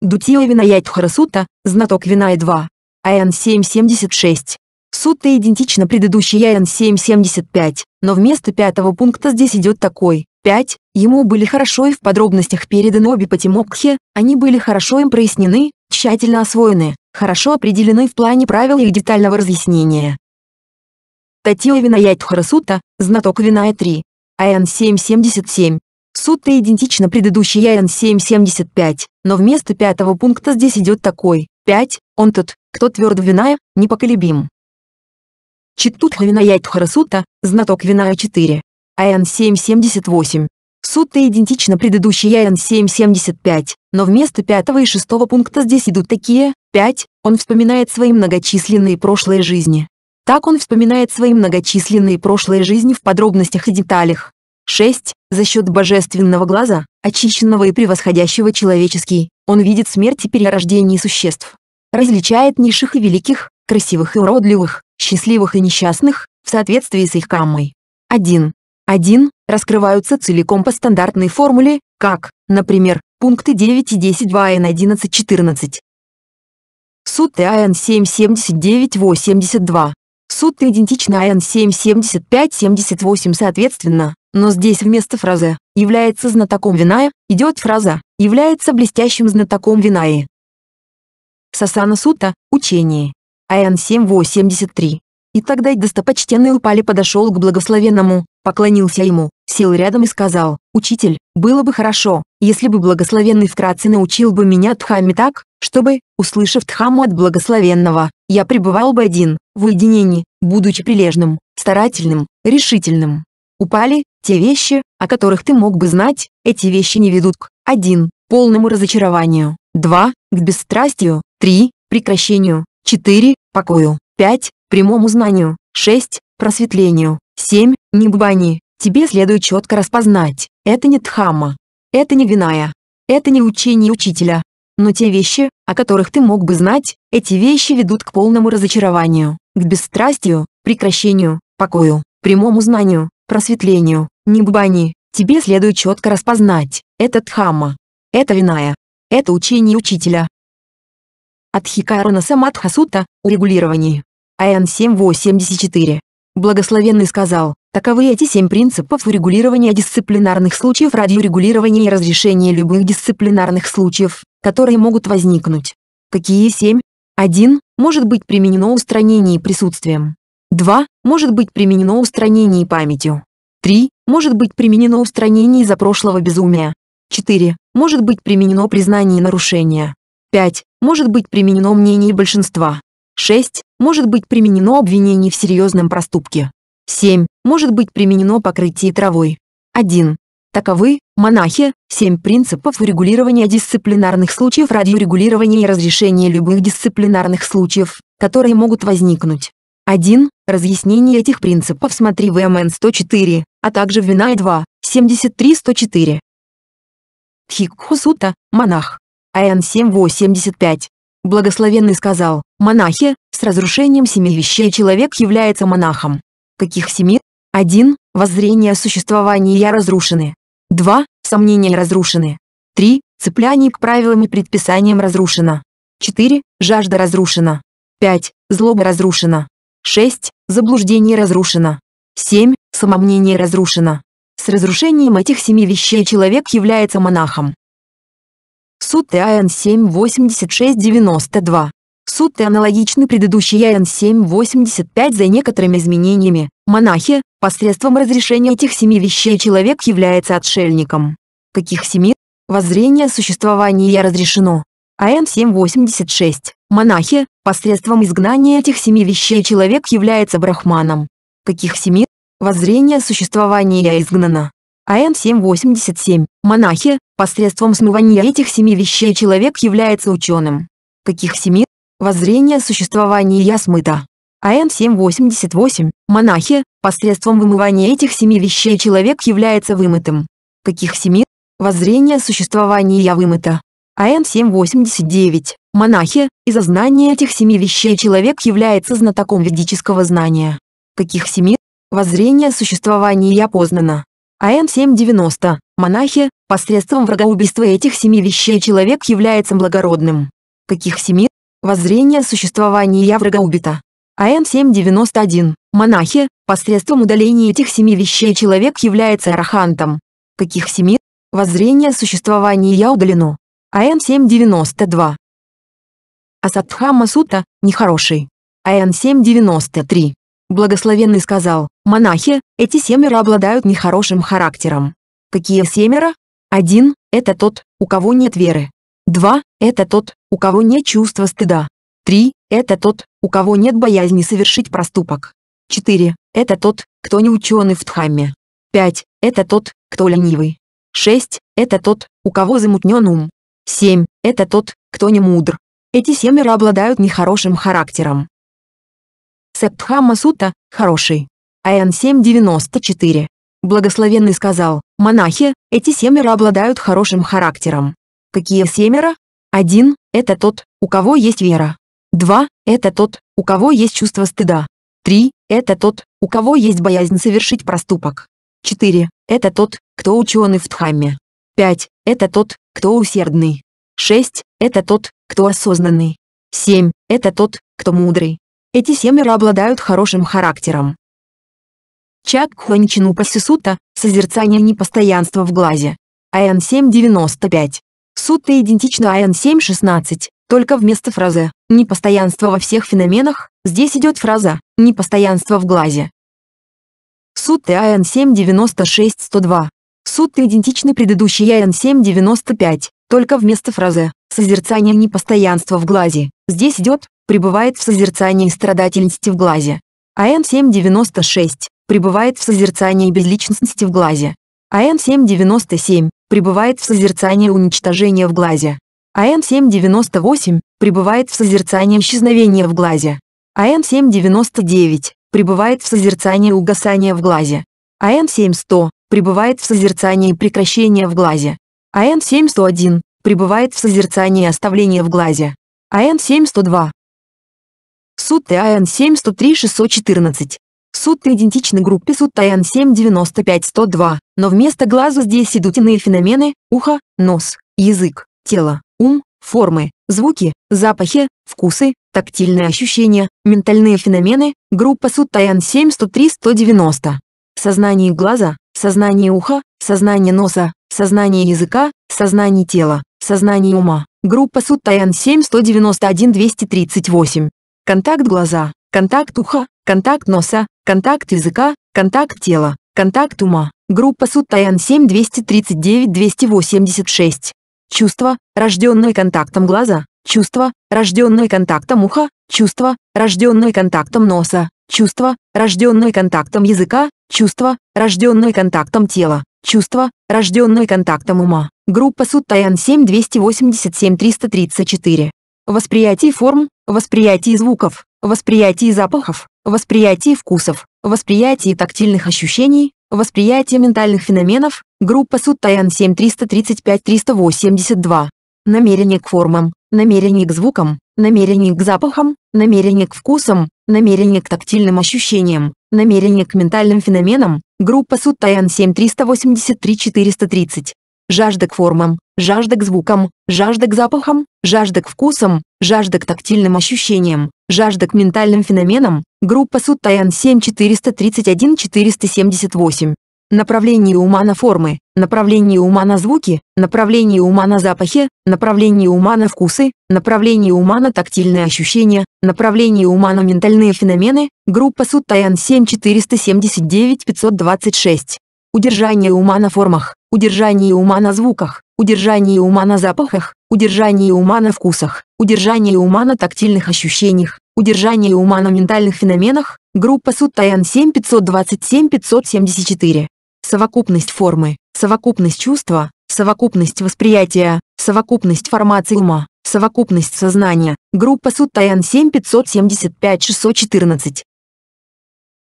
Дутио Винаятхара Сутта, знаток Винай 2. АН 776. Сутта идентична предыдущей АН 775, но вместо пятого пункта здесь идет такой, 5, Ему были хорошо и в подробностях переданы обе Патимокхи, они были хорошо им прояснены, тщательно освоены, хорошо определены в плане правил их детального разъяснения. Татио Винаятхара Сута, знаток Виная 3. АН 777. Сутта идентична предыдущей АН 775, но вместо пятого пункта здесь идет такой. 5. Он тот, кто тверд в Виная, непоколебим. Читтутха Винаятхара Сута, знаток Виная 4. АН 778. Суть-то идентична предыдущей АН-775, но вместо пятого и шестого пункта здесь идут такие, пять, он вспоминает свои многочисленные прошлые жизни. Так он вспоминает свои многочисленные прошлые жизни в подробностях и деталях. 6. За счет божественного глаза, очищенного и превосходящего человеческий, он видит смерть и перерождение существ. Различает низших и великих, красивых и уродливых, счастливых и несчастных, в соответствии с их каммой. 1. 1 раскрываются целиком по стандартной формуле, как, например, пункты 9 и 10 2 АН 11 14. Суд АН 779 79 82. Суд идентичны АН 775 75 78 соответственно, но здесь вместо фразы «является знатоком вина" идет фраза «является блестящим знатоком винаи». Сасана Сута, учение. АН 783. И тогда и достопочтенный Упали подошел к благословенному, поклонился ему, сел рядом и сказал, «Учитель, было бы хорошо, если бы благословенный вкратце научил бы меня Дхамме так, чтобы, услышав Дхамму от благословенного, я пребывал бы один, в уединении, будучи прилежным, старательным, решительным. Упали те вещи, о которых ты мог бы знать, эти вещи не ведут к один, полному разочарованию, два, к бесстрастию, три, прекращению, четыре, покою, пять, прямому знанию, шесть, просветлению, 7. Ниббани. Тебе следует четко распознать, это не Дхамма. Это не Виная. Это не учение учителя. Но те вещи, о которых ты мог бы знать, эти вещи ведут к полному разочарованию, к бесстрастию, прекращению, покою, прямому знанию, просветлению. Ниббани. Тебе следует четко распознать, это Дхамма. Это Виная. Это учение учителя. От Хикарона Самадхасута, урегулирование. АН 784. Благословенный сказал, таковы эти семь принципов урегулирования дисциплинарных случаев ради урегулирования и разрешения любых дисциплинарных случаев, которые могут возникнуть. Какие семь? 1. Может быть применено устранение присутствием. 2. Может быть применено устранение памятью. 3. Может быть применено устранение за прошлого безумия. 4. Может быть применено признание нарушения. 5. Может быть применено мнение большинства. 6. Может быть применено обвинение в серьезном проступке. 7. Может быть применено покрытие травой. 1. Таковы, монахи, семь принципов регулирования дисциплинарных случаев ради урегулирования и разрешения любых дисциплинарных случаев, которые могут возникнуть. 1. Разъяснение этих принципов смотри в МН 104, а также в Винай 2, 73-104. Хикхусута, монах. АН 785. Благословенный сказал, монахи, с разрушением семи вещей человек является монахом. Каких семи? 1. Воззрение существования я разрушены. 2. Сомнения разрушены. 3. Цепляние к правилам и предписаниям разрушено. 4. Жажда разрушена. 5. Злоба разрушена. 6. Заблуждение разрушено. 7. Самомнение разрушено. С разрушением этих семи вещей человек является монахом. Суд ИАН 78692. Суд и аналогичный предыдущий ИАН 785 за некоторыми изменениями. Монахи, посредством разрешения этих семи вещей человек является отшельником. Каких семи? Воззрение существования я разрешено. АН 786. Монахи, посредством изгнания этих семи вещей человек является брахманом. Каких семи? Воззрение существования я изгнано. Ан 787 Монахи, посредством смывания этих семи вещей человек является ученым. Каких семи? Воззрение существования я смыто. Ан 788 Монахи, посредством вымывания этих семи вещей человек является вымытым. Каких семи? Воззрение существования я вымыто. Ан 789 Монахи, из-за знания этих семи вещей человек является знатоком ведического знания. Каких семи? Воззрение существования я познано. АН-790. Монахи, посредством врагоубийства этих семи вещей человек является благородным. Каких семи? Воззрение существования врагоубита. АН-791. Монахи, посредством удаления этих семи вещей человек является арахантом. Каких семи? Воззрение существования удалено. АН-792. Асадхама Сута, нехороший. АН-793. Благословенный сказал, «Монахи, эти семеро обладают нехорошим характером». Какие семеро? Один – это тот, у кого нет веры. Два – это тот, у кого нет чувства стыда. Три – это тот, у кого нет боязни совершить проступок. Четыре – это тот, кто не ученый в Дхамме. Пять – это тот, кто ленивый. Шесть – это тот, у кого замутнен ум. Семь – это тот, кто не мудр. Эти семеро обладают нехорошим характером. Септхама Сута, хороший. АН 794. Благословенный сказал, монахи, эти семеро обладают хорошим характером. Какие семеро? Один – это тот, у кого есть вера. Два – это тот, у кого есть чувство стыда. Три – это тот, у кого есть боязнь совершить проступок. Четыре – это тот, кто ученый в Дхамме. Пять – это тот, кто усердный. Шесть – это тот, кто осознанный. Семь – это тот, кто мудрый. Эти семеро обладают хорошим характером. Чак Хуанчину Пасисута, созерцание непостоянства в глазе. АН 795. Сута идентично АН 716, только вместо фразы «непостоянство во всех феноменах» здесь идет фраза «непостоянство в глазе». Сутты АН 796-102. Сутты идентичны предыдущей АН 795, только вместо фразы «созерцание непостоянства в глазе» здесь идет пребывает в созерцании страдательности в глазе. АН-796 пребывает в созерцании безличностности в глазе. АН-797 пребывает в созерцании уничтожения в глазе. АН-798 пребывает в созерцании исчезновения в глазе. АН-799 пребывает в созерцании угасания в глазе. АН-7100 пребывает в созерцании прекращения в глазе. АН-7101 пребывает в созерцании оставления в глазе. АН-7102 Суд ТАН 7-103-614. Суд идентичны группе суд ТАН 7-95-102, но вместо глазу здесь идут иные феномены – ухо, нос, язык, тело, ум, формы, звуки, запахи, вкусы, тактильные ощущения, ментальные феномены, группа суд ТАН 7-103-190. Сознание глаза, сознание уха, сознание носа, сознание языка, сознание тела, сознание ума. Группа Суд Таян 7 191 238 контакт глаза, контакт уха, контакт носа, контакт языка, контакт тела, контакт ума. Группа Суттаян 7 239 286. Чувство, рожденное контактом глаза, чувство, рожденное контактом уха, чувство, рожденное контактом носа, чувство, рожденное контактом языка, чувство, рожденное контактом тела, чувство, рожденное контактом ума. Группа Суттаян 7 287 334. Восприятие форм, восприятии звуков, восприятии запахов, восприятии вкусов, восприятии тактильных ощущений, восприятие ментальных феноменов, группа Суттаян 7335-382. Намерение к формам, намерение к звукам, намерение к запахам, намерение к вкусам, намерение к тактильным ощущениям, намерение к ментальным феноменам, группа Суттаян 7383-430 жажда к формам, жажда к звукам, жажда к запахам, жажда к вкусам, жажда к тактильным ощущениям, жажда к ментальным феноменам, группа Суттаян 7431-478. Направление ума на формы, направление ума на звуки, направление ума на запахи, направление ума на вкусы, направление ума на тактильные ощущения, направление ума на ментальные феномены, группа Суттаян 7479-526. Удержание ума на формах удержание ума на звуках, удержание ума на запахах, удержание ума на вкусах, удержание ума на тактильных ощущениях, удержание ума на ментальных феноменах, группа Суттаян 7527-574. Совокупность формы, совокупность чувства, совокупность восприятия, совокупность формации ума, совокупность сознания, группа Суттаян 7575-614.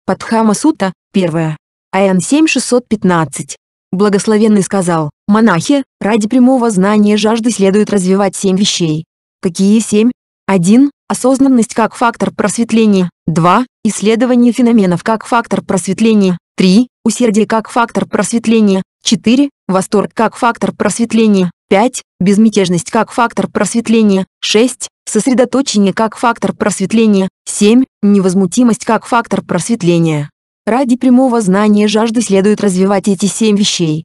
Падхама Сута, 1. Аян 7615. Благословенный сказал, «Монахи, ради прямого знания жажды следует развивать семь вещей». Какие семь? 1. Осознанность как фактор просветления. 2. Исследование феноменов как фактор просветления. 3. Усердие как фактор просветления. 4. Восторг как фактор просветления. 5. Безмятежность как фактор просветления. 6. Сосредоточение как фактор просветления. 7. Невозмутимость как фактор просветления. Ради прямого знания жажды следует развивать эти семь вещей.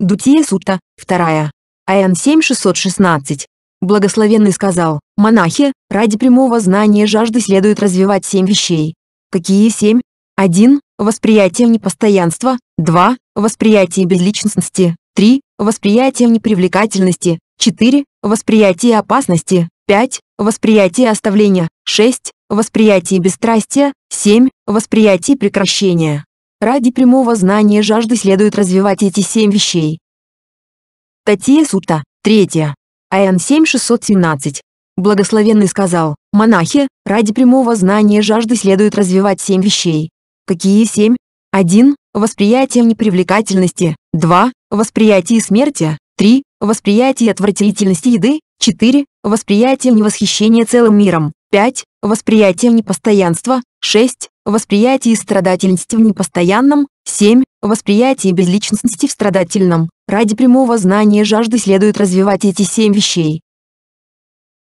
Дутия Сутта, 2. АН 7616. Благословенный сказал, монахи, ради прямого знания жажды следует развивать семь вещей. Какие семь? 1. Восприятие непостоянства. 2. Восприятие безличностности. 3. Восприятие непривлекательности. 4. Восприятие опасности. 5. Восприятие оставления. 6. Восприятие бесстрастия. 7. Восприятие прекращения. Ради прямого знания жажды следует развивать эти семь вещей. Татья Сута, 3. Аян 7617. Благословенный сказал, монахи, ради прямого знания жажды следует развивать семь вещей. Какие семь? 1. Восприятие непривлекательности. 2. Восприятие смерти. 3. Восприятие отвратительности еды. 4. Восприятие невосхищения целым миром. 5. Восприятие непостоянства. 6. Восприятие страдательности в непостоянном. 7. Восприятие безличностности в страдательном. Ради прямого знания жажды следует развивать эти семь вещей.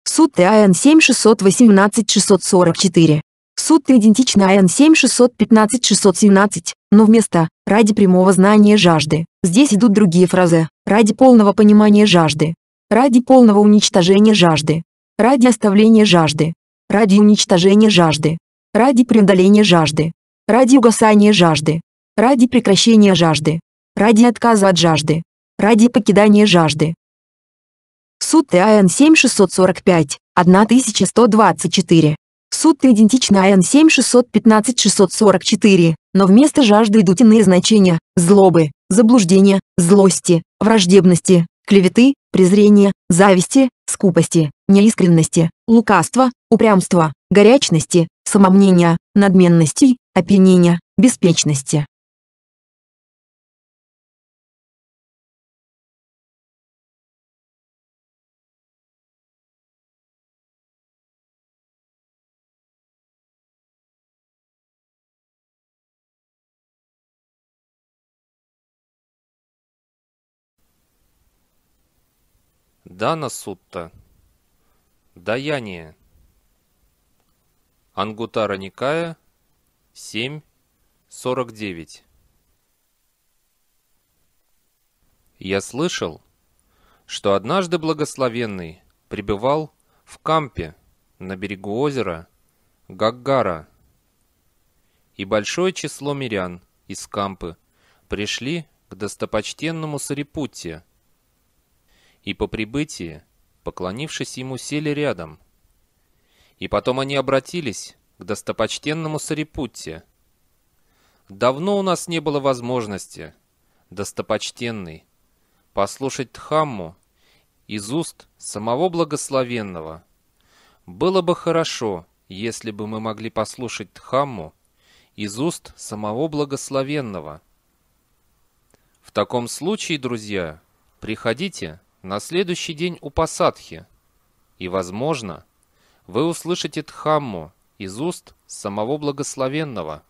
Суд ТАН 618 644 Суть-то идентична АН-7 615-617, но вместо «ради прямого знания жажды» здесь идут другие фразы «ради полного понимания жажды», «ради полного уничтожения жажды», «ради оставления жажды», «ради уничтожения жажды», «ради преодоления жажды», «ради угасания жажды», «ради прекращения жажды», «ради отказа от жажды», «ради покидания жажды». Суть ТАН 7 645, 1124. Суть-то идентична N7 615-644, но вместо жажды идут иные значения – злобы, заблуждения, злости, враждебности, клеветы, презрения, зависти, скупости, неискренности, лукавства, упрямства, горячности, самомнения, надменности, опьянения, беспечности. Дана Сутта. Даяние. Ангутара Никая 7.49. Я слышал, что однажды благословенный пребывал в Кампе на берегу озера Гаггара, и большое число мирян из Кампы пришли к достопочтенному Сарипутте – и по прибытии, поклонившись ему, сели рядом. И потом они обратились к достопочтенному Сарипутте. «Давно у нас не было возможности, достопочтенный, послушать Дхамму из уст самого благословенного. Было бы хорошо, если бы мы могли послушать Дхамму из уст самого благословенного. В таком случае, друзья, приходите на следующий день у посадхи И, возможно, вы услышите Дхамму из уст самого благословенного.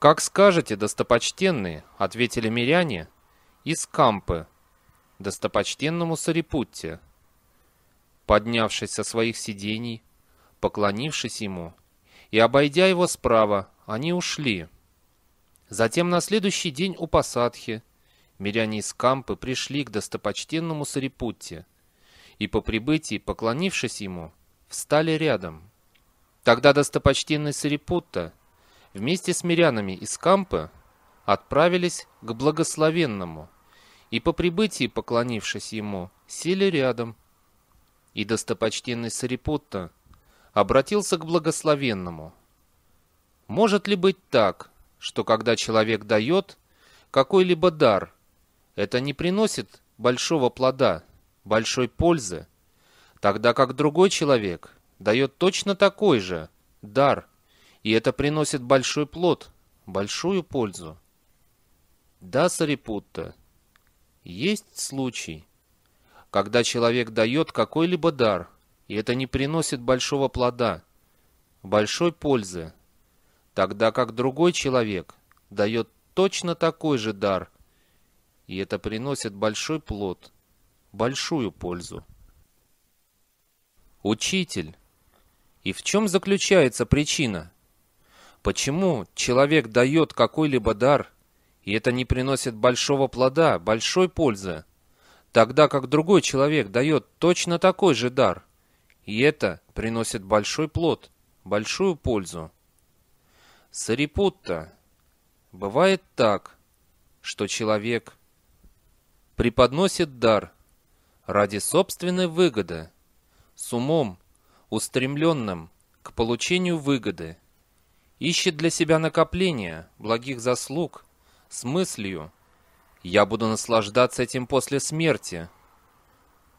«Как скажете, достопочтенные», — ответили миряне, — «из Кампы, достопочтенному Сарипутте». Поднявшись со своих сидений, поклонившись ему и обойдя его справа, они ушли. Затем на следующий день у посадхи миряне из Кампы пришли к достопочтенному Сарипутте и по прибытии, поклонившись ему, встали рядом. Тогда достопочтенный Сарипутта вместе с мирянами из Кампы отправились к благословенному и по прибытии, поклонившись ему, сели рядом. И достопочтенный Сарипутта обратился к благословенному. «Может ли быть так, что когда человек дает какой-либо дар – это не приносит большого плода, большой пользы, тогда как другой человек дает точно такой же дар, и это приносит большой плод, большую пользу. Да, Сарипутта, есть случай, когда человек дает какой-либо дар, и это не приносит большого плода, большой пользы, тогда как другой человек дает точно такой же дар – и это приносит большой плод, большую пользу. Учитель, и в чем заключается причина? Почему человек дает какой-либо дар, и это не приносит большого плода, большой пользы, тогда как другой человек дает точно такой же дар, и это приносит большой плод, большую пользу? Сарипутта, бывает так, что человек – преподносит дар ради собственной выгоды, с умом, устремленным к получению выгоды, ищет для себя накопления благих заслуг с мыслью «Я буду наслаждаться этим после смерти».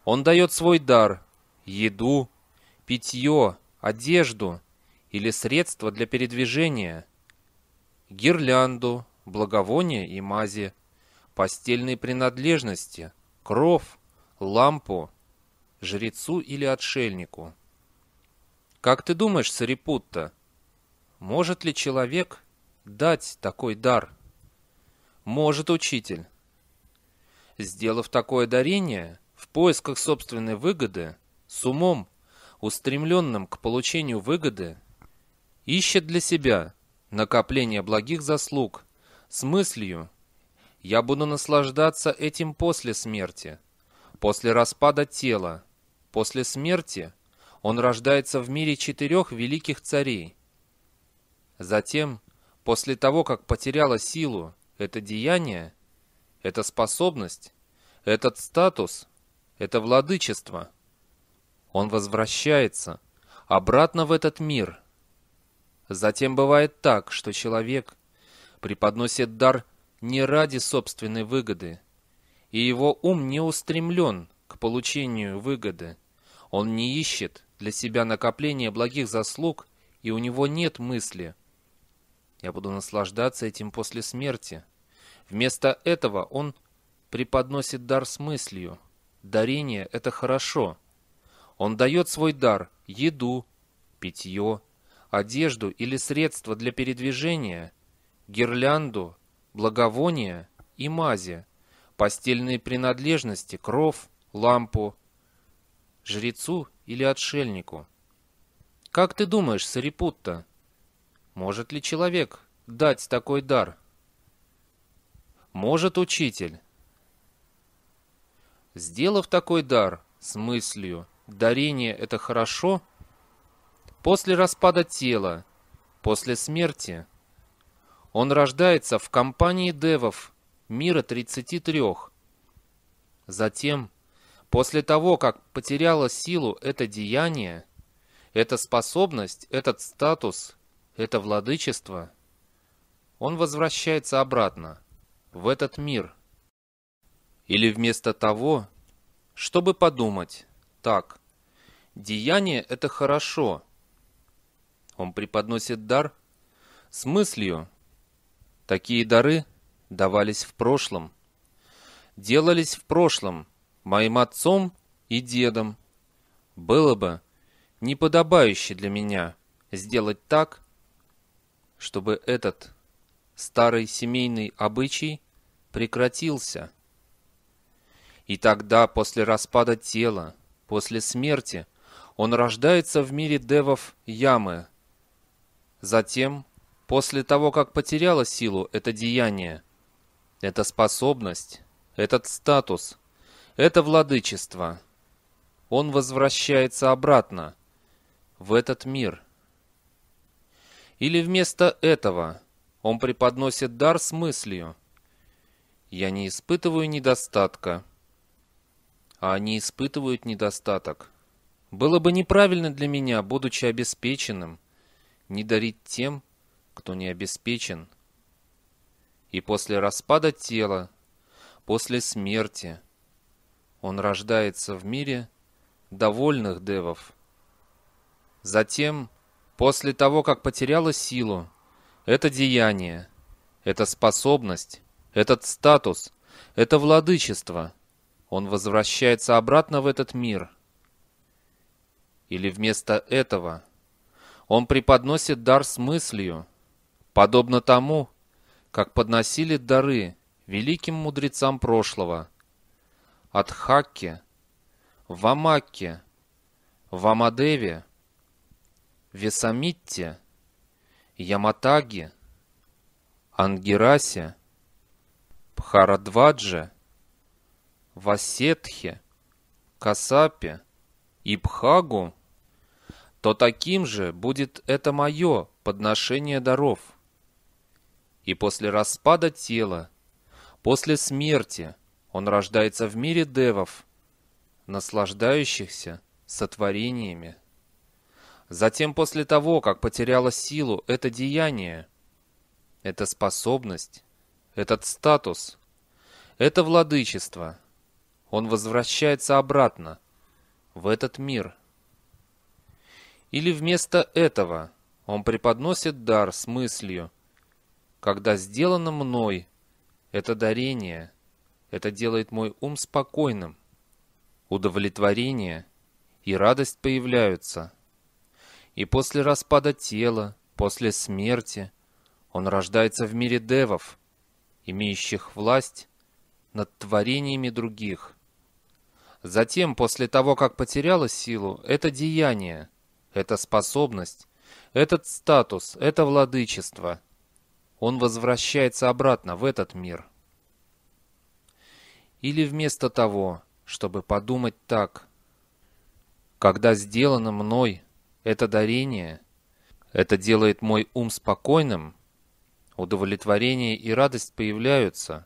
Он дает свой дар, еду, питье, одежду или средства для передвижения, гирлянду, благовония и мази – постельные принадлежности, кров, лампу, жрецу или отшельнику. Как ты думаешь, Сарипутта, может ли человек дать такой дар? Может учитель. Сделав такое дарение, в поисках собственной выгоды, с умом, устремленным к получению выгоды, ищет для себя накопление благих заслуг с мыслью, я буду наслаждаться этим после смерти, после распада тела. После смерти он рождается в мире четырех великих царей. Затем, после того, как потеряла силу, это деяние, эта способность, этот статус, это владычество. Он возвращается обратно в этот мир. Затем бывает так, что человек преподносит дар не ради собственной выгоды, и его ум не устремлен к получению выгоды. Он не ищет для себя накопления благих заслуг, и у него нет мысли. Я буду наслаждаться этим после смерти. Вместо этого он преподносит дар с мыслью. Дарение — это хорошо. Он дает свой дар — еду, питье, одежду или средства для передвижения, гирлянду благовония и мази, постельные принадлежности, кров, лампу, жрецу или отшельнику. Как ты думаешь, Сарипутта, может ли человек дать такой дар? Может учитель. Сделав такой дар с мыслью «дарение – это хорошо», после распада тела, после смерти – он рождается в компании девов мира 33. Затем, после того, как потеряло силу это деяние, эта способность, этот статус, это владычество, он возвращается обратно, в этот мир. Или вместо того, чтобы подумать, так, деяние – это хорошо. Он преподносит дар с мыслью, Такие дары давались в прошлом, делались в прошлом моим отцом и дедом. Было бы неподобающе для меня сделать так, чтобы этот старый семейный обычай прекратился. И тогда, после распада тела, после смерти, он рождается в мире девов Ямы. Затем После того, как потеряла силу это деяние, эта способность, этот статус, это владычество, он возвращается обратно, в этот мир. Или вместо этого он преподносит дар с мыслью «Я не испытываю недостатка», а они испытывают недостаток. Было бы неправильно для меня, будучи обеспеченным, не дарить тем, кто не обеспечен. И после распада тела, после смерти, он рождается в мире довольных девов. Затем, после того, как потеряла силу, это деяние, эта способность, этот статус, это владычество, он возвращается обратно в этот мир. Или вместо этого он преподносит дар с мыслью – подобно тому, как подносили дары великим мудрецам прошлого. От Хакке, Вамакке, Вамадеве, Весамитте, Яматаги, Ангерасе, Пхарадвадже, Васетхе, Касапе и Пхагу, то таким же будет это мое подношение даров – и после распада тела, после смерти, он рождается в мире девов, наслаждающихся сотворениями. Затем, после того, как потеряла силу это деяние, эта способность, этот статус, это владычество, он возвращается обратно, в этот мир. Или вместо этого он преподносит дар с мыслью – когда сделано мной это дарение, это делает мой ум спокойным. Удовлетворение и радость появляются. И после распада тела, после смерти, он рождается в мире девов, имеющих власть над творениями других. Затем, после того, как потеряла силу, это деяние, эта способность, этот статус, это владычество – он возвращается обратно в этот мир. Или вместо того, чтобы подумать так. Когда сделано мной это дарение, это делает мой ум спокойным, удовлетворение и радость появляются.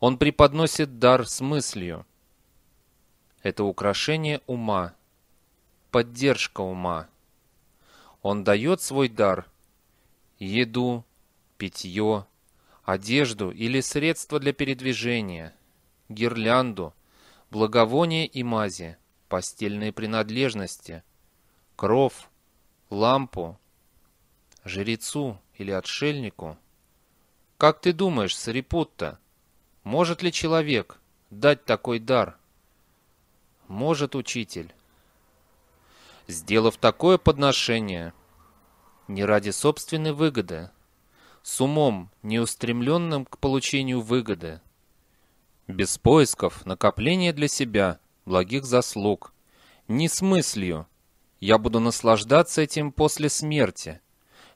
Он преподносит дар с мыслью. Это украшение ума, поддержка ума. Он дает свой дар, еду, питье, одежду или средства для передвижения, гирлянду, благовоние и мази, постельные принадлежности, кров, лампу, жрецу или отшельнику. Как ты думаешь, Сарипутта, может ли человек дать такой дар? Может учитель. Сделав такое подношение, не ради собственной выгоды, с умом, не устремленным к получению выгоды. Без поисков, накопления для себя, благих заслуг. Не с мыслью «я буду наслаждаться этим после смерти».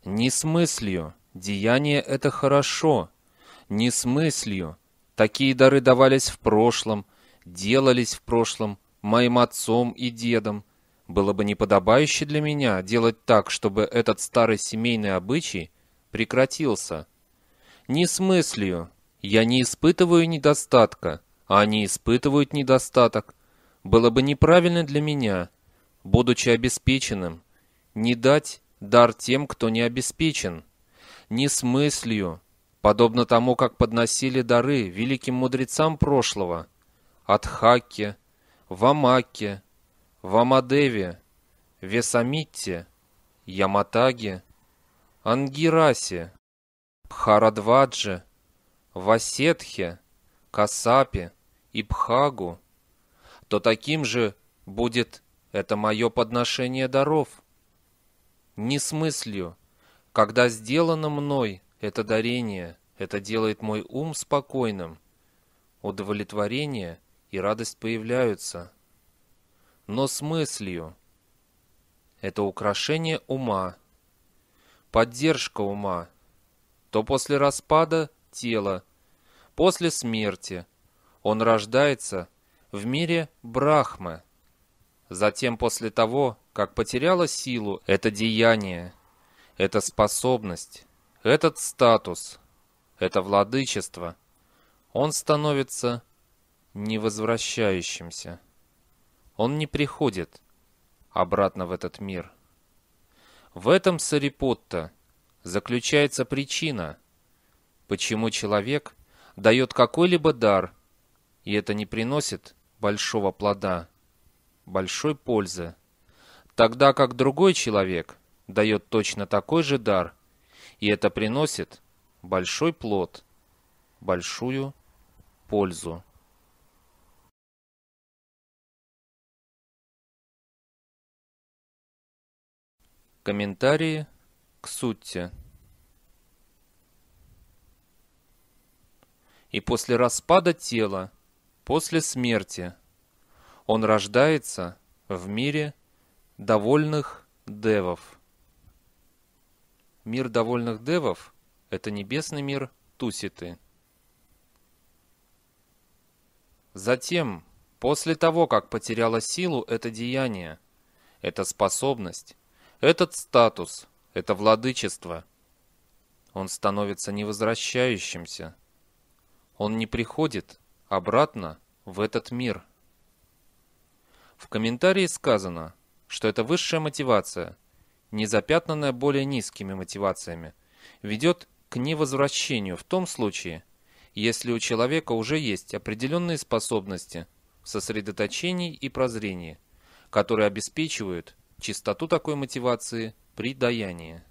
Не с мыслью «деяние — это хорошо». Не с мыслью «такие дары давались в прошлом», «делались в прошлом», «моим отцом и дедом». Было бы неподобающе для меня делать так, чтобы этот старый семейный обычай прекратился. Не с мыслью «я не испытываю недостатка», а они испытывают недостаток, было бы неправильно для меня, будучи обеспеченным, не дать дар тем, кто не обеспечен. Не с мыслью, подобно тому, как подносили дары великим мудрецам прошлого, Адхакке, Вамакке, Вамадеве, Весамитте, Яматаге, Ангирасе, Пхарадвадже, Васетхе, Касапе и Пхагу, то таким же будет это мое подношение даров. Не с мыслью, когда сделано мной это дарение, это делает мой ум спокойным. Удовлетворение и радость появляются. Но с мыслью. Это украшение ума, поддержка ума, то после распада – тело, после смерти он рождается в мире Брахмы. Затем после того, как потеряла силу это деяние, эта способность, этот статус, это владычество, он становится невозвращающимся. Он не приходит обратно в этот мир – в этом, Сарипотта, заключается причина, почему человек дает какой-либо дар, и это не приносит большого плода, большой пользы, тогда как другой человек дает точно такой же дар, и это приносит большой плод, большую пользу. Комментарии к сути. И после распада тела, после смерти, он рождается в мире довольных девов. Мир довольных девов – это небесный мир Туситы. Затем, после того, как потеряла силу это деяние, эта способность – этот статус, это владычество. Он становится невозвращающимся. Он не приходит обратно в этот мир. В комментарии сказано, что это высшая мотивация, не запятнанная более низкими мотивациями, ведет к невозвращению в том случае, если у человека уже есть определенные способности в сосредоточении и прозрении, которые обеспечивают Чистоту такой мотивации – придаяние.